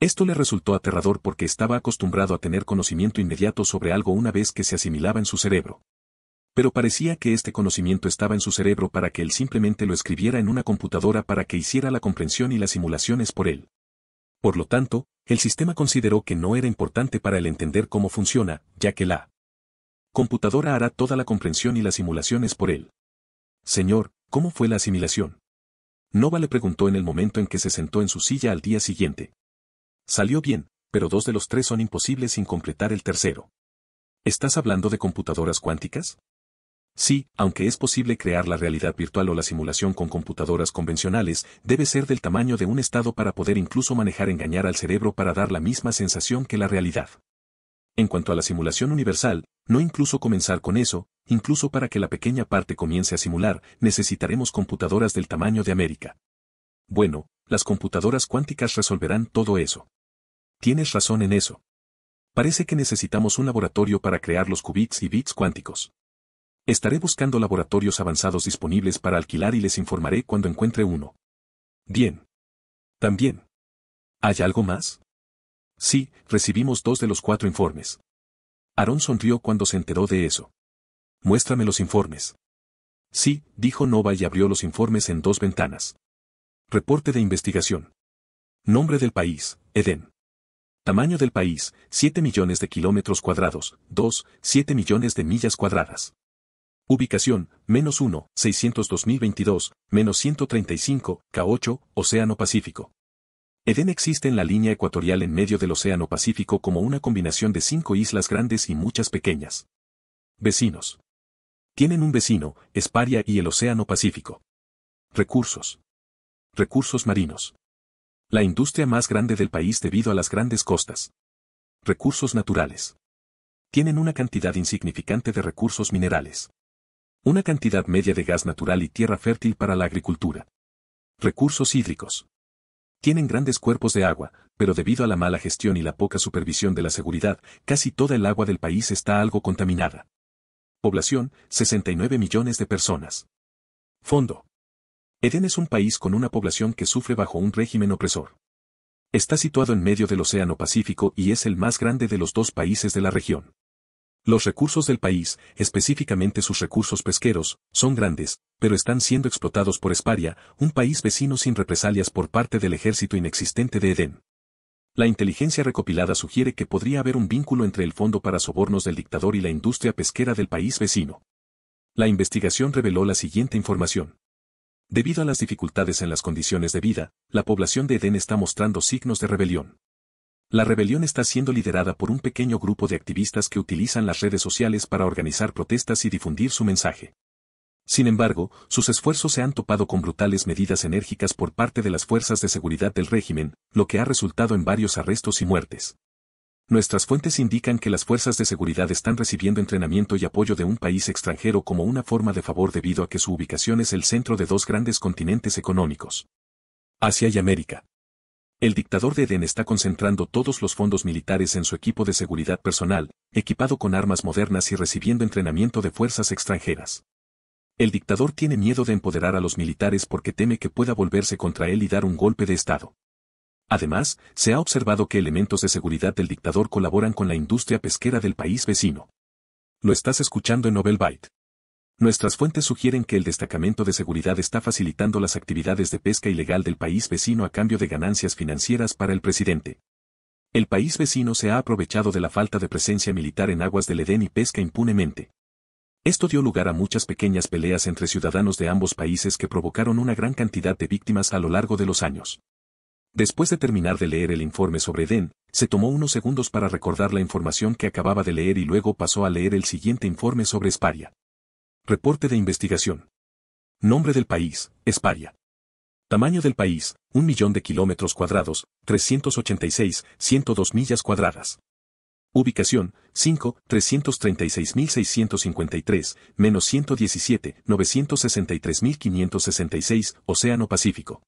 Speaker 1: Esto le resultó aterrador porque estaba acostumbrado a tener conocimiento inmediato sobre algo una vez que se asimilaba en su cerebro. Pero parecía que este conocimiento estaba en su cerebro para que él simplemente lo escribiera en una computadora para que hiciera la comprensión y las simulaciones por él. Por lo tanto, el sistema consideró que no era importante para él entender cómo funciona, ya que la computadora hará toda la comprensión y las simulaciones por él. Señor, ¿cómo fue la asimilación? Nova le preguntó en el momento en que se sentó en su silla al día siguiente. Salió bien, pero dos de los tres son imposibles sin completar el tercero. ¿Estás hablando de computadoras cuánticas? Sí, aunque es posible crear la realidad virtual o la simulación con computadoras convencionales, debe ser del tamaño de un estado para poder incluso manejar engañar al cerebro para dar la misma sensación que la realidad. En cuanto a la simulación universal, no incluso comenzar con eso, Incluso para que la pequeña parte comience a simular, necesitaremos computadoras del tamaño de América. Bueno, las computadoras cuánticas resolverán todo eso. Tienes razón en eso. Parece que necesitamos un laboratorio para crear los qubits y bits cuánticos. Estaré buscando laboratorios avanzados disponibles para alquilar y les informaré cuando encuentre uno. Bien.
Speaker 2: También. ¿Hay algo más? Sí, recibimos dos de los cuatro informes. Aaron sonrió cuando se enteró de eso. Muéstrame los informes.
Speaker 1: Sí, dijo Nova y abrió los informes en dos ventanas. Reporte de investigación. Nombre del país, Edén. Tamaño del país, 7 millones de kilómetros cuadrados, 2, 7 millones de millas cuadradas. Ubicación, menos 1, 600 2022, menos 135, K8, Océano Pacífico. Edén existe en la línea ecuatorial en medio del Océano Pacífico como una combinación de cinco
Speaker 2: islas grandes y muchas pequeñas. Vecinos. Tienen un vecino, Esparia y el Océano Pacífico. Recursos. Recursos marinos.
Speaker 1: La industria más grande del país debido a las grandes costas. Recursos naturales. Tienen una cantidad insignificante de recursos minerales. Una cantidad media de gas natural y tierra fértil para la agricultura. Recursos hídricos. Tienen grandes cuerpos de agua, pero debido a la mala gestión y la poca supervisión de la seguridad, casi toda el agua del país está algo contaminada. Población, 69 millones de personas. Fondo. Edén es un país con una población que sufre bajo un régimen opresor. Está situado en medio del Océano Pacífico y es el más grande de los dos países de la región. Los recursos del país, específicamente sus recursos pesqueros, son grandes, pero están siendo explotados por Esparia, un país vecino sin represalias por parte del ejército inexistente de Edén. La inteligencia recopilada sugiere que podría haber un vínculo entre el fondo para sobornos del dictador y la industria pesquera del país vecino. La investigación reveló la siguiente información. Debido a las dificultades en las condiciones de vida, la población de Edén está mostrando signos de rebelión. La rebelión está siendo liderada por un pequeño grupo de activistas que utilizan las redes sociales para organizar protestas y difundir su mensaje. Sin embargo, sus esfuerzos se han topado con brutales medidas enérgicas por parte de las fuerzas de seguridad del régimen, lo que ha resultado en varios arrestos y muertes. Nuestras fuentes indican que las fuerzas de seguridad están recibiendo entrenamiento y apoyo de un país extranjero como una forma de favor debido a que su ubicación es el centro de dos grandes continentes económicos. Asia y América. El dictador de Eden está concentrando todos los fondos militares en su equipo de seguridad personal, equipado con armas modernas y recibiendo entrenamiento de fuerzas extranjeras. El dictador tiene miedo de empoderar a los militares porque teme que pueda volverse contra él y dar un golpe de Estado. Además, se ha observado que elementos de seguridad del dictador colaboran con la industria pesquera del país vecino. Lo estás escuchando en Nobel Byte. Nuestras fuentes sugieren que el destacamento de seguridad está facilitando las actividades de pesca ilegal del país vecino a cambio de ganancias financieras para el presidente. El país vecino se ha aprovechado de la falta de presencia militar en aguas del Edén y pesca impunemente. Esto dio lugar a muchas pequeñas peleas entre ciudadanos de ambos países que provocaron una gran cantidad de víctimas a lo largo de los años. Después de terminar de leer el informe sobre Edén, se tomó unos segundos para recordar la información que acababa de leer y luego pasó a leer el siguiente informe sobre Esparia. Reporte de investigación. Nombre del país, Esparia. Tamaño del país, un millón de kilómetros cuadrados, 386, 102 millas cuadradas. Ubicación, 5, 336.653, menos 117, 963.566, Océano Pacífico.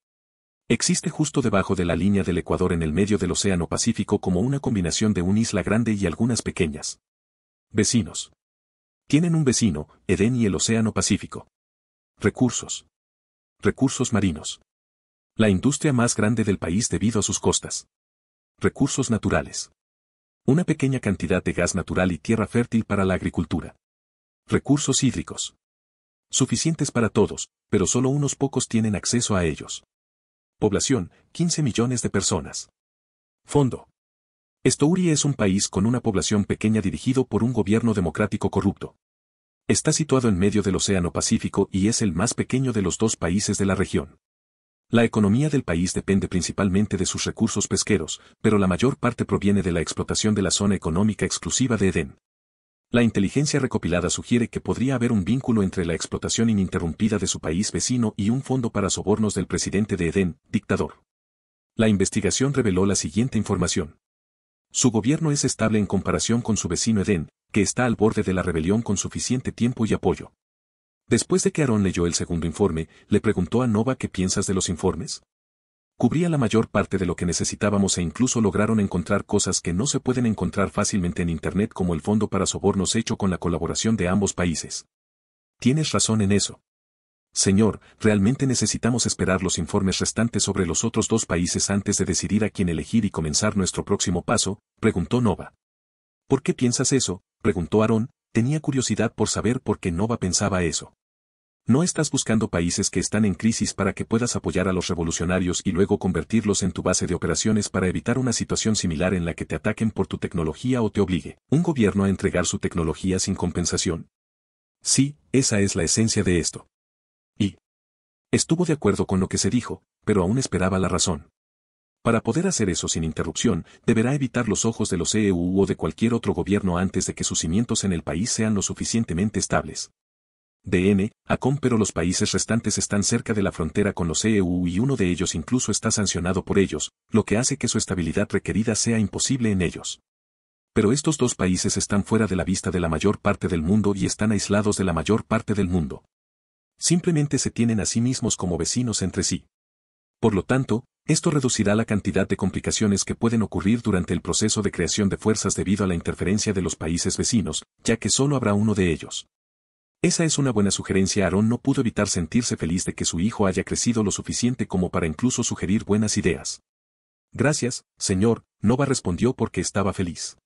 Speaker 1: Existe justo debajo de la línea del Ecuador en el medio del Océano Pacífico como una combinación de una isla grande y algunas pequeñas.
Speaker 2: Vecinos. Tienen un vecino, Edén y el Océano Pacífico. Recursos. Recursos marinos. La industria más grande del país debido a sus costas. Recursos naturales. Una pequeña cantidad de gas
Speaker 1: natural y tierra fértil para la agricultura. Recursos hídricos. Suficientes para todos, pero solo unos pocos tienen acceso a ellos. Población, 15 millones de personas. Fondo. Estouri es un país con una población pequeña dirigido por un gobierno democrático corrupto. Está situado en medio del Océano Pacífico y es el más pequeño de los dos países de la región. La economía del país depende principalmente de sus recursos pesqueros, pero la mayor parte proviene de la explotación de la zona económica exclusiva de Edén. La inteligencia recopilada sugiere que podría haber un vínculo entre la explotación ininterrumpida de su país vecino y un fondo para sobornos del presidente de Edén, dictador. La investigación reveló la siguiente información. Su gobierno es estable en comparación con su vecino Edén, que está al borde de la rebelión con suficiente tiempo y apoyo. Después de que Aaron leyó el segundo informe, le preguntó a Nova qué piensas de los informes. Cubría la mayor parte de lo que necesitábamos e incluso lograron encontrar cosas que no se pueden encontrar fácilmente en Internet como el fondo para sobornos hecho con la colaboración de ambos países. Tienes razón en eso. Señor, realmente necesitamos esperar los informes restantes sobre los otros dos países antes de decidir a quién elegir y comenzar nuestro próximo paso, preguntó Nova. ¿Por qué piensas eso? preguntó Aarón, Tenía curiosidad por saber por qué Nova pensaba eso. No estás buscando países que están en crisis para que puedas apoyar a los revolucionarios y luego convertirlos en tu base de operaciones para evitar una situación similar en la que te ataquen por tu tecnología o te obligue un gobierno a entregar su tecnología sin compensación. Sí, esa es la esencia de esto. Y estuvo de acuerdo con lo que se dijo, pero aún esperaba la razón. Para poder hacer eso sin interrupción, deberá evitar los ojos de los EU o de cualquier otro gobierno antes de que sus cimientos en el país sean lo suficientemente estables. DN, ACOM pero los países restantes están cerca de la frontera con los EU y uno de ellos incluso está sancionado por ellos, lo que hace que su estabilidad requerida sea imposible en ellos. Pero estos dos países están fuera de la vista de la mayor parte del mundo y están aislados de la mayor parte del mundo. Simplemente se tienen a sí mismos como vecinos entre sí. Por lo tanto, esto reducirá la cantidad de complicaciones que pueden ocurrir durante el proceso de creación de fuerzas debido a la interferencia de los países vecinos, ya que solo habrá uno de ellos. Esa es una buena sugerencia. Aarón no pudo evitar sentirse feliz de que su hijo haya crecido lo suficiente como para incluso sugerir buenas ideas. Gracias, señor, Nova respondió porque estaba feliz.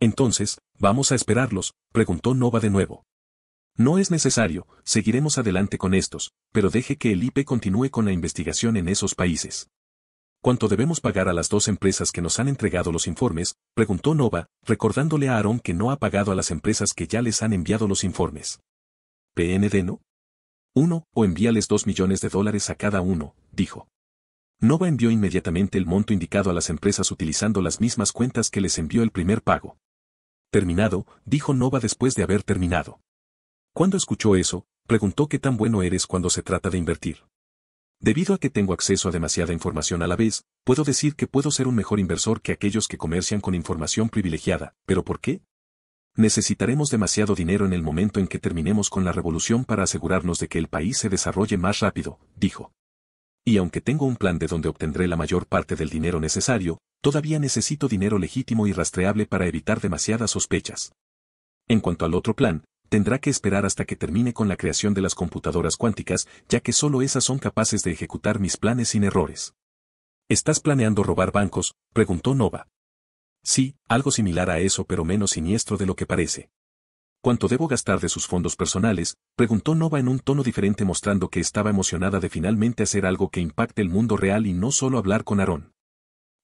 Speaker 1: Entonces, ¿vamos a esperarlos? preguntó Nova de nuevo. No es necesario, seguiremos adelante con estos, pero deje que el IP continúe con la investigación en esos países. ¿Cuánto debemos pagar a las dos empresas que nos han entregado los informes? preguntó Nova, recordándole a Aaron que no ha pagado a las empresas que ya les han enviado los informes. PND no. Uno, o envíales dos millones de dólares a cada uno, dijo. Nova envió inmediatamente el monto indicado a las empresas utilizando las mismas cuentas que les envió el primer pago. Terminado, dijo Nova después de haber terminado. Cuando escuchó eso, preguntó qué tan bueno eres cuando se trata de invertir. Debido a que tengo acceso a demasiada información a la vez, puedo decir que puedo ser un mejor inversor que aquellos que comercian con información privilegiada, pero ¿por qué? Necesitaremos demasiado dinero en el momento en que terminemos con la revolución para asegurarnos de que el país se desarrolle más rápido, dijo. Y aunque tengo un plan de donde obtendré la mayor parte del dinero necesario, todavía necesito dinero legítimo y rastreable para evitar demasiadas sospechas. En cuanto al otro plan, tendrá que esperar hasta que termine con la creación de las computadoras cuánticas, ya que solo esas son capaces de ejecutar mis planes sin errores. ¿Estás planeando robar bancos? preguntó Nova. Sí, algo similar a eso pero menos siniestro de lo que parece. ¿Cuánto debo gastar de sus fondos personales? preguntó Nova en un tono diferente mostrando que estaba emocionada de finalmente hacer algo que impacte el mundo real y no solo hablar con Aarón.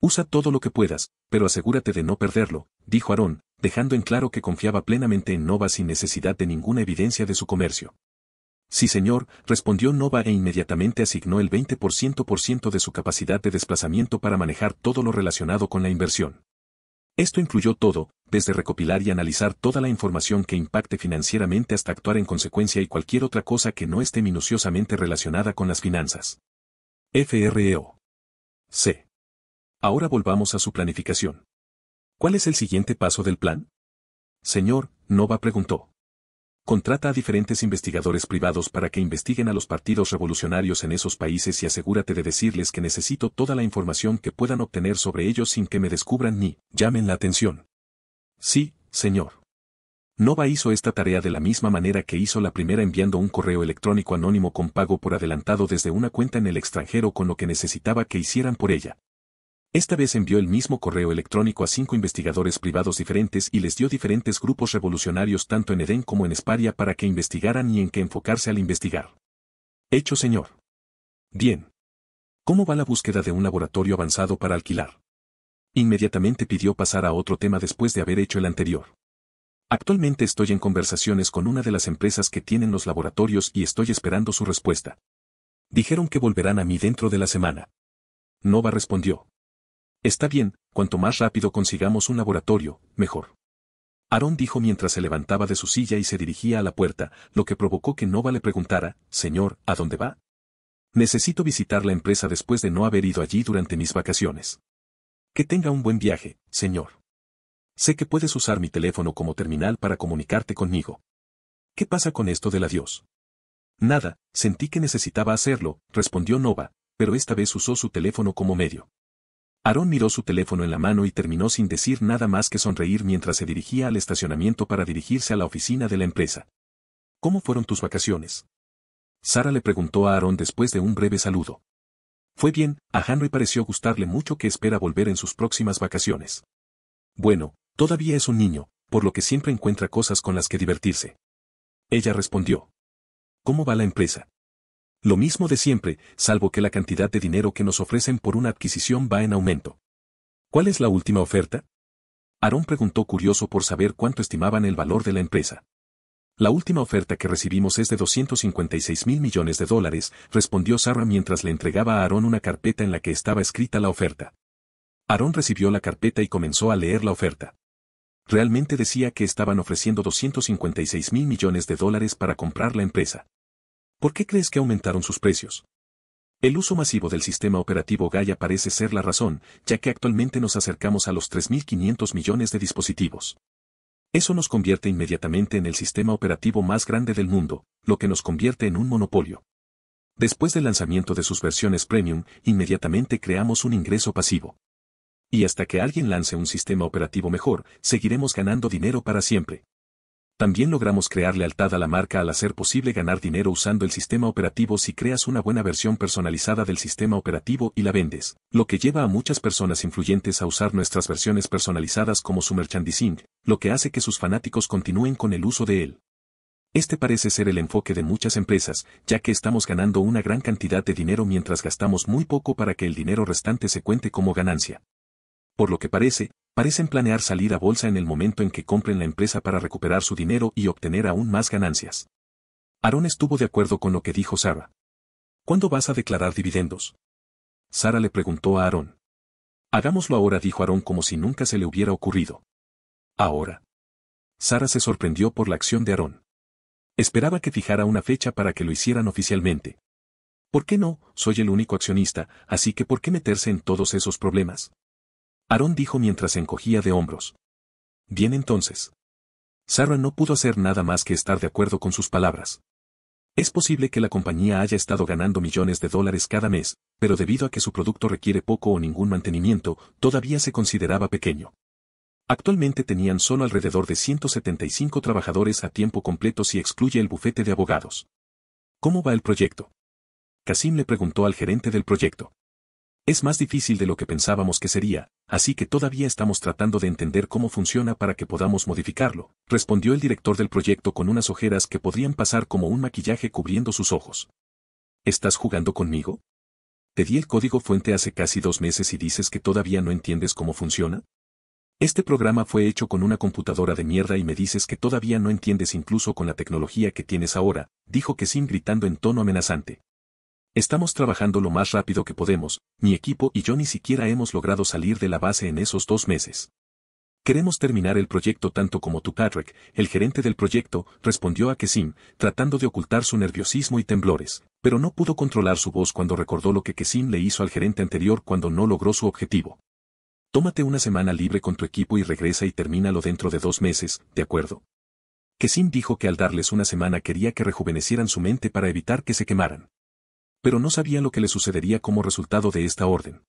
Speaker 1: Usa todo lo que puedas, pero asegúrate de no perderlo, dijo Aarón, dejando en claro que confiaba plenamente en Nova sin necesidad de ninguna evidencia de su comercio. Sí señor, respondió Nova e inmediatamente asignó el 20% de su capacidad de desplazamiento para manejar todo lo relacionado con la inversión. Esto incluyó todo, desde recopilar y analizar toda la información que impacte financieramente hasta actuar en consecuencia y cualquier otra cosa que no esté
Speaker 2: minuciosamente relacionada con las finanzas. FREO. C. Ahora volvamos a su planificación. ¿Cuál es el siguiente paso del plan?
Speaker 1: Señor, Nova preguntó. Contrata a diferentes investigadores privados para que investiguen a los partidos revolucionarios en esos países y asegúrate de decirles que necesito toda la información que puedan obtener sobre ellos sin que me descubran ni llamen la atención. Sí, señor. Nova hizo esta tarea de la misma manera que hizo la primera enviando un correo electrónico anónimo con pago por adelantado desde una cuenta en el extranjero con lo que necesitaba que hicieran por ella. Esta vez envió el mismo correo electrónico a cinco investigadores privados diferentes y les dio diferentes grupos revolucionarios tanto en Edén como en Esparia para que investigaran y en qué enfocarse al investigar. Hecho señor. Bien. ¿Cómo va la búsqueda de un laboratorio avanzado para alquilar? Inmediatamente pidió pasar a otro tema después de haber hecho el anterior. Actualmente estoy en conversaciones con una de las empresas que tienen los laboratorios y estoy esperando su respuesta. Dijeron que volverán a mí dentro de la semana. Nova respondió. Está bien, cuanto más rápido consigamos un laboratorio, mejor. Aarón dijo mientras se levantaba de su silla y se dirigía a la puerta, lo que provocó que Nova le preguntara, Señor, ¿a dónde va? Necesito visitar la empresa después de no haber ido allí durante mis vacaciones. Que tenga un buen viaje, señor. Sé que puedes usar mi teléfono como terminal para comunicarte conmigo. ¿Qué pasa con esto del adiós? Nada, sentí que necesitaba hacerlo, respondió Nova, pero esta vez usó su teléfono como medio. Aaron miró su teléfono en la mano y terminó sin decir nada más que sonreír mientras se dirigía al estacionamiento para dirigirse a la oficina de la empresa. ¿Cómo fueron tus vacaciones? Sara le preguntó a Aaron después de un breve saludo. Fue bien, a Henry pareció gustarle mucho que espera volver en sus próximas vacaciones. Bueno, todavía es un niño, por lo que siempre encuentra cosas con las que divertirse. Ella respondió. ¿Cómo va la empresa? Lo mismo de siempre, salvo que la cantidad de dinero que nos ofrecen por una adquisición va en aumento. ¿Cuál es la última oferta? Aarón preguntó curioso por saber cuánto estimaban el valor de la empresa. La última oferta que recibimos es de 256 mil millones de dólares, respondió Sarah mientras le entregaba a Aarón una carpeta en la que estaba escrita la oferta. Aarón recibió la carpeta y comenzó a leer la oferta. Realmente decía que estaban ofreciendo 256 mil millones de dólares para comprar la empresa. ¿Por qué crees que aumentaron sus precios? El uso masivo del sistema operativo Gaia parece ser la razón, ya que actualmente nos acercamos a los 3.500 millones de dispositivos. Eso nos convierte inmediatamente en el sistema operativo más grande del mundo, lo que nos convierte en un monopolio. Después del lanzamiento de sus versiones premium, inmediatamente creamos un ingreso pasivo. Y hasta que alguien lance un sistema operativo mejor, seguiremos ganando dinero para siempre. También logramos crear lealtad a la marca al hacer posible ganar dinero usando el sistema operativo si creas una buena versión personalizada del sistema operativo y la vendes, lo que lleva a muchas personas influyentes a usar nuestras versiones personalizadas como su merchandising, lo que hace que sus fanáticos continúen con el uso de él. Este parece ser el enfoque de muchas empresas, ya que estamos ganando una gran cantidad de dinero mientras gastamos muy poco para que el dinero restante se cuente como ganancia. Por lo que parece, parecen planear salir a bolsa en el momento en que compren la empresa para recuperar su dinero y obtener aún más ganancias. Aarón estuvo de acuerdo con lo que
Speaker 2: dijo Sara. ¿Cuándo vas a declarar dividendos? Sara le preguntó a Aarón. Hagámoslo ahora, dijo Aarón como si nunca se le hubiera ocurrido. Ahora.
Speaker 1: Sara se sorprendió por la acción de Aarón. Esperaba que fijara una fecha para que lo hicieran oficialmente. ¿Por qué no? Soy el único accionista, así que ¿por qué meterse en todos esos problemas? Aarón dijo mientras se encogía de hombros. Bien entonces. Sarah no pudo hacer nada más que estar de acuerdo con sus palabras. Es posible que la compañía haya estado ganando millones de dólares cada mes, pero debido a que su producto requiere poco o ningún mantenimiento, todavía se consideraba pequeño. Actualmente tenían solo alrededor de 175 trabajadores a tiempo completo si excluye el bufete de abogados. ¿Cómo va el proyecto? Kasim le preguntó al gerente del proyecto. Es más difícil de lo que pensábamos que sería, así que todavía estamos tratando de entender cómo funciona para que podamos modificarlo, respondió el director del proyecto con unas ojeras que podrían pasar como un maquillaje cubriendo sus ojos. ¿Estás jugando conmigo? Te di el código fuente hace casi dos meses y dices que todavía no entiendes cómo funciona. Este programa fue hecho con una computadora de mierda y me dices que todavía no entiendes incluso con la tecnología que tienes ahora, dijo que gritando en tono amenazante. Estamos trabajando lo más rápido que podemos, mi equipo y yo ni siquiera hemos logrado salir de la base en esos dos meses. Queremos terminar el proyecto tanto como tú Patrick, el gerente del proyecto, respondió a Kesim, tratando de ocultar su nerviosismo y temblores, pero no pudo controlar su voz cuando recordó lo que Kesim le hizo al gerente anterior cuando no logró su objetivo. Tómate una semana libre con tu equipo y regresa y termínalo dentro de dos meses, ¿de acuerdo? Kesim dijo que al darles una semana quería que rejuvenecieran su mente para evitar que se
Speaker 2: quemaran pero no sabía lo que le sucedería como resultado de esta orden.